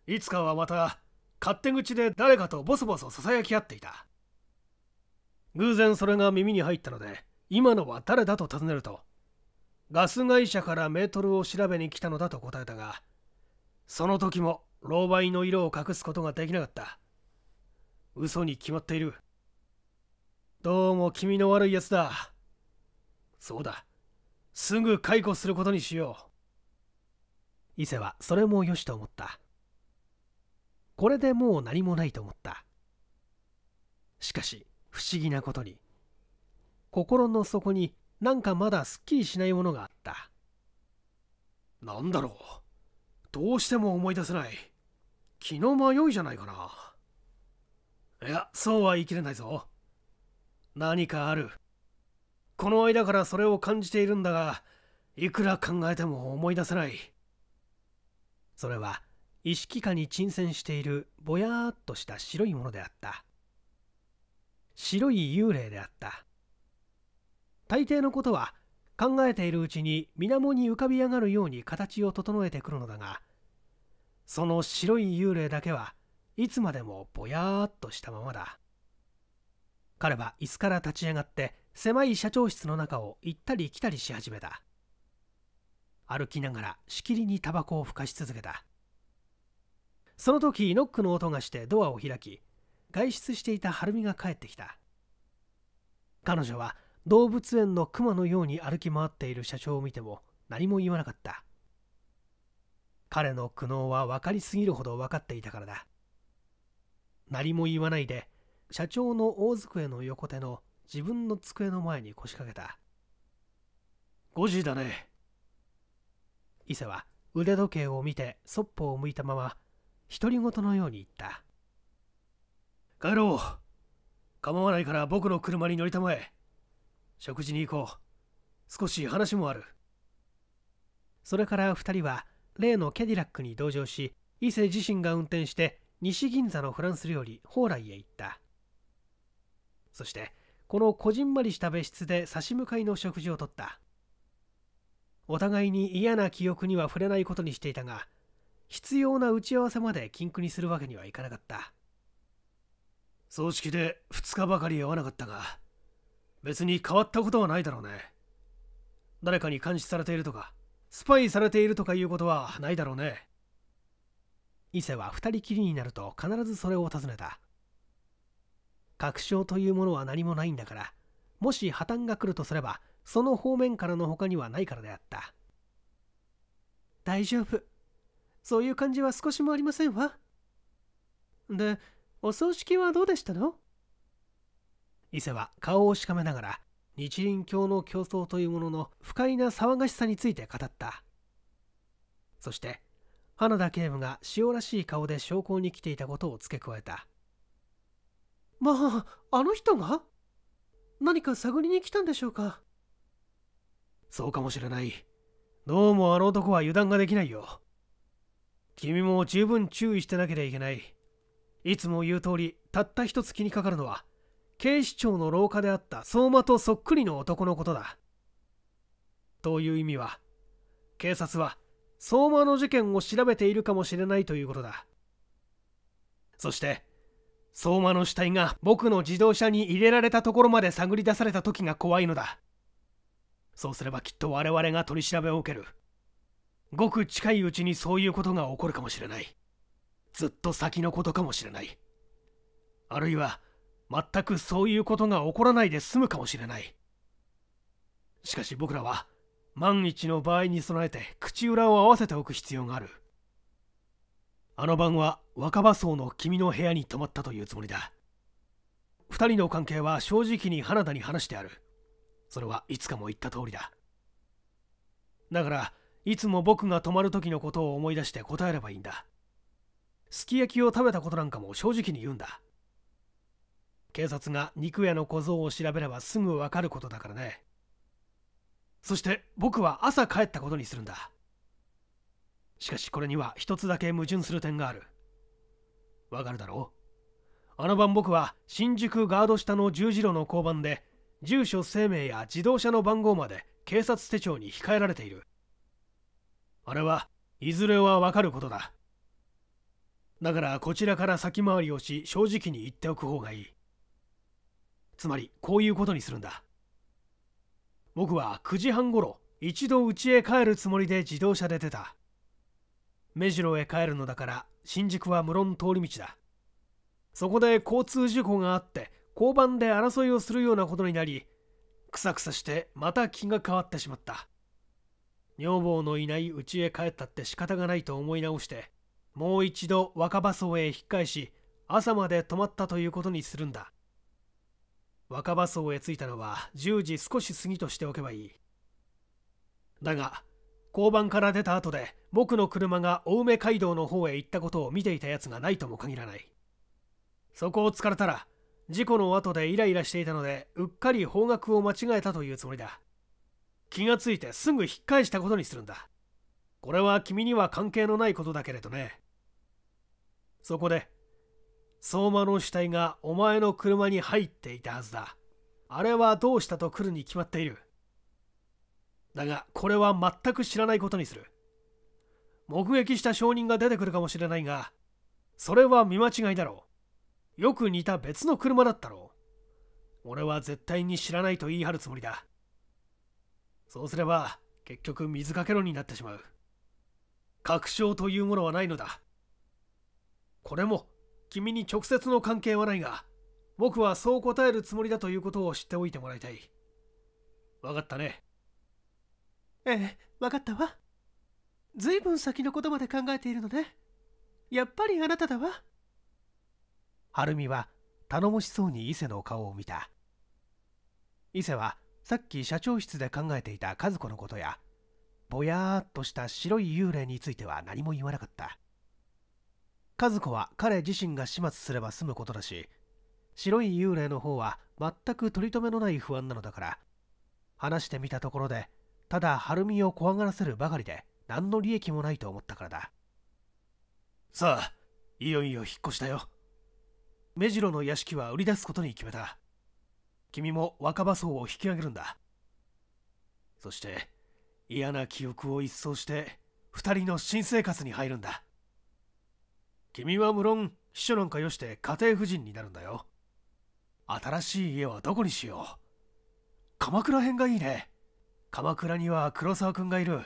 いつかはまた勝手口で誰かとボソボソ囁き合っていた。偶然それが耳に入ったので、今のは誰だと尋ねると、ガス会社からメートルを調べに来たのだと答えたが、その時も狼狽の色を隠すことができなかった。嘘に決まっている。どうも君の悪いやつだそうだすぐ解雇することにしよう伊勢はそれもよしと思ったこれでもう何もないと思ったしかし不思議なことに心の底になんかまだすっきりしないものがあったなんだろうどうしても思い出せない気の迷いじゃないかないやそうは言い切れないぞ何かあるこの間からそれを感じているんだがいくら考えても思い出せないそれは意識下に沈潜しているぼやーっとした白いものであった白い幽霊であった大抵のことは考えているうちに水面に浮かび上がるように形を整えてくるのだがその白い幽霊だけはいつまでもぼやーっとしたままだ彼は椅子から立ち上がって狭い社長室の中を行ったり来たりし始めた歩きながらしきりにタバコをふかし続けたその時ノックの音がしてドアを開き外出していた晴美が帰ってきた彼女は動物園のクマのように歩き回っている社長を見ても何も言わなかった彼の苦悩は分かりすぎるほど分かっていたからだ何も言わないで社長の大机の横手の自分の机の前に腰掛けた5時だね伊勢は腕時計を見てそっぽを向いたまま独り言のように言った帰ろう構わないから僕の車に乗りたまえ食事に行こう少し話もあるそれから2人は例のケディラックに同乗し伊勢自身が運転して西銀座のフランス料理蓬莱へ行ったそしてこのこじんまりした別室で差し向かいの食事をとったお互いに嫌な記憶には触れないことにしていたが必要な打ち合わせまで禁句にするわけにはいかなかった葬式で2日ばかり会わなかったが別に変わったことはないだろうね誰かに監視されているとかスパイされているとかいうことはないだろうね伊勢は2人きりになると必ずそれを尋ねた確証というものは何もないんだからもし破綻が来るとすればその方面からの他にはないからであった大丈夫そういう感じは少しもありませんわでお葬式はどうでしたの伊勢は顔をしかめながら日輪教の競争というものの不快な騒がしさについて語ったそして花田警部が塩らしい顔で証拠に来ていたことを付け加えたまああの人が何か探りに来たんでしょうかそうかもしれないどうもあの男は油断ができないよ君も十分注意してなければいけないいつも言う通りたった一つ気にかかるのは警視庁の廊下であった相馬とそっくりの男のことだという意味は警察は相馬の事件を調べているかもしれないということだそして相馬の死体が僕の自動車に入れられたところまで探り出された時が怖いのだそうすればきっと我々が取り調べを受けるごく近いうちにそういうことが起こるかもしれないずっと先のことかもしれないあるいは全くそういうことが起こらないで済むかもしれないしかし僕らは万一の場合に備えて口裏を合わせておく必要があるあの晩は若葉荘の君の部屋に泊まったというつもりだ2人の関係は正直に花田に話してあるそれはいつかも言った通りだだからいつも僕が泊まる時のことを思い出して答えればいいんだすき焼きを食べたことなんかも正直に言うんだ警察が肉屋の小僧を調べればすぐわかることだからねそして僕は朝帰ったことにするんだしかしこれには一つだけ矛盾する点があるわかるだろうあの晩僕は新宿ガード下の十字路の交番で住所生命や自動車の番号まで警察手帳に控えられているあれはいずれはわかることだだからこちらから先回りをし正直に言っておく方がいいつまりこういうことにするんだ僕は9時半ごろ一度家へ帰るつもりで自動車で出た目白へ帰るのだから新宿は無論通り道だそこで交通事故があって交番で争いをするようなことになりくさくさしてまた気が変わってしまった女房のいない家へ帰ったって仕方がないと思い直してもう一度若葉荘へ引っ返し朝まで泊まったということにするんだ若葉荘へ着いたのは10時少し過ぎとしておけばいいだが交番から出た後で僕の車が青梅街道の方へ行ったことを見ていたやつがないとも限らないそこを突かれたら事故の後でイライラしていたのでうっかり方角を間違えたというつもりだ気がついてすぐ引っ返したことにするんだこれは君には関係のないことだけれどねそこで相馬の死体がお前の車に入っていたはずだあれはどうしたと来るに決まっているだが、これは全く知らないことにする。目撃した証人が出てくるかもしれないが、それは見間違いだろう。よく似た別の車だったろう。俺は絶対に知らないと言い張るつもりだ。そうすれば、結局水かけ論になってしまう。確証というものはないのだ。これも、君に直接の関係はないが、僕はそう答えるつもりだということを知っておいてもらいたい。分かったね。ええ分かったわずいぶん先のことまで考えているのねやっぱりあなただわ晴美は頼もしそうに伊勢の顔を見た伊勢はさっき社長室で考えていた和子のことやぼやーっとした白い幽霊については何も言わなかった和子は彼自身が始末すれば済むことだし白い幽霊の方は全く取り留めのない不安なのだから話してみたところでただ晴海を怖がらせるばかりで何の利益もないと思ったからださあいよいよ引っ越しだよ目白の屋敷は売り出すことに決めた君も若葉荘を引き上げるんだそして嫌な記憶を一掃して2人の新生活に入るんだ君は無論秘書なんかよして家庭婦人になるんだよ新しい家はどこにしよう鎌倉編がいいね鎌倉には黒沢君がいる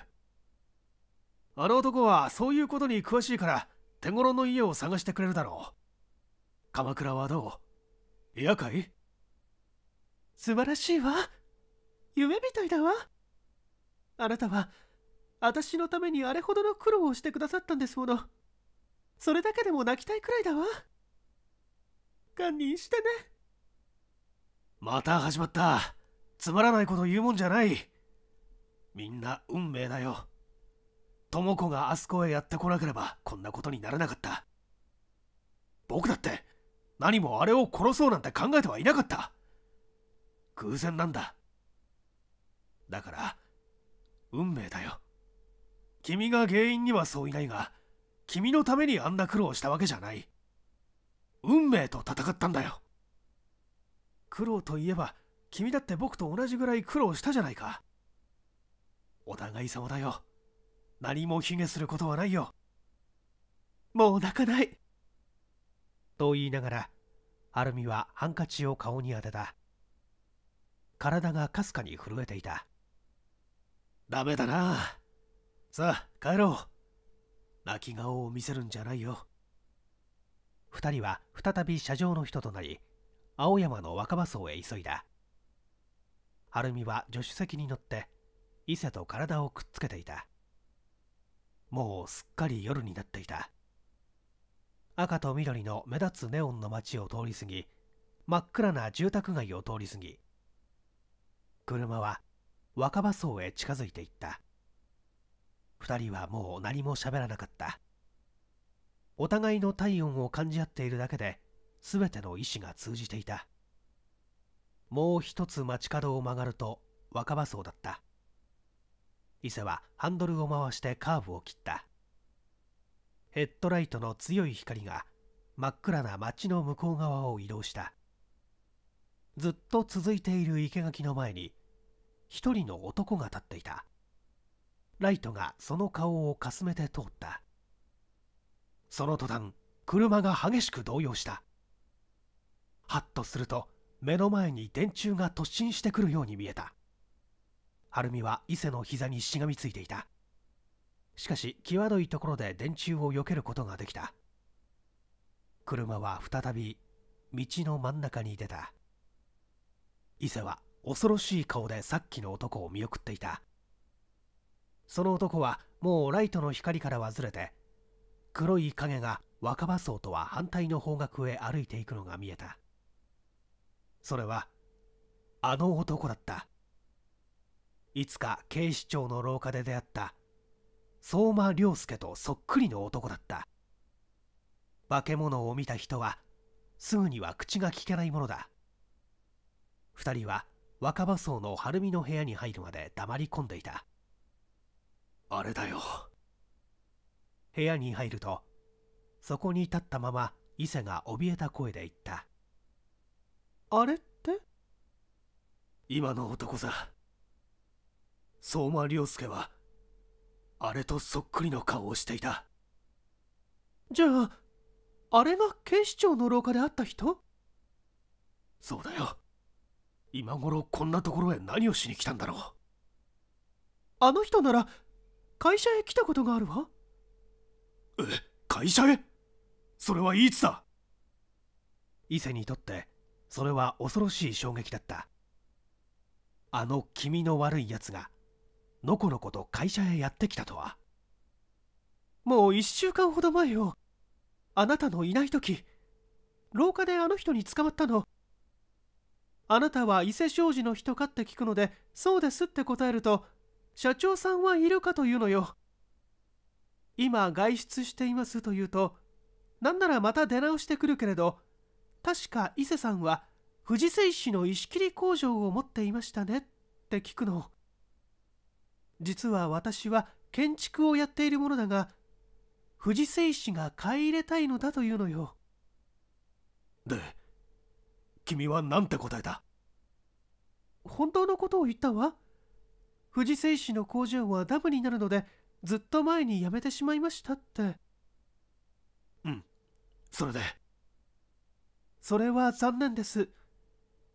あの男はそういうことに詳しいから手頃の家を探してくれるだろう鎌倉はどう嫌かい素晴らしいわ夢みたいだわあなたは私のためにあれほどの苦労をしてくださったんですものそれだけでも泣きたいくらいだわ堪忍してねまた始まったつまらないこと言うもんじゃないみんな運命だよ智子があそこへやってこなければこんなことにならなかった僕だって何もあれを殺そうなんて考えてはいなかった偶然なんだだから運命だよ君が原因にはそういないが君のためにあんな苦労したわけじゃない運命と戦ったんだよ苦労といえば君だって僕と同じぐらい苦労したじゃないかお互い様だよ何も卑下することはないよもう泣かないと言いながらアルミはハンカチを顔に当てた体がかすかに震えていたダメだなさあ帰ろう泣き顔を見せるんじゃないよ2人は再び車上の人となり青山の若葉荘へ急いだ晴美は助手席に乗って伊勢と体をくっつけていたもうすっかり夜になっていた赤と緑の目立つネオンの街を通り過ぎ真っ暗な住宅街を通り過ぎ車は若葉荘へ近づいていった2人はもう何も喋らなかったお互いの体温を感じ合っているだけで全ての意思が通じていたもう一つ街角を曲がると若葉荘だった伊勢はハンドルを回してカーブを切ったヘッドライトの強い光が真っ暗な街の向こう側を移動したずっと続いている生垣の前に一人の男が立っていたライトがその顔をかすめて通ったその途端車が激しく動揺したハッとすると目の前に電柱が突進してくるように見えた晴美は伊勢の膝にしがみついていたしかし際どいところで電柱を避けることができた車は再び道の真ん中に出た伊勢は恐ろしい顔でさっきの男を見送っていたその男はもうライトの光からはずれて黒い影が若葉荘とは反対の方角へ歩いていくのが見えたそれはあの男だったいつか警視庁の廊下で出会った相馬良介とそっくりの男だった化け物を見た人はすぐには口が利けないものだ2人は若葉荘の晴美の部屋に入るまで黙り込んでいたあれだよ部屋に入るとそこに立ったまま伊勢が怯えた声で言ったあれって今の男さ相馬良介はあれとそっくりの顔をしていたじゃああれが警視庁の廊下で会った人そうだよ今頃こんなところへ何をしに来たんだろうあの人なら会社へ来たことがあるわえ会社へそれはいつだ伊勢にとってそれは恐ろしい衝撃だったあの気味の悪いやつがのこのこと会社へやってきたとはもう1週間ほど前よあなたのいない時廊下であの人に捕まったのあなたは伊勢商事の人かって聞くのでそうですって答えると社長さんはいるかというのよ今外出していますと言うとなんならまた出直してくるけれど確か伊勢さんは富士水市の石切り工場を持っていましたねって聞くの実は私は建築をやっているものだが藤聖氏が買い入れたいのだというのよで君は何て答えた本当のことを言ったわ藤聖氏の工場はダムになるのでずっと前に辞めてしまいましたってうんそれでそれは残念です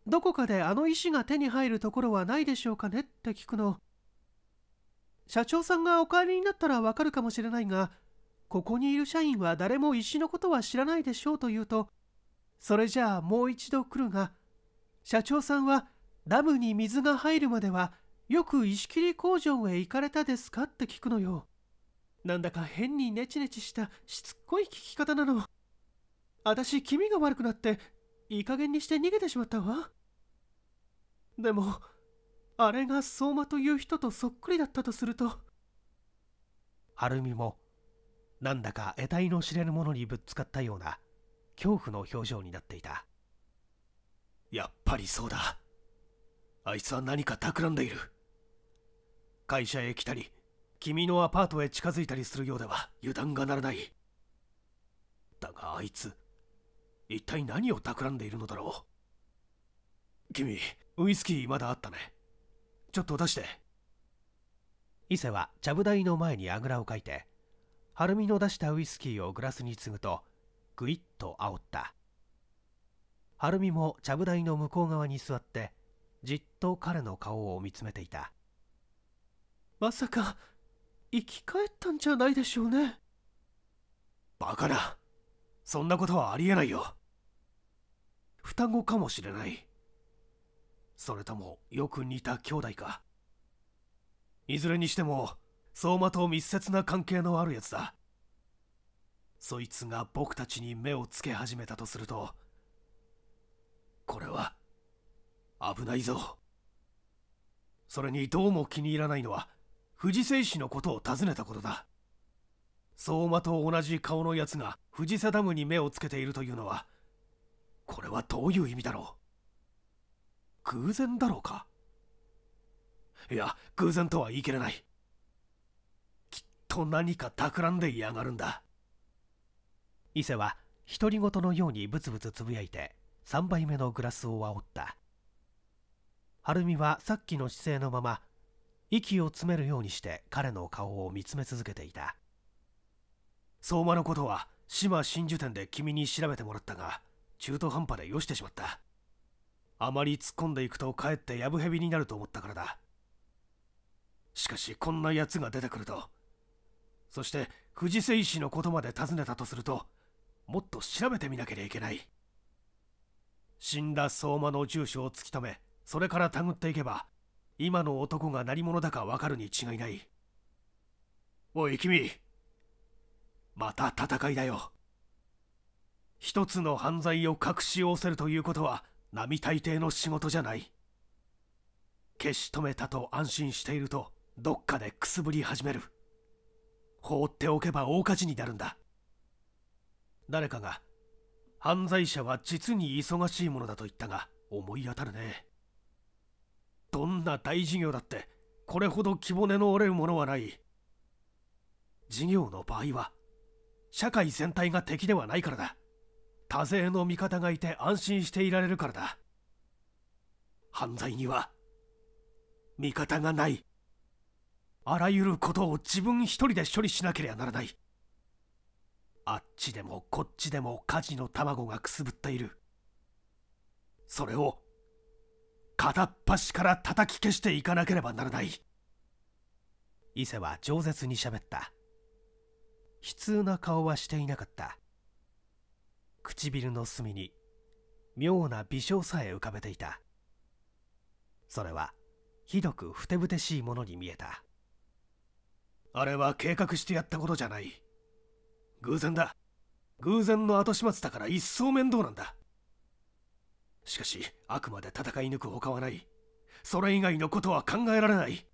どこかであの石が手に入るところはないでしょうかねって聞くの社長さんがお帰りになったらわかるかもしれないが、ここにいる社員は誰も石のことは知らないでしょうと言うと、それじゃあもう一度来るが、社長さんはダムに水が入るまではよく石切り工場へ行かれたですかって聞くのよ。なんだか変にネチネチしたしつっこい聞き方なの。私気味が悪くなっていい加減にして逃げてしまったわ。でも、あれが相馬という人とそっくりだったとすると晴美もなんだか得体の知れぬものにぶつかったような恐怖の表情になっていたやっぱりそうだあいつは何か企んでいる会社へ来たり君のアパートへ近づいたりするようでは油断がならないだがあいつ一体何を企んでいるのだろう君ウイスキーまだあったねちょっと出して伊勢はちゃぶ台の前にあぐらをかいて晴海の出したウイスキーをグラスに継ぐとぐいっと煽った晴海もちゃぶ台の向こう側に座ってじっと彼の顔を見つめていたまさか生き返ったんじゃないでしょうねバカなそんなことはありえないよ双子かもしれないそれともよく似た兄弟かいずれにしても相馬と密接な関係のあるやつだそいつが僕たちに目をつけ始めたとするとこれは危ないぞそれにどうも気に入らないのは藤瀬氏のことを尋ねたことだ相馬と同じ顔のやつが藤瀬ダムに目をつけているというのはこれはどういう意味だろう偶然だろうかいや偶然とは言い切れないきっと何か企んでやがるんだ伊勢は独り言のようにブツブツつぶやいて3杯目のグラスを煽った晴美はさっきの姿勢のまま息を詰めるようにして彼の顔を見つめ続けていた相馬のことは島真珠店で君に調べてもらったが中途半端でよしてしまったあまり突っ込んでいくとかえってやぶ蛇になると思ったからだしかしこんな奴が出てくるとそして藤瀬医師のことまで尋ねたとするともっと調べてみなければいけない死んだ相馬の住所を突き止めそれから手繰っていけば今の男が何者だかわかるに違いないおい君また戦いだよ一つの犯罪を隠し寄せるということは並大抵の仕事じゃない消し止めたと安心しているとどっかでくすぶり始める放っておけば大火事になるんだ誰かが犯罪者は実に忙しいものだと言ったが思い当たるねどんな大事業だってこれほど気骨の折れるものはない事業の場合は社会全体が敵ではないからだ多勢の味方がいて安心していられるからだ犯罪には味方がないあらゆることを自分一人で処理しなければならないあっちでもこっちでも火事の卵がくすぶっているそれを片っ端から叩き消していかなければならない伊勢は饒舌にしゃべった悲痛な顔はしていなかった唇の隅に妙な微笑さえ浮かべていたそれはひどくふてぶてしいものに見えたあれは計画してやったことじゃない偶然だ偶然の後始末だから一層面倒なんだしかしあくまで戦い抜く他はないそれ以外のことは考えられない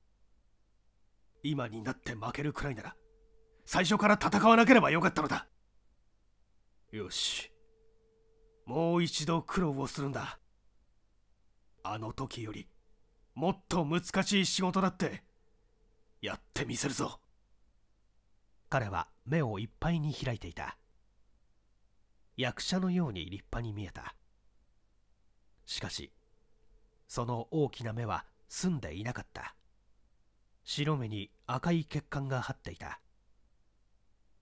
今になって負けるくらいなら最初から戦わなければよかったのだよしもう一度苦労をするんだあの時よりもっと難しい仕事だってやってみせるぞ彼は目をいっぱいに開いていた役者のように立派に見えたしかしその大きな目は澄んでいなかった白目に赤い血管が張っていた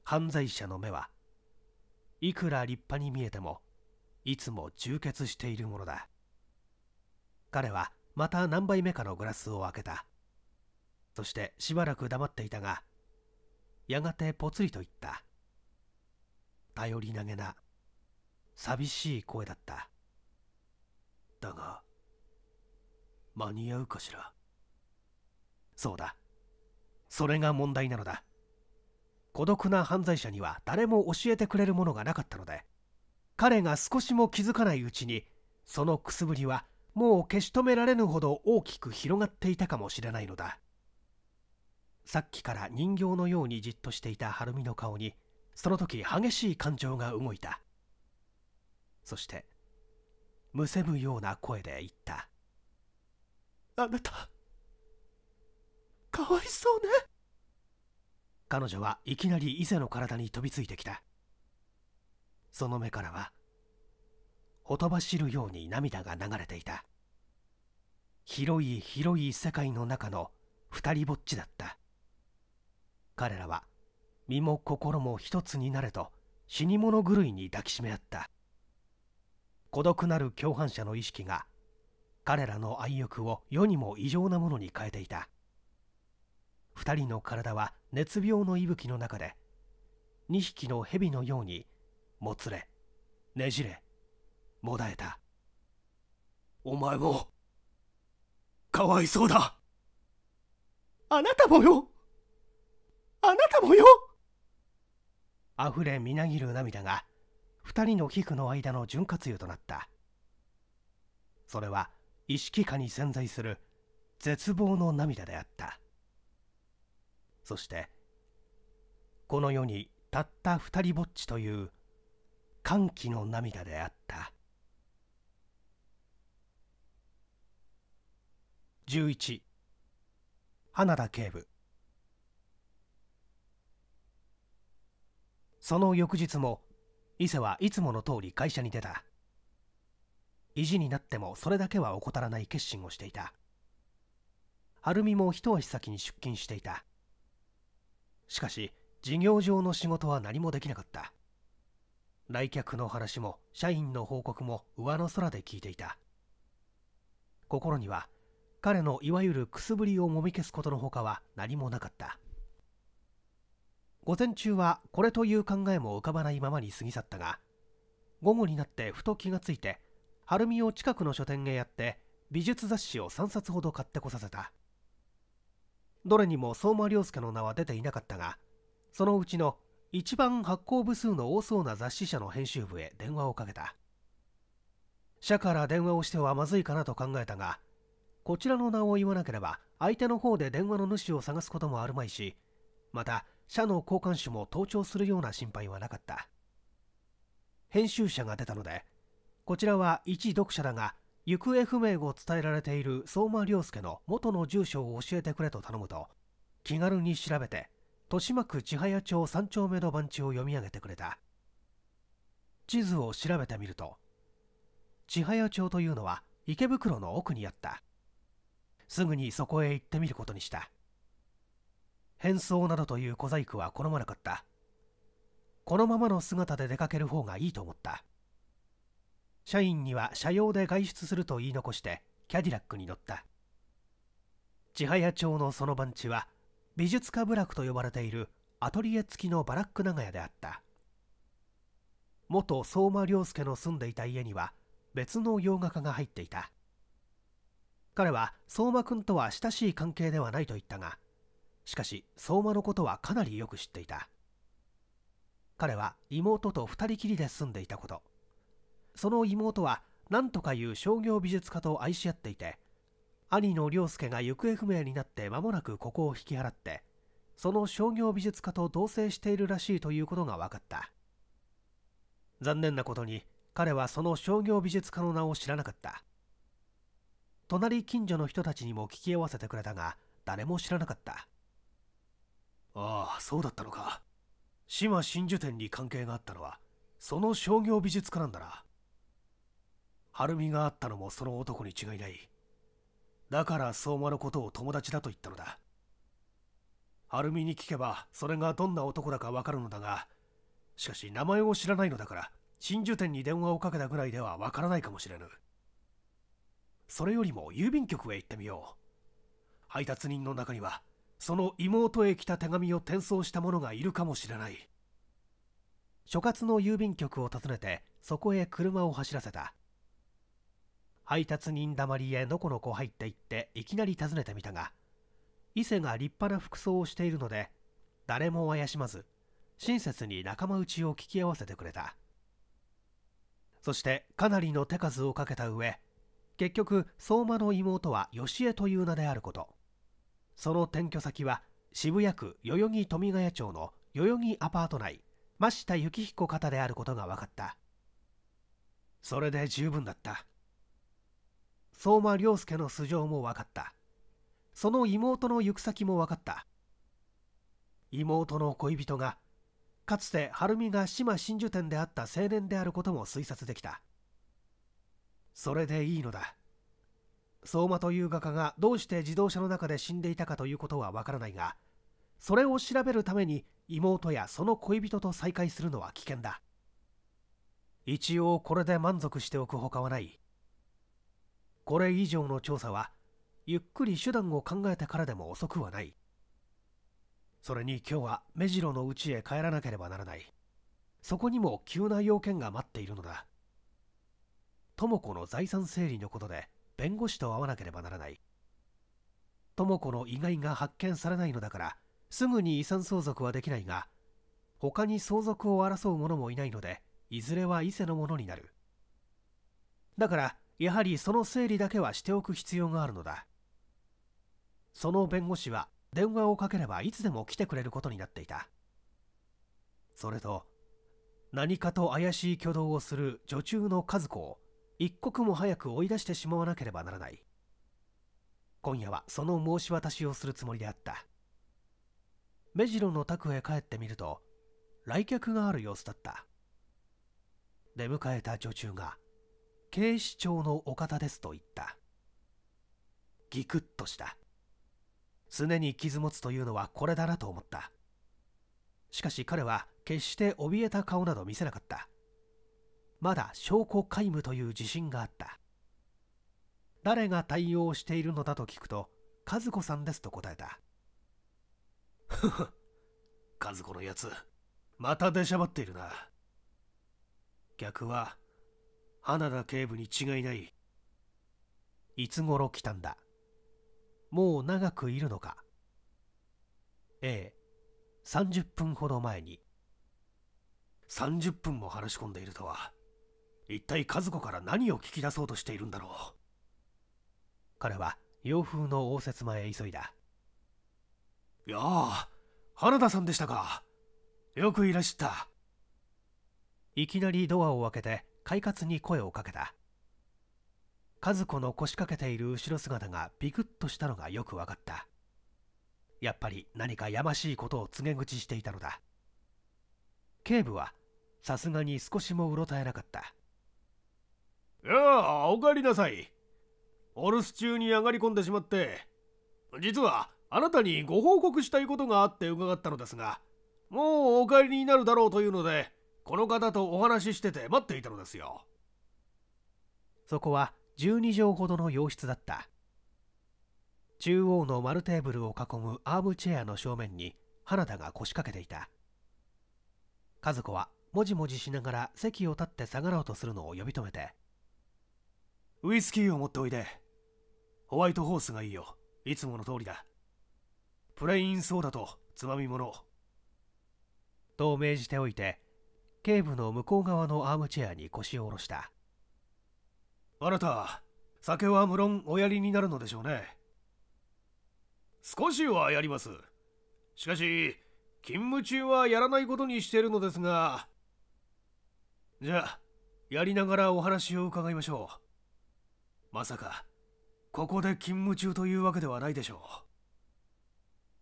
犯罪者の目はいくら立派に見えてもいつも充血しているものだ彼はまた何杯目かのグラスを開けたそしてしばらく黙っていたがやがてぽつりと言った頼りなげな寂しい声だっただが間に合うかしらそうだそれが問題なのだ孤独な犯罪者には誰も教えてくれるものがなかったので彼が少しも気づかないうちにそのくすぶりはもう消し止められぬほど大きく広がっていたかもしれないのださっきから人形のようにじっとしていた晴美の顔にその時激しい感情が動いたそしてむせむような声で言ったあなたかわいそうね彼女はいきなり伊勢の体に飛びついてきたその目からはほとばしるように涙が流れていた広い広い世界の中の二人ぼっちだった彼らは身も心も一つになれと死に物狂いに抱きしめ合った孤独なる共犯者の意識が彼らの愛欲を世にも異常なものに変えていた2人の体は熱病の息吹の中で2匹の蛇のようにもつれねじれもだえたお前もかわいそうだあなたもよあなたもよあふれみなぎる涙が2人の皮膚の間の潤滑油となったそれは意識下に潜在する絶望の涙であったそしてこの世にたった二人ぼっちという歓喜の涙であった11花田警部その翌日も伊勢はいつもの通り会社に出た意地になってもそれだけは怠らない決心をしていた晴美も一足先に出勤していたしかし事業上の仕事は何もできなかった来客の話も社員の報告も上の空で聞いていた心には彼のいわゆるくすぶりをもみ消すことのほかは何もなかった午前中はこれという考えも浮かばないままに過ぎ去ったが午後になってふと気がついて晴海を近くの書店へやって美術雑誌を3冊ほど買ってこさせたどれにも相馬良介の名は出ていなかったがそのうちの一番発行部数の多そうな雑誌社の編集部へ電話をかけた社から電話をしてはまずいかなと考えたがこちらの名を言わなければ相手の方で電話の主を探すこともあるまいしまた社の交換手も盗聴するような心配はなかった編集者が出たのでこちらは一読者だが行方不明を伝えられている相馬良介の元の住所を教えてくれと頼むと気軽に調べて豊島区千早町3丁目の番地を読み上げてくれた地図を調べてみると千早町というのは池袋の奥にあったすぐにそこへ行ってみることにした変装などという小細工は好まなかったこのままの姿で出かける方がいいと思った社員には社用で外出すると言い残してキャディラックに乗った千早町のその番地は美術家部落と呼ばれているアトリエ付きのバラック長屋であった元相馬良介の住んでいた家には別の洋画家が入っていた彼は相馬君とは親しい関係ではないと言ったがしかし相馬のことはかなりよく知っていた彼は妹と2人きりで住んでいたことその妹は何とかいう商業美術家と愛し合っていて兄の良介が行方不明になって間もなくここを引き払ってその商業美術家と同棲しているらしいということが分かった残念なことに彼はその商業美術家の名を知らなかった隣近所の人たちにも聞き合わせてくれたが誰も知らなかったああそうだったのか志摩真珠店に関係があったのはその商業美術家なんだな晴海があったのもその男に違いないだから相馬のことを友達だと言ったのだ晴美に聞けばそれがどんな男だかわかるのだがしかし名前を知らないのだから真珠店に電話をかけたぐらいではわからないかもしれぬそれよりも郵便局へ行ってみよう配達人の中にはその妹へ来た手紙を転送した者がいるかもしれない所轄の郵便局を訪ねてそこへ車を走らせた配達人だまりへのこのこ入っていっていきなり訪ねてみたが伊勢が立派な服装をしているので誰も怪しまず親切に仲間内を聞き合わせてくれたそしてかなりの手数をかけた上結局相馬の妹は義江という名であることその転居先は渋谷区代々木富ヶ谷町の代々木アパート内真下幸彦方であることが分かったそれで十分だった相馬良介の素性も分かったその妹の行く先も分かった妹の恋人がかつて晴美が島真珠店であった青年であることも推察できたそれでいいのだ相馬という画家がどうして自動車の中で死んでいたかということは分からないがそれを調べるために妹やその恋人と再会するのは危険だ一応これで満足しておくほかはないこれ以上の調査はゆっくり手段を考えてからでも遅くはないそれに今日は目白の家へ帰らなければならないそこにも急な要件が待っているのだ智子の財産整理のことで弁護士と会わなければならない智子の意外が発見されないのだからすぐに遺産相続はできないが他に相続を争う者もいないのでいずれは伊勢のものになるだからやはりその整理だけはしておく必要があるのだその弁護士は電話をかければいつでも来てくれることになっていたそれと何かと怪しい挙動をする女中の和子を一刻も早く追い出してしまわなければならない今夜はその申し渡しをするつもりであった目白の宅へ帰ってみると来客がある様子だった出迎えた女中が警視庁のお方ですと言ったギクッとした常に傷持つというのはこれだなと思ったしかし彼は決して怯えた顔など見せなかったまだ証拠皆無という自信があった誰が対応しているのだと聞くと和子さんですと答えたふふ和子のやつまた出しゃばっているな逆は花田警部に違いないいつ頃来たんだもう長くいるのかええ30分ほど前に30分も話し込んでいるとは一体和子から何を聞き出そうとしているんだろう彼は洋風の応接間へ急いだやあ原田さんでしたかよくいらしたいきなりドアを開けて快活に声をかけた和子の腰掛けている後ろ姿がビクッとしたのがよく分かったやっぱり何かやましいことを告げ口していたのだ警部はさすがに少しもうろたえなかったああおかえりなさいお留守中に上がり込んでしまって実はあなたにご報告したいことがあって伺ったのですがもうお帰りになるだろうというのでこの方とお話ししてて待っていたのですよそこは12畳ほどの洋室だった中央の丸テーブルを囲むアームチェアの正面に花田が腰掛けていた和子はもじもじしながら席を立って下がろうとするのを呼び止めてウイスキーを持っておいでホワイトホースがいいよいつもの通りだプレインソーダとつまみ物と命じておいてテーブの向こう側のアームチェアに腰を下ろしたあなた酒は無論おやりになるのでしょうね少しはやりますしかし勤務中はやらないことにしているのですがじゃあやりながらお話を伺いましょうまさかここで勤務中というわけではないでしょ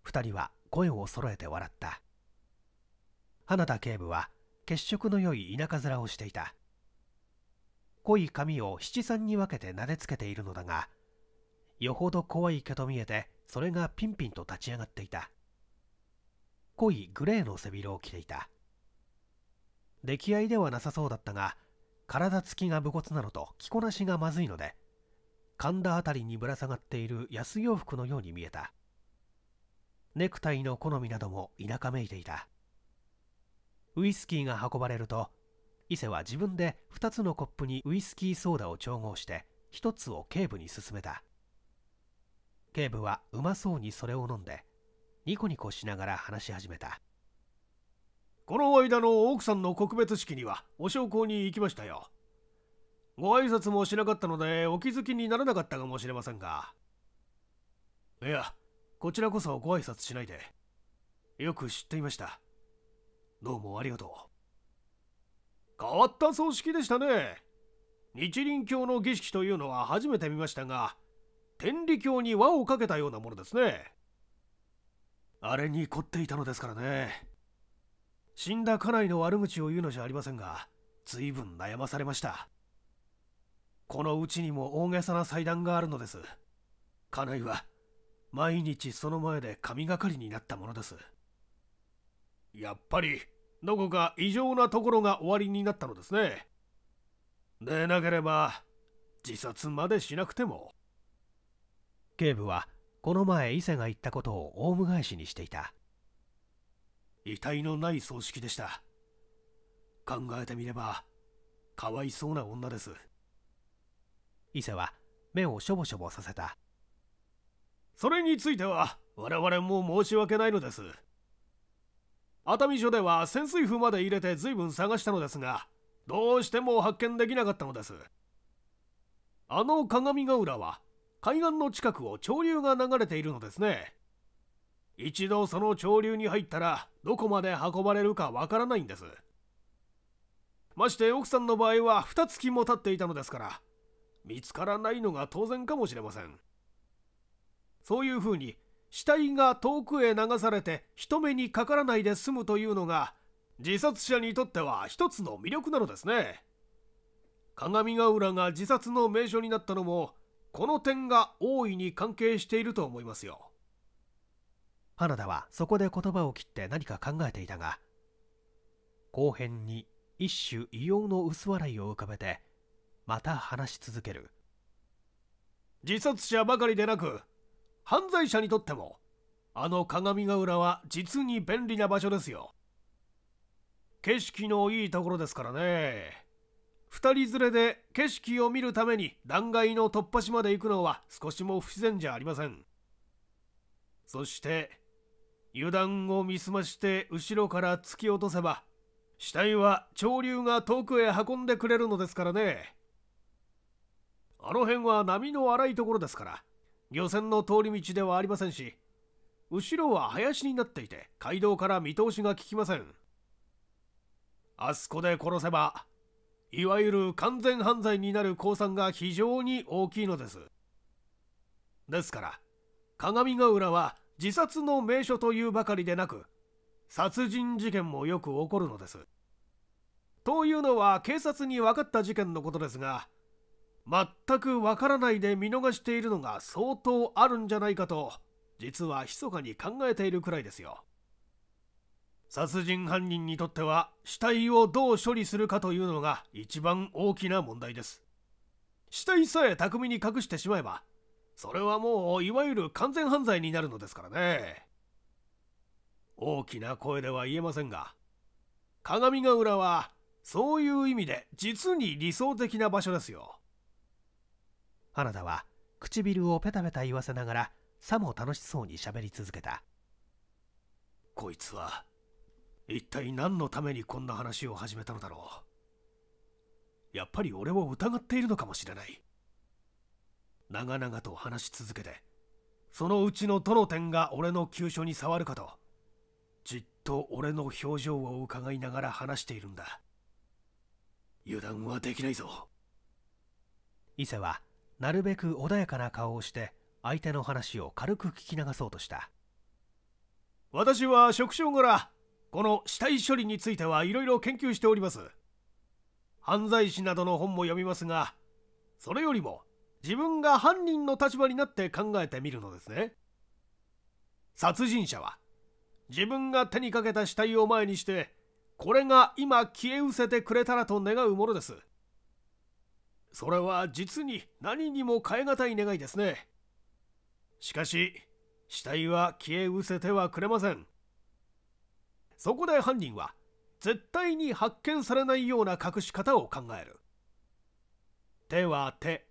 う2人は声を揃えて笑った花田警部は血色の良い田舎面をしていた濃い髪を七三に分けて撫でつけているのだがよほど怖い毛と見えてそれがピンピンと立ち上がっていた濃いグレーの背広を着ていた出来合いではなさそうだったが体つきが武骨なのと着こなしがまずいので神田辺りにぶら下がっている安洋服のように見えたネクタイの好みなども田舎めいていたウイスキーが運ばれると伊勢は自分で2つのコップにウイスキーソーダを調合して1つを警部に勧めた警部はうまそうにそれを飲んでニコニコしながら話し始めたこの間の奥さんの告別式にはお焼香に行きましたよご挨拶もしなかったのでお気づきにならなかったかもしれませんがいやこちらこそご挨拶しないでよく知っていましたどうもありがとう変わった葬式でしたね日輪教の儀式というのは初めて見ましたが天理教に輪をかけたようなものですねあれに凝っていたのですからね死んだ家内の悪口を言うのじゃありませんが随分悩まされましたこのうちにも大げさな祭壇があるのです家内は毎日その前で神がかりになったものですやっぱりどこか異常なところが終わりになったのですねでなければ自殺までしなくても警部はこの前伊勢が言ったことをオウム返しにしていた遺体のない葬式でした考えてみればかわいそうな女です伊勢は目をしょぼしょぼさせたそれについては我々も申し訳ないのです熱海所では潜水夫まで入れて随分探したのですがどうしても発見できなかったのですあの鏡ヶ浦は海岸の近くを潮流が流れているのですね一度その潮流に入ったらどこまで運ばれるかわからないんですまして奥さんの場合は2月も経っていたのですから見つからないのが当然かもしれませんそういうふうに死体が遠くへ流されて人目にかからないで済むというのが自殺者にとっては一つの魅力なのですね鏡ヶ浦が自殺の名所になったのもこの点が大いに関係していると思いますよ花田はそこで言葉を切って何か考えていたが後編に一種異様の薄笑いを浮かべてまた話し続ける自殺者ばかりでなく犯罪者にとってもあの鏡ヶ浦は実に便利な場所ですよ景色のいいところですからね2人連れで景色を見るために断崖の突破しまで行くのは少しも不自然じゃありませんそして油断を見すまして後ろから突き落とせば死体は潮流が遠くへ運んでくれるのですからねあの辺は波の荒いところですから漁船の通り道ではありませんし後ろは林になっていて街道から見通しがききませんあそこで殺せばいわゆる完全犯罪になる公算が非常に大きいのですですから鏡ヶ浦は自殺の名所というばかりでなく殺人事件もよく起こるのですというのは警察に分かった事件のことですが全くわからないで見逃しているのが相当あるんじゃないかと実は密かに考えているくらいですよ殺人犯人にとっては死体をどう処理するかというのが一番大きな問題です死体さえ巧みに隠してしまえばそれはもういわゆる完全犯罪になるのですからね大きな声では言えませんが鏡ヶ浦はそういう意味で実に理想的な場所ですよ花田は唇をペタペタ言わせながらさも楽しそうにしゃべり続けたこいつは一体何のためにこんな話を始めたのだろうやっぱり俺を疑っているのかもしれない長々と話し続けてそのうちのどの点が俺の急所に触るかとじっと俺の表情を伺いながら話しているんだ油断はできないぞ伊勢はなるべく穏やかな顔をして相手の話を軽く聞き流そうとした私は職種柄この死体処理についてはいろいろ研究しております犯罪史などの本も読みますがそれよりも自分が犯人の立場になって考えてみるのですね殺人者は自分が手にかけた死体を前にしてこれが今消え失せてくれたらと願うものですそれは実に何にも代え難い願いですねしかし死体は消え失せてはくれませんそこで犯人は絶対に発見されないような隠し方を考える手は手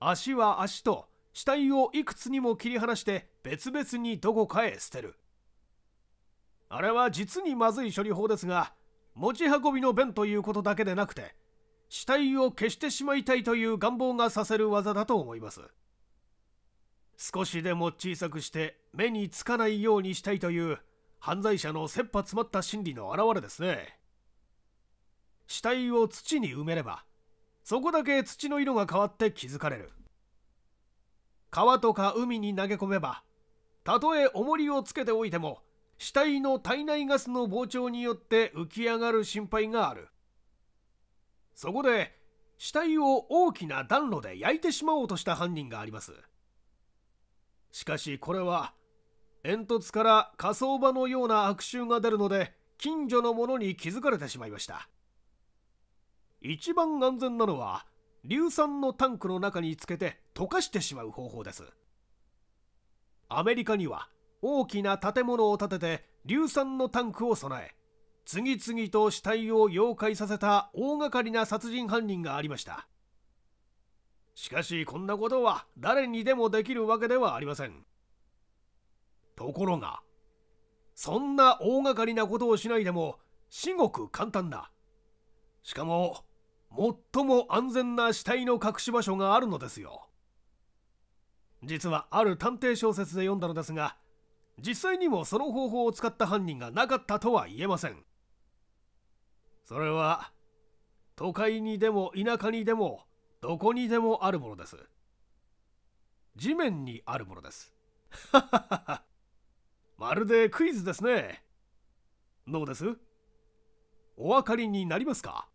足は足と死体をいくつにも切り離して別々にどこかへ捨てるあれは実にまずい処理法ですが持ち運びの便ということだけでなくて死体を消してしまいたいという願望がさせる技だと思います少しでも小さくして目につかないようにしたいという犯罪者の切羽詰まった心理の表れですね死体を土に埋めればそこだけ土の色が変わって気づかれる川とか海に投げ込めばたとえ重りをつけておいても死体の体内ガスの膨張によって浮き上がる心配があるそこで死体を大きな暖炉で焼いてしまおうとした犯人がありますしかしこれは煙突から火葬場のような悪臭が出るので近所の者に気づかれてしまいました一番安全なのは硫酸のタンクの中につけて溶かしてしまう方法ですアメリカには大きな建物を建てて硫酸のタンクを備え次々と死体を溶解させた大掛かりな殺人犯人がありましたしかしこんなことは誰にでもできるわけではありませんところがそんな大掛かりなことをしないでも至極簡単だしかも最も安全な死体の隠し場所があるのですよ実はある探偵小説で読んだのですが実際にもその方法を使った犯人がなかったとは言えませんそれは都会にでも田舎にでもどこにでもあるものです地面にあるものです まるでクイズですねどうですお分かりになりますか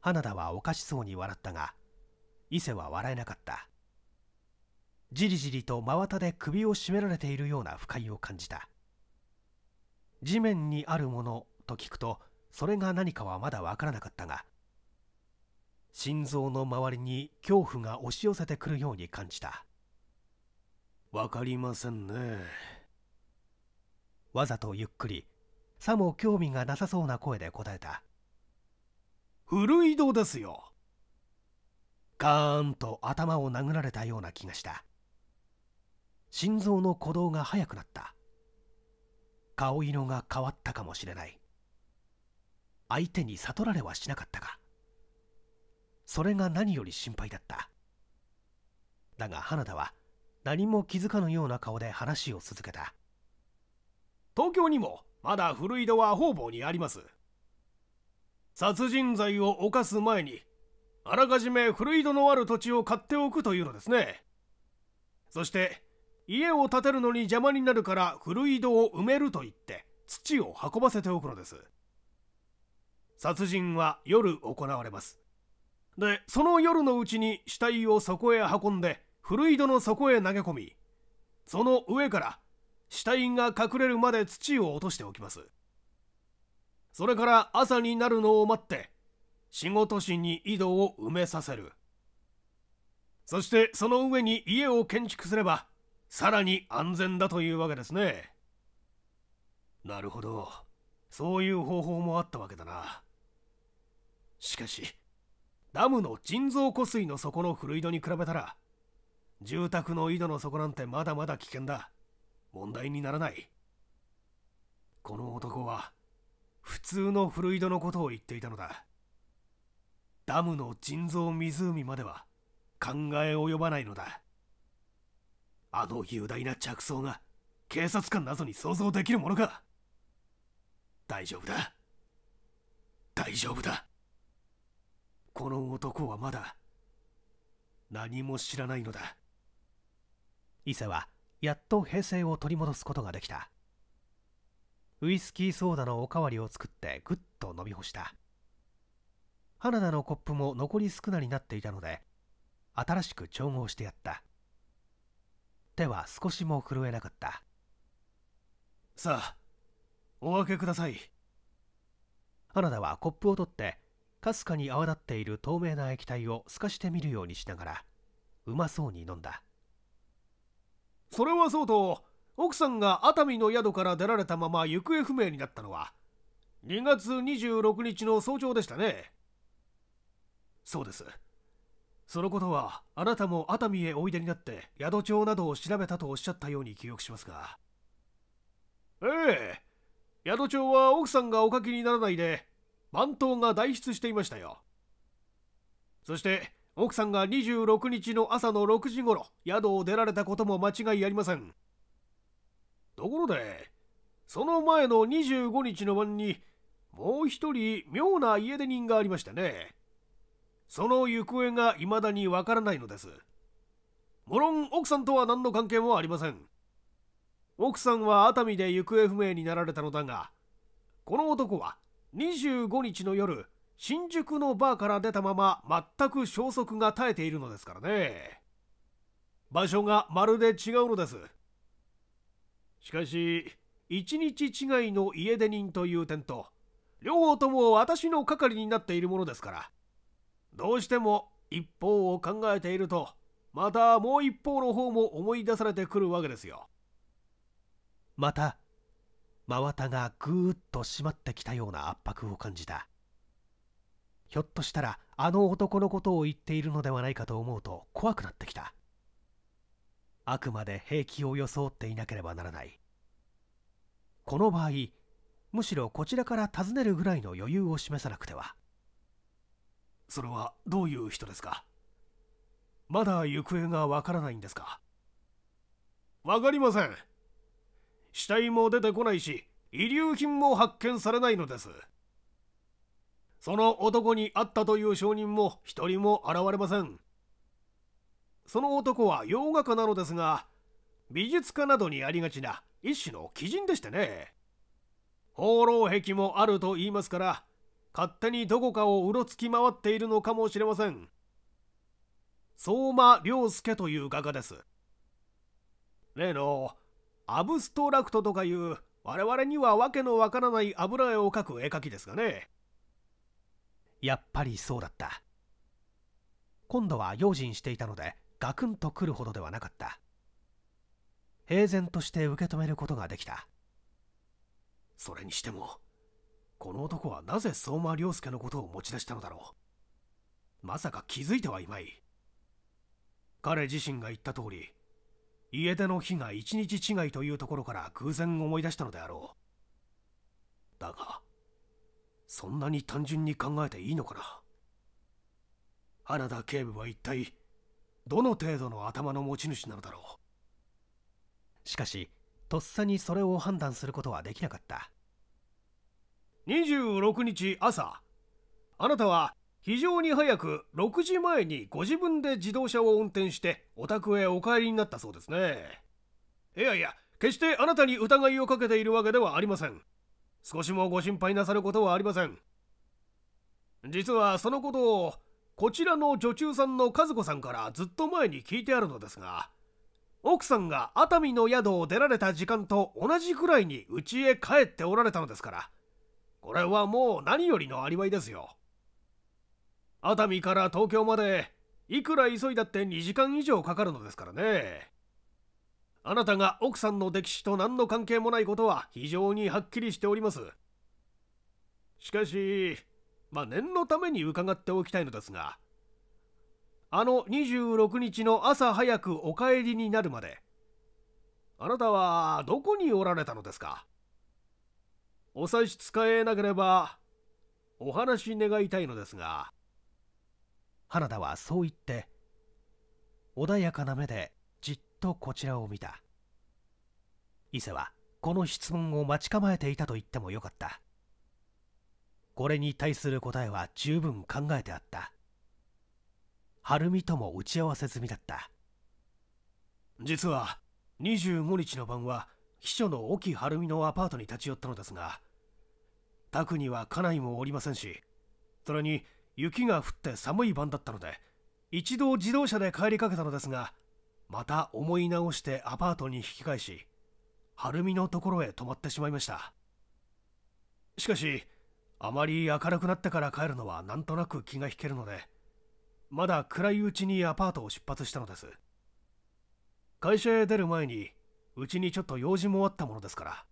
花田はおかしそうに笑ったが伊勢は笑えなかったじりじりと真綿で首を絞められているような不快を感じた地面にあるものと聞くとそれが何かはまだわからなかったが心臓の周りに恐怖が押し寄せてくるように感じたわかりませんねわざとゆっくりさも興味がなさそうな声で答えた古い道ですよガーンと頭を殴られたような気がした心臓の鼓動が速くなった顔色が変わったかもしれない相手に悟られはしなかったがそれが何より心配だっただが花田は何も気づかぬような顔で話を続けた東京にもまだ古井戸は方々にあります殺人罪を犯す前にあらかじめ古井戸のある土地を買っておくというのですねそして家を建てるのに邪魔になるから古井戸を埋めると言って土を運ばせておくのです殺人は夜行われますでその夜のうちに死体をそこへ運んで古井戸の底へ投げ込みその上から死体が隠れるまで土を落としておきますそれから朝になるのを待って仕事しに井戸を埋めさせるそしてその上に家を建築すればさらに安全だというわけですねなるほどそういう方法もあったわけだなしかしダムの腎臓湖水の底の古井戸に比べたら住宅の井戸の底なんてまだまだ危険だ問題にならないこの男は普通の古井戸のことを言っていたのだダムの腎臓湖までは考え及ばないのだあの雄大な着想が警察官などに想像できるものか大丈夫だ大丈夫だこの男はまだ何も知らないのだ伊勢はやっと平静を取り戻すことができたウイスキーソーダのおかわりを作ってぐっと飲み干した花田のコップも残り少なになっていたので新しく調合してやった手は少しも震えなかったさあお開けください花田はコップを取ってかすかに泡立っている透明な液体を透かしてみるようにしながらうまそうに飲んだそれはそうと奥さんが熱海の宿から出られたまま行方不明になったのは2月26日の早朝でしたねそうですそのことはあなたも熱海へおいでになって宿帳などを調べたとおっしゃったように記憶しますがええ宿帳は奥さんがお書きにならないで番頭が代筆していましたよそして奥さんが26日の朝の6時頃宿を出られたことも間違いありませんところでその前の25日の晩にもう一人妙な家出人がありましてねその行方が未だにわからないのですもろん奥さんとは何の関係もありません奥さんは熱海で行方不明になられたのだがこの男は25日の夜新宿のバーから出たまま全く消息が絶えているのですからね場所がまるで違うのですしかし1日違いの家出人という点と両方とも私の係になっているものですからどうしても一方を考えているとまたもう一方の方も思い出されてくるわけですよまた真綿がぐーっと締まってきたような圧迫を感じたひょっとしたらあの男のことを言っているのではないかと思うと怖くなってきたあくまで兵器を装っていなければならないこの場合むしろこちらから尋ねるぐらいの余裕を示さなくてはそれはどういう人ですかまだ行方がわからないんですかわかりません死体も出てこないし遺留品も発見されないのですその男に会ったという証人も一人も現れませんその男は洋画家なのですが美術家などにありがちな一種の基人でしてね放浪癖もあると言いますから勝手にどこかをうろつき回っているのかもしれません相馬良介という画家です例のアブストラクトとかいう我々には訳のわからない油絵を描く絵描きですがねやっぱりそうだった今度は用心していたのでガクンとくるほどではなかった平然として受け止めることができたそれにしてもこの男はなぜ相馬良介のことを持ち出したのだろうまさか気づいてはいまい彼自身が言った通り家出の日が一日違いというところから偶然思い出したのであろうだがそんなに単純に考えていいのかな花田警部は一体どの程度の頭の持ち主なのだろうしかしとっさにそれを判断することはできなかった26日朝あなたは非常に早く6時前にご自分で自動車を運転してお宅へお帰りになったそうですねいやいや決してあなたに疑いをかけているわけではありません少しもご心配なさることはありません実はそのことをこちらの女中さんの和子さんからずっと前に聞いてあるのですが奥さんが熱海の宿を出られた時間と同じくらいに家へ帰っておられたのですからこれはもう何よりのアリバイですよ熱海から東京までいくら急いだって2時間以上かかるのですからねあなたが奥さんの歴史と何の関係もないことは非常にはっきりしておりますしかしまあ念のために伺っておきたいのですがあの26日の朝早くお帰りになるまであなたはどこにおられたのですかお差し支えなければお話し願いたいのですが。花田はそう言って穏やかな目でじっとこちらを見た伊勢はこの質問を待ち構えていたと言ってもよかったこれに対する答えは十分考えてあった晴美とも打ち合わせ済みだった実は25日の晩は秘書の沖晴美のアパートに立ち寄ったのですが宅には家内もおりませんしそれに雪が降って寒い晩だったので一度自動車で帰りかけたのですがまた思い直してアパートに引き返し晴海のところへ泊まってしまいましたしかしあまり明るくなってから帰るのはなんとなく気が引けるのでまだ暗いうちにアパートを出発したのです会社へ出る前にうちにちょっと用事もあったものですから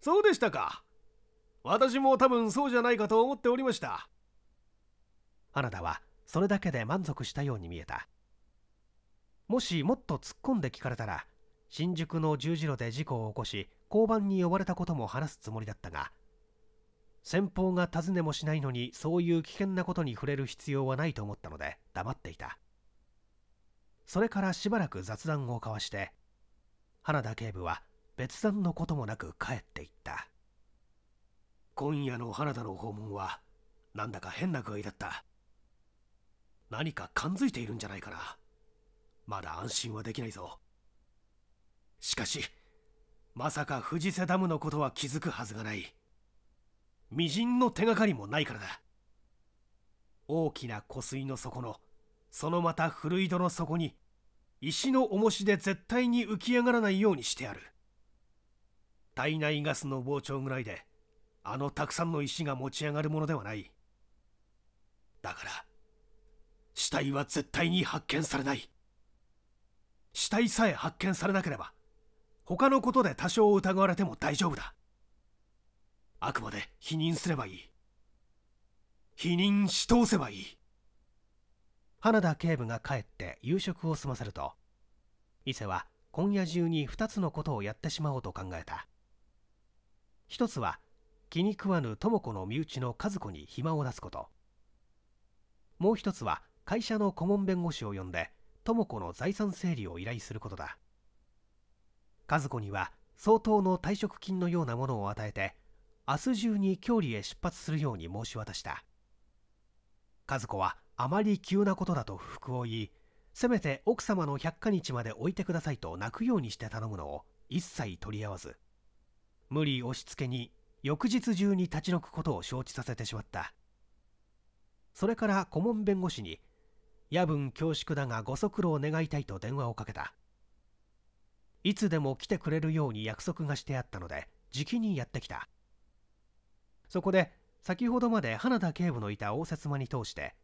そうでしたか私も多分そうじゃないかと思っておりましたあなたはそれだけで満足したように見えたもしもっと突っ込んで聞かれたら新宿の十字路で事故を起こし交番に呼ばれたことも話すつもりだったが先方が尋ねもしないのにそういう危険なことに触れる必要はないと思ったので黙っていたそれからしばらく雑談を交わして花田警部は別段のこともなく帰っていった今夜の花田の訪問はなんだか変な具合だった何か感づいているんじゃないかなまだ安心はできないぞしかしまさか藤瀬ダムのことは気づくはずがない微塵の手がかりもないからだ大きな湖水の底のそのまた古井戸の底に石の重しで絶対に浮き上がらないようにしてある体内ガスの膨張ぐらいであのたくさんの石が持ち上がるものではないだから死体は絶対に発見されない死体さえ発見されなければ他のことで多少疑われても大丈夫だあくまで否認すればいい否認し通せばいい花田警部が帰って夕食を済ませると伊勢は今夜中に2つのことをやってしまおうと考えた1つは気に食わぬ智子の身内の和子に暇を出すこともう1つは会社の顧問弁護士を呼んで智子の財産整理を依頼することだ和子には相当の退職金のようなものを与えて明日中に郷里へ出発するように申し渡した和子はあまり急なことだと不服を言いせめて奥様の百花日まで置いてくださいと泣くようにして頼むのを一切取り合わず無理押しつけに翌日中に立ち退くことを承知させてしまったそれから顧問弁護士に夜分恐縮だがご足労願いたいと電話をかけたいつでも来てくれるように約束がしてあったのでじきにやってきたそこで先ほどまで花田警部のいた応接間に通して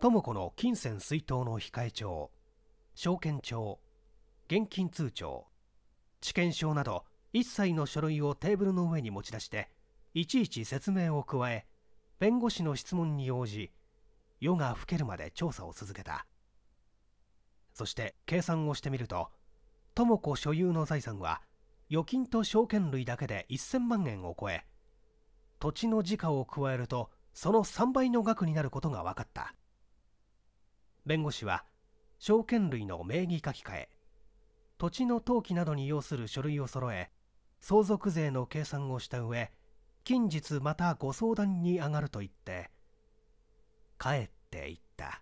智子の金銭水筒の控え帳証券帳現金通帳知見証など一切の書類をテーブルの上に持ち出していちいち説明を加え弁護士の質問に応じ夜が更けるまで調査を続けたそして計算をしてみると智子所有の財産は預金と証券類だけで1000万円を超え土地の時価を加えるとその3倍の額になることが分かった弁護士は証券類の名義書き換え土地の登記などに要する書類を揃え相続税の計算をした上近日またご相談に上がると言って帰っていった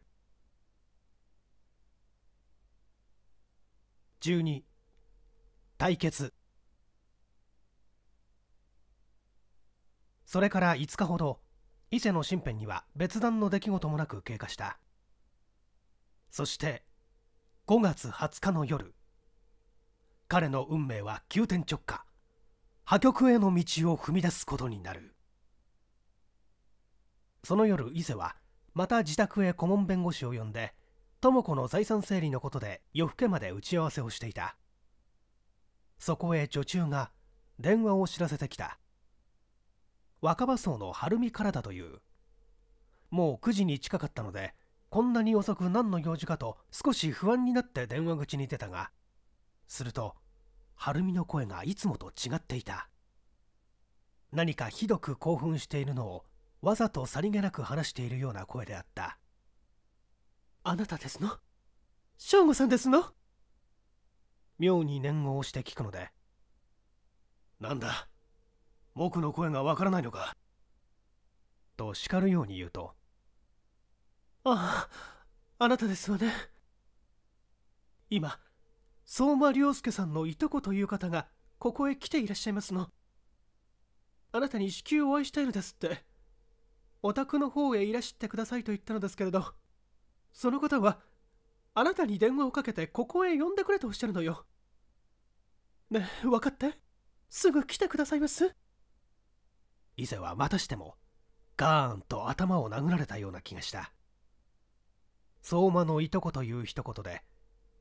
12対決それから5日ほど伊勢の身辺には別段の出来事もなく経過したそして5月20日の夜彼の運命は急転直下破局への道を踏み出すことになるその夜伊勢はまた自宅へ顧問弁護士を呼んで智子の財産整理のことで夜更けまで打ち合わせをしていたそこへ女中が電話を知らせてきた若葉荘の晴海からだというもう9時に近かったのでこんなに遅く何の用事かと少し不安になって電話口に出たがすると晴海の声がいつもと違っていた何かひどく興奮しているのをわざとさりげなく話しているような声であったあなたですの省吾さんですの妙に念を押して聞くのでなんだ僕の声がわからないのかと叱るように言うとあああなたですわね今相馬良介さんのいとこという方がここへ来ていらっしゃいますのあなたに至急お会いしたいのですってお宅の方へいらしてくださいと言ったのですけれどその方はあなたに電話をかけてここへ呼んでくれとおっしゃるのよねえ分かってすぐ来てくださいます伊勢はまたしてもガーンと頭を殴られたような気がした相馬のいとこという一言で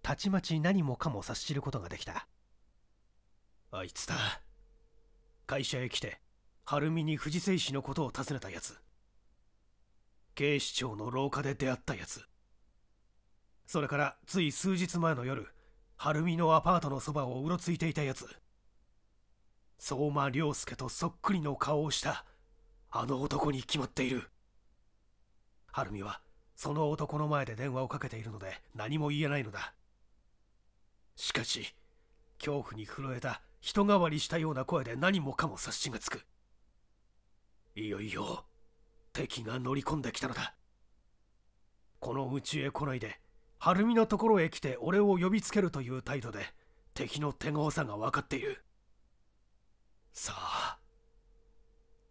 たちまち何もかも察知ることができたあいつだ会社へ来て晴海に藤聖氏のことを尋ねたやつ警視庁の廊下で出会ったやつそれからつい数日前の夜晴海のアパートのそばをうろついていたやつ相馬良介とそっくりの顔をしたあの男に決まっている晴海はその男の前で電話をかけているので何も言えないのだしかし恐怖に震えた人変わりしたような声で何もかも察しがつくいよいよ敵が乗り込んできたのだこのうちへ来ないで晴海のところへ来て俺を呼びつけるという態度で敵の手強さが分かっているさあ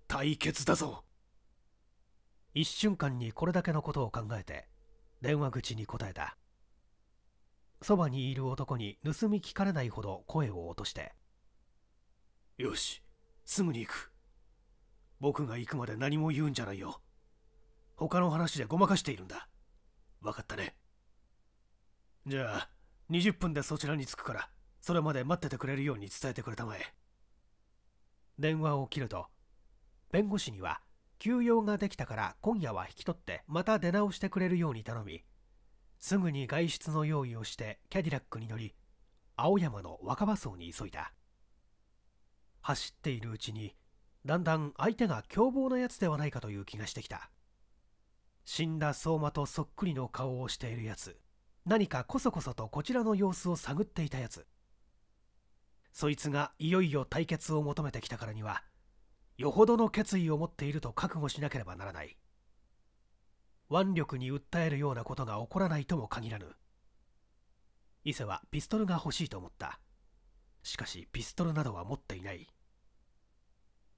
対決だぞ一瞬間にこれだけのことを考えて電話口に答えたそばにいる男に盗み聞かれないほど声を落としてよしすぐに行く僕が行くまで何も言うんじゃないよ他の話でごまかしているんだ分かったねじゃあ20分でそちらに着くからそれまで待っててくれるように伝えてくれたまえ電話を切ると弁護士には急用ができたから今夜は引き取ってまた出直してくれるように頼みすぐに外出の用意をしてキャディラックに乗り青山の若葉荘に急いだ走っているうちにだんだん相手が凶暴なやつではないかという気がしてきた死んだ相馬とそっくりの顔をしているやつ何かこそこそとこちらの様子を探っていたやつそいつがいよいよ対決を求めてきたからにはよほどの決意を持っていると覚悟しなければならない腕力に訴えるようなことが起こらないとも限らぬ伊勢はピストルが欲しいと思ったしかしピストルなどは持っていない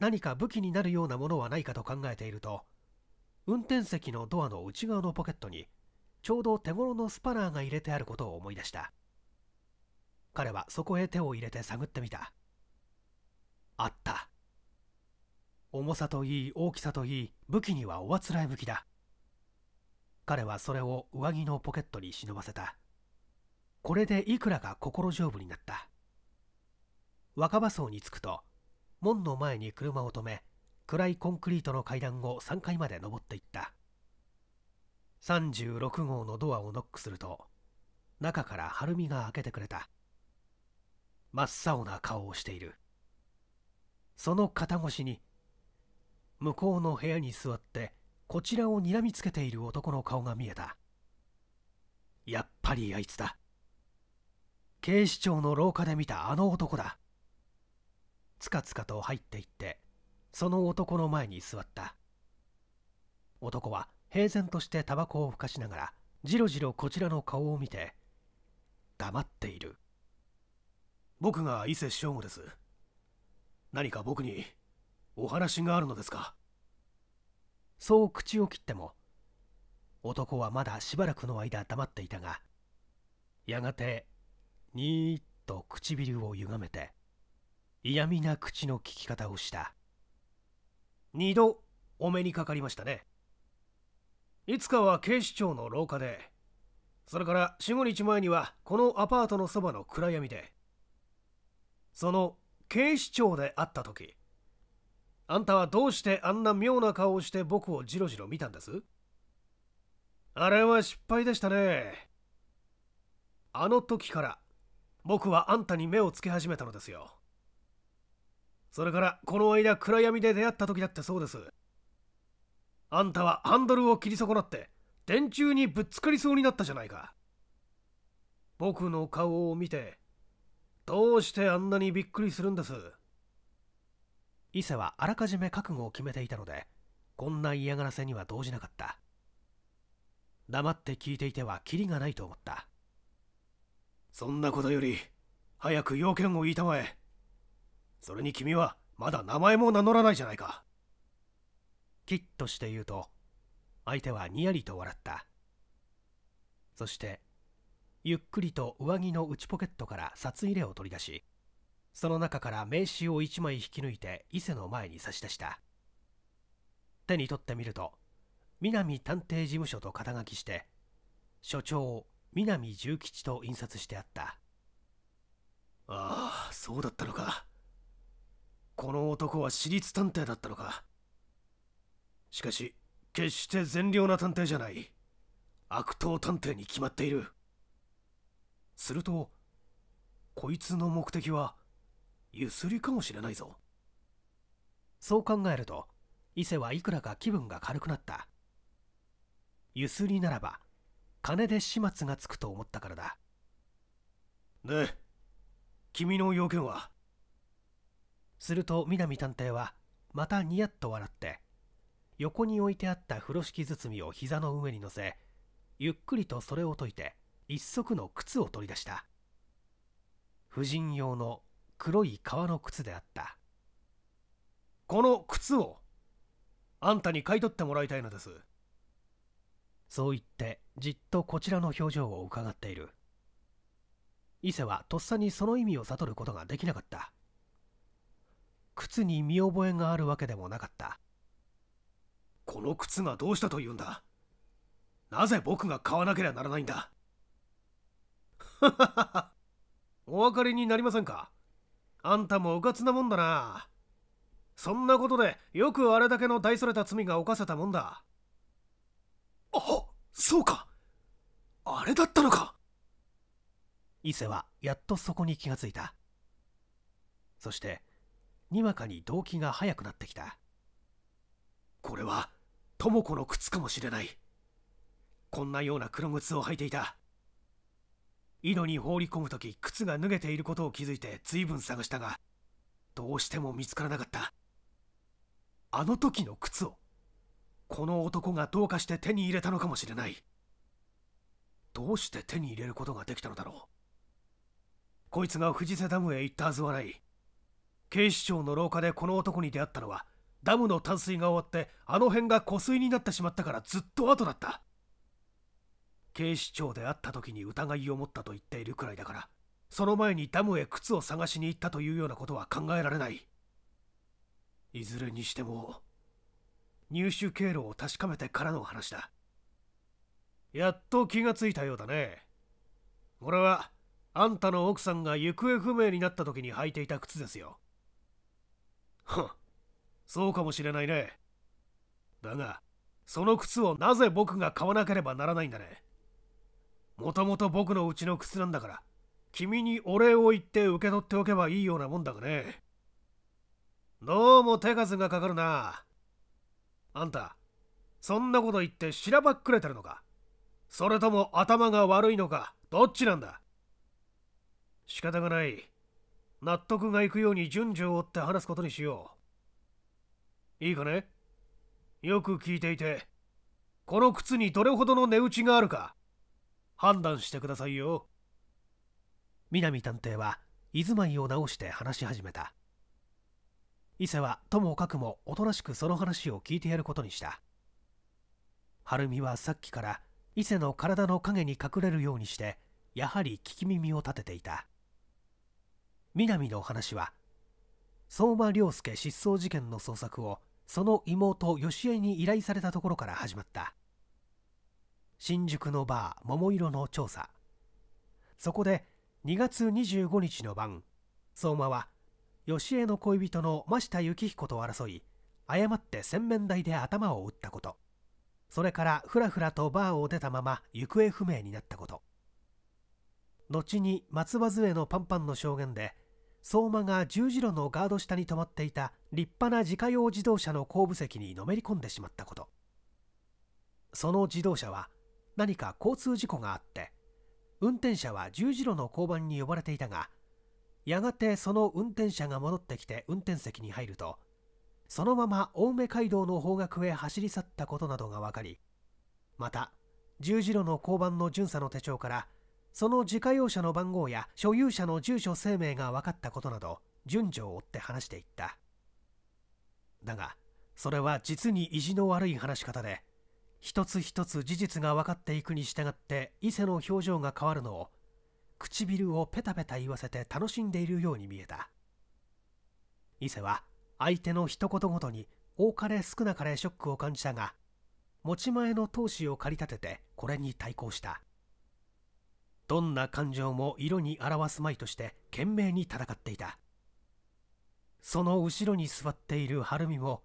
何か武器になるようなものはないかと考えていると運転席のドアの内側のポケットにちょうど手頃のスパナーが入れてあることを思い出した彼はそこへ手を入れて探ってみたあった重さといい大きさといい武器にはおあつらえ向きだ彼はそれを上着のポケットに忍ばせたこれでいくらか心丈夫になった若葉荘に着くと門の前に車を止め暗いコンクリートの階段を3階まで登っていった36号のドアをノックすると中から晴美が開けてくれた真っ青な顔をしているその肩越しに向こうの部屋に座ってこちらをにらみつけている男の顔が見えたやっぱりあいつだ警視庁の廊下で見たあの男だつかつかと入っていってその男の前に座った男は平然としてタバコをふかしながらじろじろこちらの顔を見て黙っている僕が伊勢翔吾です何か僕にお話があるのですかそう口を切っても男はまだしばらくの間黙っていたがやがてにーっと唇をゆがめて嫌味な口の聞き方をした二度お目にかかりましたねいつかは警視庁の廊下でそれから45日前にはこのアパートのそばの暗闇でその警視庁で会った時あんたはどうしてあんな妙な顔をして僕をジロジロ見たんですあれは失敗でしたねあの時から僕はあんたに目をつけ始めたのですよそれからこの間暗闇で出会った時だってそうですあんたはハンドルを切り損なって電柱にぶつかりそうになったじゃないか僕の顔を見てどうしてあんなにびっくりするんです伊勢はあらかじめ覚悟を決めていたのでこんな嫌がらせには動じなかった黙って聞いていてはキリがないと思ったそんなことより早く要件を言いたまえそれに君はまだ名前も名乗らないじゃないかきっとして言うと相手はにやりと笑ったそしてゆっくりと上着の内ポケットから札入れを取り出しその中から名刺を1枚引き抜いて伊勢の前に差し出した手に取ってみると南探偵事務所と肩書きして所長南重吉と印刷してあったああそうだったのかこの男は私立探偵だったのかしかし決して善良な探偵じゃない悪党探偵に決まっているするとこいつの目的はゆすりかもしれないぞそう考えると伊勢はいくらか気分が軽くなったゆすりならば金で始末がつくと思ったからだで君の要件はすると南探偵はまたニヤッと笑って横に置いてあった風呂敷包みを膝の上に乗せゆっくりとそれを解いて一足の靴を取り出した婦人用の黒い革の靴であったこの靴をあんたに買い取ってもらいたいのですそう言ってじっとこちらの表情をうかがっている伊勢はとっさにその意味を悟ることができなかった靴に見覚えがあるわけでもなかったこの靴がどうしたというんだなぜ僕が買わなければならないんだ お分かりになりませんかあんたもうかつなもんだなそんなことでよくあれだけの大それた罪が犯せたもんだあそうかあれだったのか伊勢はやっとそこに気がついたそしてにわかに動機が速くなってきたこれは智子の靴かもしれないこんなような黒靴を履いていた井戸に放り込む時靴が脱げていることを気づいて随分探したがどうしても見つからなかったあの時の靴をこの男がどうかして手に入れたのかもしれないどうして手に入れることができたのだろうこいつが藤瀬ダムへ行ったはずはない警視庁の廊下でこの男に出会ったのはダムの淡水が終わってあの辺が湖水になってしまったからずっと後だった警視庁で会った時に疑いを持ったと言っているくらいだからその前にダムへ靴を探しに行ったというようなことは考えられないいずれにしても入手経路を確かめてからの話だやっと気がついたようだね俺はあんたの奥さんが行方不明になった時に履いていた靴ですよ そうかもしれないね。だが、その靴をなぜ僕が買わなければならないんだね。もともと僕のうちの靴なんだから、君にお礼を言って受け取っておけばいいようなもんだがね。どうも手数がかかるな。あんた、そんなこと言ってしらばっくれてるのかそれとも頭が悪いのかどっちなんだ仕方がない。納得がいくように順序を追って話すことにしよう。いいかねよく聞いていて、この靴にどれほどの値打ちがあるか、判断してくださいよ。南探偵は、居住まいを直して話し始めた。伊勢はともかくもおとなしくその話を聞いてやることにした。晴美はさっきから伊勢の体の影に隠れるようにして、やはり聞き耳を立てていた。南のお話は相馬良介失踪事件の捜索をその妹しえに依頼されたところから始まった新宿のバー桃色の調査そこで2月25日の晩相馬はしえの恋人の真下幸彦と争い誤って洗面台で頭を打ったことそれからふらふらとバーを出たまま行方不明になったこと後に松葉杖のパンパンの証言で相馬が十字路のガード下に止まっていた立派な自家用自動車の後部席にのめり込んでしまったことその自動車は何か交通事故があって運転者は十字路の交番に呼ばれていたがやがてその運転者が戻ってきて運転席に入るとそのまま青梅街道の方角へ走り去ったことなどが分かりまた十字路の交番の巡査の手帳からその自家用車の番号や所有者の住所生命が分かったことなど順序を追って話していっただがそれは実に意地の悪い話し方で一つ一つ事実が分かっていくに従って伊勢の表情が変わるのを唇をペタペタ言わせて楽しんでいるように見えた伊勢は相手の一言ごとに多かれ少なかれショックを感じたが持ち前の闘志を駆り立ててこれに対抗したどんな感情も色に表すまいとして懸命に戦っていたその後ろに座っている晴海も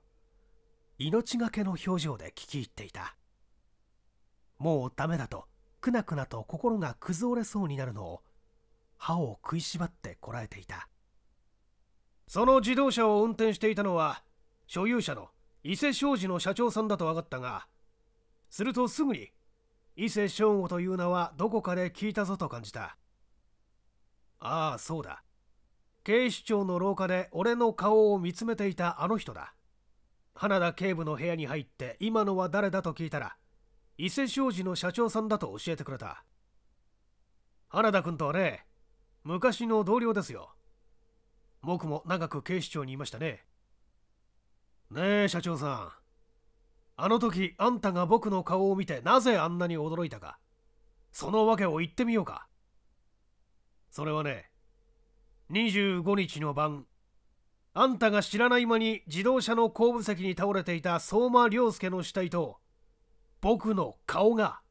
命がけの表情で聞き入っていたもうダメだとくなくなと心が崩れそうになるのを歯を食いしばってこらえていたその自動車を運転していたのは所有者の伊勢商事の社長さんだと分かったがするとすぐに伊勢正吾という名はどこかで聞いたぞと感じたああそうだ警視庁の廊下で俺の顔を見つめていたあの人だ花田警部の部屋に入って今のは誰だと聞いたら伊勢商事の社長さんだと教えてくれた花田君とはね昔の同僚ですよ僕も長く警視庁にいましたねねえ社長さんあの時あんたが僕の顔を見てなぜあんなに驚いたかその訳を言ってみようかそれはね25日の晩あんたが知らない間に自動車の後部席に倒れていた相馬良介の死体と僕の顔が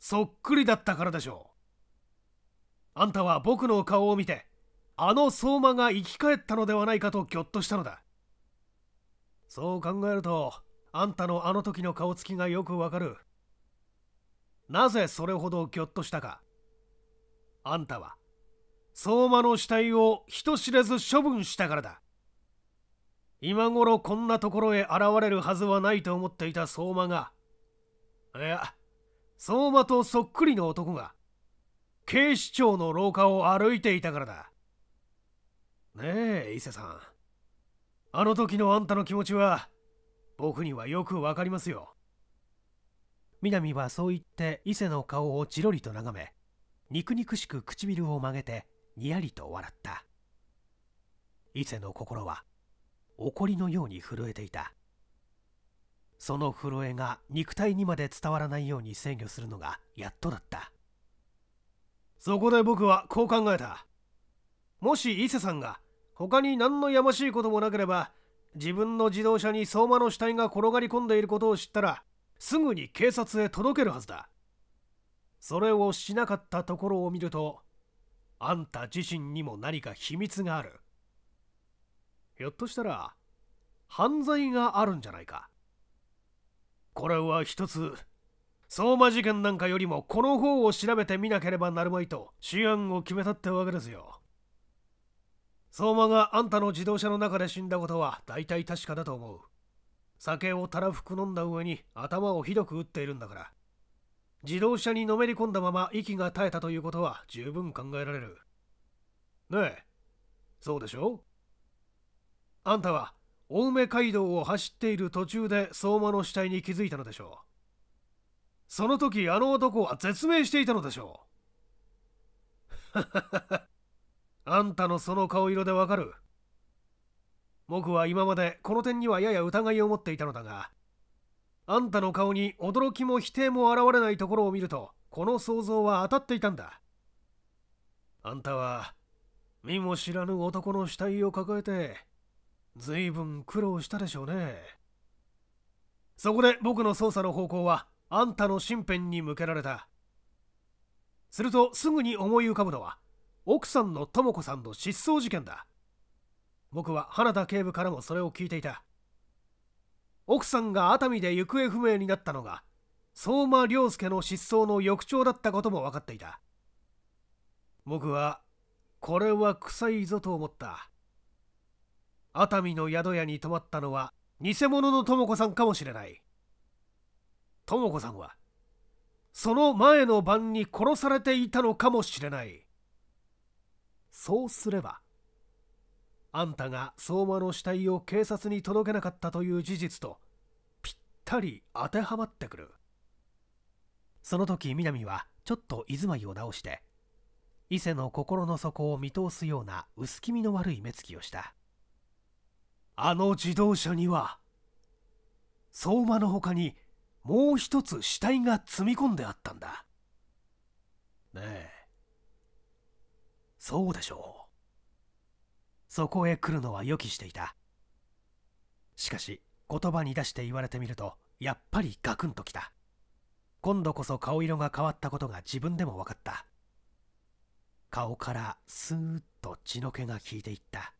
そっくりだったからでしょうあんたは僕の顔を見てあの相馬が生き返ったのではないかとぎょっとしたのだそう考えるとあんたのあの時の顔つきがよくわかるなぜそれほどぎょっとしたかあんたは相馬の死体を人知れず処分したからだ今頃こんなところへ現れるはずはないと思っていた相馬がいや相馬とそっくりの男が警視庁の廊下を歩いていたからだねえ伊勢さんあの時のあんたの気持ちは僕にはよくわかりますよ。南はそう言って伊勢の顔をじろりと眺め、肉々しく唇を曲げてにやりと笑った。伊勢の心は怒りのように震えていた。その震えが肉体にまで伝わらないように制御するのがやっとだった。そこで僕はこう考えた。もし伊勢さんが他に何のやましいこともなければ自分の自動車に相馬の死体が転がり込んでいることを知ったらすぐに警察へ届けるはずだそれをしなかったところを見るとあんた自身にも何か秘密があるひょっとしたら犯罪があるんじゃないかこれは一つ相馬事件なんかよりもこの方を調べてみなければなるまいと思案を決めたってわけですよ相馬があんたの自動車の中で死んだことは大体確かだと思う。酒をたらふく飲んだ上に頭をひどく打っているんだから。自動車にのめり込んだまま息が絶えたということは十分考えられる。ねえ、そうでしょあんたは青梅街道を走っている途中で相馬の死体に気づいたのでしょう。その時あの男は絶命していたのでしょう。あんたのその顔色でわかる。僕は今までこの点にはやや疑いを持っていたのだが、あんたの顔に驚きも否定も現れないところを見ると、この想像は当たっていたんだ。あんたは、身も知らぬ男の死体を抱えて、ずいぶん苦労したでしょうね。そこで僕の捜査の方向は、あんたの身辺に向けられた。するとすぐに思い浮かぶのは、奥さんの智子さんの失踪事件だ僕は花田警部からもそれを聞いていた奥さんが熱海で行方不明になったのが相馬良介の失踪の翌朝だったことも分かっていた僕はこれは臭いぞと思った熱海の宿屋に泊まったのは偽物の智子さんかもしれない智子さんはその前の晩に殺されていたのかもしれないそうすればあんたが相馬の死体を警察に届けなかったという事実とぴったり当てはまってくるその時南はちょっと居住まいを直して伊勢の心の底を見通すような薄気味の悪い目つきをしたあの自動車には相馬の他にもう一つ死体が積み込んであったんだねえそうでしょうそこへ来るのは予期していたしかし言葉に出して言われてみるとやっぱりガクンときた今度こそ顔色が変わったことが自分でも分かった顔からスーッと血の気が引いていった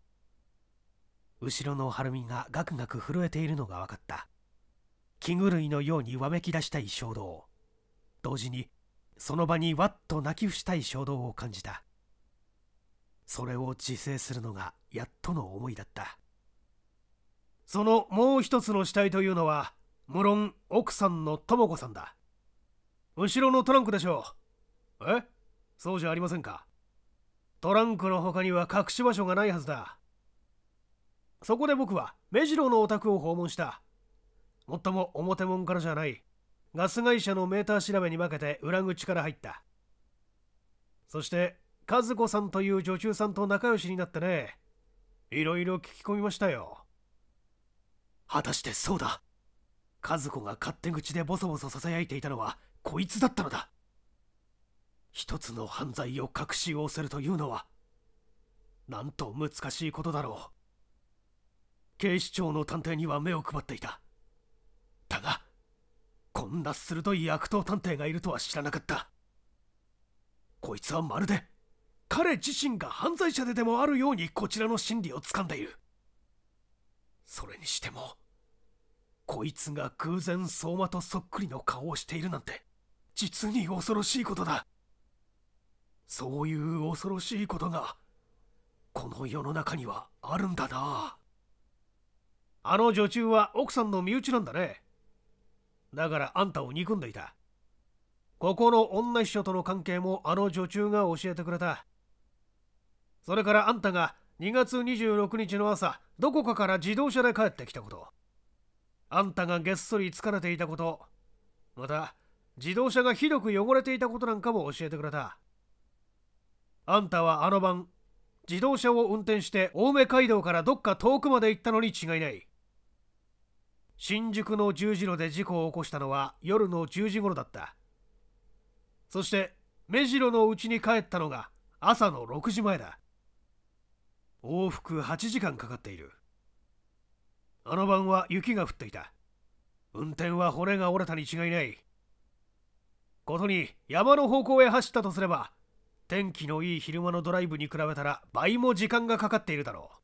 後ろの晴海がガクガク震えているのが分かった気狂いのようにわめき出したい衝動同時にその場にわっと泣き伏したい衝動を感じたそれを自制するのがやっとの思いだったそのもう一つの死体というのは無論奥さんの智子さんだ後ろのトランクでしょうえそうじゃありませんかトランクの他には隠し場所がないはずだそこで僕は目白のお宅を訪問したもっとも表門からじゃないガス会社のメーター調べに負けて裏口から入ったそして和子さんという女中さんと仲良しになってねいろいろ聞き込みましたよ果たしてそうだ和子が勝手口でボソボソ囁いていたのはこいつだったのだ一つの犯罪を隠し仰せるというのはなんと難しいことだろう警視庁の探偵には目を配っていただがこんな鋭い悪党探偵がいるとは知らなかったこいつはまるで彼自身が犯罪者ででもあるようにこちらの心理をつかんでいるそれにしてもこいつが偶然相馬とそっくりの顔をしているなんて実に恐ろしいことだそういう恐ろしいことがこの世の中にはあるんだなあの女中は奥さんの身内なんだねだからあんたを憎んでいたここの女秘書との関係もあの女中が教えてくれたそれからあんたが2月26日の朝どこかから自動車で帰ってきたことあんたがげっそり疲れていたことまた自動車がひどく汚れていたことなんかも教えてくれたあんたはあの晩自動車を運転して青梅街道からどっか遠くまで行ったのに違いない新宿の十字路で事故を起こしたのは夜の10時頃だったそして目白のうちに帰ったのが朝の6時前だ往復8時間かかっているあの晩は雪が降っていた運転は骨が折れたに違いないことに山の方向へ走ったとすれば天気のいい昼間のドライブに比べたら倍も時間がかかっているだろう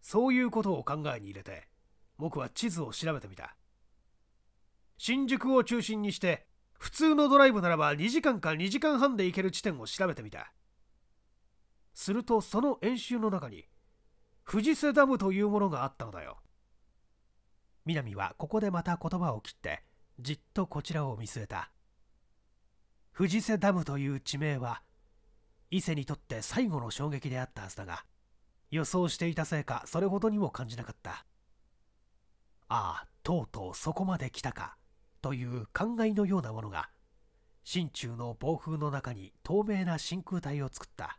そういうことを考えに入れて僕は地図を調べてみた新宿を中心にして普通のドライブならば2時間か2時間半で行ける地点を調べてみたするとその演習の中に藤瀬ダムというものがあったのだよ南はここでまた言葉を切ってじっとこちらを見据えた藤瀬ダムという地名は伊勢にとって最後の衝撃であったはずだが予想していたせいかそれほどにも感じなかったああとうとうそこまで来たかという感慨のようなものが心中の暴風の中に透明な真空体を作った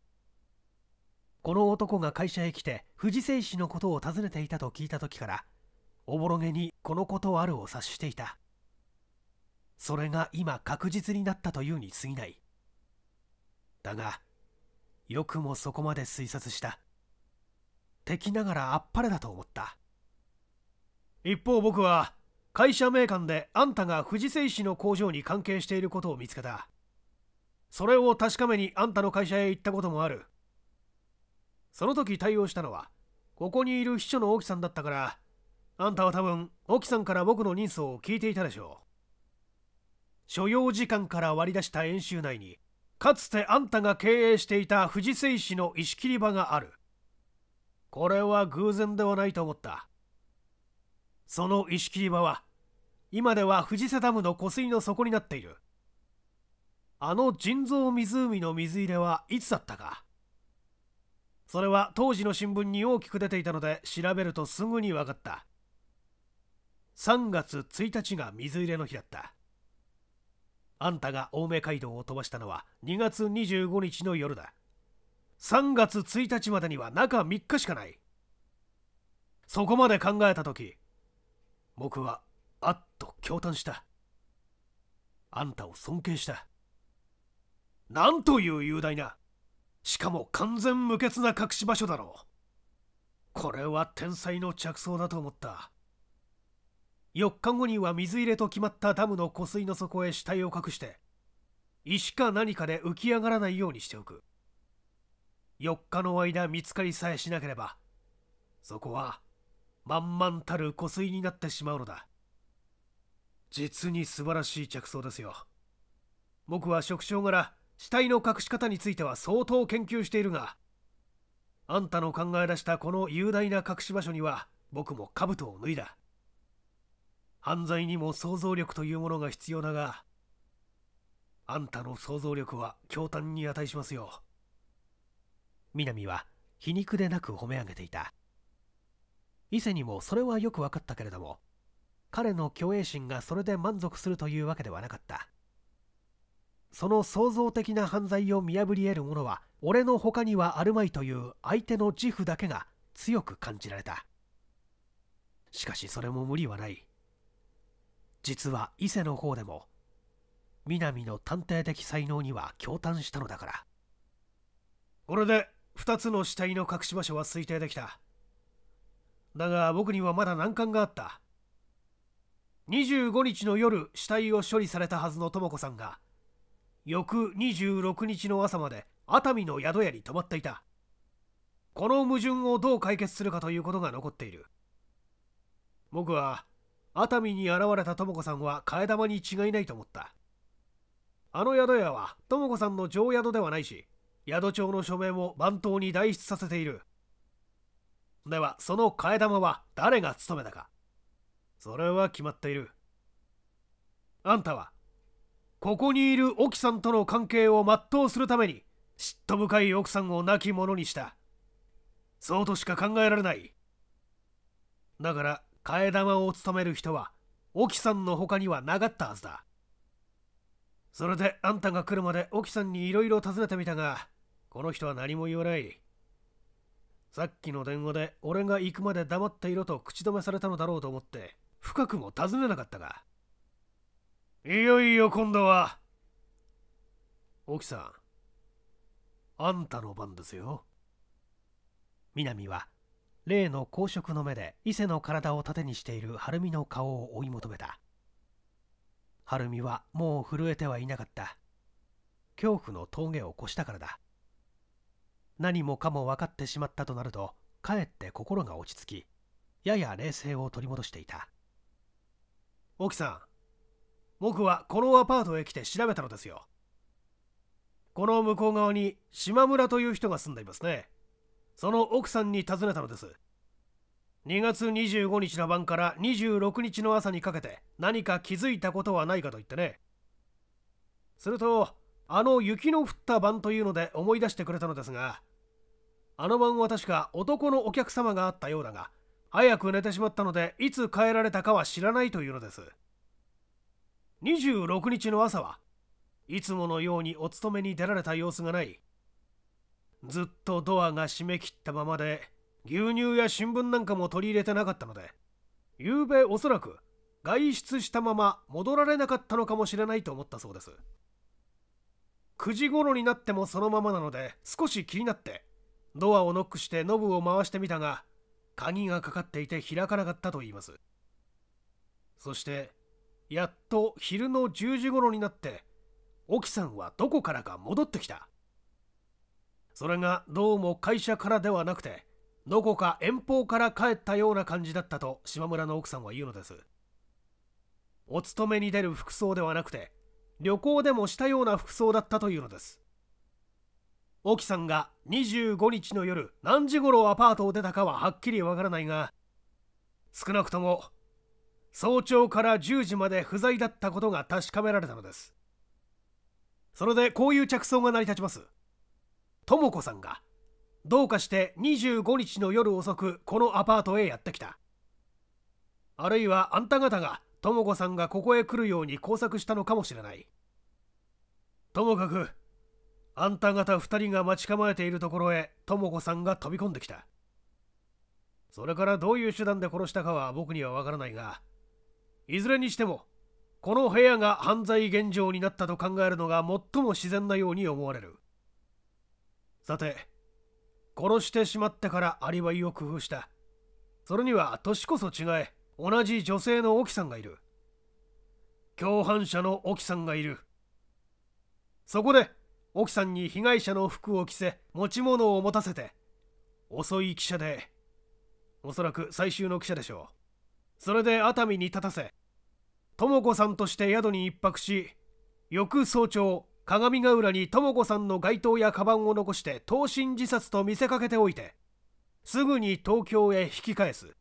この男が会社へ来て藤聖氏のことを尋ねていたと聞いた時からおぼろげにこのことあるを察していたそれが今確実になったというに過ぎないだがよくもそこまで推察した敵ながらあっぱれだと思った一方僕は会社名鑑であんたが藤聖氏の工場に関係していることを見つけたそれを確かめにあんたの会社へ行ったこともあるその時対応したのはここにいる秘書の沖さんだったからあんたは多分沖さんから僕の人相を聞いていたでしょう所要時間から割り出した演習内にかつてあんたが経営していた藤井水市の石切り場があるこれは偶然ではないと思ったその石切り場は今では藤瀬ダムの湖水の底になっているあの人造湖の水入れはいつだったかそれは当時の新聞に大きく出ていたので調べるとすぐに分かった3月1日が水入れの日だったあんたが青梅街道を飛ばしたのは2月25日の夜だ3月1日までには中3日しかないそこまで考えた時僕はあっと驚嘆したあんたを尊敬したなんという雄大なしかも完全無欠な隠し場所だろうこれは天才の着想だと思った4日後には水入れと決まったダムの湖水の底へ死体を隠して石か何かで浮き上がらないようにしておく4日の間見つかりさえしなければそこは満々たる湖水になってしまうのだ実に素晴らしい着想ですよ僕は職長柄死体の隠し方については相当研究しているがあんたの考え出したこの雄大な隠し場所には僕も兜を脱いだ犯罪にも想像力というものが必要だがあんたの想像力は驚嘆に値しますよ南は皮肉でなく褒め上げていた伊勢にもそれはよく分かったけれども彼の虚栄心がそれで満足するというわけではなかったその創造的な犯罪を見破り得る者は俺の他にはあるまいという相手の自負だけが強く感じられたしかしそれも無理はない実は伊勢の方でも南の探偵的才能には驚嘆したのだからこれで2つの死体の隠し場所は推定できただが僕にはまだ難関があった25日の夜死体を処理されたはずの智子さんが翌26日の朝まで熱海の宿屋に泊まっていたこの矛盾をどう解決するかということが残っている僕は熱海に現れた智子さんは替え玉に違いないと思ったあの宿屋は智子さんの常宿ではないし宿長の署名も番頭に代筆させているではその替え玉は誰が務めたかそれは決まっているあんたはここにいる沖さんとの関係を全うするために嫉妬深い奥さんを亡き者にしたそうとしか考えられないだから替え玉を務める人は沖さんの他にはなかったはずだそれであんたが来るまで沖さんにいろいろ尋ねてみたがこの人は何も言わないさっきの電話で俺が行くまで黙っていろと口止めされたのだろうと思って深くも尋ねなかったがいよいよ今度は沖さんあんたの番ですよ南は例の公職の目で伊勢の体を盾にしている晴美の顔を追い求めた晴美はもう震えてはいなかった恐怖の峠を越したからだ何もかも分かってしまったとなるとかえって心が落ち着きやや冷静を取り戻していた奥さん僕はこのアパートへ来て調べたのですよこの向こう側に島村という人が住んでいますねその奥さんに尋ねたのです2月25日の晩から26日の朝にかけて何か気づいたことはないかと言ってねするとあの雪の降った晩というので思い出してくれたのですがあの晩は確か男のお客様があったようだが早く寝てしまったのでいつ帰られたかは知らないというのです26日の朝はいつものようにお勤めに出られた様子がないずっとドアが閉め切ったままで牛乳や新聞なんかも取り入れてなかったので夕べおそらく外出したまま戻られなかったのかもしれないと思ったそうです9時頃になってもそのままなので少し気になってドアをノックしてノブを回してみたが鍵がかかっていて開かなかったと言いますそしてやっと昼の10時頃になって沖さんはどこからか戻ってきたそれがどうも会社からではなくてどこか遠方から帰ったような感じだったと島村の奥さんは言うのですお勤めに出る服装ではなくて旅行でもしたような服装だったというのです沖さんが25日の夜何時頃アパートを出たかははっきりわからないが少なくとも早朝から10時まで不在だったことが確かめられたのですそれでこういう着想が成り立ちますとも子さんがどうかして25日の夜遅くこのアパートへやってきたあるいはあんた方がとも子さんがここへ来るように工作したのかもしれないともかくあんた方2人が待ち構えているところへとも子さんが飛び込んできたそれからどういう手段で殺したかは僕にはわからないがいずれにしてもこの部屋が犯罪現状になったと考えるのが最も自然なように思われるさて殺してしまってからアリバイを工夫したそれには年こそ違え同じ女性の沖さんがいる共犯者の沖さんがいるそこで沖さんに被害者の服を着せ持ち物を持たせて遅い記者でおそらく最終の記者でしょうそれで熱海に立たせ智子さんとして宿に一泊し翌早朝鏡ヶ浦に智子さんの街灯やカバンを残して投身自殺と見せかけておいてすぐに東京へ引き返す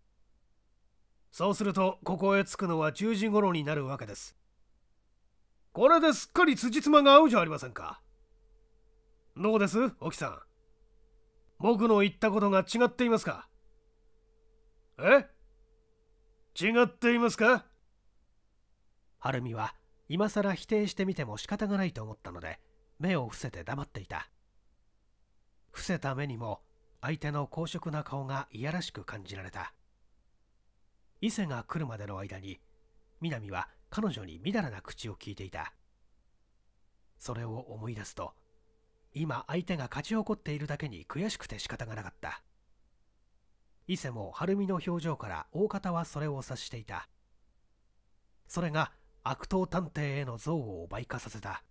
そうするとここへ着くのは10時頃になるわけですこれですっかり辻褄が合うじゃありませんかどうです沖さん僕の言ったことが違っていますかえ違っていますか晴海は今さら否定してみても仕方がないと思ったので目を伏せて黙っていた伏せた目にも相手の公職な顔がいやらしく感じられた伊勢が来るまでの間に南は彼女にみだらな口を聞いていたそれを思い出すと今相手が勝ち誇っているだけに悔しくて仕方がなかった伊勢も晴海の表情から大方はそれを察していたそれが悪党探偵への憎悪を倍化させた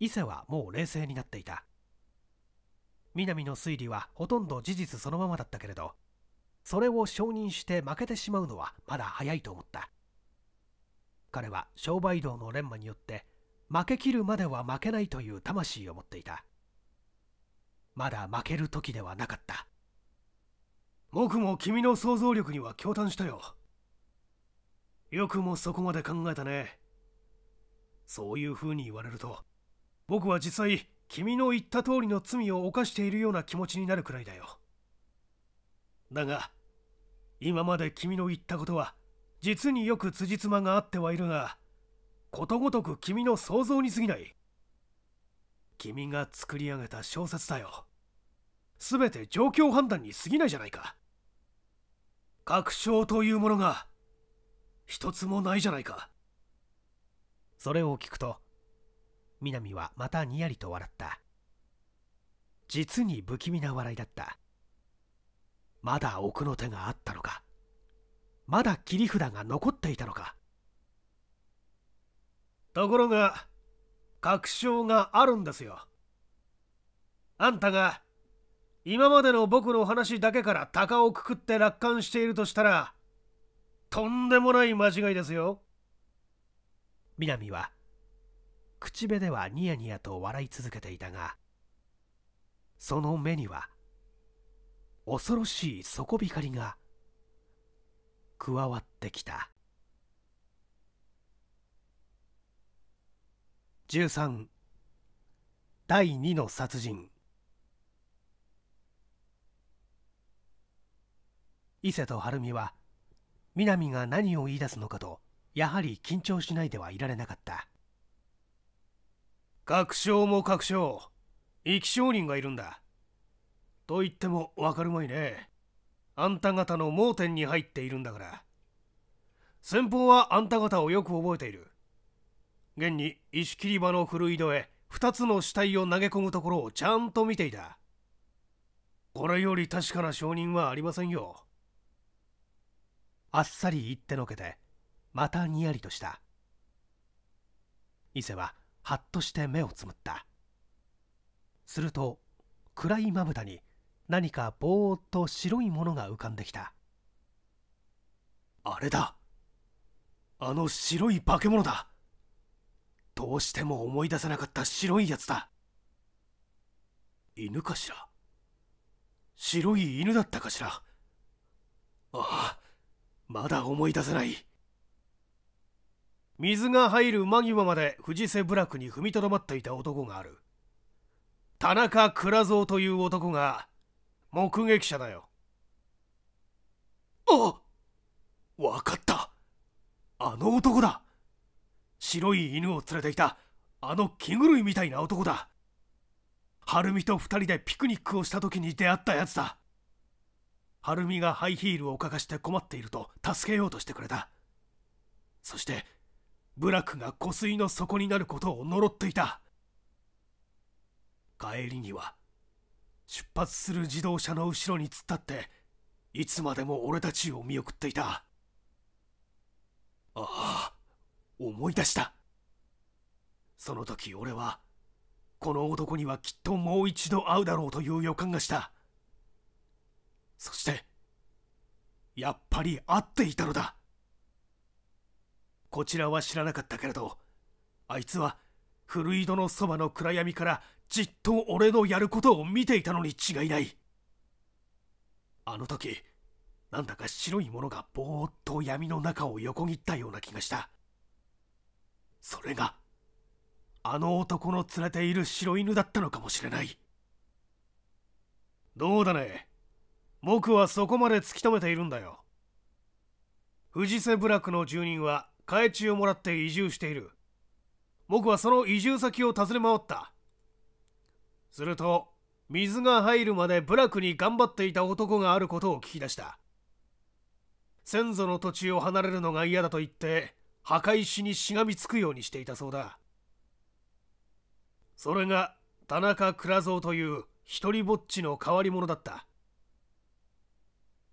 伊勢はもう冷静になっていた南の推理はほとんど事実そのままだったけれどそれを承認して負けてしまうのはまだ早いと思った彼は商売道の錬磨によって負けきるまでは負けないという魂を持っていたまだ負ける時ではなかった僕も君の想像力には驚嘆したよよくもそこまで考えたねそういう風に言われると僕は実際君の言った通りの罪を犯しているような気持ちになるくらいだよだが今まで君の言ったことは実によく辻褄が合ってはいるがことごとく君の想像に過ぎない君が作り上げた小説だよ全て状況判断に過ぎないじゃないか確証というものが一つもないじゃないかそれを聞くと南はまたにやりと笑った実に不気味な笑いだったまだ奥の手があったのかまだ切り札が残っていたのかところが確証があるんですよあんたが今までの僕の話だけから鷹をくくって楽観しているとしたらとんでもない間違いですよ南は口辺ではニヤニヤと笑い続けていたがその目には恐ろしい底光が加わってきた13第2の殺人伊勢と晴美は南が何を言い出すのかとやはり緊張しないではいられなかった確証も確証生き証人がいるんだと言っても分かるまいねあんた方の盲点に入っているんだから先方はあんた方をよく覚えている現に石切り場の古井戸へ2つの死体を投げ込むところをちゃんと見ていたこれより確かな証人はありませんよあっさり言ってのけてまたにやりとした伊勢ははっとして目をつむったすると暗いまぶたに何かぼーっと白いものが浮かんできたあれだあの白い化け物だどうしても思い出せなかった白いやつだ犬かしら白い犬だったかしらああまだ思い出せない水が入る間際まで藤瀬部落に踏みとどまっていた男がある田中倉蔵という男が目撃者だよあわかったあの男だ白い犬を連れてきたあの着ぐるみみたいな男だ晴美と二人でピクニックをした時に出会ったやつだルミがハイヒールをかかして困っていると助けようとしてくれたそしてブラックが湖水の底になることを呪っていた帰りには出発する自動車の後ろに突っ立っていつまでも俺たちを見送っていたああ思い出したその時俺はこの男にはきっともう一度会うだろうという予感がしたそしてやっぱり会っていたのだこちらは知らなかったけれどあいつは古井戸のそばの暗闇からじっと俺のやることを見ていたのに違いないあの時なんだか白いものがぼーっと闇の中を横切ったような気がしたそれがあの男の連れている白犬だったのかもしれないどうだね僕はそこまで突き止めているんだよ藤瀬部落の住人は海中をもらって移住している僕はその移住先を訪ね回ったすると水が入るまで部落に頑張っていた男があることを聞き出した先祖の土地を離れるのが嫌だと言って墓石にしがみつくようにしていたそうだそれが田中倉蔵という一りぼっちの変わり者だった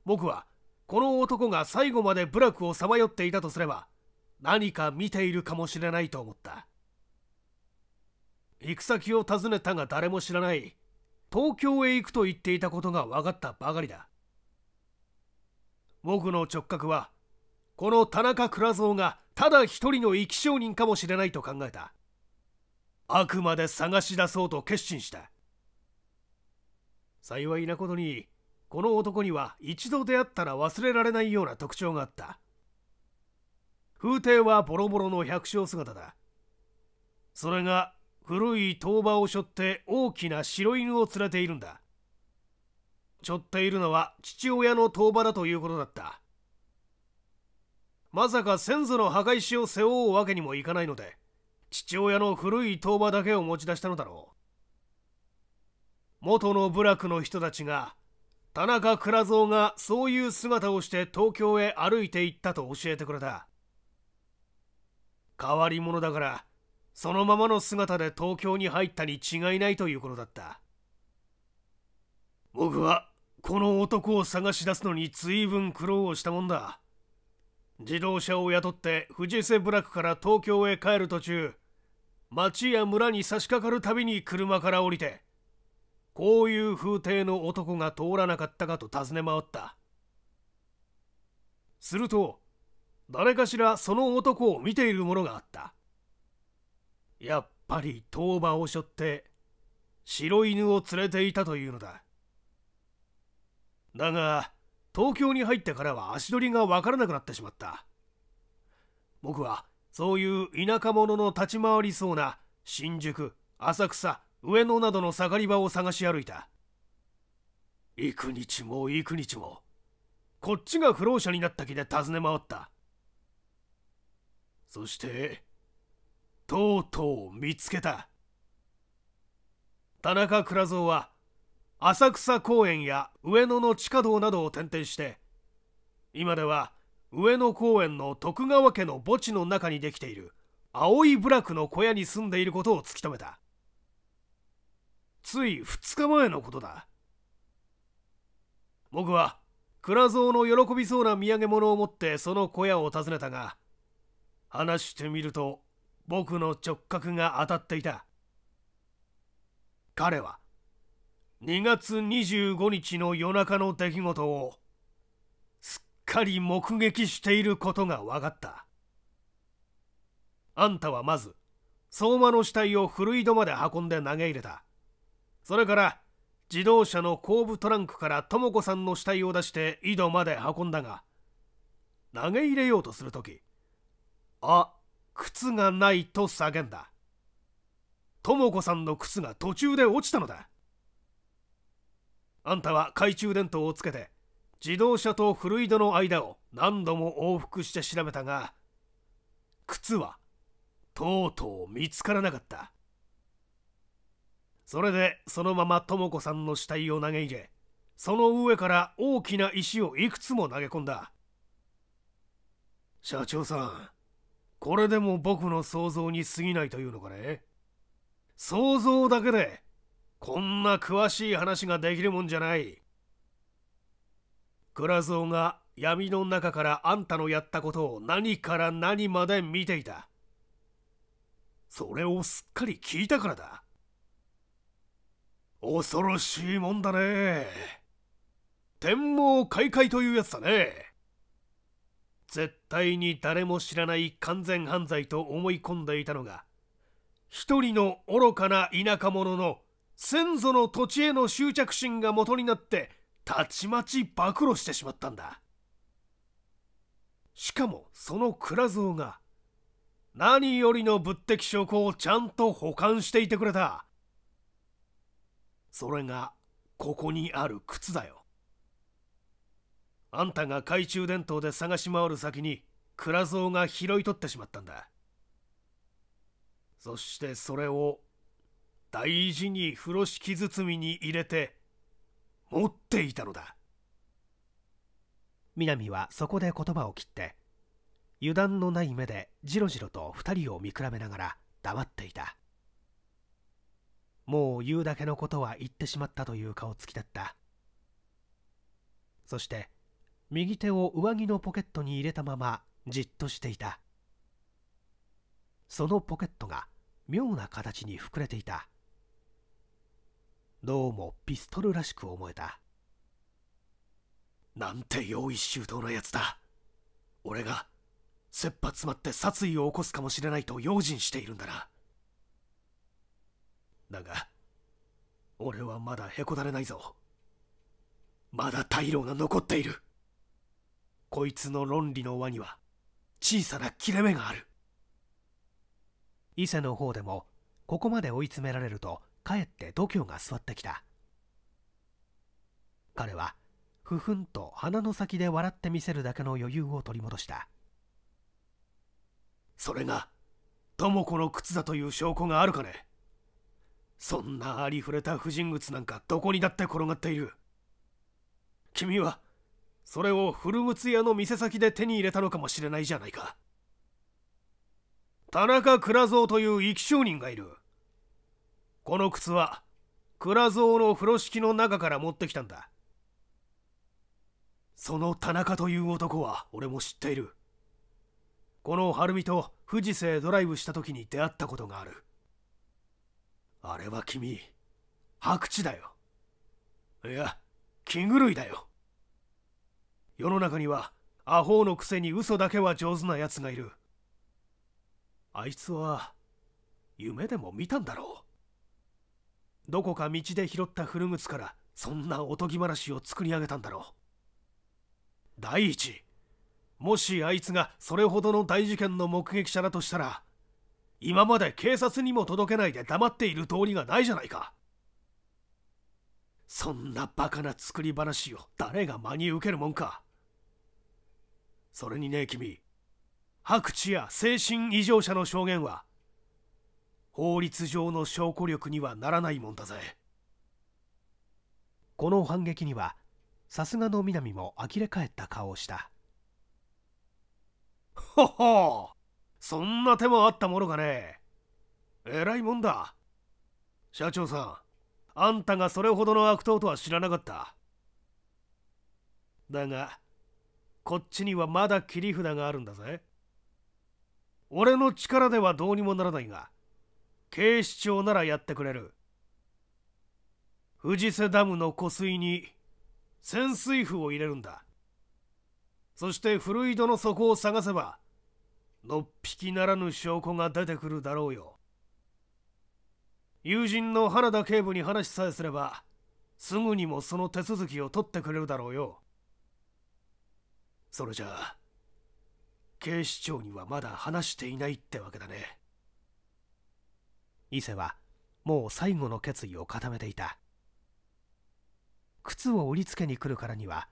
僕はこの男が最後まで部落をさまよっていたとすれば何か見ているかもしれないと思った行く先を尋ねたが誰も知らない東京へ行くと言っていたことが分かったばかりだ僕の直角はこの田中蔵蔵がただ一人の生き証人かもしれないと考えたあくまで探し出そうと決心した幸いなことにこの男には一度出会ったら忘れられないような特徴があった風亭はボロボロの百姓姿だそれが古い塔婆を背負って大きな白犬を連れているんだ背負っているのは父親の塔婆だということだったまさか先祖の墓石を背負うわけにもいかないので父親の古い塔婆だけを持ち出したのだろう元の部落の人たちが田中倉蔵がそういう姿をして東京へ歩いて行ったと教えてくれた変わり者だからそのままの姿で東京に入ったに違いないということだった僕はこの男を探し出すのに随分苦労をしたもんだ自動車を雇って藤瀬部落から東京へ帰る途中町や村に差し掛かるたびに車から降りてこういう風体の男が通らなかったかと尋ね回ったすると誰かしらその男を見ているものがあったやっぱり当場を背負って白犬を連れていたというのだだが東京に入ってからは足取りが分からなくなってしまった僕はそういう田舎者の立ち回りそうな新宿浅草上野などの下がり場を探し歩いた幾日も幾日もこっちが不老者になった気で尋ね回ったそしてとうとう見つけた田中蔵蔵は浅草公園や上野の地下道などを転々して今では上野公園の徳川家の墓地の中にできている青い部落の小屋に住んでいることを突き止めたつい2日前のことだ僕は蔵蔵の喜びそうな土産物を持ってその小屋を訪ねたが話してみると僕の直角が当たっていた彼は2月25日の夜中の出来事をすっかり目撃していることが分かったあんたはまず相馬の死体を古井戸まで運んで投げ入れたそれから自動車の後部トランクから智子さんの死体を出して井戸まで運んだが投げ入れようとする時あ靴がないと叫んだ智子さんの靴が途中で落ちたのだあんたは懐中電灯をつけて自動車と古井戸の間を何度も往復して調べたが靴はとうとう見つからなかったそれでそのまま智子さんの死体を投げ入れその上から大きな石をいくつも投げ込んだ社長さんこれでも僕の想像に過ぎないというのかね想像だけでこんな詳しい話ができるもんじゃない倉蔵が闇の中からあんたのやったことを何から何まで見ていたそれをすっかり聞いたからだ恐ろしいもんだね天網開会というやつだね絶対に誰も知らない完全犯罪と思い込んでいたのが一人の愚かな田舎者の先祖の土地への執着心が元になってたちまち暴露してしまったんだしかもその蔵蔵が何よりの物的証拠をちゃんと保管していてくれたそれがここにある靴だよあんたが懐中電灯で探し回る先に蔵蔵が拾い取ってしまったんだそしてそれを大事に風呂敷包みに入れて持っていたのだ南はそこで言葉を切って油断のない目でじろじろと2人を見比べながら黙っていたもう言うだけのことは言ってしまったという顔つきだったそして右手を上着のポケットに入れたままじっとしていたそのポケットが妙な形に膨れていたどうもピストルらしく思えたなんて用意周到なやつだ俺が切羽詰まって殺意を起こすかもしれないと用心しているんだなだが俺はまだへこたれないぞまだ退路が残っているこいつの論理の輪には小さな切れ目がある伊勢の方でもここまで追い詰められるとかえって度胸が座ってきた彼はふふんと鼻の先で笑ってみせるだけの余裕を取り戻したそれが智子の靴だという証拠があるかねそんなありふれた婦人物なんかどこにだって転がっている君はそれを古靴屋の店先で手に入れたのかもしれないじゃないか田中蔵蔵という生き証人がいるこの靴は蔵蔵の風呂敷の中から持ってきたんだその田中という男は俺も知っているこの晴美と富士西ドライブした時に出会ったことがあるあれは君白痴だよいや気狂いだよ世の中にはアホのくせに嘘だけは上手なやつがいるあいつは夢でも見たんだろうどこか道で拾った古靴からそんなおとぎ話を作り上げたんだろう第一もしあいつがそれほどの大事件の目撃者だとしたら今まで警察にも届けないで黙っている通りがないじゃないかそんなバカな作り話を誰が真に受けるもんかそれにね君白痴や精神異常者の証言は法律上の証拠力にはならないもんだぜこの反撃にはさすがの南も呆れ返った顔をしたほほそんな手もあったものかねえらいもんだ社長さんあんたがそれほどの悪党とは知らなかっただがこっちにはまだ切り札があるんだぜ俺の力ではどうにもならないが警視庁ならやってくれる藤瀬ダムの湖水に潜水夫を入れるんだそして古井戸の底を探せばのっぴきならぬ証拠が出てくるだろうよ友人の原田警部に話さえすればすぐにもその手続きを取ってくれるだろうよそれじゃあ警視庁にはまだ話していないってわけだね伊勢はもう最後の決意を固めていた靴を売りつけに来るからには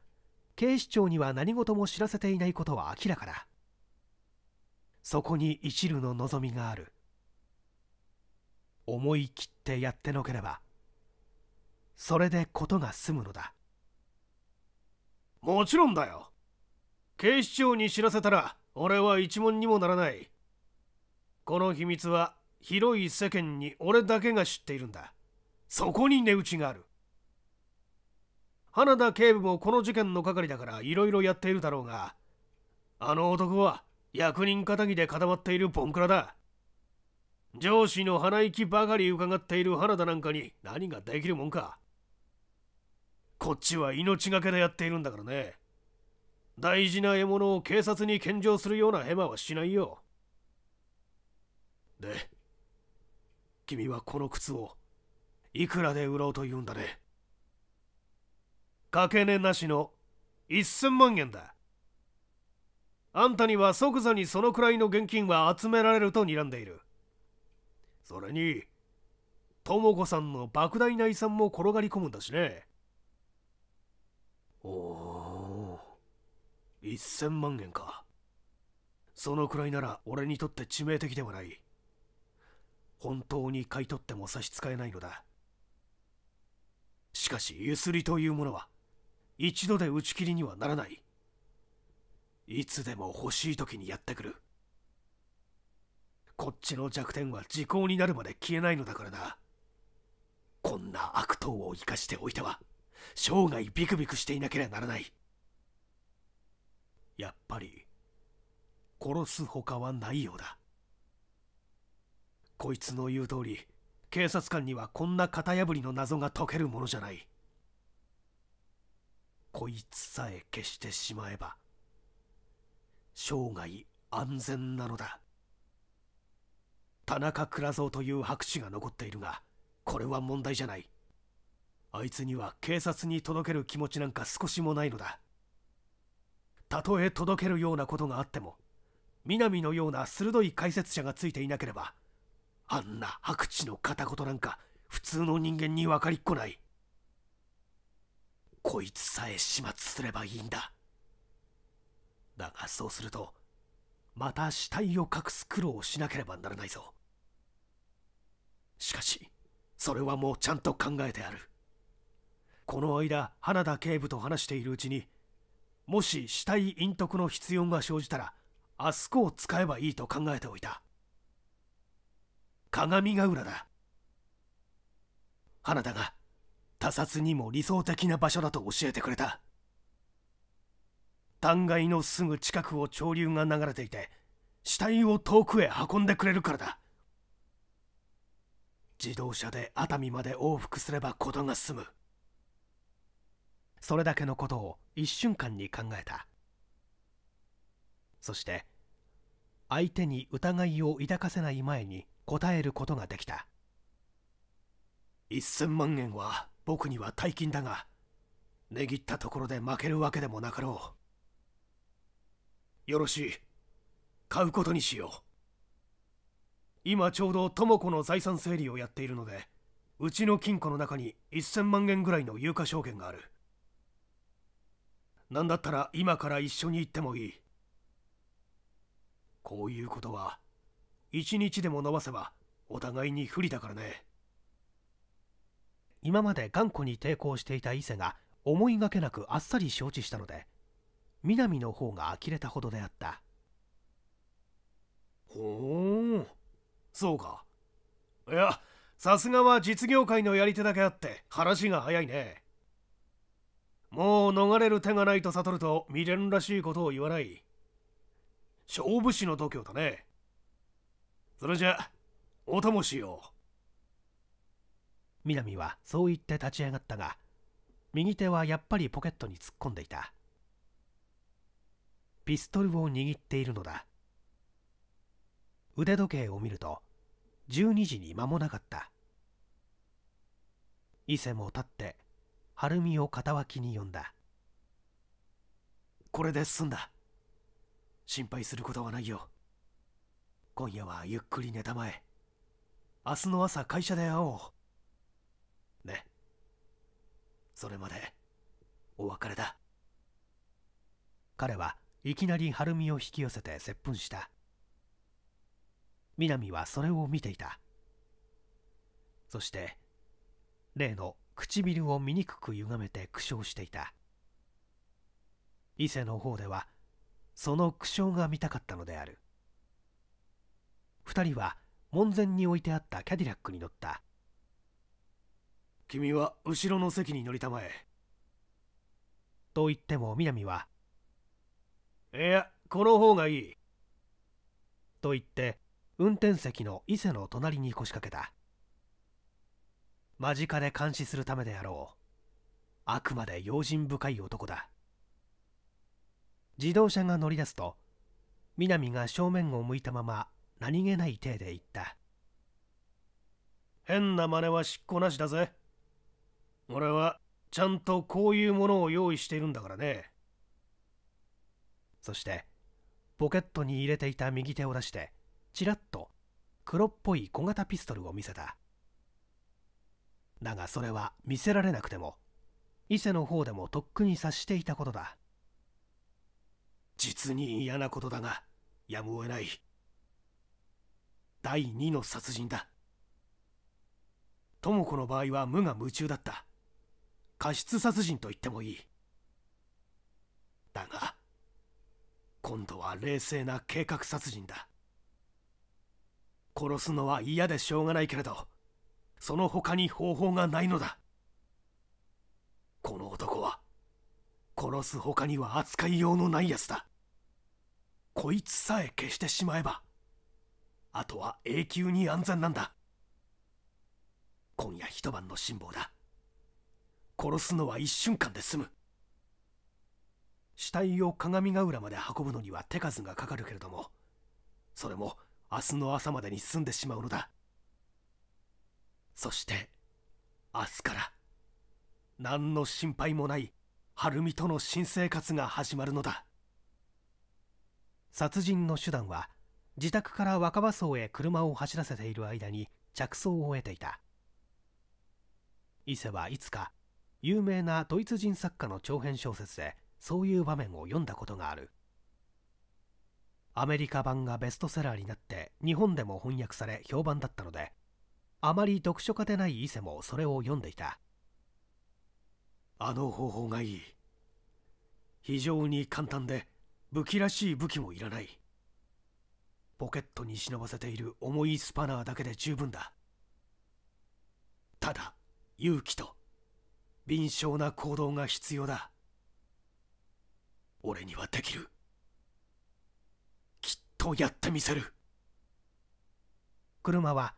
警視庁には何事も知らせていないことは明らかだそこに一縷の望みがある思い切ってやってのければそれで事が済むのだもちろんだよ警視庁に知らせたら俺は一問にもならないこの秘密は広い世間に俺だけが知っているんだそこに値打ちがある花田警部もこの事件の係だからいろいろやっているだろうがあの男は役人仇で固まっているボンクラだ上司の鼻息ばかり伺っている花田なんかに何ができるもんかこっちは命がけでやっているんだからね大事な獲物を警察に献上するようなヘマはしないよで君はこの靴をいくらで売ろうと言うんだね掛け値なしの1000万円だあんたには即座にそのくらいの現金は集められると睨んでいるそれに智子さんの莫大な遺産も転がり込むんだしねおお1000万円かそのくらいなら俺にとって致命的ではない本当に買い取っても差し支えないのだしかしゆすりというものは一度で打ち切りにはならないいつでも欲しい時にやってくるこっちの弱点は時効になるまで消えないのだからなこんな悪党を生かしておいては生涯ビクビクしていなければならないやっぱり殺す他はないようだこいつの言う通り警察官にはこんな型破りの謎が解けるものじゃないこいつさえ消してしまえば生涯安全なのだ田中倉蔵という白紙が残っているがこれは問題じゃないあいつには警察に届ける気持ちなんか少しもないのだたとえ届けるようなことがあっても南のような鋭い解説者がついていなければあんな白痴の片言なんか普通の人間に分かりっこないこいつさえ始末すればいいんだだがそうするとまた死体を隠す苦労をしなければならないぞしかしそれはもうちゃんと考えてあるこの間花田警部と話しているうちにもし死体隠匿の必要が生じたらあそこを使えばいいと考えておいた鏡ヶ浦だ花田が他殺にも理想的な場所だと教えてくれた断崖のすぐ近くを潮流が流れていて死体を遠くへ運んでくれるからだ自動車で熱海まで往復すればことが済むそれだけのことを一瞬間に考えたそして相手に疑いを抱かせない前に答えることができた1000万円は僕には大金だが値切ったところで負けるわけでもなかろうよろしい買うことにしよう今ちょうど智子の財産整理をやっているのでうちの金庫の中に1000万円ぐらいの有価証券がある何だったら今から一緒に行ってもいいこういうことは一日でも伸ばせばお互いに不利だからね今まで頑固に抵抗していた伊勢が思いがけなくあっさり承知したので南の方が呆れたほどであったほうそうかいやさすがは実業界のやり手だけあって話が早いねもう逃れる手がないと悟ると未練らしいことを言わない勝負師の度胸だねそれじゃお供しよう南はそう言って立ち上がったが右手はやっぱりポケットに突っ込んでいたピストルを握っているのだ腕時計を見ると12時に間もなかった伊勢も立って晴美を片脇に呼んだこれで済んだ心配することはないよ今夜はゆっくり寝たまえ明日の朝会社で会おうねそれまでお別れだ彼はいきなり晴美を引き寄せて接吻した南はそれを見ていたそして例の唇を醜く歪めて苦笑していた伊勢の方ではその苦笑が見たかったのである2人は門前に置いてあったキャディラックに乗った君は後ろの席に乗りたまえと言っても南はいやこの方がいいと言って運転席の伊勢の隣に腰掛けた間近で監視するためであろうあくまで用心深い男だ自動車が乗り出すと南が正面を向いたまま何気ない体で言った変な真似はしっこなしだぜ俺はちゃんとこういうものを用意しているんだからねそしてポケットに入れていた右手を出してちらっと黒っぽい小型ピストルを見せただがそれは見せられなくても伊勢の方でもとっくに察していたことだ実に嫌なことだがやむを得ない第二の殺人だ智子の場合は無我夢中だった過失殺人と言ってもいいだが今度は冷静な計画殺人だ殺すのは嫌でしょうがないけれどその他に方法がないのだこの男は殺す他には扱いようのないやつだこいつさえ消してしまえばあとは永久に安全なんだ今夜一晩の辛抱だ殺すのは一瞬間で済む死体を鏡ヶ浦まで運ぶのには手数がかかるけれどもそれも明日の朝までに済んでしまうのだそして明日から何の心配もない晴美との新生活が始まるのだ殺人の手段は自宅から若葉荘へ車を走らせている間に着想を得ていた伊勢はいつか有名なドイツ人作家の長編小説で「そういう場面を読んだことがあるアメリカ版がベストセラーになって日本でも翻訳され評判だったのであまり読書家でない伊勢もそれを読んでいたあの方法がいい非常に簡単で武器らしい武器もいらないポケットに忍ばせている重いスパナーだけで十分だただ勇気と敏捷な行動が必要だ俺にはできるきっとやってみせる車は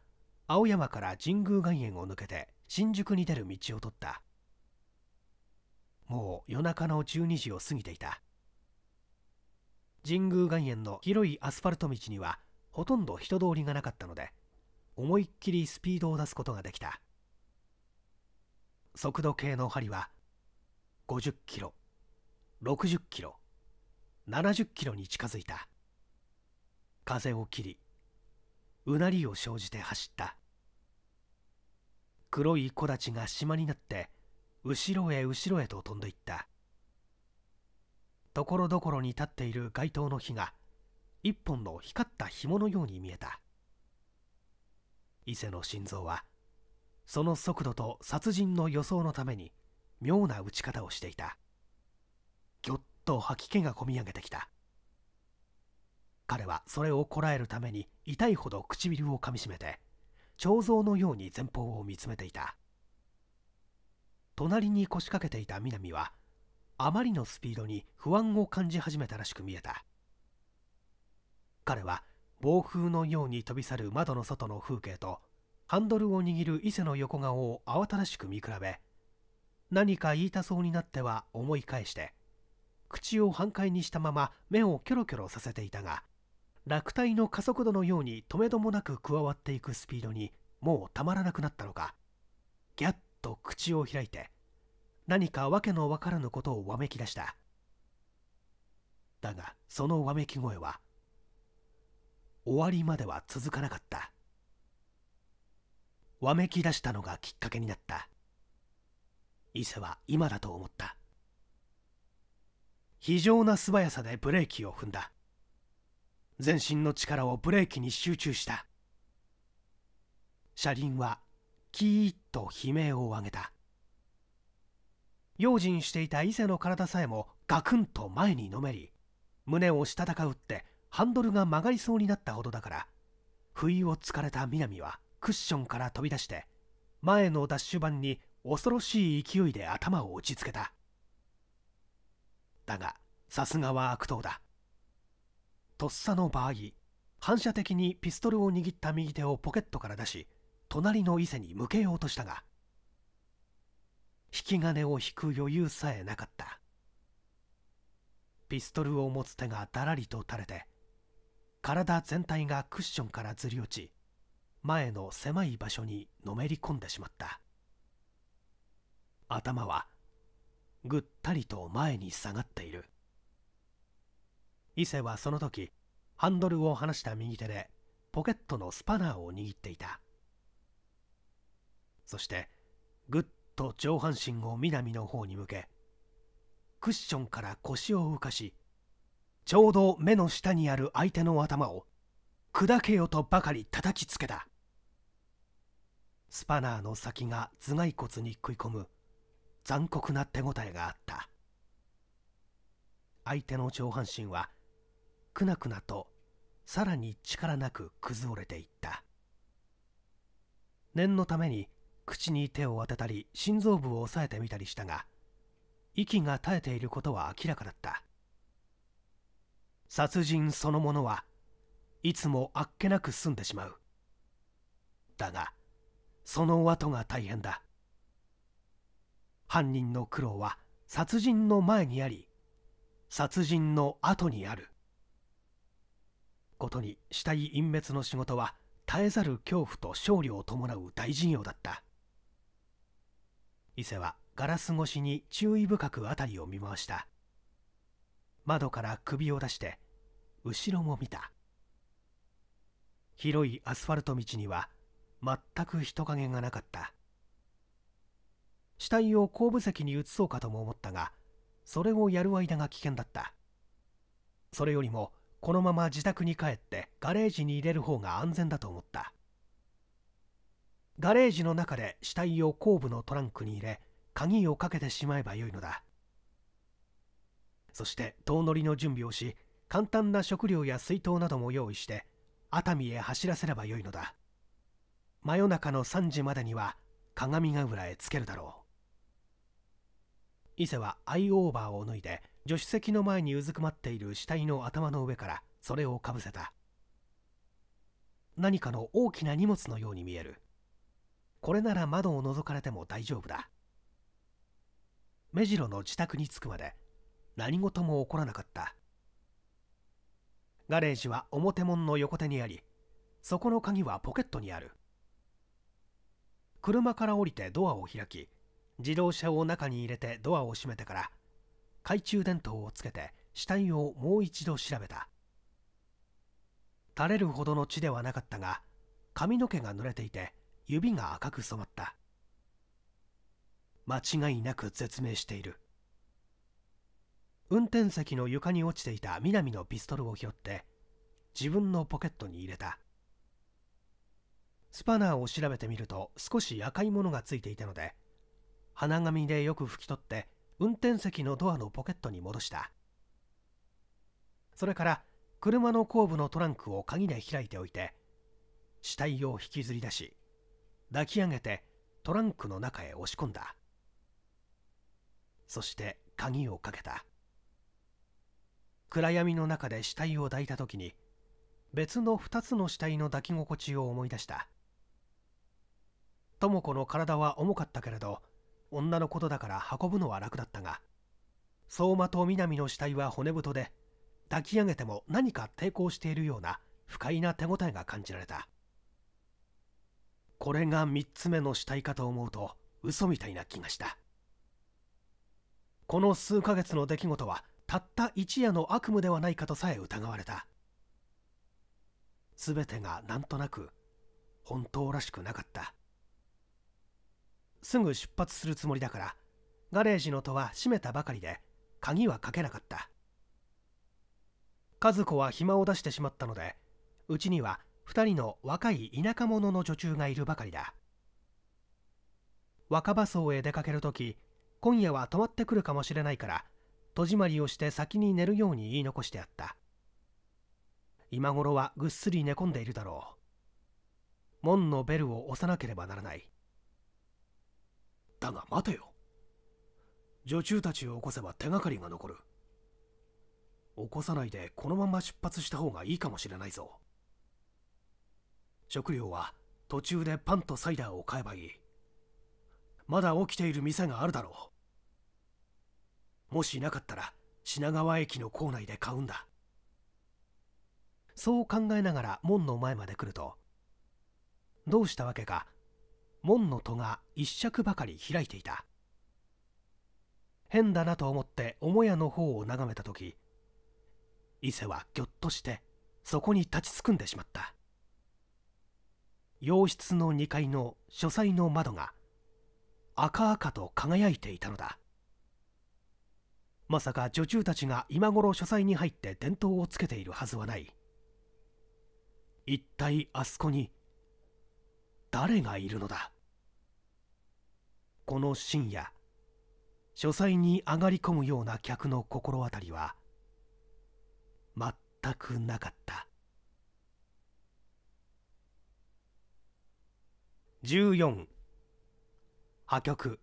青山から神宮外苑を抜けて新宿に出る道を取ったもう夜中の12時を過ぎていた神宮外苑の広いアスファルト道にはほとんど人通りがなかったので思いっきりスピードを出すことができた速度計の針は50キロ60キロ70キロに近づいた風を切りうなりを生じて走った黒い木立が島になって後ろへ後ろへと飛んでいったところどころに立っている街灯の火が一本の光った紐のように見えた伊勢の心臓はその速度と殺人の予想のために妙な打ち方をしていたぎょっと吐き気がこみ上げてきた彼はそれをこらえるために痛いほど唇をかみしめて彫像のように前方を見つめていた隣に腰掛けていた南はあまりのスピードに不安を感じ始めたらしく見えた彼は暴風のように飛び去る窓の外の風景とハンドルを握る伊勢の横顔を慌ただしく見比べ何か言いたそうになっては思い返して口を半開にしたまま目をキョロキョロさせていたが落体の加速度のように止めどもなく加わっていくスピードにもうたまらなくなったのかギャッと口を開いて何か訳のわからぬことをわめき出しただがそのわめき声は終わりまでは続かなかったわめき出したのがきっかけになった伊勢は今だと思った非常な素早さでブレーキを踏んだ全身の力をブレーキに集中した車輪はキーッと悲鳴を上げた用心していた伊勢の体さえもガクンと前にのめり胸をしたたかうってハンドルが曲がりそうになったほどだから不意をつかれた南はクッションから飛び出して前のダッシュ板に恐ろしい勢いで頭を打ちつけたったがさすがは悪党だとっさの場合反射的にピストルを握った右手をポケットから出し隣の伊勢に向けようとしたが引き金を引く余裕さえなかったピストルを持つ手がだらりと垂れて体全体がクッションからずり落ち前の狭い場所にのめり込んでしまった頭はぐったりと前に下がっている伊勢はその時ハンドルを離した右手でポケットのスパナーを握っていたそしてぐっと上半身を南の方に向けクッションから腰を浮かしちょうど目の下にある相手の頭を砕けよとばかり叩きつけたスパナーの先が頭蓋骨に食い込む残酷な手応えがあった相手の上半身はくなくなとさらに力なく崩れていった念のために口に手を当てたり心臓部を押さえてみたりしたが息が絶えていることは明らかだった殺人そのものはいつもあっけなく済んでしまうだがその後が大変だ犯人の苦労は殺人の前にあり殺人の後にあることに死体隠滅の仕事は絶えざる恐怖と勝利を伴う大事業だった伊勢はガラス越しに注意深く辺りを見回した窓から首を出して後ろも見た広いアスファルト道には全く人影がなかった死体を後部席に移そうかとも思ったがそれをやる間が危険だったそれよりもこのまま自宅に帰ってガレージに入れる方が安全だと思ったガレージの中で死体を後部のトランクに入れ鍵をかけてしまえばよいのだそして遠乗りの準備をし簡単な食料や水筒なども用意して熱海へ走らせればよいのだ真夜中の3時までには鏡ヶ浦へ着けるだろう伊勢はアイオーバーを脱いで助手席の前にうずくまっている死体の頭の上からそれをかぶせた何かの大きな荷物のように見えるこれなら窓を覗かれても大丈夫だ目白の自宅に着くまで何事も起こらなかったガレージは表門の横手にありそこの鍵はポケットにある車から降りてドアを開き自動車を中に入れてドアを閉めてから懐中電灯をつけて死体をもう一度調べた垂れるほどの血ではなかったが髪の毛が濡れていて指が赤く染まった間違いなく絶命している運転席の床に落ちていた南のピストルを拾って自分のポケットに入れたスパナーを調べてみると少し赤いものがついていたので花紙でよく拭き取って運転席のドアのポケットに戻したそれから車の後部のトランクを鍵で開いておいて死体を引きずり出し抱き上げてトランクの中へ押し込んだそして鍵をかけた暗闇の中で死体を抱いた時に別の2つの死体の抱き心地を思い出した智子の体は重かったけれど女のことだから運ぶのは楽だったが相馬と南の死体は骨太で抱き上げても何か抵抗しているような不快な手応えが感じられたこれが3つ目の死体かと思うと嘘みたいな気がしたこの数ヶ月の出来事はたった一夜の悪夢ではないかとさえ疑われた全てがなんとなく本当らしくなかったすぐ出発するつもりだからガレージの戸は閉めたばかりで鍵はかけなかった和子は暇を出してしまったのでうちには2人の若い田舎者の女中がいるばかりだ若葉荘へ出かける時今夜は泊まってくるかもしれないから戸締まりをして先に寝るように言い残してあった今頃はぐっすり寝込んでいるだろう門のベルを押さなければならないだが待てよ女中たちを起こせば手がかりが残る起こさないでこのまま出発した方がいいかもしれないぞ食料は途中でパンとサイダーを買えばいいまだ起きている店があるだろうもしなかったら品川駅の構内で買うんだそう考えながら門の前まで来るとどうしたわけか門の戸が一尺ばかり開いていた変だなと思って母屋の方を眺めた時伊勢はぎょっとしてそこに立ちすくんでしまった洋室の2階の書斎の窓が赤々と輝いていたのだまさか女中たちが今頃書斎に入って電灯をつけているはずはない一体あそこに誰がいるのだこの深夜書斎に上がり込むような客の心当たりは全くなかった14破局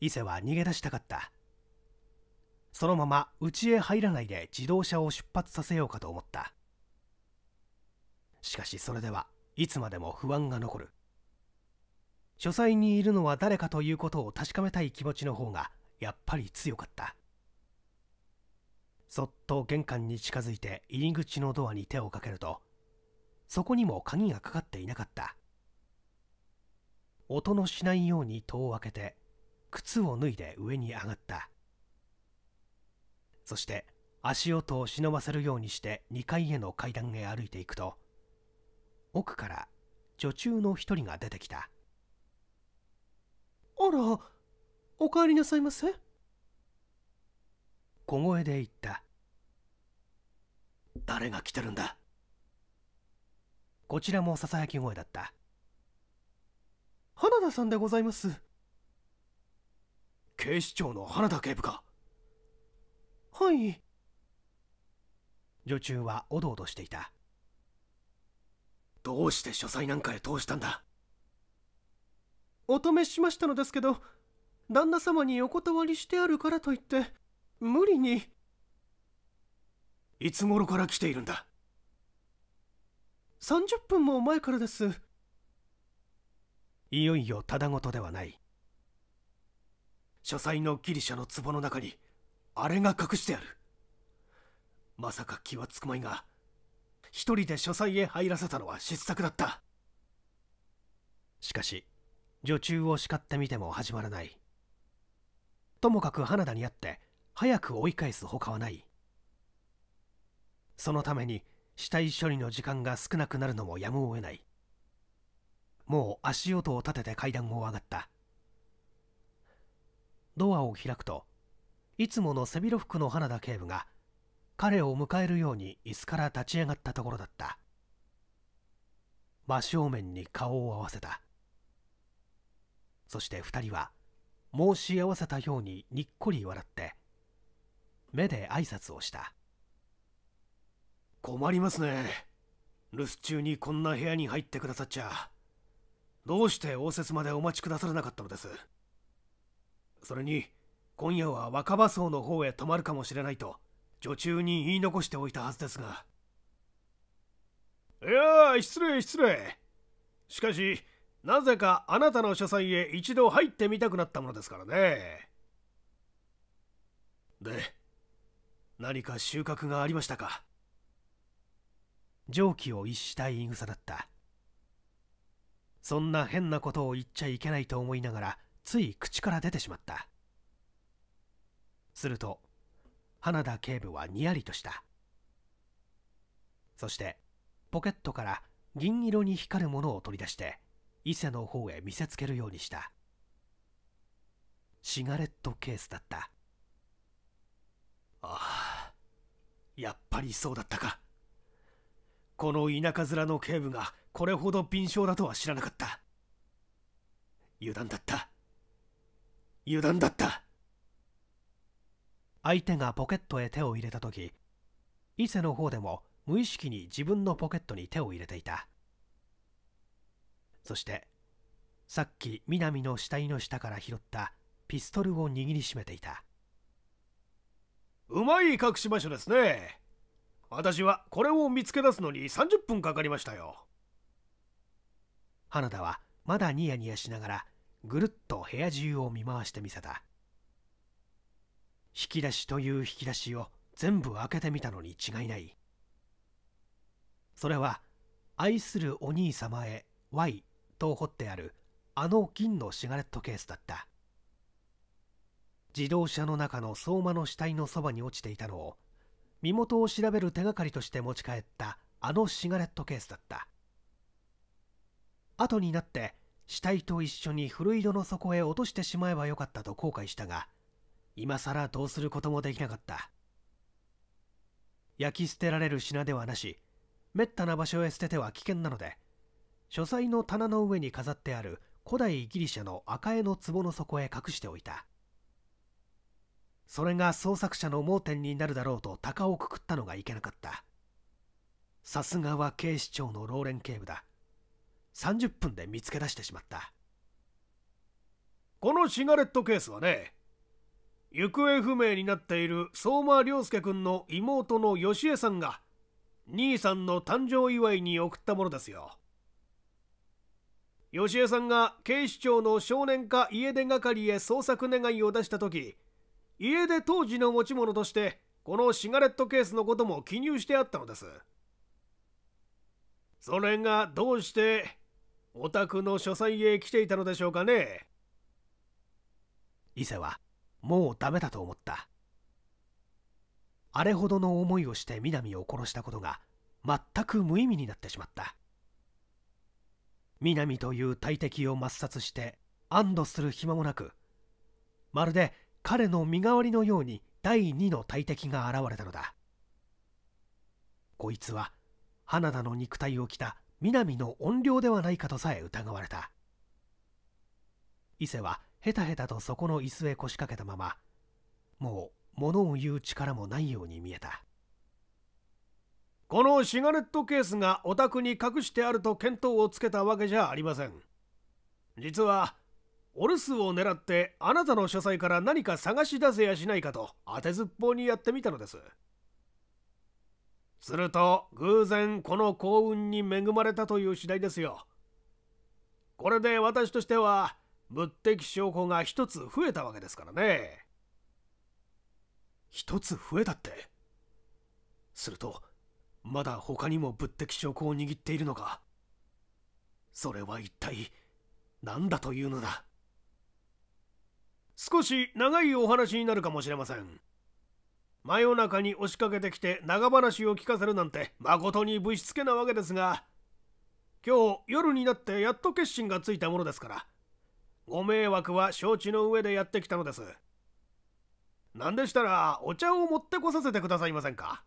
伊勢は逃げ出したかったそのまま家へ入らないで自動車を出発させようかと思ったしかしそれではいつまでも不安が残る書斎にいるのは誰かということを確かめたい気持ちの方がやっぱり強かったそっと玄関に近づいて入り口のドアに手をかけるとそこにも鍵がかかっていなかった音のしないように戸を開けて靴を脱いで上に上がったそして足音を忍ばせるようにして2階への階段へ歩いていくと奥から女中の一人が出てきたあらお帰りなさいませ小声で言った誰が来てるんだこちらもささやき声だった花田さんでございます警視庁の花田警部かはい女中はおどおどしていたどうして書斎なんかへ通したんだお止めしましたのですけど旦那様にお断りしてあるからといって無理にいつ頃から来ているんだ30分も前からですいよいよただごとではない書斎のギリシャの壺の中にあれが隠してあるまさか気はつくまいが一人で書斎へ入らせたのは失策だったしかし女中を叱ってみても始まらないともかく花田に会って早く追い返すほかはないそのために死体処理の時間が少なくなるのもやむを得ないもう足音を立てて階段を上がったドアを開くといつもの背広服の花田警部が彼を迎えるように椅子から立ち上がったところだった真正面に顔を合わせたそして2人は申し合わせたようににっこり笑って目で挨拶をした困りますね留守中にこんな部屋に入ってくださっちゃどうして応接までお待ちくださらなかったのですそれに今夜は若葉荘の方へ泊まるかもしれないと女中に言い残しておいたはずですがいや失礼失礼しかしなぜかあなたの書斎へ一度入ってみたくなったものですからねで何か収穫がありましたか常軌を逸したい言い草だったそんな変なことを言っちゃいけないと思いながらつい口から出てしまったすると花田警部はにやりとしたそしてポケットから銀色に光るものを取り出して伊勢の方へ見せつけるようにしたシガレットケースだったああやっぱりそうだったかこの田舎面の警部がこれほど敏捷だとは知らなかった油断だった油断だった相手がポケットへ手を入れた時伊勢の方でも無意識に自分のポケットに手を入れていたそしてさっき南の死体の下から拾ったピストルを握りしめていたうまい隠し場所ですね私はこれを見つけ出すのに30分かかりましたよ花田はまだニヤニヤしながらぐるっと部屋中を見回してみせた引き出しという引き出しを全部開けてみたのに違いないそれは愛するお兄様へ Y と彫ってあるあの銀のシガレットケースだった自動車の中の相馬の死体のそばに落ちていたのを身元を調べる手がかりとして持ち帰ったあのシガレットケースだった後になって死体と一緒に古井戸の底へ落としてしまえばよかったと後悔したが今更どうすることもできなかった焼き捨てられる品ではなしめったな場所へ捨てては危険なので書斎の棚の上に飾ってある古代ギリシャの赤江の壺の底へ隠しておいたそれが創作者の盲点になるだろうと鷹をくくったのがいけなかったさすがは警視庁の老ン警部だ30分で見つけ出してしまったこのシガレットケースはね行方不明になっている相馬良介君の妹のしえさんが兄さんの誕生祝いに送ったものですよしえさんが警視庁の少年課家出係へ捜索願を出した時家出当時の持ち物としてこのシガレットケースのことも記入してあったのですそれがどうしてお宅の書斎へ来ていたのでしょうかね伊勢はもうダメだと思ったあれほどの思いをして南を殺したことが全く無意味になってしまった南という大敵を抹殺して安堵する暇もなくまるで彼の身代わりのように第二の大敵が現れたのだこいつは花田の肉体を着た南の怨霊ではないかとさえ疑われた伊勢はへたへたとそこの椅子へ腰掛けたままもう物を言う力もないように見えたこのシガレットケースがお宅に隠してあると見当をつけたわけじゃありません実はお留守を狙ってあなたの書斎から何か探し出せやしないかと当てずっぽうにやってみたのですすると偶然この幸運に恵まれたという次第ですよこれで私としては物的証拠が一つ増えたわけですからね一つ増えたってするとまだ他にも物的証拠を握っているのかそれは一体何だというのだ少し長いお話になるかもしれません真夜中に押しかけてきて長話を聞かせるなんて誠にぶしつけなわけですが今日夜になってやっと決心がついたものですからご迷惑は承知の上でやってきたのです。何でしたらお茶を持ってこさせてくださいませんか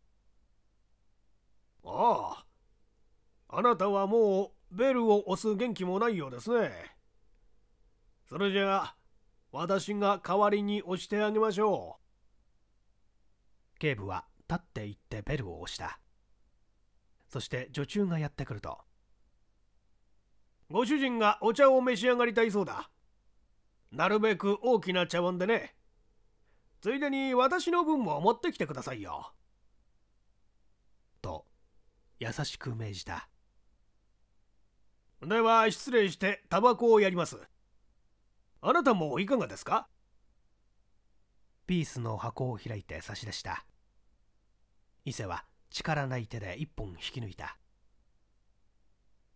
ああ、あなたはもうベルを押す元気もないようですね。それじゃあ、私が代わりに押してあげましょう。警部は立って行ってベルを押した。そして女中がやってくると。ご主人がお茶を召し上がりたいそうだ。なるべく大きな茶碗でね。ついでに私の分も持ってきてくださいよ。と、優しく命じた。では失礼してタバコをやります。あなたもいかがですかピースの箱を開いて差し出した。伊勢は力ない手で一本引き抜いた。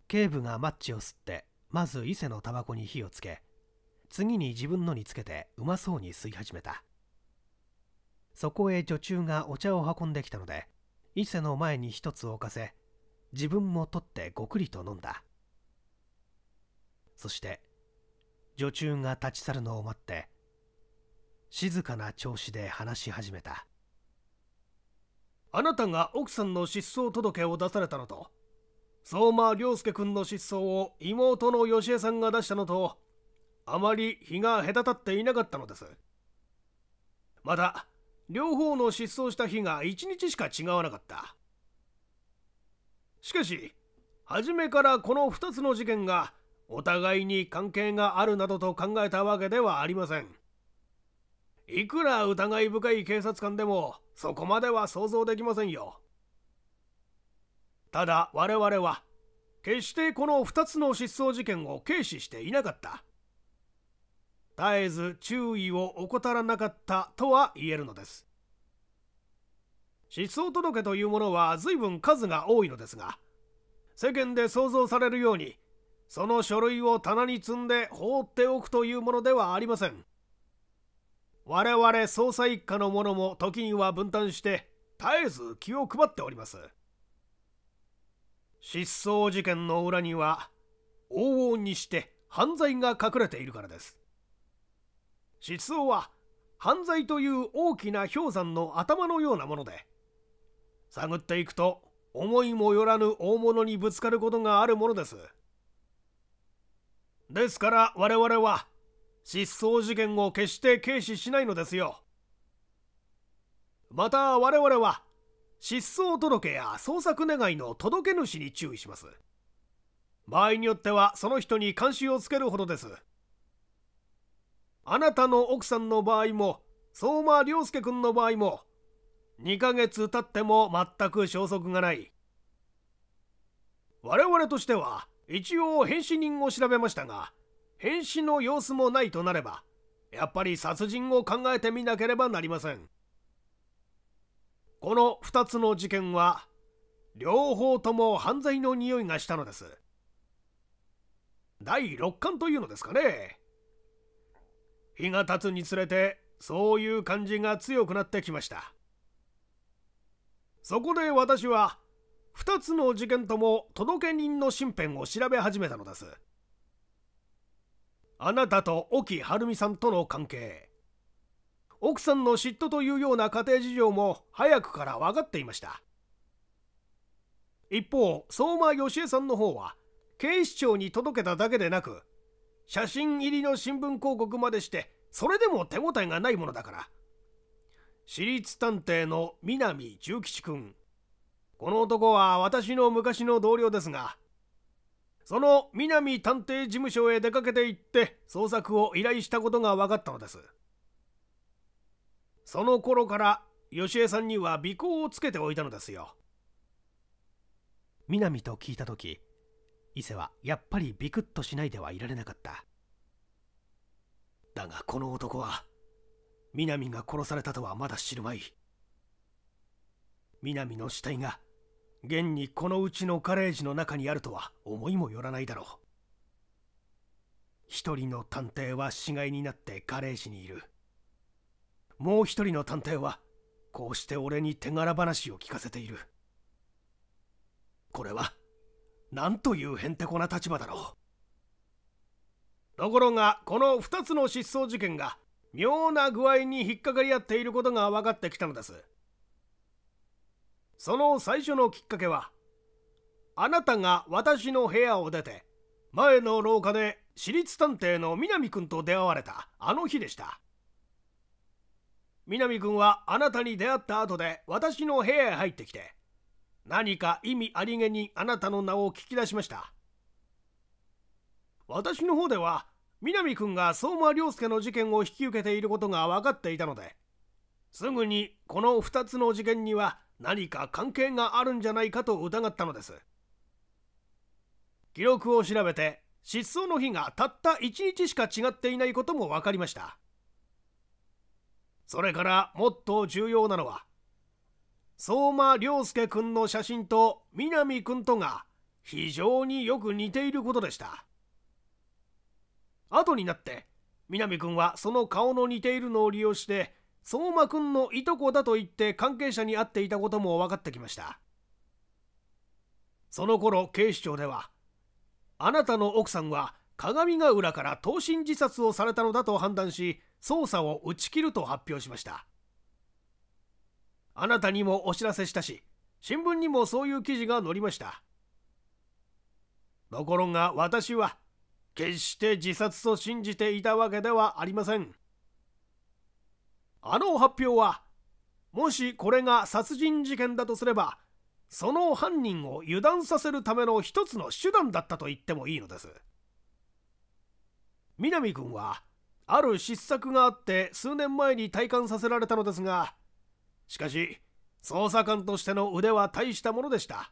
警部がマッチを吸って、まず伊勢のタバコに火をつけ、次に自分のにつけてうまそうに吸い始めたそこへ女中がお茶を運んできたので伊勢の前に一つ置かせ自分も取ってごくりと飲んだそして女中が立ち去るのを待って静かな調子で話し始めたあなたが奥さんの失踪届を出されたのと相馬良介君の失踪を妹の義恵さんが出したのとあまり日が隔たっていなかったのですまた両方の失踪した日が1日しか違わなかったしかし初めからこの2つの事件がお互いに関係があるなどと考えたわけではありませんいくら疑い深い警察官でもそこまでは想像できませんよただ我々は決してこの2つの失踪事件を軽視していなかった絶えず注意を怠らなかったとは言えるのです失踪届というものは随分数が多いのですが世間で想像されるようにその書類を棚に積んで放っておくというものではありません我々捜査一課の者も時には分担して絶えず気を配っております失踪事件の裏には往々にして犯罪が隠れているからです失踪は犯罪という大きな氷山の頭のようなもので探っていくと思いもよらぬ大物にぶつかることがあるものですですから我々は失踪事件を決して軽視しないのですよまた我々は失踪届や捜索願いの届け主に注意します場合によってはその人に監視をつけるほどですあなたの奥さんの場合も相馬良介君の場合も2ヶ月経っても全く消息がない我々としては一応変死人を調べましたが変死の様子もないとなればやっぱり殺人を考えてみなければなりませんこの2つの事件は両方とも犯罪の匂いがしたのです第6巻というのですかね日が経つにつれてそういう感じが強くなってきましたそこで私は2つの事件とも届け人の身辺を調べ始めたのですあなたと沖晴美さんとの関係奥さんの嫉妬というような家庭事情も早くから分かっていました一方相馬義恵さんの方は警視庁に届けただけでなく写真入りの新聞広告までしてそれでも手応えがないものだから私立探偵の南重吉君この男は私の昔の同僚ですがその南探偵事務所へ出かけて行って捜索を依頼したことが分かったのですその頃から吉江さんには尾行をつけておいたのですよ南と聞いた時伊勢はやっぱりビクッとしないではいられなかっただがこの男は南が殺されたとはまだ知るまい南の死体が現にこのうちのガレージの中にあるとは思いもよらないだろう一人の探偵は死骸になってガレージにいるもう一人の探偵はこうして俺に手柄話を聞かせているこれはなんというへんてこな立場だろうところがこの2つの失踪事件が妙な具合に引っかかり合っていることが分かってきたのですその最初のきっかけはあなたが私の部屋を出て前の廊下で私立探偵の南君と出会われたあの日でした南君はあなたに出会った後で私の部屋へ入ってきて何か意味ありげにあなたの名を聞き出しました私の方では南君が相馬良介の事件を引き受けていることが分かっていたのですぐにこの2つの事件には何か関係があるんじゃないかと疑ったのです記録を調べて失踪の日がたった1日しか違っていないことも分かりましたそれからもっと重要なのは相馬良介君の写真と南君とが非常によく似ていることでした後になって南君はその顔の似ているのを利用して相馬君のいとこだと言って関係者に会っていたことも分かってきましたその頃警視庁ではあなたの奥さんは鏡ヶ浦から投身自殺をされたのだと判断し捜査を打ち切ると発表しましたあなたにもお知らせしたし新聞にもそういう記事が載りましたところが私は決して自殺と信じていたわけではありませんあの発表はもしこれが殺人事件だとすればその犯人を油断させるための一つの手段だったと言ってもいいのです南君はある失策があって数年前に退官させられたのですがしかし捜査官としての腕は大したものでした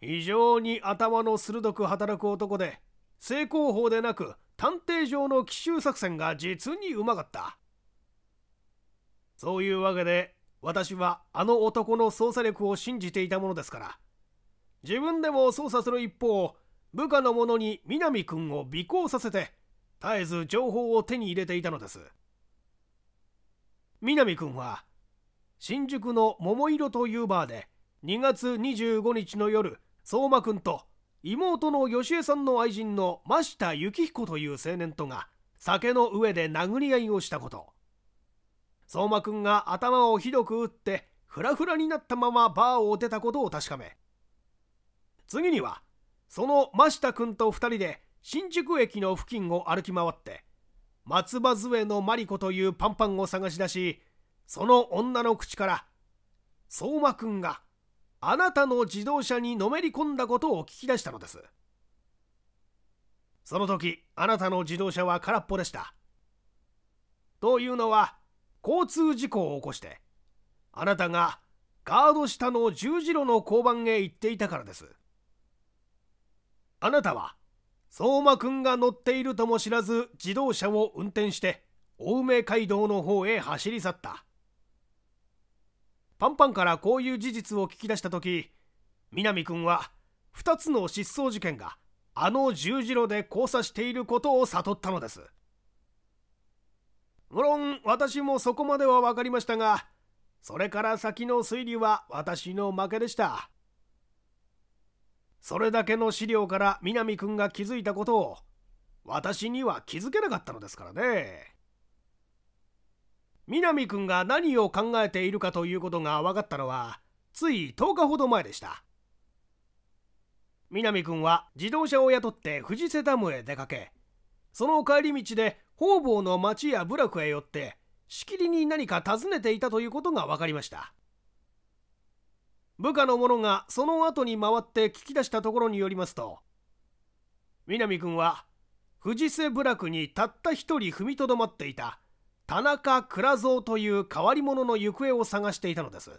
非常に頭の鋭く働く男で正攻法でなく探偵上の奇襲作戦が実にうまかったそういうわけで私はあの男の捜査力を信じていたものですから自分でも捜査する一方部下の者に南君を尾行させて絶えず情報を手に入れていたのです南くんは新宿の桃色というバーで2月25日の夜相馬くんと妹の義江さんの愛人の真下幸彦という青年とが酒の上で殴り合いをしたこと相馬くんが頭をひどく打ってフラフラになったままバーを出たことを確かめ次にはその真下君と2人で新宿駅の付近を歩き回って松葉杖のマリコというパンパンを探し出しその女の口から相馬くんがあなたの自動車にのめり込んだことを聞き出したのですその時あなたの自動車は空っぽでしたというのは交通事故を起こしてあなたがガード下の十字路の交番へ行っていたからですあなたは相馬くんが乗っているとも知らず自動車を運転して青梅街道の方へ走り去ったパンパンからこういう事実を聞き出した時南くんは2つの失踪事件があの十字路で交差していることを悟ったのです無論私もそこまでは分かりましたがそれから先の推理は私の負けでしたそれだけの資料から南くんが気づいたことを私には気づけなかったのですからね南くんが何を考えているかということが分かったのはつい10日ほど前でした南くんは自動車を雇って藤瀬ダムへ出かけその帰り道で方々の町や部落へ寄ってしきりに何か尋ねていたということが分かりました部下の者がその後に回って聞き出したところによりますと南君は藤瀬部落にたった一人踏みとどまっていた田中倉蔵という変わり者の行方を探していたのです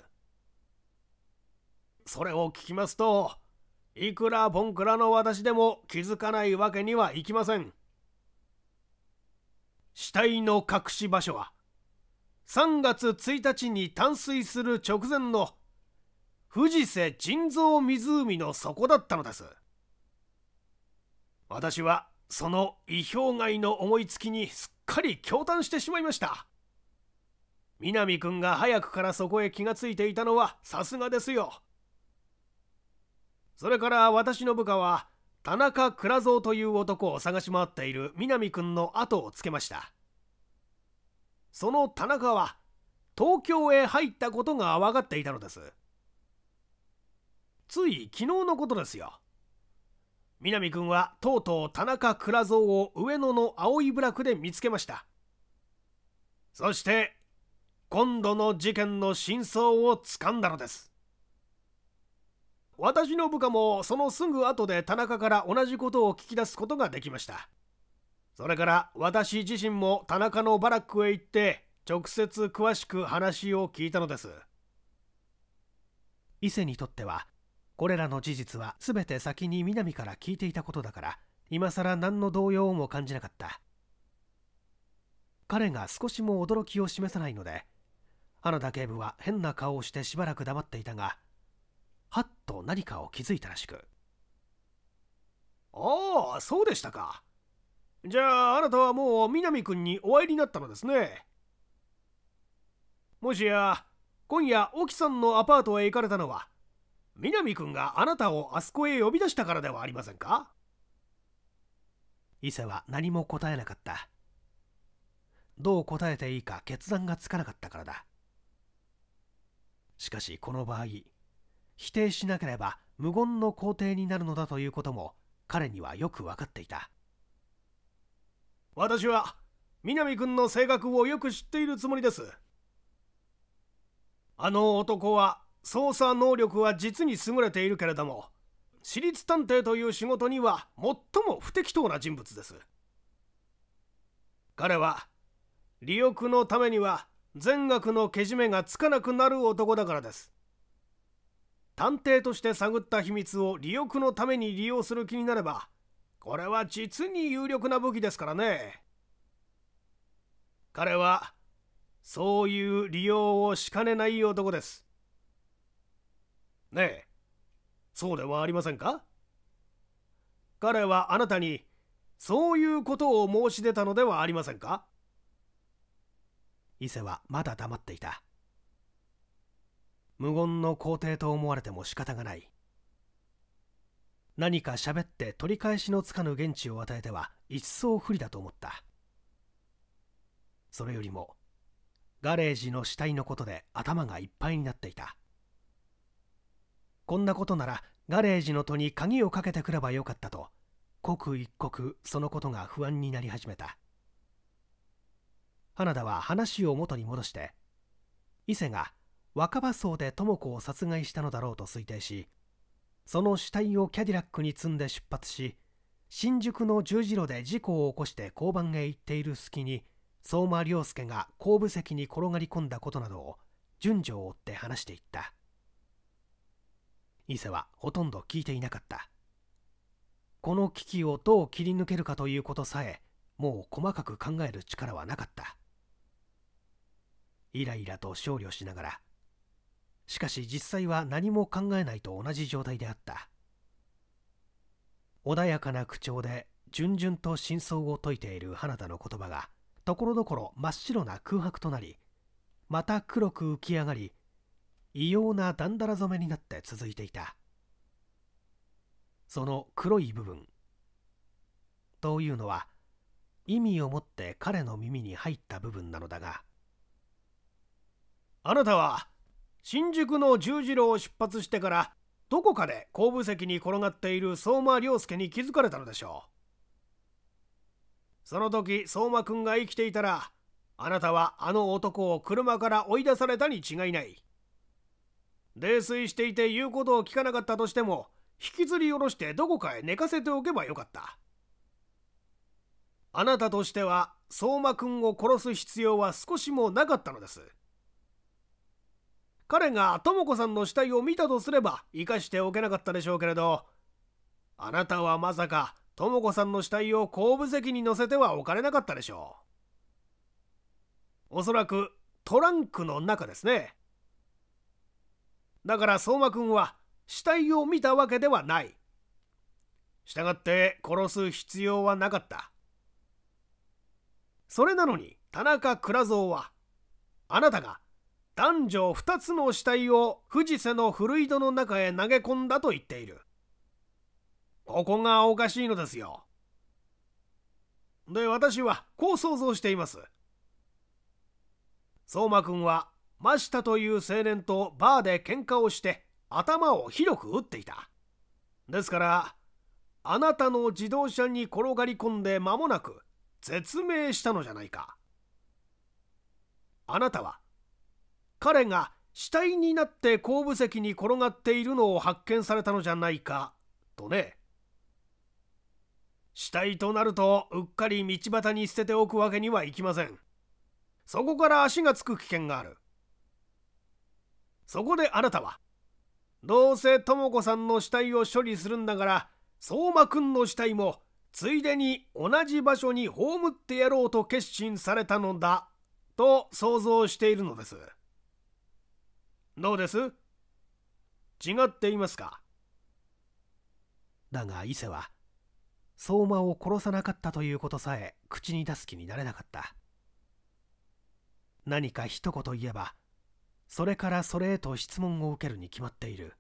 それを聞きますといくらボンクラの私でも気づかないわけにはいきません死体の隠し場所は3月1日に淡水する直前の藤瀬腎臓湖の底だったのです私はその意表外の思いつきにすっかり驚嘆してしまいました南くんが早くからそこへ気がついていたのはさすがですよそれから私の部下は田中倉蔵という男を探し回っている南くんの後をつけましたその田中は東京へ入ったことが分かっていたのですつい昨日のことですよ南くんはとうとう田中蔵蔵を上野の青い部落で見つけましたそして今度の事件の真相をつかんだのです私の部下もそのすぐ後で田中から同じことを聞き出すことができましたそれから私自身も田中のバラックへ行って直接詳しく話を聞いたのです伊勢にとってはこれらの事実は全て先に南から聞いていたことだから今更何の動揺も感じなかった彼が少しも驚きを示さないので花田警部は変な顔をしてしばらく黙っていたがはっと何かを気づいたらしくああそうでしたかじゃああなたはもう南君にお会いになったのですねもしや今夜沖さんのアパートへ行かれたのは南君があなたをあそこへ呼び出したからではありませんか伊勢は何も答えなかったどう答えていいか決断がつかなかったからだしかしこの場合否定しなければ無言の肯定になるのだということも彼にはよく分かっていた私は南君の性格をよく知っているつもりですあの男は捜査能力は実に優れているけれども私立探偵という仕事には最も不適当な人物です彼は利欲のためには全額のけじめがつかなくなる男だからです探偵として探った秘密を利欲のために利用する気になればこれは実に有力な武器ですからね彼はそういう利用をしかねない男ですねえそうではありませんか彼はあなたにそういうことを申し出たのではありませんか伊勢はまだ黙っていた無言の皇帝と思われても仕方がない何か喋って取り返しのつかぬ現地を与えては一層不利だと思ったそれよりもガレージの死体のことで頭がいっぱいになっていたこんなことならガレージの戸に鍵をかけてくればよかったと刻一刻そのことが不安になり始めた花田は話を元に戻して伊勢が若葉荘で智子を殺害したのだろうと推定しその死体をキャディラックに積んで出発し新宿の十字路で事故を起こして交番へ行っている隙に相馬良介が後部席に転がり込んだことなどを順序を追って話していった。伊勢はほとんど聞いていなかったこの危機をどう切り抜けるかということさえもう細かく考える力はなかったイライラと勝慮しながらしかし実際は何も考えないと同じ状態であった穏やかな口調で順々と真相を説いている花田の言葉がところどころ真っ白な空白となりまた黒く浮き上がり異様なだんだら染めになって続いていたその黒い部分というのは意味を持って彼の耳に入った部分なのだがあなたは新宿の十字路を出発してからどこかで後部席に転がっている相馬良介に気づかれたのでしょうその時相馬君が生きていたらあなたはあの男を車から追い出されたに違いない泥酔していて言うことを聞かなかったとしても引きずり下ろしてどこかへ寝かせておけばよかったあなたとしては相馬君を殺す必要は少しもなかったのです彼が智子さんの死体を見たとすれば生かしておけなかったでしょうけれどあなたはまさか智子さんの死体を後部席に乗せてはおかれなかったでしょうおそらくトランクの中ですねだから相馬君は死体を見たわけではない。従って殺す必要はなかった。それなのに田中蔵蔵はあなたが男女2つの死体を藤瀬の古井戸の中へ投げ込んだと言っている。ここがおかしいのですよ。で私はこう想像しています。相馬君は真下という青年とバーで喧嘩をして頭を広く打っていたですからあなたの自動車に転がり込んで間もなく絶命したのじゃないかあなたは彼が死体になって後部席に転がっているのを発見されたのじゃないかとね死体となるとうっかり道端に捨てておくわけにはいきませんそこから足がつく危険があるそこであなたはどうせとも子さんの死体を処理するんだから相馬くんの死体もついでに同じ場所に葬ってやろうと決心されたのだと想像しているのですどうです違っていますかだが伊勢は相馬を殺さなかったということさえ口に出す気になれなかった何か一言言えばそれからそれへと質問を受けるに決まっている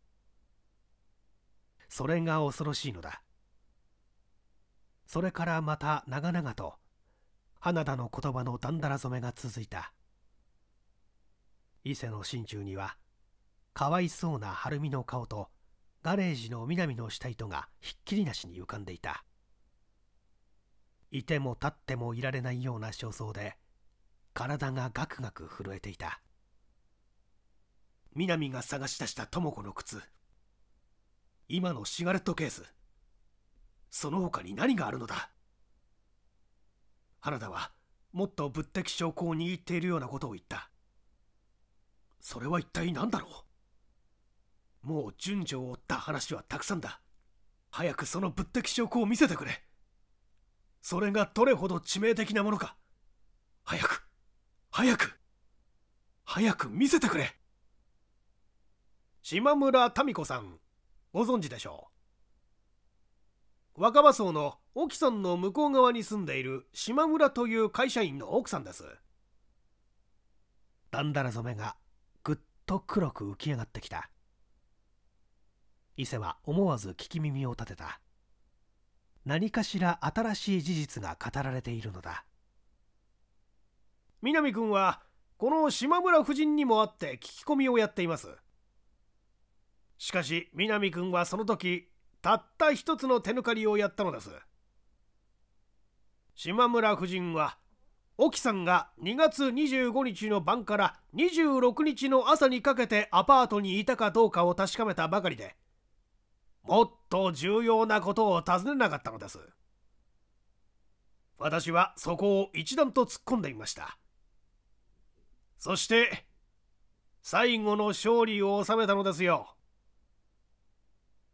それが恐ろしいのだそれからまた長々と花田の言葉のだんだら染めが続いた伊勢の心中にはかわいそうな晴美の顔とガレージの南の下糸がひっきりなしに浮かんでいたいても立ってもいられないような焦燥で体がガクガク震えていた南が探し出した智子の靴今のシガレットケースその他に何があるのだ花田はもっと物的証拠を握っているようなことを言ったそれは一体何だろうもう順序を追った話はたくさんだ早くその物的証拠を見せてくれそれがどれほど致命的なものか早く早く早く見せてくれ島村民子さんご存知でしょう若葉荘の沖さんの向こう側に住んでいる島村という会社員の奥さんですだんだら染めがぐっと黒く浮き上がってきた伊勢は思わず聞き耳を立てた何かしら新しい事実が語られているのだ南君はこの島村夫人にも会って聞き込みをやっていますしかし南君はその時たった一つの手抜かりをやったのです島村夫人は沖さんが2月25日の晩から26日の朝にかけてアパートにいたかどうかを確かめたばかりでもっと重要なことを尋ねなかったのです私はそこを一段と突っ込んでいましたそして最後の勝利を収めたのですよ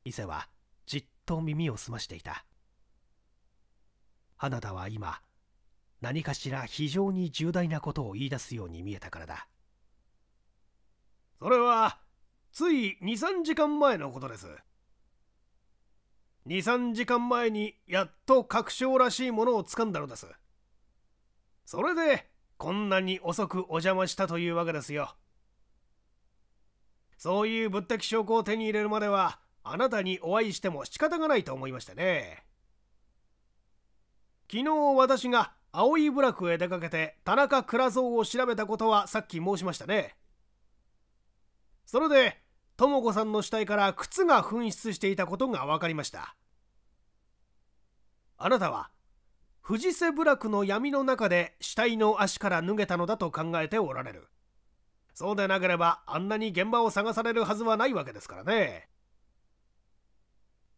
伊勢はじっと耳を澄ましていた花田は今何かしら非常に重大なことを言い出すように見えたからだそれはつい23時間前のことです23時間前にやっと確証らしいものをつかんだのですそれでこんなに遅くお邪魔したというわけですよそういう物的証拠を手に入れるまではあなたにお会いしても仕方がないと思いましてね昨日私が青い部落へ出かけて田中倉蔵を調べたことはさっき申しましたねそれで智子さんの死体から靴が紛失していたことが分かりましたあなたは藤瀬部落の闇の中で死体の足から脱げたのだと考えておられるそうでなければあんなに現場を探されるはずはないわけですからね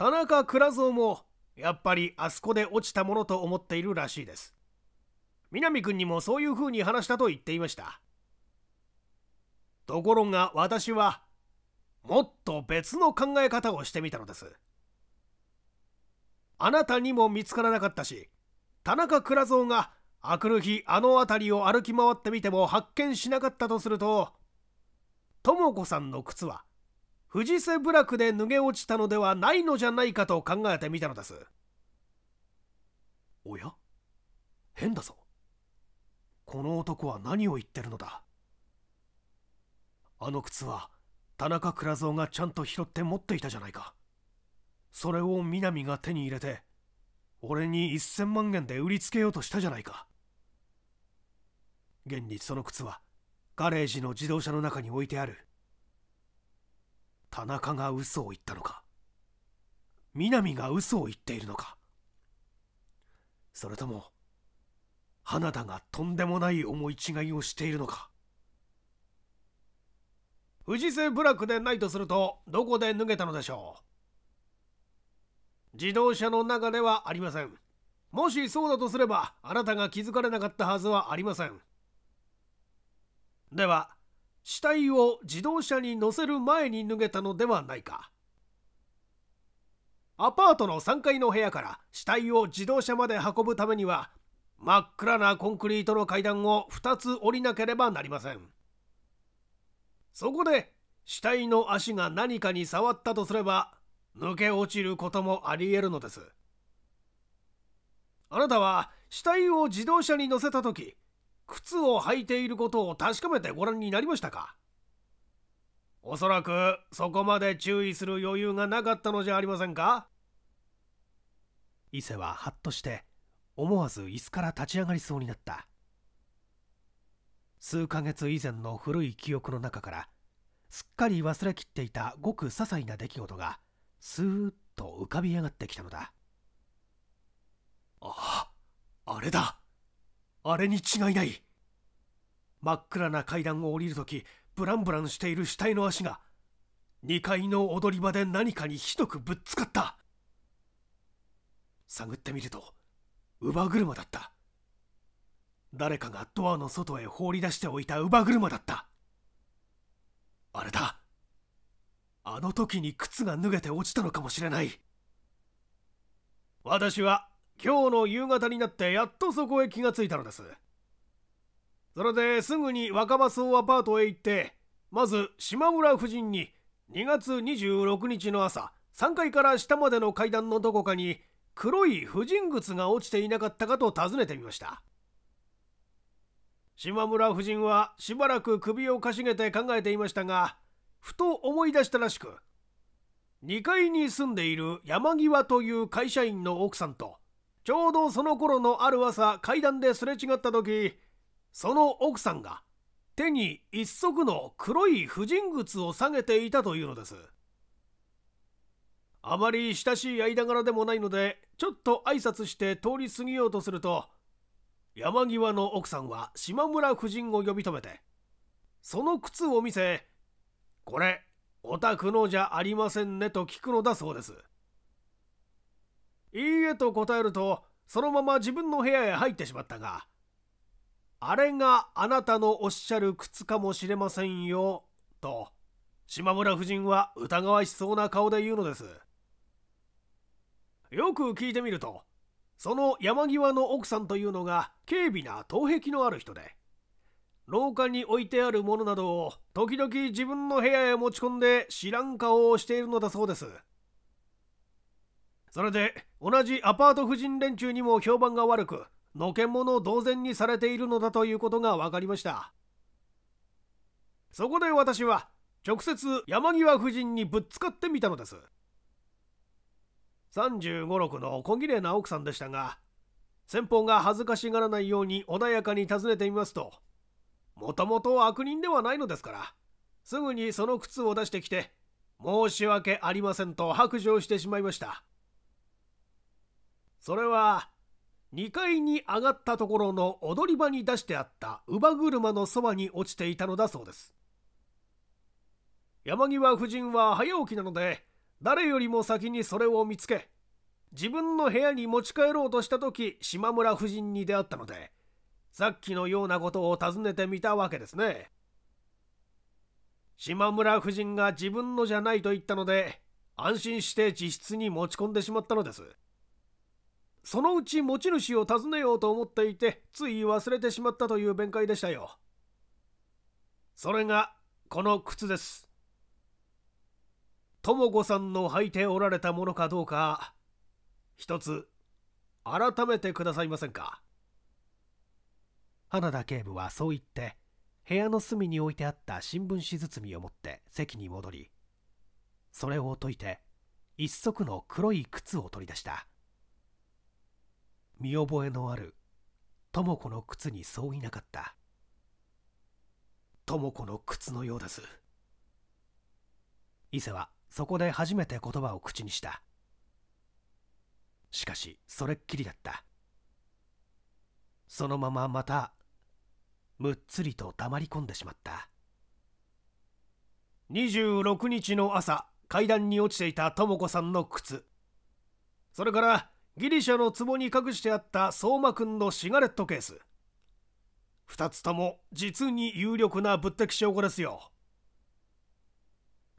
田中倉蔵もやっぱりあそこで落ちたものと思っているらしいです南君にもそういうふうに話したと言っていましたところが私はもっと別の考え方をしてみたのですあなたにも見つからなかったし田中倉蔵があくる日あの辺りを歩き回ってみても発見しなかったとするととも子さんの靴は藤瀬部落で脱げ落ちたのではないのじゃないかと考えてみたのですおや変だぞこの男は何を言ってるのだあの靴は田中倉蔵がちゃんと拾って持っていたじゃないかそれを南が手に入れて俺に1000万円で売りつけようとしたじゃないか現にその靴はガレージの自動車の中に置いてある田中が嘘を言ったのか南が嘘を言っているのかそれとも花田がとんでもない思い違いをしているのか富士ラックでないとするとどこで脱げたのでしょう自動車の中ではありませんもしそうだとすればあなたが気づかれなかったはずはありませんでは死体を自動車に乗せる前に脱げたのではないかアパートの3階の部屋から死体を自動車まで運ぶためには真っ暗なコンクリートの階段を2つ降りなければなりませんそこで死体の足が何かに触ったとすれば抜け落ちることもあり得るのですあなたは死体を自動車に乗せた時靴を履いていることを確かめてご覧になりましたかおそらくそこまで注意する余裕がなかったのじゃありませんか伊勢ははっとして思わず椅子から立ち上がりそうになった数ヶ月以前の古い記憶の中からすっかり忘れきっていたごく些細な出来事がスーッと浮かび上がってきたのだああれだあれに違いない真っ暗な階段を降りるときブランブランしている死体の足が2階の踊り場で何かにひどくぶっつかった探ってみると乳母車だった誰かがドアの外へ放り出しておいた乳母車だったあれだあの時に靴が脱げて落ちたのかもしれない私は今日の夕方になってやっとそこへ気がついたのですそれですぐに若葉荘アパートへ行ってまず島村夫人に2月26日の朝3階から下までの階段のどこかに黒い婦人靴が落ちていなかったかと尋ねてみました島村夫人はしばらく首をかしげて考えていましたがふと思い出したらしく2階に住んでいる山際という会社員の奥さんとちょうどその頃のある朝階段ですれ違った時その奥さんが手に一足の黒い婦人靴を下げていたというのですあまり親しい間柄でもないのでちょっと挨拶して通り過ぎようとすると山際の奥さんは島村夫人を呼び止めてその靴を見せ「これお宅のじゃありませんね」と聞くのだそうです。いいえと答えるとそのまま自分の部屋へ入ってしまったがあれがあなたのおっしゃる靴かもしれませんよと島村夫人は疑わしそうな顔で言うのですよく聞いてみるとその山際の奥さんというのが軽微な頭壁のある人で廊下に置いてあるものなどを時々自分の部屋へ持ち込んで知らん顔をしているのだそうですそれで同じアパート婦人連中にも評判が悪くのけ者同然にされているのだということが分かりましたそこで私は直接山際夫人にぶつかってみたのです3 5 6の小綺麗な奥さんでしたが先方が恥ずかしがらないように穏やかに尋ねてみますともともと悪人ではないのですからすぐにその靴を出してきて申し訳ありませんと白状してしまいましたそれは2階に上がったところの踊り場に出してあった乳母車のそばに落ちていたのだそうです山際夫人は早起きなので誰よりも先にそれを見つけ自分の部屋に持ち帰ろうとした時島村夫人に出会ったのでさっきのようなことを尋ねてみたわけですね島村夫人が自分のじゃないと言ったので安心して自室に持ち込んでしまったのですそのうち持ち主を訪ねようと思っていてつい忘れてしまったという弁解でしたよそれがこの靴です智子さんの履いておられたものかどうか一つ改めてくださいませんか花田警部はそう言って部屋の隅に置いてあった新聞紙包みを持って席に戻りそれを解いて一足の黒い靴を取り出した見覚えのある智子の靴にそういなかった智子の靴のようです伊勢はそこで初めて言葉を口にしたしかしそれっきりだったそのまままたむっつりと黙り込んでしまった26日の朝階段に落ちていた智子さんの靴それからギリシャの壺に隠してあった相馬くんのシガレットケース2つとも実に有力な物的証拠ですよ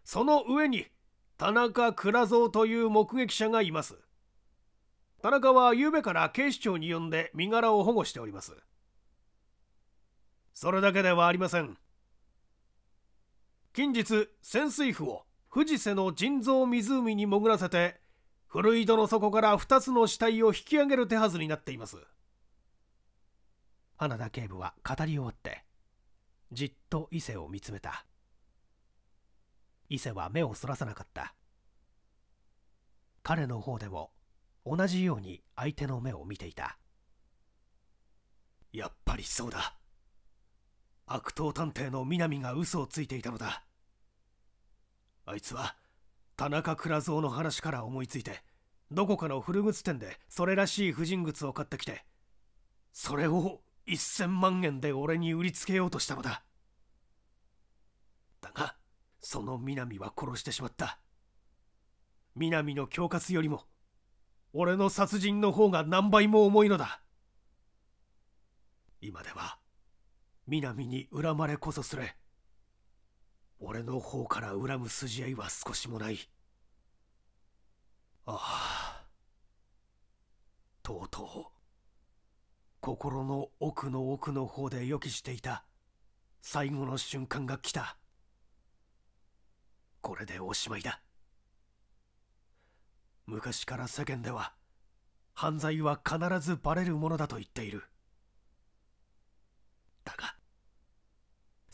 その上に田中倉蔵という目撃者がいます田中は昨夜から警視庁に呼んで身柄を保護しておりますそれだけではありません近日潜水婦を藤瀬の腎臓湖に潜らせて古井戸の底から2つの死体を引き上げる手はずになっています花田警部は語り終わってじっと伊勢を見つめた伊勢は目をそらさなかった彼の方でも同じように相手の目を見ていたやっぱりそうだ悪党探偵の南が嘘をついていたのだあいつは田中倉蔵の話から思いついてどこかの古靴店でそれらしい婦人靴を買ってきてそれを1000万円で俺に売りつけようとしたのだだがその南は殺してしまった南の恐喝よりも俺の殺人の方が何倍も重いのだ今では南に恨まれこそすれ俺の方から恨む筋合いは少しもないああとうとう心の奥の奥の方で予期していた最後の瞬間が来たこれでおしまいだ昔から世間では犯罪は必ずバレるものだと言っているだが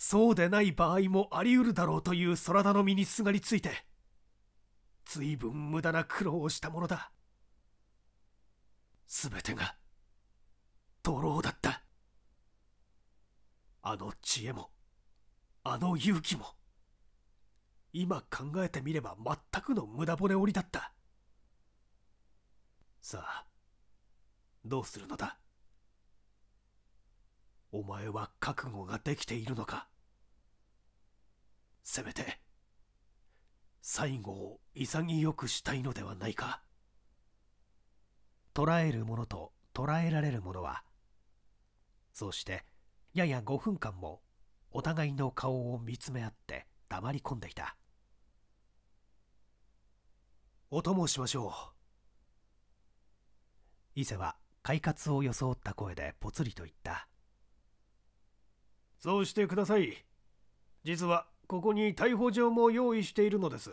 そうでない場合もあり得るだろうという空頼みにすがりついて随分無駄な苦労をしたものだ全てが徒労だったあの知恵もあの勇気も今考えてみれば全くの無駄骨折りだったさあどうするのだお前は覚悟ができているのかせめて最後を潔くしたいのではないか捉えるものと捉えられるものはそしてやや5分間もお互いの顔を見つめ合って黙り込んでいたお供しましょう伊勢は快活を装った声でぽつりと言ったそうしてください実はここに逮捕状も用意しているのです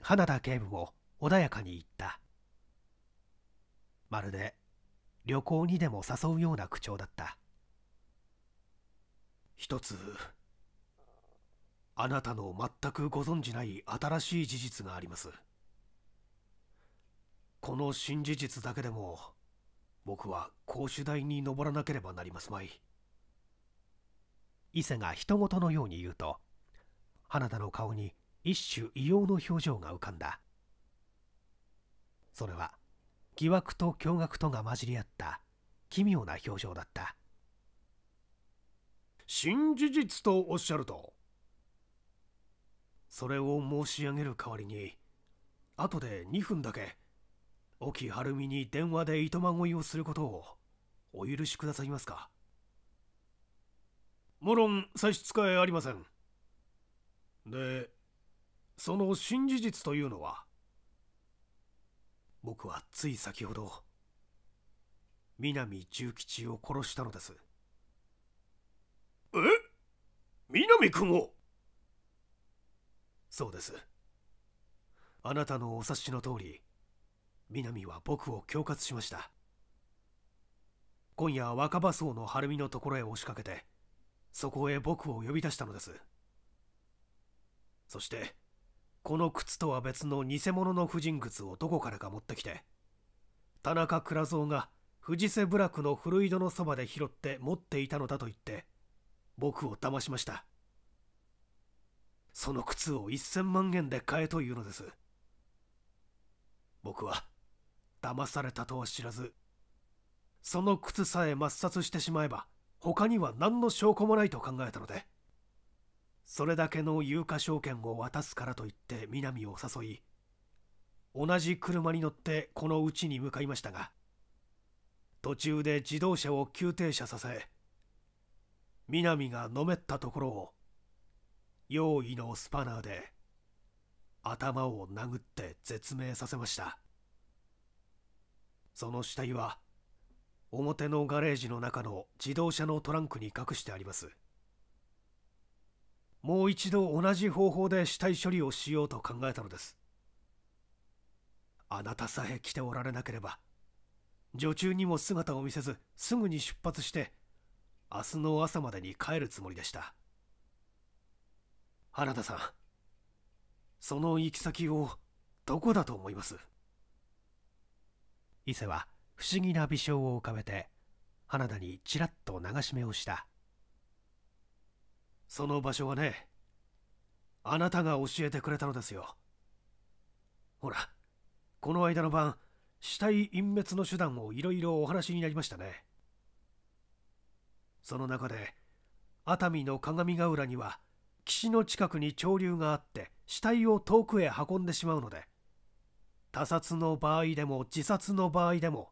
花田警部も穏やかに言ったまるで旅行にでも誘うような口調だった一つあなたの全くご存じない新しい事実がありますこの新事実だけでも僕は講師台に登らなければなりますまい伊勢が人事のように言うと花田の顔に一種異様の表情が浮かんだそれは疑惑と驚愕とが混じり合った奇妙な表情だった新事実とおっしゃるとそれを申し上げる代わりに後で2分だけ沖晴美に電話で糸まごいをすることをお許しくださいますか無論差し支えありませんでその新事実というのは僕はつい先ほど南重吉を殺したのですえ南君をそうですあなたのお察しの通り南は僕を恐喝しました今夜若葉荘の晴海のところへ押しかけてそこへ僕を呼び出したのですそしてこの靴とは別の偽物の婦人靴をどこからか持ってきて田中倉蔵が藤瀬部落の古井戸のそばで拾って持っていたのだと言って僕を騙しましたその靴を1000万円で買えというのです僕は騙されたとは知らずその靴さえ抹殺してしまえば他には何の証拠もないと考えたのでそれだけの有価証券を渡すからと言って南を誘い同じ車に乗ってこの家に向かいましたが途中で自動車を急停車させ南がのめったところを用意のスパナーで頭を殴って絶命させましたその死体は表のガレージの中の自動車のトランクに隠してありますもう一度同じ方法で死体処理をしようと考えたのですあなたさえ来ておられなければ女中にも姿を見せずすぐに出発して明日の朝までに帰るつもりでした花田さんその行き先をどこだと思います伊勢は不思議な微笑を浮かべて花田にちらっと流し目をしたその場所はねあなたが教えてくれたのですよほらこの間の晩死体隠滅の手段をいろいろお話になりましたねその中で熱海の鏡ヶ浦には岸の近くに潮流があって死体を遠くへ運んでしまうので他殺の場合でも自殺の場合でも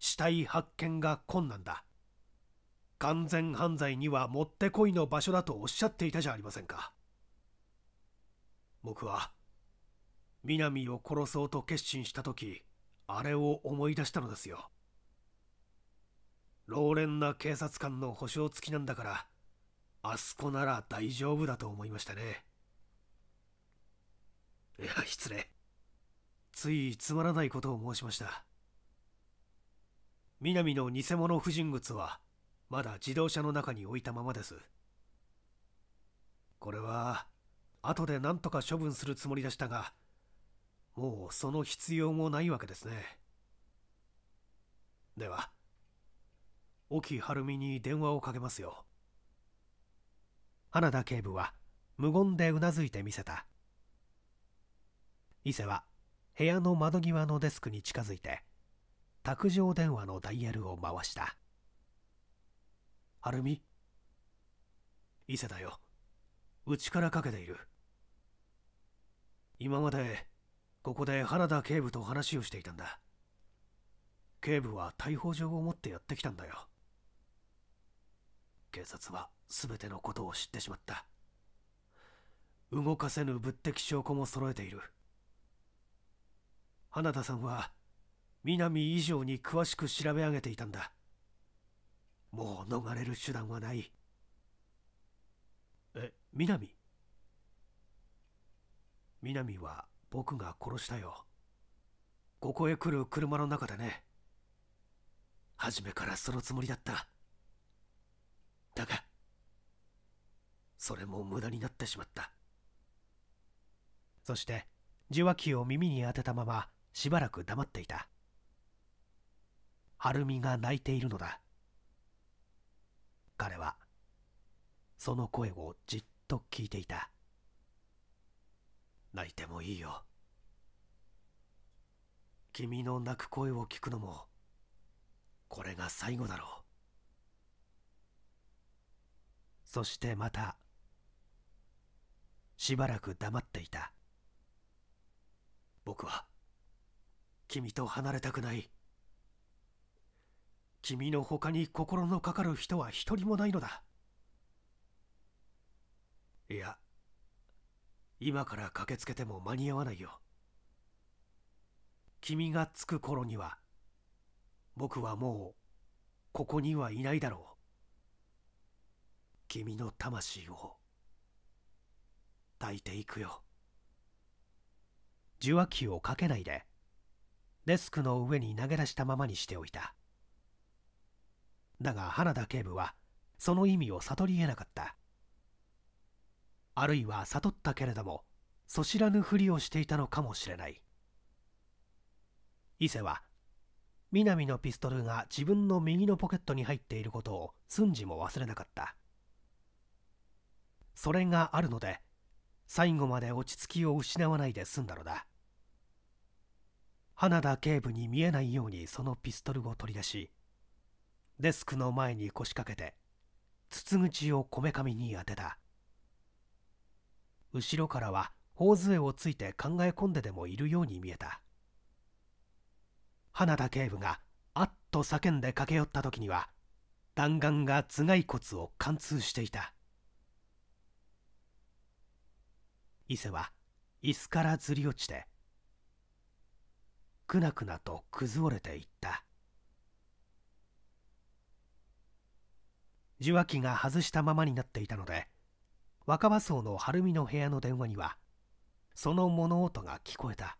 死体発見が困難だ完全犯罪にはもってこいの場所だとおっしゃっていたじゃありませんか僕は南を殺そうと決心した時あれを思い出したのですよ老練な警察官の保証付きなんだからあそこなら大丈夫だと思いましたねいや失礼ついつまらないことを申しました南の偽物婦人靴はまだ自動車の中に置いたままですこれは後で何とか処分するつもりでしたがもうその必要もないわけですねでは沖晴美に電話をかけますよ花田警部は無言でうなずいてみせた伊勢は部屋の窓際のデスクに近づいて卓上電話のダイヤルを回したるみ。伊勢だようちからかけている今までここで原田警部と話をしていたんだ警部は逮捕状を持ってやってきたんだよ警察は全てのことを知ってしまった動かせぬ物的証拠も揃えている花田さんは南以上に詳しく調べ上げていたんだもう逃れる手段はないえ南南は僕が殺したよここへ来る車の中でね初めからそのつもりだっただがそれも無駄になってしまったそして受話器を耳に当てたまましばらく黙っていた晴海が泣いているのだ彼はその声をじっと聞いていた泣いてもいいよ君の泣く声を聞くのもこれが最後だろうそしてまたしばらく黙っていた僕は君と離れたくない君の他に心のかかる人は一人もないのだいや今から駆けつけても間に合わないよ君が着く頃には僕はもうここにはいないだろう君の魂を抱いていくよ受話器をかけないでデスクの上に投げ出したままにしておいただが花田警部はその意味を悟り得なかったあるいは悟ったけれどもそ知らぬふりをしていたのかもしれない伊勢は南のピストルが自分の右のポケットに入っていることをんじも忘れなかったそれがあるので最後まで落ち着きを失わないで済んだのだ花田警部に見えないようにそのピストルを取り出しデスクの前に腰掛けて筒口をこめかみに当てた後ろからは頬杖をついて考え込んででもいるように見えた花田警部があっと叫んで駆け寄った時には弾丸が頭蓋骨を貫通していた伊勢は椅子からずり落ちてくなくなと崩れていった受話器が外したままになっていたので若葉荘の晴海の部屋の電話にはその物音が聞こえた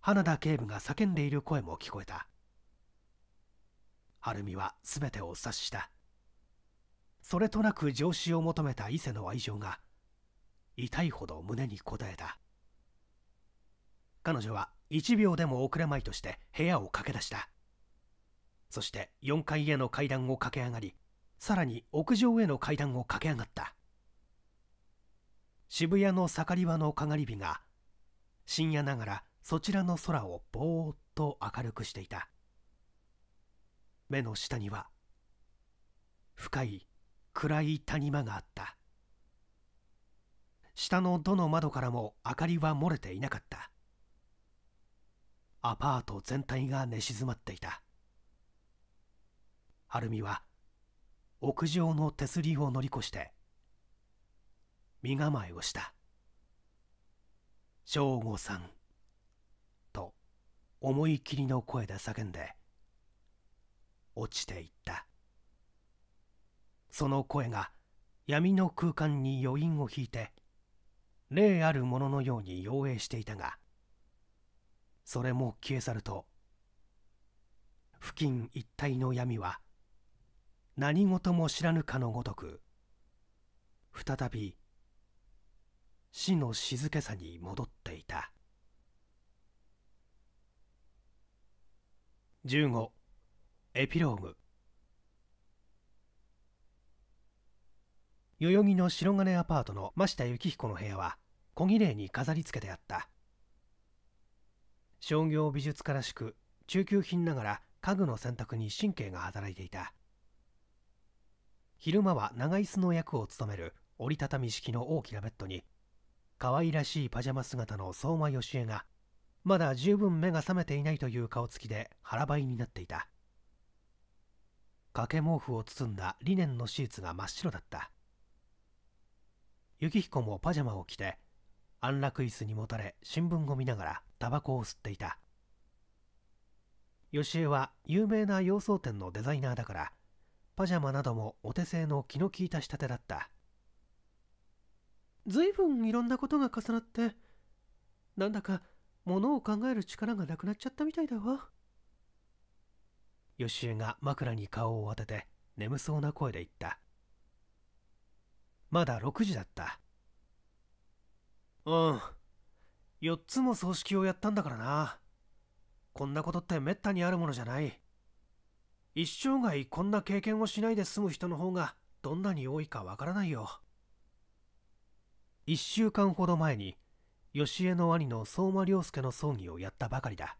花田警部が叫んでいる声も聞こえた晴海は全てを察したそれとなく上司を求めた伊勢の愛情が痛いほど胸に応えた彼女は1秒でも遅れまいとして部屋を駆け出したそして4階への階段を駆け上がりさらに屋上への階段を駆け上がった渋谷の盛り場のかがり火が深夜ながらそちらの空をぼーっと明るくしていた目の下には深い暗い谷間があった下のどの窓からも明かりは漏れていなかったアパート全体が寝静まっていたルミは屋上の手すりを乗り越して身構えをした省吾さんと思いきりの声で叫んで落ちていったその声が闇の空間に余韻を引いて霊あるもののように妖艶していたがそれも消え去ると付近一帯の闇は何事も知らぬかのごとく再び死の静けさに戻っていた15エピローグ代々木の白金アパートの真下幸彦の部屋は小綺麗に飾り付けてあった商業美術家らしく中級品ながら家具の選択に神経が働いていた昼間は長椅子の役を務める折りたたみ式の大きなベッドに可愛らしいパジャマ姿の相馬よしえがまだ十分目が覚めていないという顔つきで腹ばいになっていた掛け毛布を包んだリネンのシーツが真っ白だった幸彦もパジャマを着て安楽椅子にもたれ新聞を見ながらタバコを吸っていたしえは有名な洋装店のデザイナーだからパジャマなどもお手製の気の利いた仕立てだった随分いろんなことが重なってなんだか物を考える力がなくなっちゃったみたいだわ予習が枕に顔を当てて眠そうな声で言ったまだ6時だったうん4つも葬式をやったんだからなこんなことってめったにあるものじゃない一生涯こんな経験をしないで済む人の方がどんなに多いかわからないよ1週間ほど前に義江の兄の相馬良介の葬儀をやったばかりだ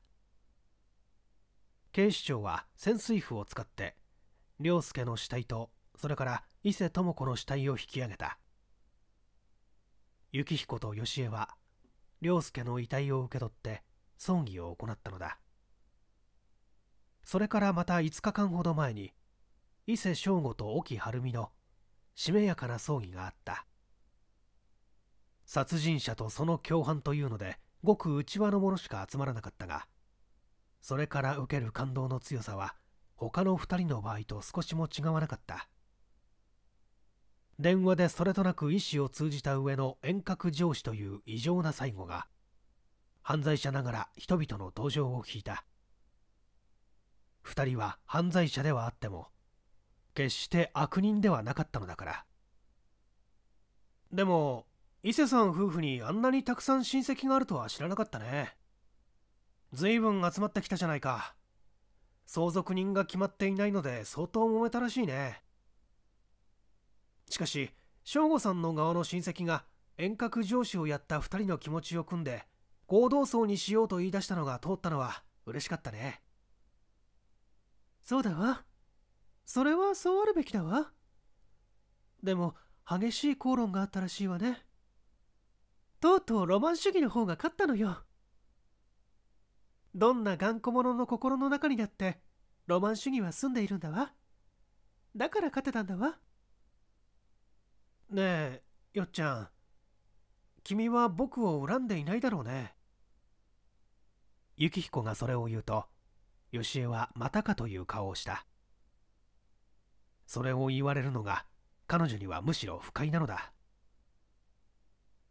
警視庁は潜水夫を使って良介の死体とそれから伊勢智子の死体を引き上げた幸彦と義江は良介の遺体を受け取って葬儀を行ったのだそれからまた5日間ほど前に伊勢正吾と沖晴美のしめやかな葬儀があった殺人者とその共犯というのでごく内輪の者しか集まらなかったがそれから受ける感動の強さは他の2人の場合と少しも違わなかった電話でそれとなく意思を通じた上の遠隔上司という異常な最後が犯罪者ながら人々の同情を引いた2人は犯罪者ではあっても決して悪人ではなかったのだからでも伊勢さん夫婦にあんなにたくさん親戚があるとは知らなかったね随分集まってきたじゃないか相続人が決まっていないので相当揉めたらしいねしかし省吾さんの側の親戚が遠隔上司をやった2人の気持ちを組んで合同葬にしようと言い出したのが通ったのは嬉しかったねそうだわそれはそうあるべきだわでも激しい口論があったらしいわねとうとうロマン主義の方が勝ったのよどんな頑固者の心の中にだってロマン主義は住んでいるんだわだから勝てたんだわねえよっちゃん君は僕を恨んでいないだろうね幸彦がそれを言うと吉江はまたかという顔をしたそれを言われるのが彼女にはむしろ不快なのだ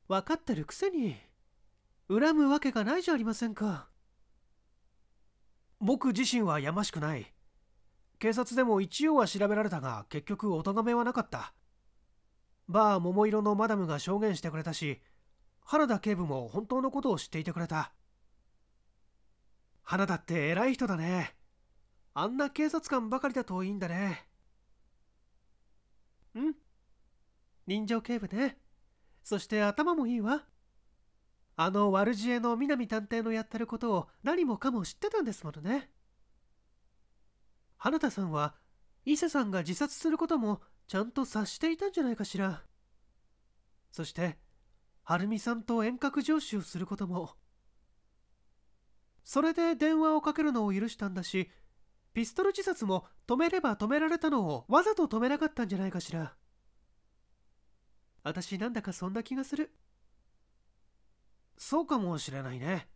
分かってるくせに恨むわけがないじゃありませんか僕自身はやましくない警察でも一応は調べられたが結局お咎めはなかったバー桃色のマダムが証言してくれたし原田警部も本当のことを知っていてくれた花だって偉い人だねあんな警察官ばかりだといいんだねうん人情警部ねそして頭もいいわあの悪知恵の南探偵のやってることを何もかも知ってたんですものね花田さんは伊勢さんが自殺することもちゃんと察していたんじゃないかしらそして晴美さんと遠隔上司をすることもそれで電話をかけるのを許したんだしピストル自殺も止めれば止められたのをわざと止めなかったんじゃないかしら私なんだかそんな気がするそうかもしれないね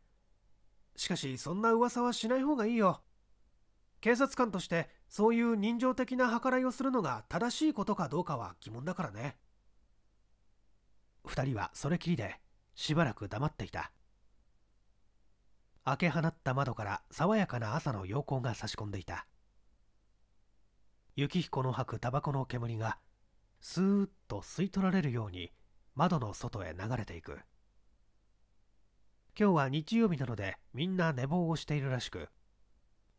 しかしそんな噂はしない方がいいよ警察官としてそういう人情的な計らいをするのが正しいことかどうかは疑問だからね2人はそれきりでしばらく黙っていた開け放った窓から爽やかな朝の陽光が差し込んでいた雪彦の吐くタバコの煙がスーッと吸い取られるように窓の外へ流れていく今日は日曜日なのでみんな寝坊をしているらしく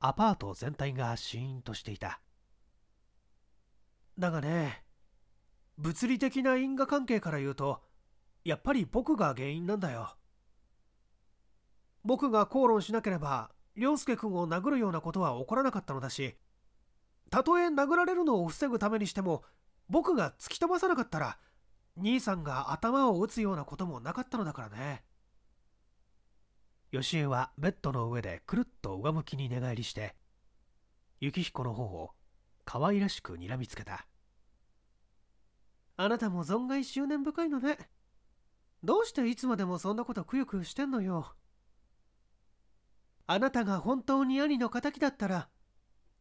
アパート全体がシーンとしていただがね物理的な因果関係から言うとやっぱり僕が原因なんだよ僕が口論しなければ凌介君を殴るようなことは起こらなかったのだしたとえ殴られるのを防ぐためにしても僕が突き飛ばさなかったら兄さんが頭を打つようなこともなかったのだからね吉江はベッドの上でくるっと上向きに寝返りして幸彦の方を可愛らしく睨みつけたあなたも存外執念深いのねどうしていつまでもそんなことくよくよしてんのよあなたが本当に兄の敵だったら、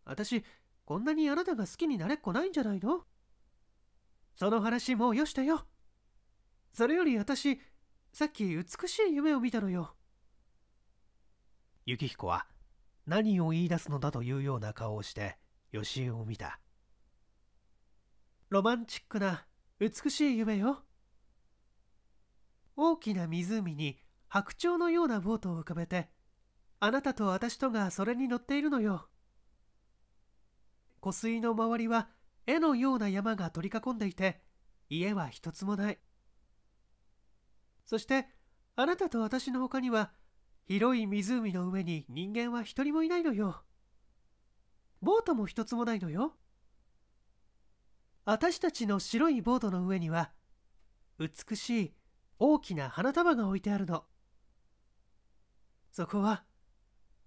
私、こんなにあなたが好きになれっこないんじゃないのその話もうよしたよ。それより私、さっき美しい夢を見たのよ。幸彦は何を言い出すのだというような顔をして吉江を見た。ロマンチックな美しい夢よ。大きな湖に白鳥のようなボートを浮かべてあなたと私とがそれに乗っているのよ。湖水の周りは絵のような山が取り囲んでいて、家は一つもない。そして、あなたと私の他には、広い湖の上に人間は一人もいないのよ。ボートも一つもないのよ。私たちの白いボートの上には、美しい大きな花束が置いてあるの。そこは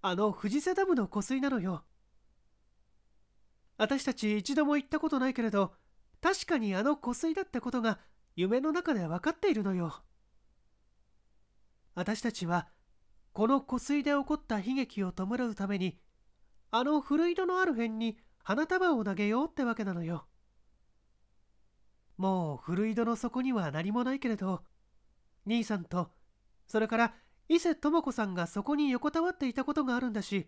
あの藤瀬ダムの湖水なのよ私たち一度も行ったことないけれど確かにあの湖水だってことが夢の中で分かっているのよ私たちはこの湖水で起こった悲劇を弔うためにあの古井戸のある辺に花束を投げようってわけなのよもう古井戸の底には何もないけれど兄さんとそれから伊勢智子さんがそこに横たわっていたことがあるんだし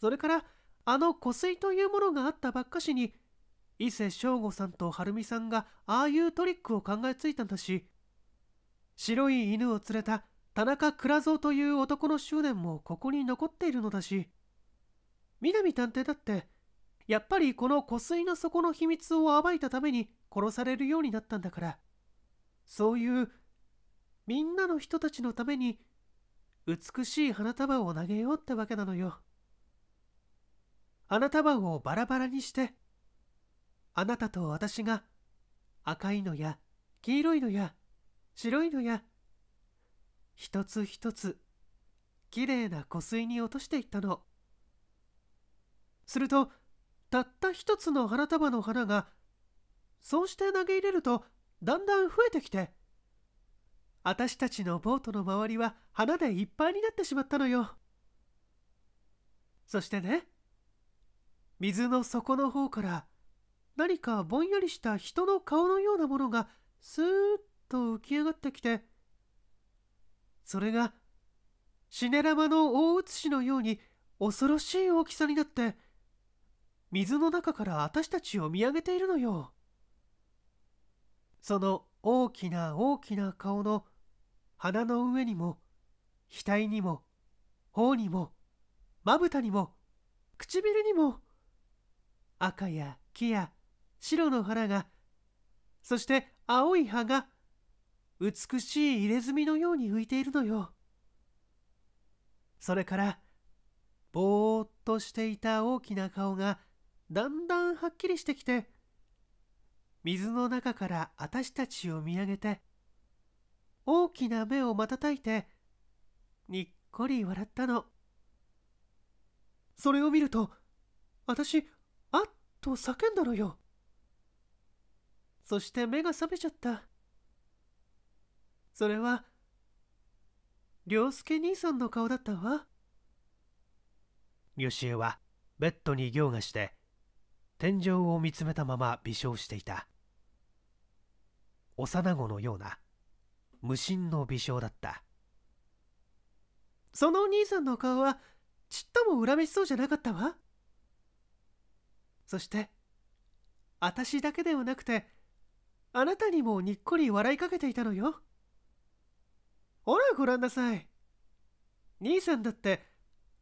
それからあの湖水というものがあったばっかしに伊勢翔吾さんと晴美さんがああいうトリックを考えついたんだし白い犬を連れた田中倉蔵という男の執念もここに残っているのだし南探偵だってやっぱりこの湖水の底の秘密を暴いたために殺されるようになったんだからそういうみんなの人たちのために美しい花束を投げようってわけなのよ。花束をバラバラにして、あなたと私が赤いのや黄色いのや白いのや、一つ一つきれいな湖水に落としていったの。すると、たった一つの花束の花が、そうして投げ入れるとだんだん増えてきて、私たちのボートの周りは花でいっぱいになってしまったのよ。そしてね、水の底の方から何かぼんやりした人の顔のようなものがスーッと浮き上がってきて、それがシネラマの大写しのように恐ろしい大きさになって、水の中から私たちを見上げているのよ。その大きな大きな顔の鼻の上にも、額にも、頬にも、まぶたにも、唇にも、赤や木や白の花が、そして青い葉が、美しい入れ墨のように浮いているのよ。それから、ぼーっとしていた大きな顔が、だんだんはっきりしてきて、水の中から私たちを見上げて、大きな目を瞬いてにっこり笑ったのそれを見ると私あっと叫んだのよそして目が覚めちゃったそれは涼介兄さんの顔だったわよしえはベッドに行がして天井を見つめたまま微笑していた幼子のような無心の微笑だったそのお兄さんの顔はちっとも恨めしそうじゃなかったわそして私だけではなくてあなたにもにっこり笑いかけていたのよほらご覧なさい兄さんだって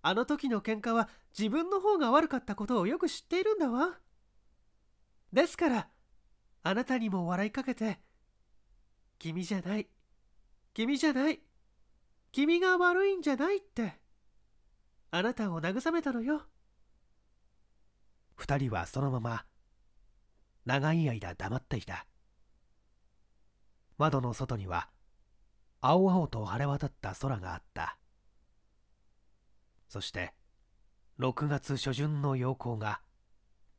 あの時の喧嘩は自分の方が悪かったことをよく知っているんだわですからあなたにも笑いかけて君じゃない君じゃない。君が悪いんじゃないって。あなたを慰めたのよ。二人はそのまま、長い間黙っていた。窓の外には、青々と晴れ渡った空があった。そして、6月初旬の陽光が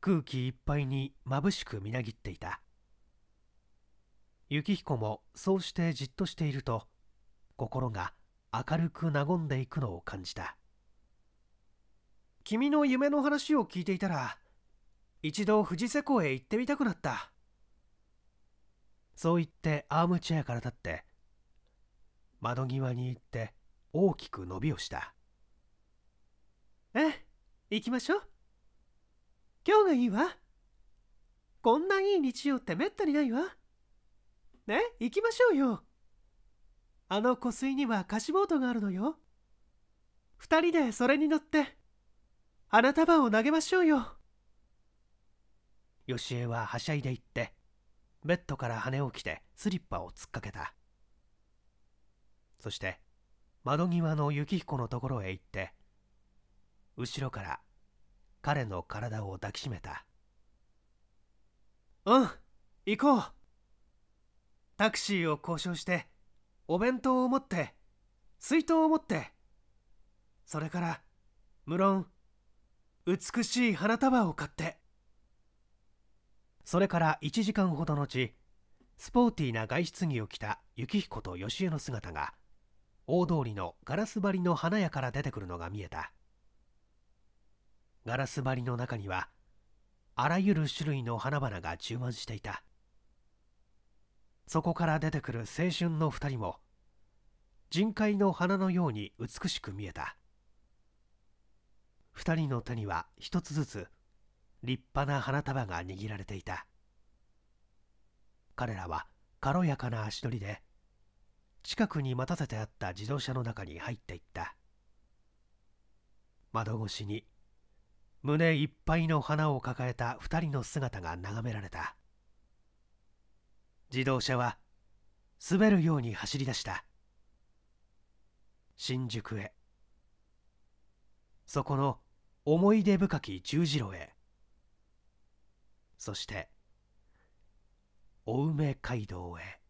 空気いっぱいに眩しくみなぎっていた。幸彦もそうしてじっとしていると心が明るく和んでいくのを感じた君の夢の話を聞いていたら一度富士瀬港へ行ってみたくなったそう言ってアームチェアから立って窓際に行って大きく伸びをしたええ行きましょう今日がいいわこんないい日曜ってめったにないわね行きましょうよあの湖水には貸しボートがあるのよ二人でそれに乗って花束を投げましょうよよしえははしゃいで行ってベッドから羽を着てスリッパを突っかけたそして窓際の雪彦のところへ行って後ろから彼の体を抱きしめたうん行こうタクシーを交渉してお弁当を持って水筒を持ってそれから無論美しい花束を買ってそれから1時間ほどのちスポーティーな外出着を着た幸彦と義江の姿が大通りのガラス張りの花屋から出てくるのが見えたガラス張りの中にはあらゆる種類の花々が充満していたそこから出てくる青春の2人も人海の花のように美しく見えた2人の手には1つずつ立派な花束が握られていた彼らは軽やかな足取りで近くに待たせてあった自動車の中に入っていった窓越しに胸いっぱいの花を抱えた2人の姿が眺められた自動車は滑るように走り出した新宿へそこの思い出深き十字路へそして青梅街道へ